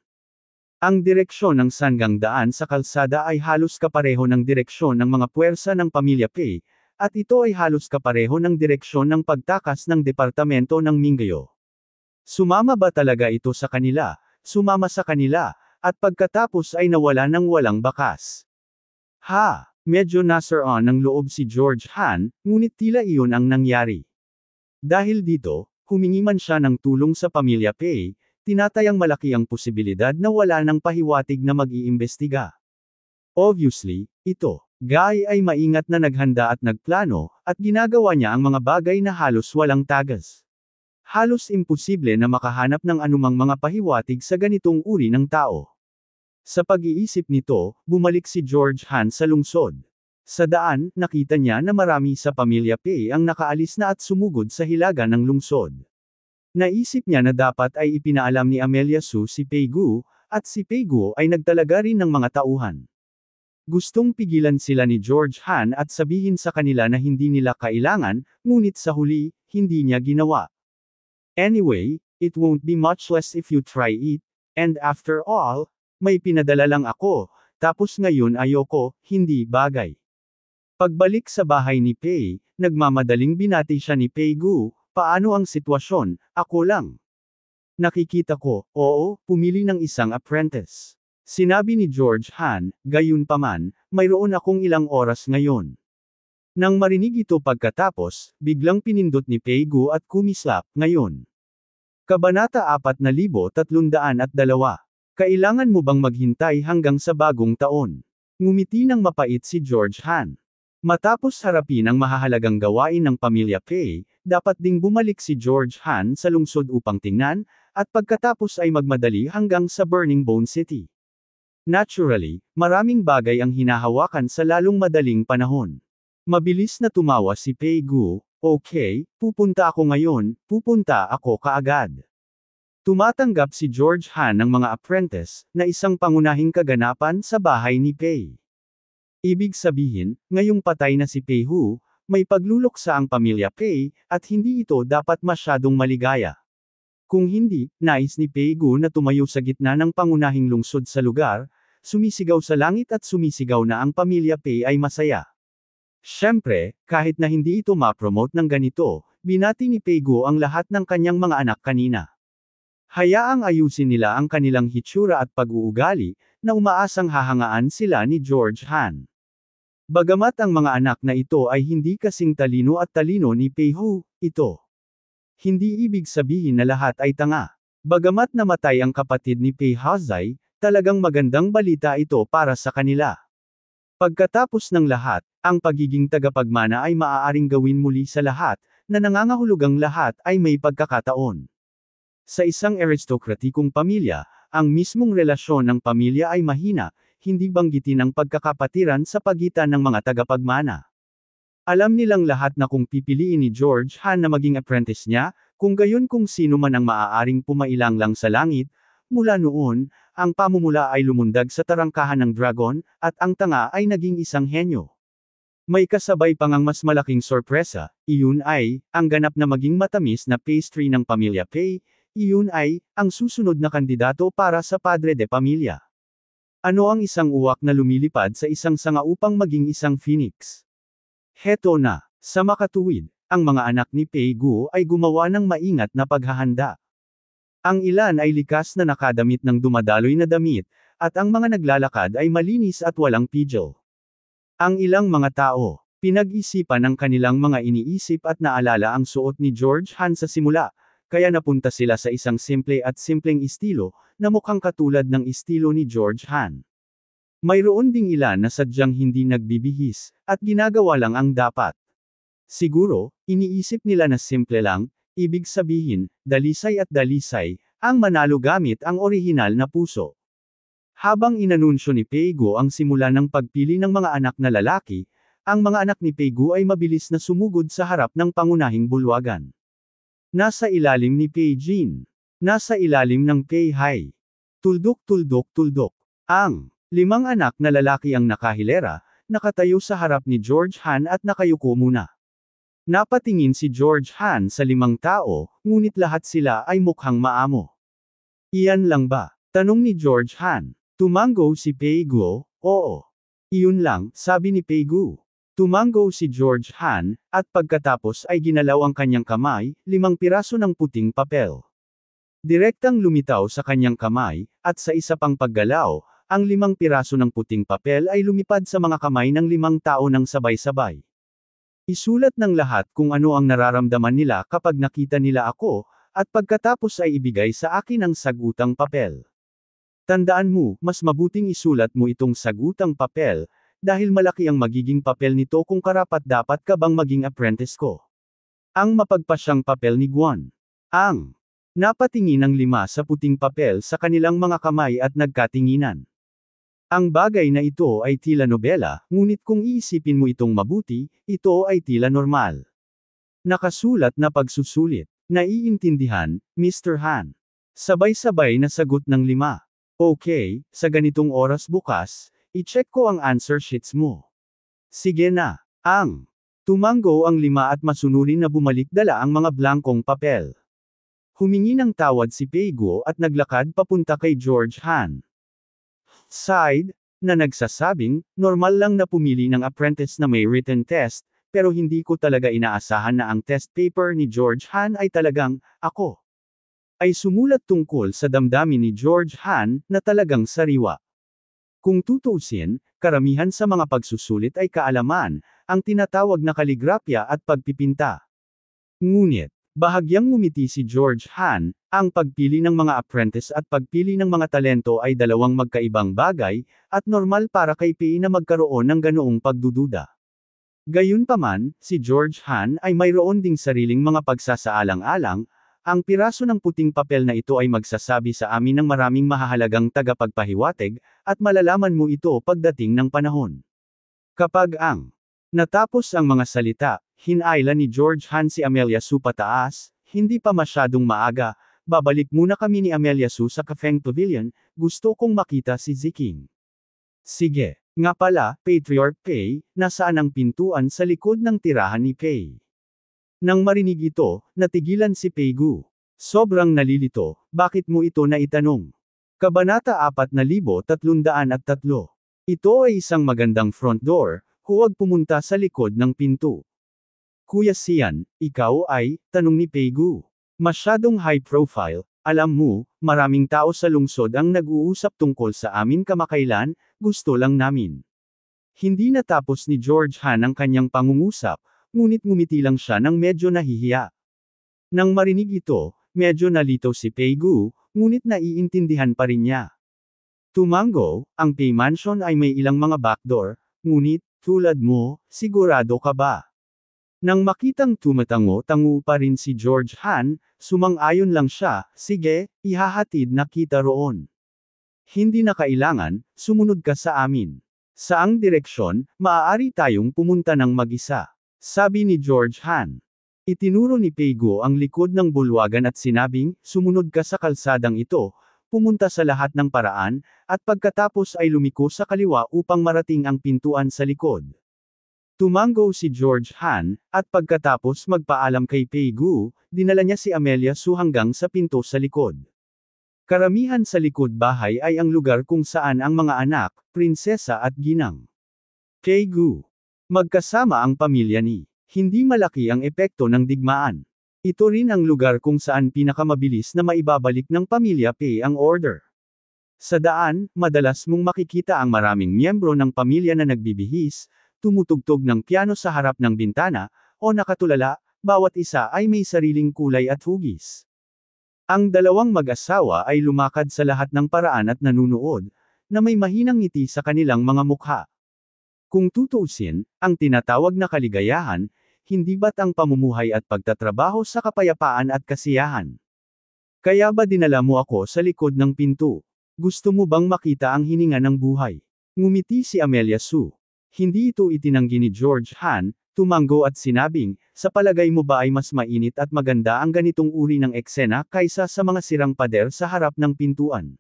Ang direksyon ng sanggang daan sa kalsada ay halos kapareho ng direksyon ng mga puwersa ng pamilya Pei, at ito ay halos kapareho ng direksyon ng pagtakas ng Departamento ng Mingayo. Sumama ba talaga ito sa kanila? Sumama sa kanila, at pagkatapos ay nawala ng walang bakas. Ha! Medyo on ng loob si George Han, ngunit tila iyon ang nangyari. Dahil dito, humingi man siya ng tulong sa pamilya Pei, tinatayang malaki ang posibilidad na wala ng pahiwatig na mag-iimbestiga. Obviously, ito. Guy ay maingat na naghanda at nagplano, at ginagawa niya ang mga bagay na halos walang tagas. Halos imposible na makahanap ng anumang mga pahiwatig sa ganitong uri ng tao. Sa pag-iisip nito, bumalik si George Han sa lungsod. Sa daan, nakita niya na marami sa pamilya Pei ang nakaalis na at sumugod sa hilaga ng lungsod. Naisip niya na dapat ay ipinaalam ni Amelia Su si Pei Gu, at si Pei Gu ay nagtalaga rin ng mga tauhan. Gustong pigilan sila ni George Han at sabihin sa kanila na hindi nila kailangan, ngunit sa huli, hindi niya ginawa. Anyway, it won't be much less if you try it, and after all, may pinadala lang ako, tapos ngayon ayoko, hindi bagay. Pagbalik sa bahay ni Pei, nagmamadaling binati siya ni Pei Gu, paano ang sitwasyon, ako lang. Nakikita ko, oo, pumili ng isang apprentice. Sinabi ni George Han, gayunpaman, mayroon akong ilang oras ngayon. Nang marinig ito pagkatapos, biglang pinindot ni Peigu at kumislap, ngayon. Kabanata 4,302. Kailangan mo bang maghintay hanggang sa bagong taon? Ngumiti ng mapait si George Han. Matapos harapin ang mahahalagang gawain ng pamilya Pei, dapat ding bumalik si George Han sa lungsod upang tingnan, at pagkatapos ay magmadali hanggang sa Burning Bone City. Naturally, maraming bagay ang hinahawakan sa lalong madaling panahon. Mabilis na tumawa si Pei Gu, okay, pupunta ako ngayon, pupunta ako kaagad. Tumatanggap si George Han ng mga apprentice, na isang pangunahing kaganapan sa bahay ni Pei. Ibig sabihin, ngayong patay na si Pei Hu, may pagluluksa ang pamilya Pei, at hindi ito dapat masyadong maligaya. Kung hindi, nais ni Pei Gu na tumayo sa gitna ng pangunahing lungsod sa lugar, sumisigaw sa langit at sumisigaw na ang pamilya Pei ay masaya. Siyempre, kahit na hindi ito ma-promote ng ganito, binati ni Pei Peigo ang lahat ng kanyang mga anak kanina. Hayaang ayusin nila ang kanilang hitsura at pag-uugali, na umaasang hahangaan sila ni George Han. Bagamat ang mga anak na ito ay hindi kasing talino at talino ni Pei Peihu, ito. Hindi ibig sabihin na lahat ay tanga. Bagamat namatay ang kapatid ni Pei Hazai, Talagang magandang balita ito para sa kanila. Pagkatapos ng lahat, ang pagiging tagapagmana ay maaaring gawin muli sa lahat, na nangangahulugang lahat ay may pagkakataon. Sa isang aristokratikong pamilya, ang mismong relasyon ng pamilya ay mahina, hindi banggitin ang pagkakapatiran sa pagitan ng mga tagapagmana. Alam nilang lahat na kung pipiliin ni George Han na maging apprentice niya, kung gayon kung sino man ang maaaring pumailang lang sa langit, mula noon, ang pamumula ay lumundag sa tarangkahan ng dragon, at ang tanga ay naging isang henyo. May kasabay pangang mas malaking sorpresa, iyon ay, ang ganap na maging matamis na pastry ng pamilya Pei, iyon ay, ang susunod na kandidato para sa padre de pamilya. Ano ang isang uwak na lumilipad sa isang sanga upang maging isang phoenix? Heto na, sa makatuwid, ang mga anak ni Pei Gu ay gumawa ng maingat na paghahanda. Ang ilan ay likas na nakadamit ng dumadaloy na damit, at ang mga naglalakad ay malinis at walang pidyo. Ang ilang mga tao, pinag-isipan ng kanilang mga iniisip at naalala ang suot ni George Han sa simula, kaya napunta sila sa isang simple at simpleng estilo, na mukhang katulad ng estilo ni George Han. Mayroon ding ilan na sadyang hindi nagbibihis, at ginagawa lang ang dapat. Siguro, iniisip nila na simple lang, Ibig sabihin, dalisay at dalisay, ang manalo gamit ang orihinal na puso. Habang inanunsyo ni Peigo ang simula ng pagpili ng mga anak na lalaki, ang mga anak ni Peigo ay mabilis na sumugod sa harap ng pangunahing bulwagan. Nasa ilalim ni Peijin. Nasa ilalim ng Peihai. Tuldok-tuldok-tuldok. Ang limang anak na lalaki ang nakahilera, nakatayo sa harap ni George Han at nakayuko muna. Napatingin si George Han sa limang tao, ngunit lahat sila ay mukhang maamo. Iyan lang ba? Tanong ni George Han. Tumango si Pei oo. Iyon lang, sabi ni Pei Tumango si George Han, at pagkatapos ay ginalaw ang kanyang kamay, limang piraso ng puting papel. Direktang lumitaw sa kanyang kamay, at sa isa pang paggalaw, ang limang piraso ng puting papel ay lumipad sa mga kamay ng limang tao ng sabay-sabay. Isulat ng lahat kung ano ang nararamdaman nila kapag nakita nila ako, at pagkatapos ay ibigay sa akin ang sagutang papel. Tandaan mo, mas mabuting isulat mo itong sagutang papel, dahil malaki ang magiging papel nito kung karapat dapat ka bang maging apprentice ko. Ang mapagpasyang papel ni Guan. Ang napatingin ng lima sa puting papel sa kanilang mga kamay at nagkatinginan. Ang bagay na ito ay tila nobela, ngunit kung iisipin mo itong mabuti, ito ay tila normal. Nakasulat na pagsusulit. Naiintindihan, Mr. Han. Sabay-sabay na sagot ng lima. Okay, sa ganitong oras bukas, i-check ko ang answer sheets mo. Sige na. Ang. Tumanggo ang lima at masunurin na bumalik dala ang mga blankong papel. Humingi ng tawad si Peigo at naglakad papunta kay George Han side, na nagsasabing, normal lang na pumili ng apprentice na may written test, pero hindi ko talaga inaasahan na ang test paper ni George Han ay talagang, ako. Ay sumulat tungkol sa damdamin ni George Han, na talagang sariwa. Kung tutusin, karamihan sa mga pagsusulit ay kaalaman, ang tinatawag na kaligrapya at pagpipinta. Ngunit, bahagyang ngumiti si George Han, ang pagpili ng mga apprentice at pagpili ng mga talento ay dalawang magkaibang bagay, at normal para kay PE na magkaroon ng ganoong pagdududa. Gayunpaman, si George Han ay mayroon ding sariling mga pagsasaalang-alang, ang piraso ng puting papel na ito ay magsasabi sa amin ng maraming mahahalagang tagapagpahiwatig, at malalaman mo ito pagdating ng panahon. Kapag ang natapos ang mga salita, hinaila ni George Han si Amelia Supataas, hindi pa masyadong maaga, Babalik muna kami ni Amelia Su sa Kafeng Pavilion, gusto kong makita si Ziking. Sige. Nga pala, Patriarch Pei, nasaan ang pintuan sa likod ng tirahan ni Pei? Nang marinig ito, natigilan si Pei Gu. Sobrang nalilito, bakit mo ito naitanong? Kabanata 4303. Ito ay isang magandang front door, huwag pumunta sa likod ng pinto. Kuya Sian, ikaw ay, tanong ni Pei Gu. Masyadong high profile, alam mo, maraming tao sa lungsod ang nag-uusap tungkol sa amin kamakailan, gusto lang namin. Hindi natapos ni George Han ang kanyang pangungusap, ngunit ngumiti lang siya ng medyo nahihiya. Nang marinig ito, medyo nalito si Peigu, ngunit naiintindihan pa rin niya. Tumango, ang Pei Mansion ay may ilang mga backdoor, ngunit, tulad mo, sigurado ka ba? Nang makitang tumatango-tango pa rin si George Han, sumang-ayon lang siya, sige, ihahatid na kita roon. Hindi na kailangan, sumunod ka sa amin. Saang direksyon, maaari tayong pumunta ng mag-isa. Sabi ni George Han. Itinuro ni Peigo ang likod ng bulwagan at sinabing, sumunod ka sa kalsadang ito, pumunta sa lahat ng paraan, at pagkatapos ay lumiko sa kaliwa upang marating ang pintuan sa likod. Tumango si George Han, at pagkatapos magpaalam kay Pei Gu, dinala niya si Amelia Su hanggang sa pinto sa likod. Karamihan sa likod bahay ay ang lugar kung saan ang mga anak, prinsesa at ginang. Pei Magkasama ang pamilya ni. Hindi malaki ang epekto ng digmaan. Ito rin ang lugar kung saan pinakamabilis na maibabalik ng pamilya Pei ang order. Sa daan, madalas mong makikita ang maraming miyembro ng pamilya na nagbibihis, tumutugtog ng piano sa harap ng bintana, o nakatulala, bawat isa ay may sariling kulay at hugis. Ang dalawang mag-asawa ay lumakad sa lahat ng paraan at nanunood, na may mahinang ngiti sa kanilang mga mukha. Kung tutuusin, ang tinatawag na kaligayahan, hindi ba't ang pamumuhay at pagtatrabaho sa kapayapaan at kasiyahan? Kaya ba dinala mo ako sa likod ng pinto? Gusto mo bang makita ang hininga ng buhay? Ngumiti si Amelia Sue. Hindi ito itinanggi ni George Han, tumanggo at sinabing, sa palagay mo ba ay mas mainit at maganda ang ganitong uri ng eksena kaysa sa mga sirang pader sa harap ng pintuan?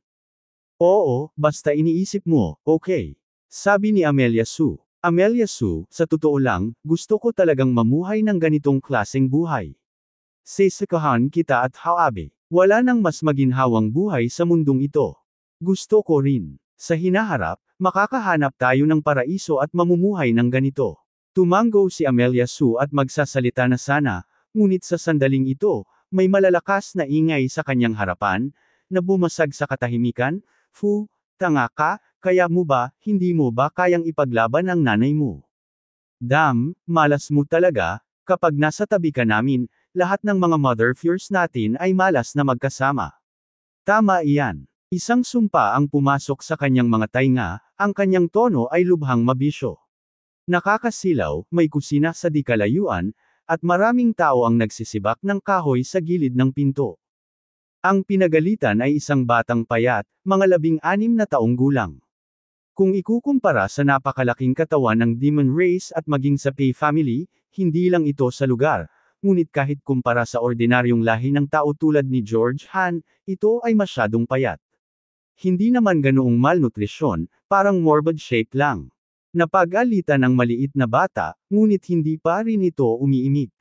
Oo, basta iniisip mo, okay. Sabi ni Amelia Su. Amelia Su, sa totoo lang, gusto ko talagang mamuhay ng ganitong klaseng buhay. Sisikahan kita at haabi. Wala nang mas maginhawang buhay sa mundong ito. Gusto ko rin. Sa hinaharap, Makakahanap tayo ng paraiso at mamumuhay ng ganito. Tumango si Amelia Su at magsasalita na sana, ngunit sa sandaling ito, may malalakas na ingay sa kanyang harapan, na bumasag sa katahimikan, Fu, tanga ka, kaya mo ba, hindi mo ba kayang ipaglaban ang nanay mo? Dam, malas mo talaga, kapag nasa tabi ka namin, lahat ng mga mother fears natin ay malas na magkasama. Tama iyan. Isang sumpa ang pumasok sa kanyang mga tainga, ang kanyang tono ay lubhang mabisyo. Nakakasilaw, may kusina sa dikalayuan, at maraming tao ang nagsisibak ng kahoy sa gilid ng pinto. Ang pinagalitan ay isang batang payat, mga labing-anim na taong gulang. Kung ikukumpara sa napakalaking katawan ng Demon Race at maging sa Pei Family, hindi lang ito sa lugar, ngunit kahit kumpara sa ordinaryong lahi ng tao tulad ni George Han, ito ay masyadong payat. Hindi naman ganoong malnutrisyon, parang morbid shape lang. Napag-alitan ng maliit na bata, ngunit hindi pa rin ito umiimik.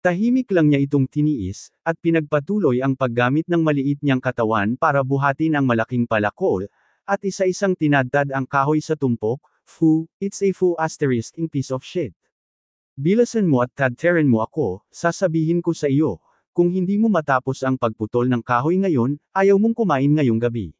Tahimik lang niya itong tiniis, at pinagpatuloy ang paggamit ng maliit niyang katawan para buhatin ang malaking palakol, at isa-isang tinadtad ang kahoy sa tumpok, Fu, it's a fu asterisk in piece of shit. Bilasan mo at tadteren mo ako, sasabihin ko sa iyo, kung hindi mo matapos ang pagputol ng kahoy ngayon, ayaw mong kumain ngayong gabi.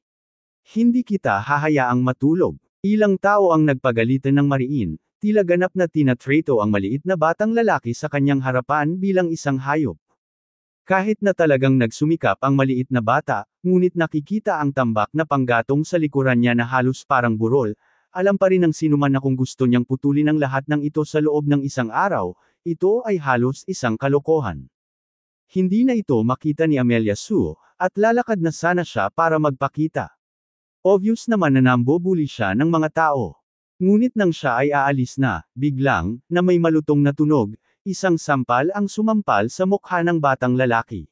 Hindi kita hahayaang matulog. Ilang tao ang nagpagalitan ng mariin, tila ganap na tinatrato ang maliit na batang lalaki sa kanyang harapan bilang isang hayop. Kahit na talagang nagsumikap ang maliit na bata, ngunit nakikita ang tambak na panggatong sa likuran niya na halos parang burol, alam pa rin ng sinuman na kung gusto niyang putulin ang lahat ng ito sa loob ng isang araw, ito ay halos isang kalokohan. Hindi na ito makita ni Amelia Sue, at lalakad na sana siya para magpakita. Obvious naman na nambobuli siya ng mga tao. Ngunit nang siya ay aalis na, biglang, na may malutong na tunog, isang sampal ang sumampal sa mukha ng batang lalaki.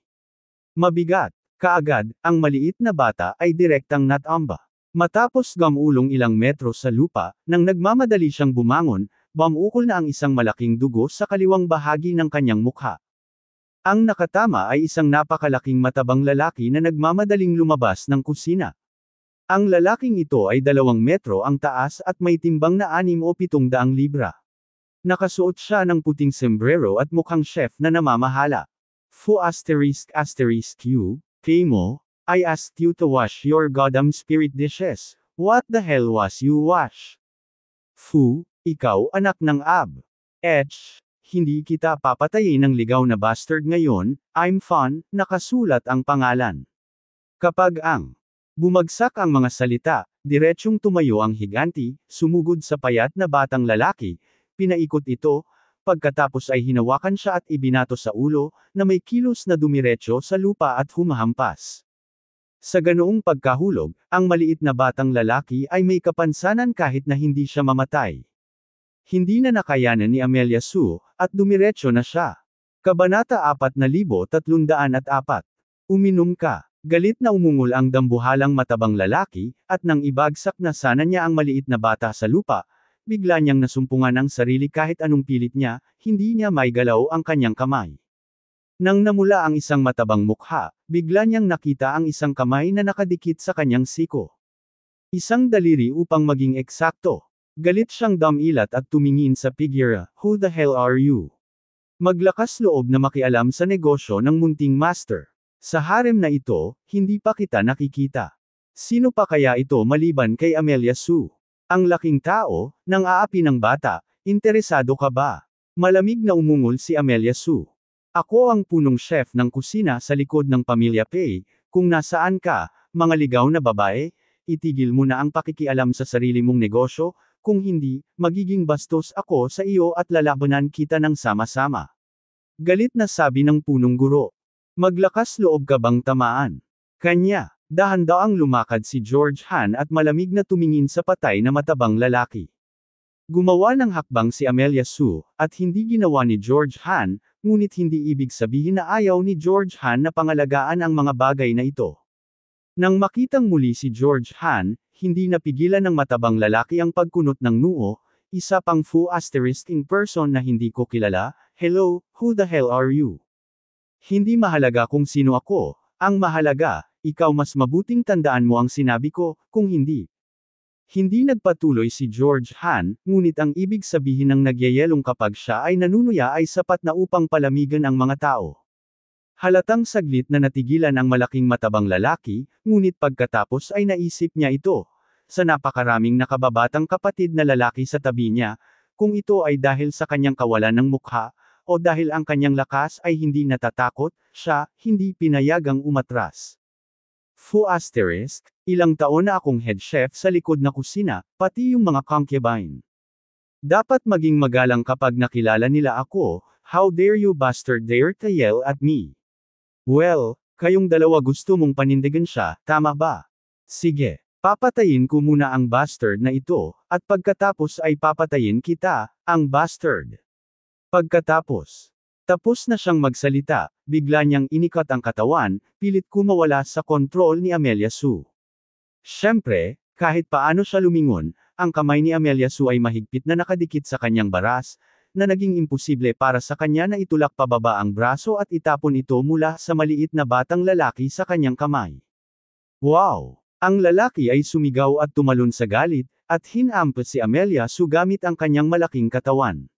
Mabigat, kaagad, ang maliit na bata ay direktang natamba. Matapos gamulong ilang metro sa lupa, nang nagmamadali siyang bumangon, bamukol na ang isang malaking dugo sa kaliwang bahagi ng kanyang mukha. Ang nakatama ay isang napakalaking matabang lalaki na nagmamadaling lumabas ng kusina. Ang lalaking ito ay dalawang metro ang taas at may timbang na anim o pitong daang libra. Nakasuot siya ng puting sombrero at mukhang chef na namamahala. Fu asterisk asterisk you, Kamo, I asked you to wash your goddamn spirit dishes. What the hell was you wash? Fu, ikaw anak ng ab. Etch, hindi kita papatayin ng ligaw na bastard ngayon, I'm fun, nakasulat ang pangalan. Kapag ang Bumagsak ang mga salita, diretsyong tumayo ang higanti, sumugod sa payat na batang lalaki, pinaikot ito, pagkatapos ay hinawakan siya at ibinato sa ulo, na may kilos na dumiretsyo sa lupa at humahampas. Sa ganoong pagkahulog, ang maliit na batang lalaki ay may kapansanan kahit na hindi siya mamatay. Hindi na nakayanan ni Amelia Sue, at dumiretsyo na siya. Kabanata 4304. Uminom ka. Galit na umungol ang dambuhalang matabang lalaki, at nang ibagsak na sana niya ang maliit na bata sa lupa, bigla niyang nasumpungan ang sarili kahit anong pilit niya, hindi niya may galaw ang kanyang kamay. Nang namula ang isang matabang mukha, bigla niyang nakita ang isang kamay na nakadikit sa kanyang siko. Isang daliri upang maging eksakto. Galit siyang damilat at tumingin sa figure, who the hell are you? Maglakas loob na makialam sa negosyo ng munting master. Sa harem na ito, hindi pa kita nakikita. Sino pa kaya ito maliban kay Amelia Su? Ang laking tao, nang aapi ng bata, interesado ka ba? Malamig na umungol si Amelia Su. Ako ang punong chef ng kusina sa likod ng pamilya Pei, kung nasaan ka, mga ligaw na babae, itigil mo na ang pakikialam sa sarili mong negosyo, kung hindi, magiging bastos ako sa iyo at lalabanan kita ng sama-sama. Galit na sabi ng punong guro. Maglakas loob ka bang tamaan? Kanya, dahan-daang lumakad si George Han at malamig na tumingin sa patay na matabang lalaki. Gumawa ng hakbang si Amelia Su, at hindi ginawa ni George Han, ngunit hindi ibig sabihin na ayaw ni George Han na pangalagaan ang mga bagay na ito. Nang makitang muli si George Han, hindi napigilan ng matabang lalaki ang pagkunot ng nuo, isa pang fu asterisk in person na hindi ko kilala, hello, who the hell are you? Hindi mahalaga kung sino ako, ang mahalaga, ikaw mas mabuting tandaan mo ang sinabi ko, kung hindi. Hindi nagpatuloy si George Han, ngunit ang ibig sabihin ng nagyayelong kapag siya ay nanunuya ay sapat na upang palamigan ang mga tao. Halatang saglit na natigilan ang malaking matabang lalaki, ngunit pagkatapos ay naisip niya ito. Sa napakaraming nakababatang kapatid na lalaki sa tabi niya, kung ito ay dahil sa kanyang kawalan ng mukha, o dahil ang kanyang lakas ay hindi natatakot, siya, hindi pinayagang umatras. Fu asterisk, ilang taon na akong head chef sa likod na kusina, pati yung mga concubine. Dapat maging magalang kapag nakilala nila ako, how dare you bastard dare to yell at me. Well, kayong dalawa gusto mong panindigan siya, tama ba? Sige. Papatayin ko muna ang bastard na ito, at pagkatapos ay papatayin kita, ang bastard. Pagkatapos, tapos na siyang magsalita, bigla niyang inikot ang katawan, pilit kumawala sa kontrol ni Amelia Sue. Siyempre, kahit paano siya lumingon, ang kamay ni Amelia Sue ay mahigpit na nakadikit sa kanyang baras, na naging imposible para sa kanya na itulak pababa ang braso at itapon ito mula sa maliit na batang lalaki sa kanyang kamay. Wow! Ang lalaki ay sumigaw at tumalon sa galit, at hinampas si Amelia Sue gamit ang kanyang malaking katawan.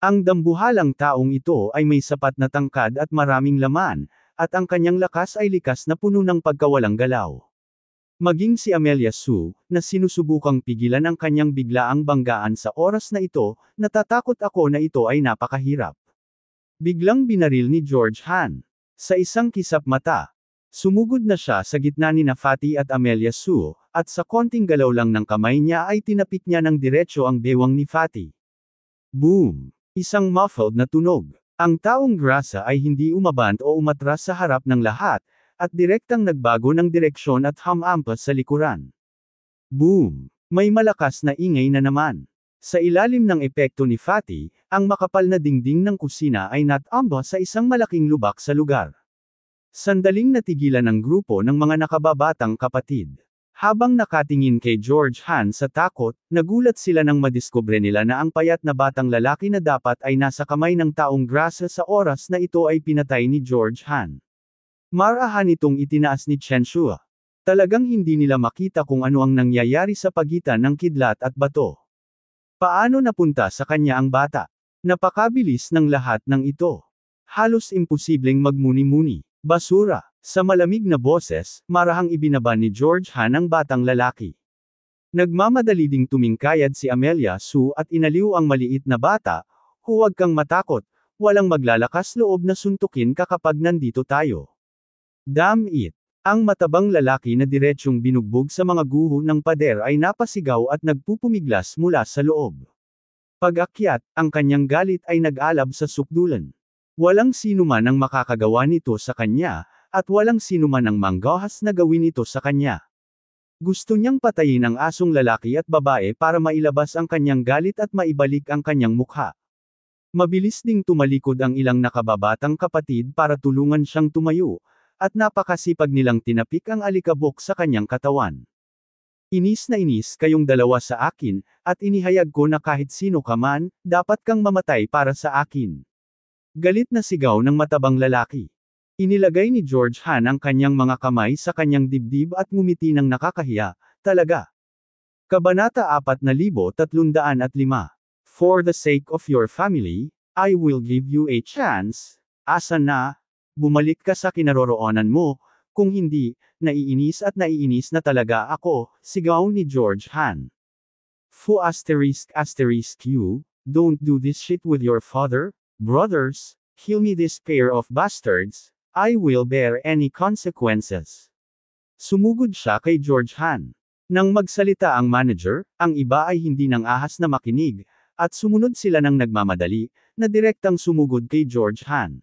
Ang dambuhalang taong ito ay may sapat na tangkad at maraming laman, at ang kanyang lakas ay likas na puno ng pagkawalang galaw. Maging si Amelia Su, na sinusubukang pigilan ang kanyang biglaang banggaan sa oras na ito, natatakot ako na ito ay napakahirap. Biglang binaril ni George Han. Sa isang kisap mata, Sumugod na siya sa gitna ni Nafati at Amelia Su, at sa konting galaw lang ng kamay niya ay tinapik niya ng diretsyo ang bewang ni Fati. Boom! Isang muffled na tunog. Ang taong grasa ay hindi umabant o umatras sa harap ng lahat, at direktang nagbago ng direksyon at hamampas sa likuran. Boom! May malakas na ingay na naman. Sa ilalim ng epekto ni Fatty, ang makapal na dingding ng kusina ay natamba sa isang malaking lubak sa lugar. Sandaling natigilan ang grupo ng mga nakababatang kapatid. Habang nakatingin kay George Han sa takot, nagulat sila nang madiskubre nila na ang payat na batang lalaki na dapat ay nasa kamay ng taong grasa sa oras na ito ay pinatay ni George Han. Marahan itong itinaas ni Chen Shua. Talagang hindi nila makita kung ano ang nangyayari sa pagitan ng kidlat at bato. Paano napunta sa kanya ang bata? Napakabilis ng lahat ng ito. Halos imposibleng magmuni-muni. Basura. Sa malamig na boses, marahang ibinaba ni George Han ang batang lalaki. Nagmamadali ding tumingkayad si Amelia Su at inaliw ang maliit na bata, huwag kang matakot, walang maglalakas loob na suntukin ka kapag nandito tayo. Damn it! Ang matabang lalaki na diretsyong binugbog sa mga guho ng pader ay napasigaw at nagpupumiglas mula sa loob. Pag-akyat, ang kanyang galit ay nag-alab sa sukdulan. Walang sino man ang makakagawa nito sa kanya, at walang sino man ang manggahas na gawin ito sa kanya. Gusto niyang patayin ang asong lalaki at babae para mailabas ang kanyang galit at maibalik ang kanyang mukha. Mabilis ding tumalikod ang ilang nakababatang kapatid para tulungan siyang tumayo, at napakasipag nilang tinapik ang alikabok sa kanyang katawan. Inis na inis kayong dalawa sa akin, at inihayag ko na kahit sino ka man, dapat kang mamatay para sa akin. Galit na sigaw ng matabang lalaki. Inilagay ni George Han ang kanyang mga kamay sa kanyang dibdib at ngumiti ng nakakahiya, talaga. Kabanata 4305 For the sake of your family, I will give you a chance, asa na, bumalik ka sa kinaroroonan mo, kung hindi, naiinis at naiinis na talaga ako, sigaw ni George Han. Fu asterisk asterisk you, don't do this shit with your father, Brothers, kill me this pair of bastards, I will bear any consequences. Sumugod siya kay George Han. Nang magsalita ang manager, ang iba ay hindi nang ahas na makinig, at sumunod sila ng nagmamadali, na direktang sumugod kay George Han.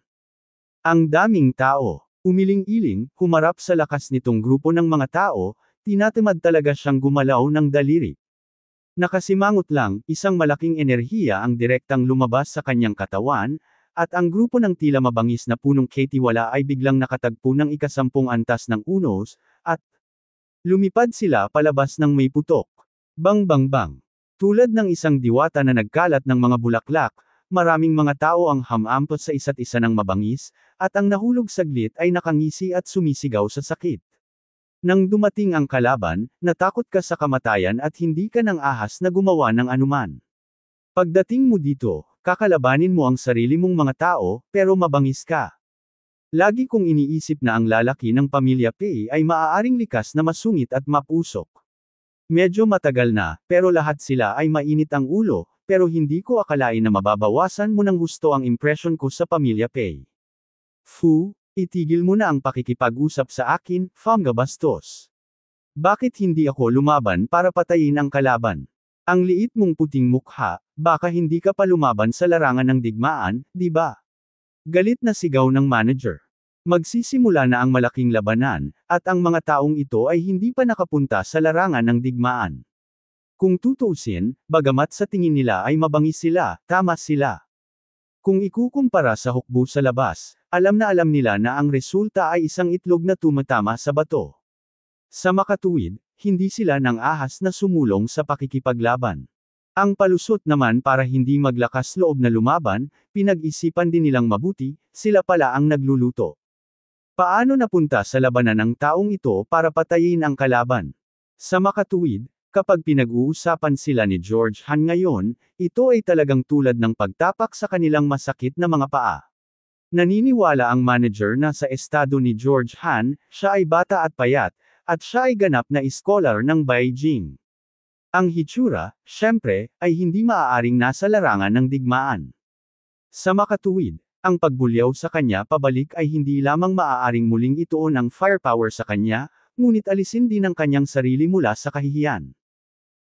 Ang daming tao, umiling-iling, humarap sa lakas nitong grupo ng mga tao, tinatamad talaga siyang gumalaw ng daliri. Nakasimangot lang, isang malaking enerhiya ang direktang lumabas sa kanyang katawan, at ang grupo ng tila mabangis na punong ketiwala ay biglang nakatagpo ng ikasampung antas ng unos, at lumipad sila palabas ng may putok. Bang bang bang. Tulad ng isang diwata na nagkalat ng mga bulaklak, maraming mga tao ang hamampot sa isa't isa ng mabangis, at ang nahulog saglit ay nakangisi at sumisigaw sa sakit. Nang dumating ang kalaban, natakot ka sa kamatayan at hindi ka ng ahas na gumawa ng anuman. Pagdating mo dito, kakalabanin mo ang sarili mong mga tao, pero mabangis ka. Lagi kong iniisip na ang lalaki ng pamilya Pei ay maaaring likas na masungit at mapusok. Medyo matagal na, pero lahat sila ay mainit ang ulo, pero hindi ko akalain na mababawasan mo ng gusto ang impression ko sa pamilya Pei. Fu, Itigil mo na ang pakikipag-usap sa akin, Fanga Bastos. Bakit hindi ako lumaban para patayin ang kalaban? Ang liit mong puting mukha, baka hindi ka pa lumaban sa larangan ng digmaan, di ba? Galit na sigaw ng manager. Magsisimula na ang malaking labanan, at ang mga taong ito ay hindi pa nakapunta sa larangan ng digmaan. Kung tutuusin, bagamat sa tingin nila ay mabangis sila, tama sila. Kung ikukumpara sa hukbo sa labas, alam na alam nila na ang resulta ay isang itlog na tumatama sa bato. Sa makatuwid, hindi sila ng ahas na sumulong sa pakikipaglaban. Ang palusot naman para hindi maglakas loob na lumaban, pinag-isipan din nilang mabuti, sila pala ang nagluluto. Paano napunta sa labanan ng taong ito para patayin ang kalaban? Sa makatuwid, Kapag pinag-uusapan sila ni George Han ngayon, ito ay talagang tulad ng pagtapak sa kanilang masakit na mga paa. Naniniwala ang manager na sa estado ni George Han, siya ay bata at payat, at siya ay ganap na iskolar ng Beijing. Ang hitsura, syempre, ay hindi maaaring nasa larangan ng digmaan. Sa makatuwid, ang pagbulyaw sa kanya pabalik ay hindi lamang maaaring muling itoon ang firepower sa kanya, ngunit alisin din ang kanyang sarili mula sa kahihiyan.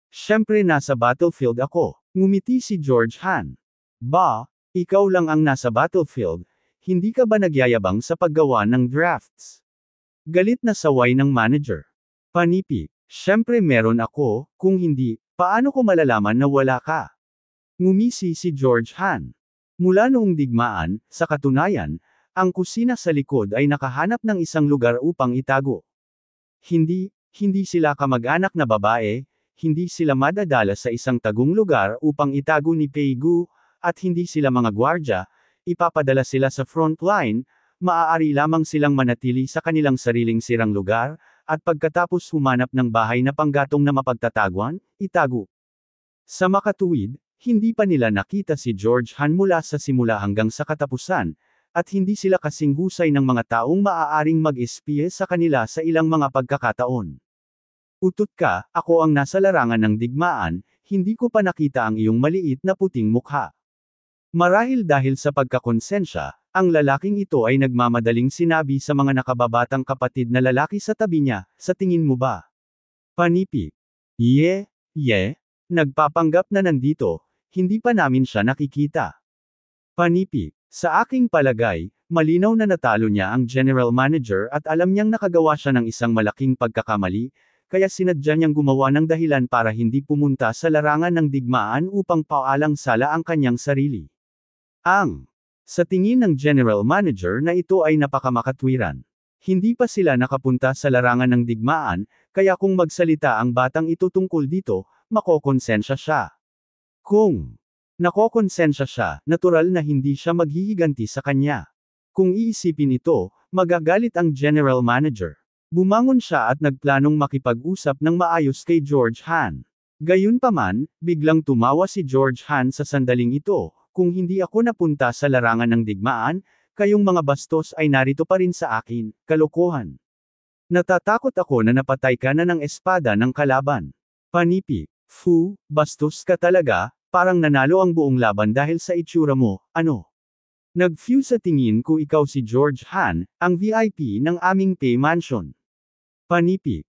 Siyempre nasa battlefield ako, ngumiti si George Han. Ba, ikaw lang ang nasa battlefield, hindi ka ba nagyayabang sa paggawa ng drafts? Galit na saway ng manager. Panipi, siyempre meron ako, kung hindi, paano ko malalaman na wala ka? Ngumisi si George Han. Mula noong digmaan, sa katunayan, ang kusina sa likod ay nakahanap ng isang lugar upang itago. Hindi, hindi sila kamag-anak na babae, hindi sila madadala sa isang tagong lugar upang itago ni Peigu, at hindi sila mga gwardya, ipapadala sila sa front line, maaari lamang silang manatili sa kanilang sariling sirang lugar, at pagkatapos humanap ng bahay na panggatong na mapagtataguan, itago. Sa makatuwid, hindi pa nila nakita si George Han mula sa simula hanggang sa katapusan, at hindi sila kasing husay ng mga taong maaaring mag-espiye sa kanila sa ilang mga pagkakataon. Utot ka, ako ang nasa larangan ng digmaan, hindi ko pa nakita ang iyong maliit na puting mukha. Marahil dahil sa pagkakonsensya, ang lalaking ito ay nagmamadaling sinabi sa mga nakababatang kapatid na lalaki sa tabi niya, sa tingin mo ba? Panipi. Ye, ye, nagpapanggap na nandito, hindi pa namin siya nakikita. Panipi. Sa aking palagay, malinaw na natalo niya ang general manager at alam niyang nakagawa siya ng isang malaking pagkakamali, kaya sinadya niyang gumawa ng dahilan para hindi pumunta sa larangan ng digmaan upang paalang sala ang kanyang sarili. Ang sa tingin ng general manager na ito ay napakamakatwiran. Hindi pa sila nakapunta sa larangan ng digmaan, kaya kung magsalita ang batang ito tungkol dito, makokonsensya siya. Kung Nakokonsensya siya, natural na hindi siya maghihiganti sa kanya. Kung iisipin ito, magagalit ang general manager. Bumangon siya at nagplanong makipag-usap ng maayos kay George Han. Gayunpaman, biglang tumawa si George Han sa sandaling ito, kung hindi ako napunta sa larangan ng digmaan, kayong mga bastos ay narito pa rin sa akin, kalokohan. Natatakot ako na napatay ka na ng espada ng kalaban. Panipi, fu, bastos ka talaga, parang nanalo ang buong laban dahil sa itsura mo, ano? Nag-few sa tingin ko ikaw si George Han, ang VIP ng aming pay mansion. Panipik.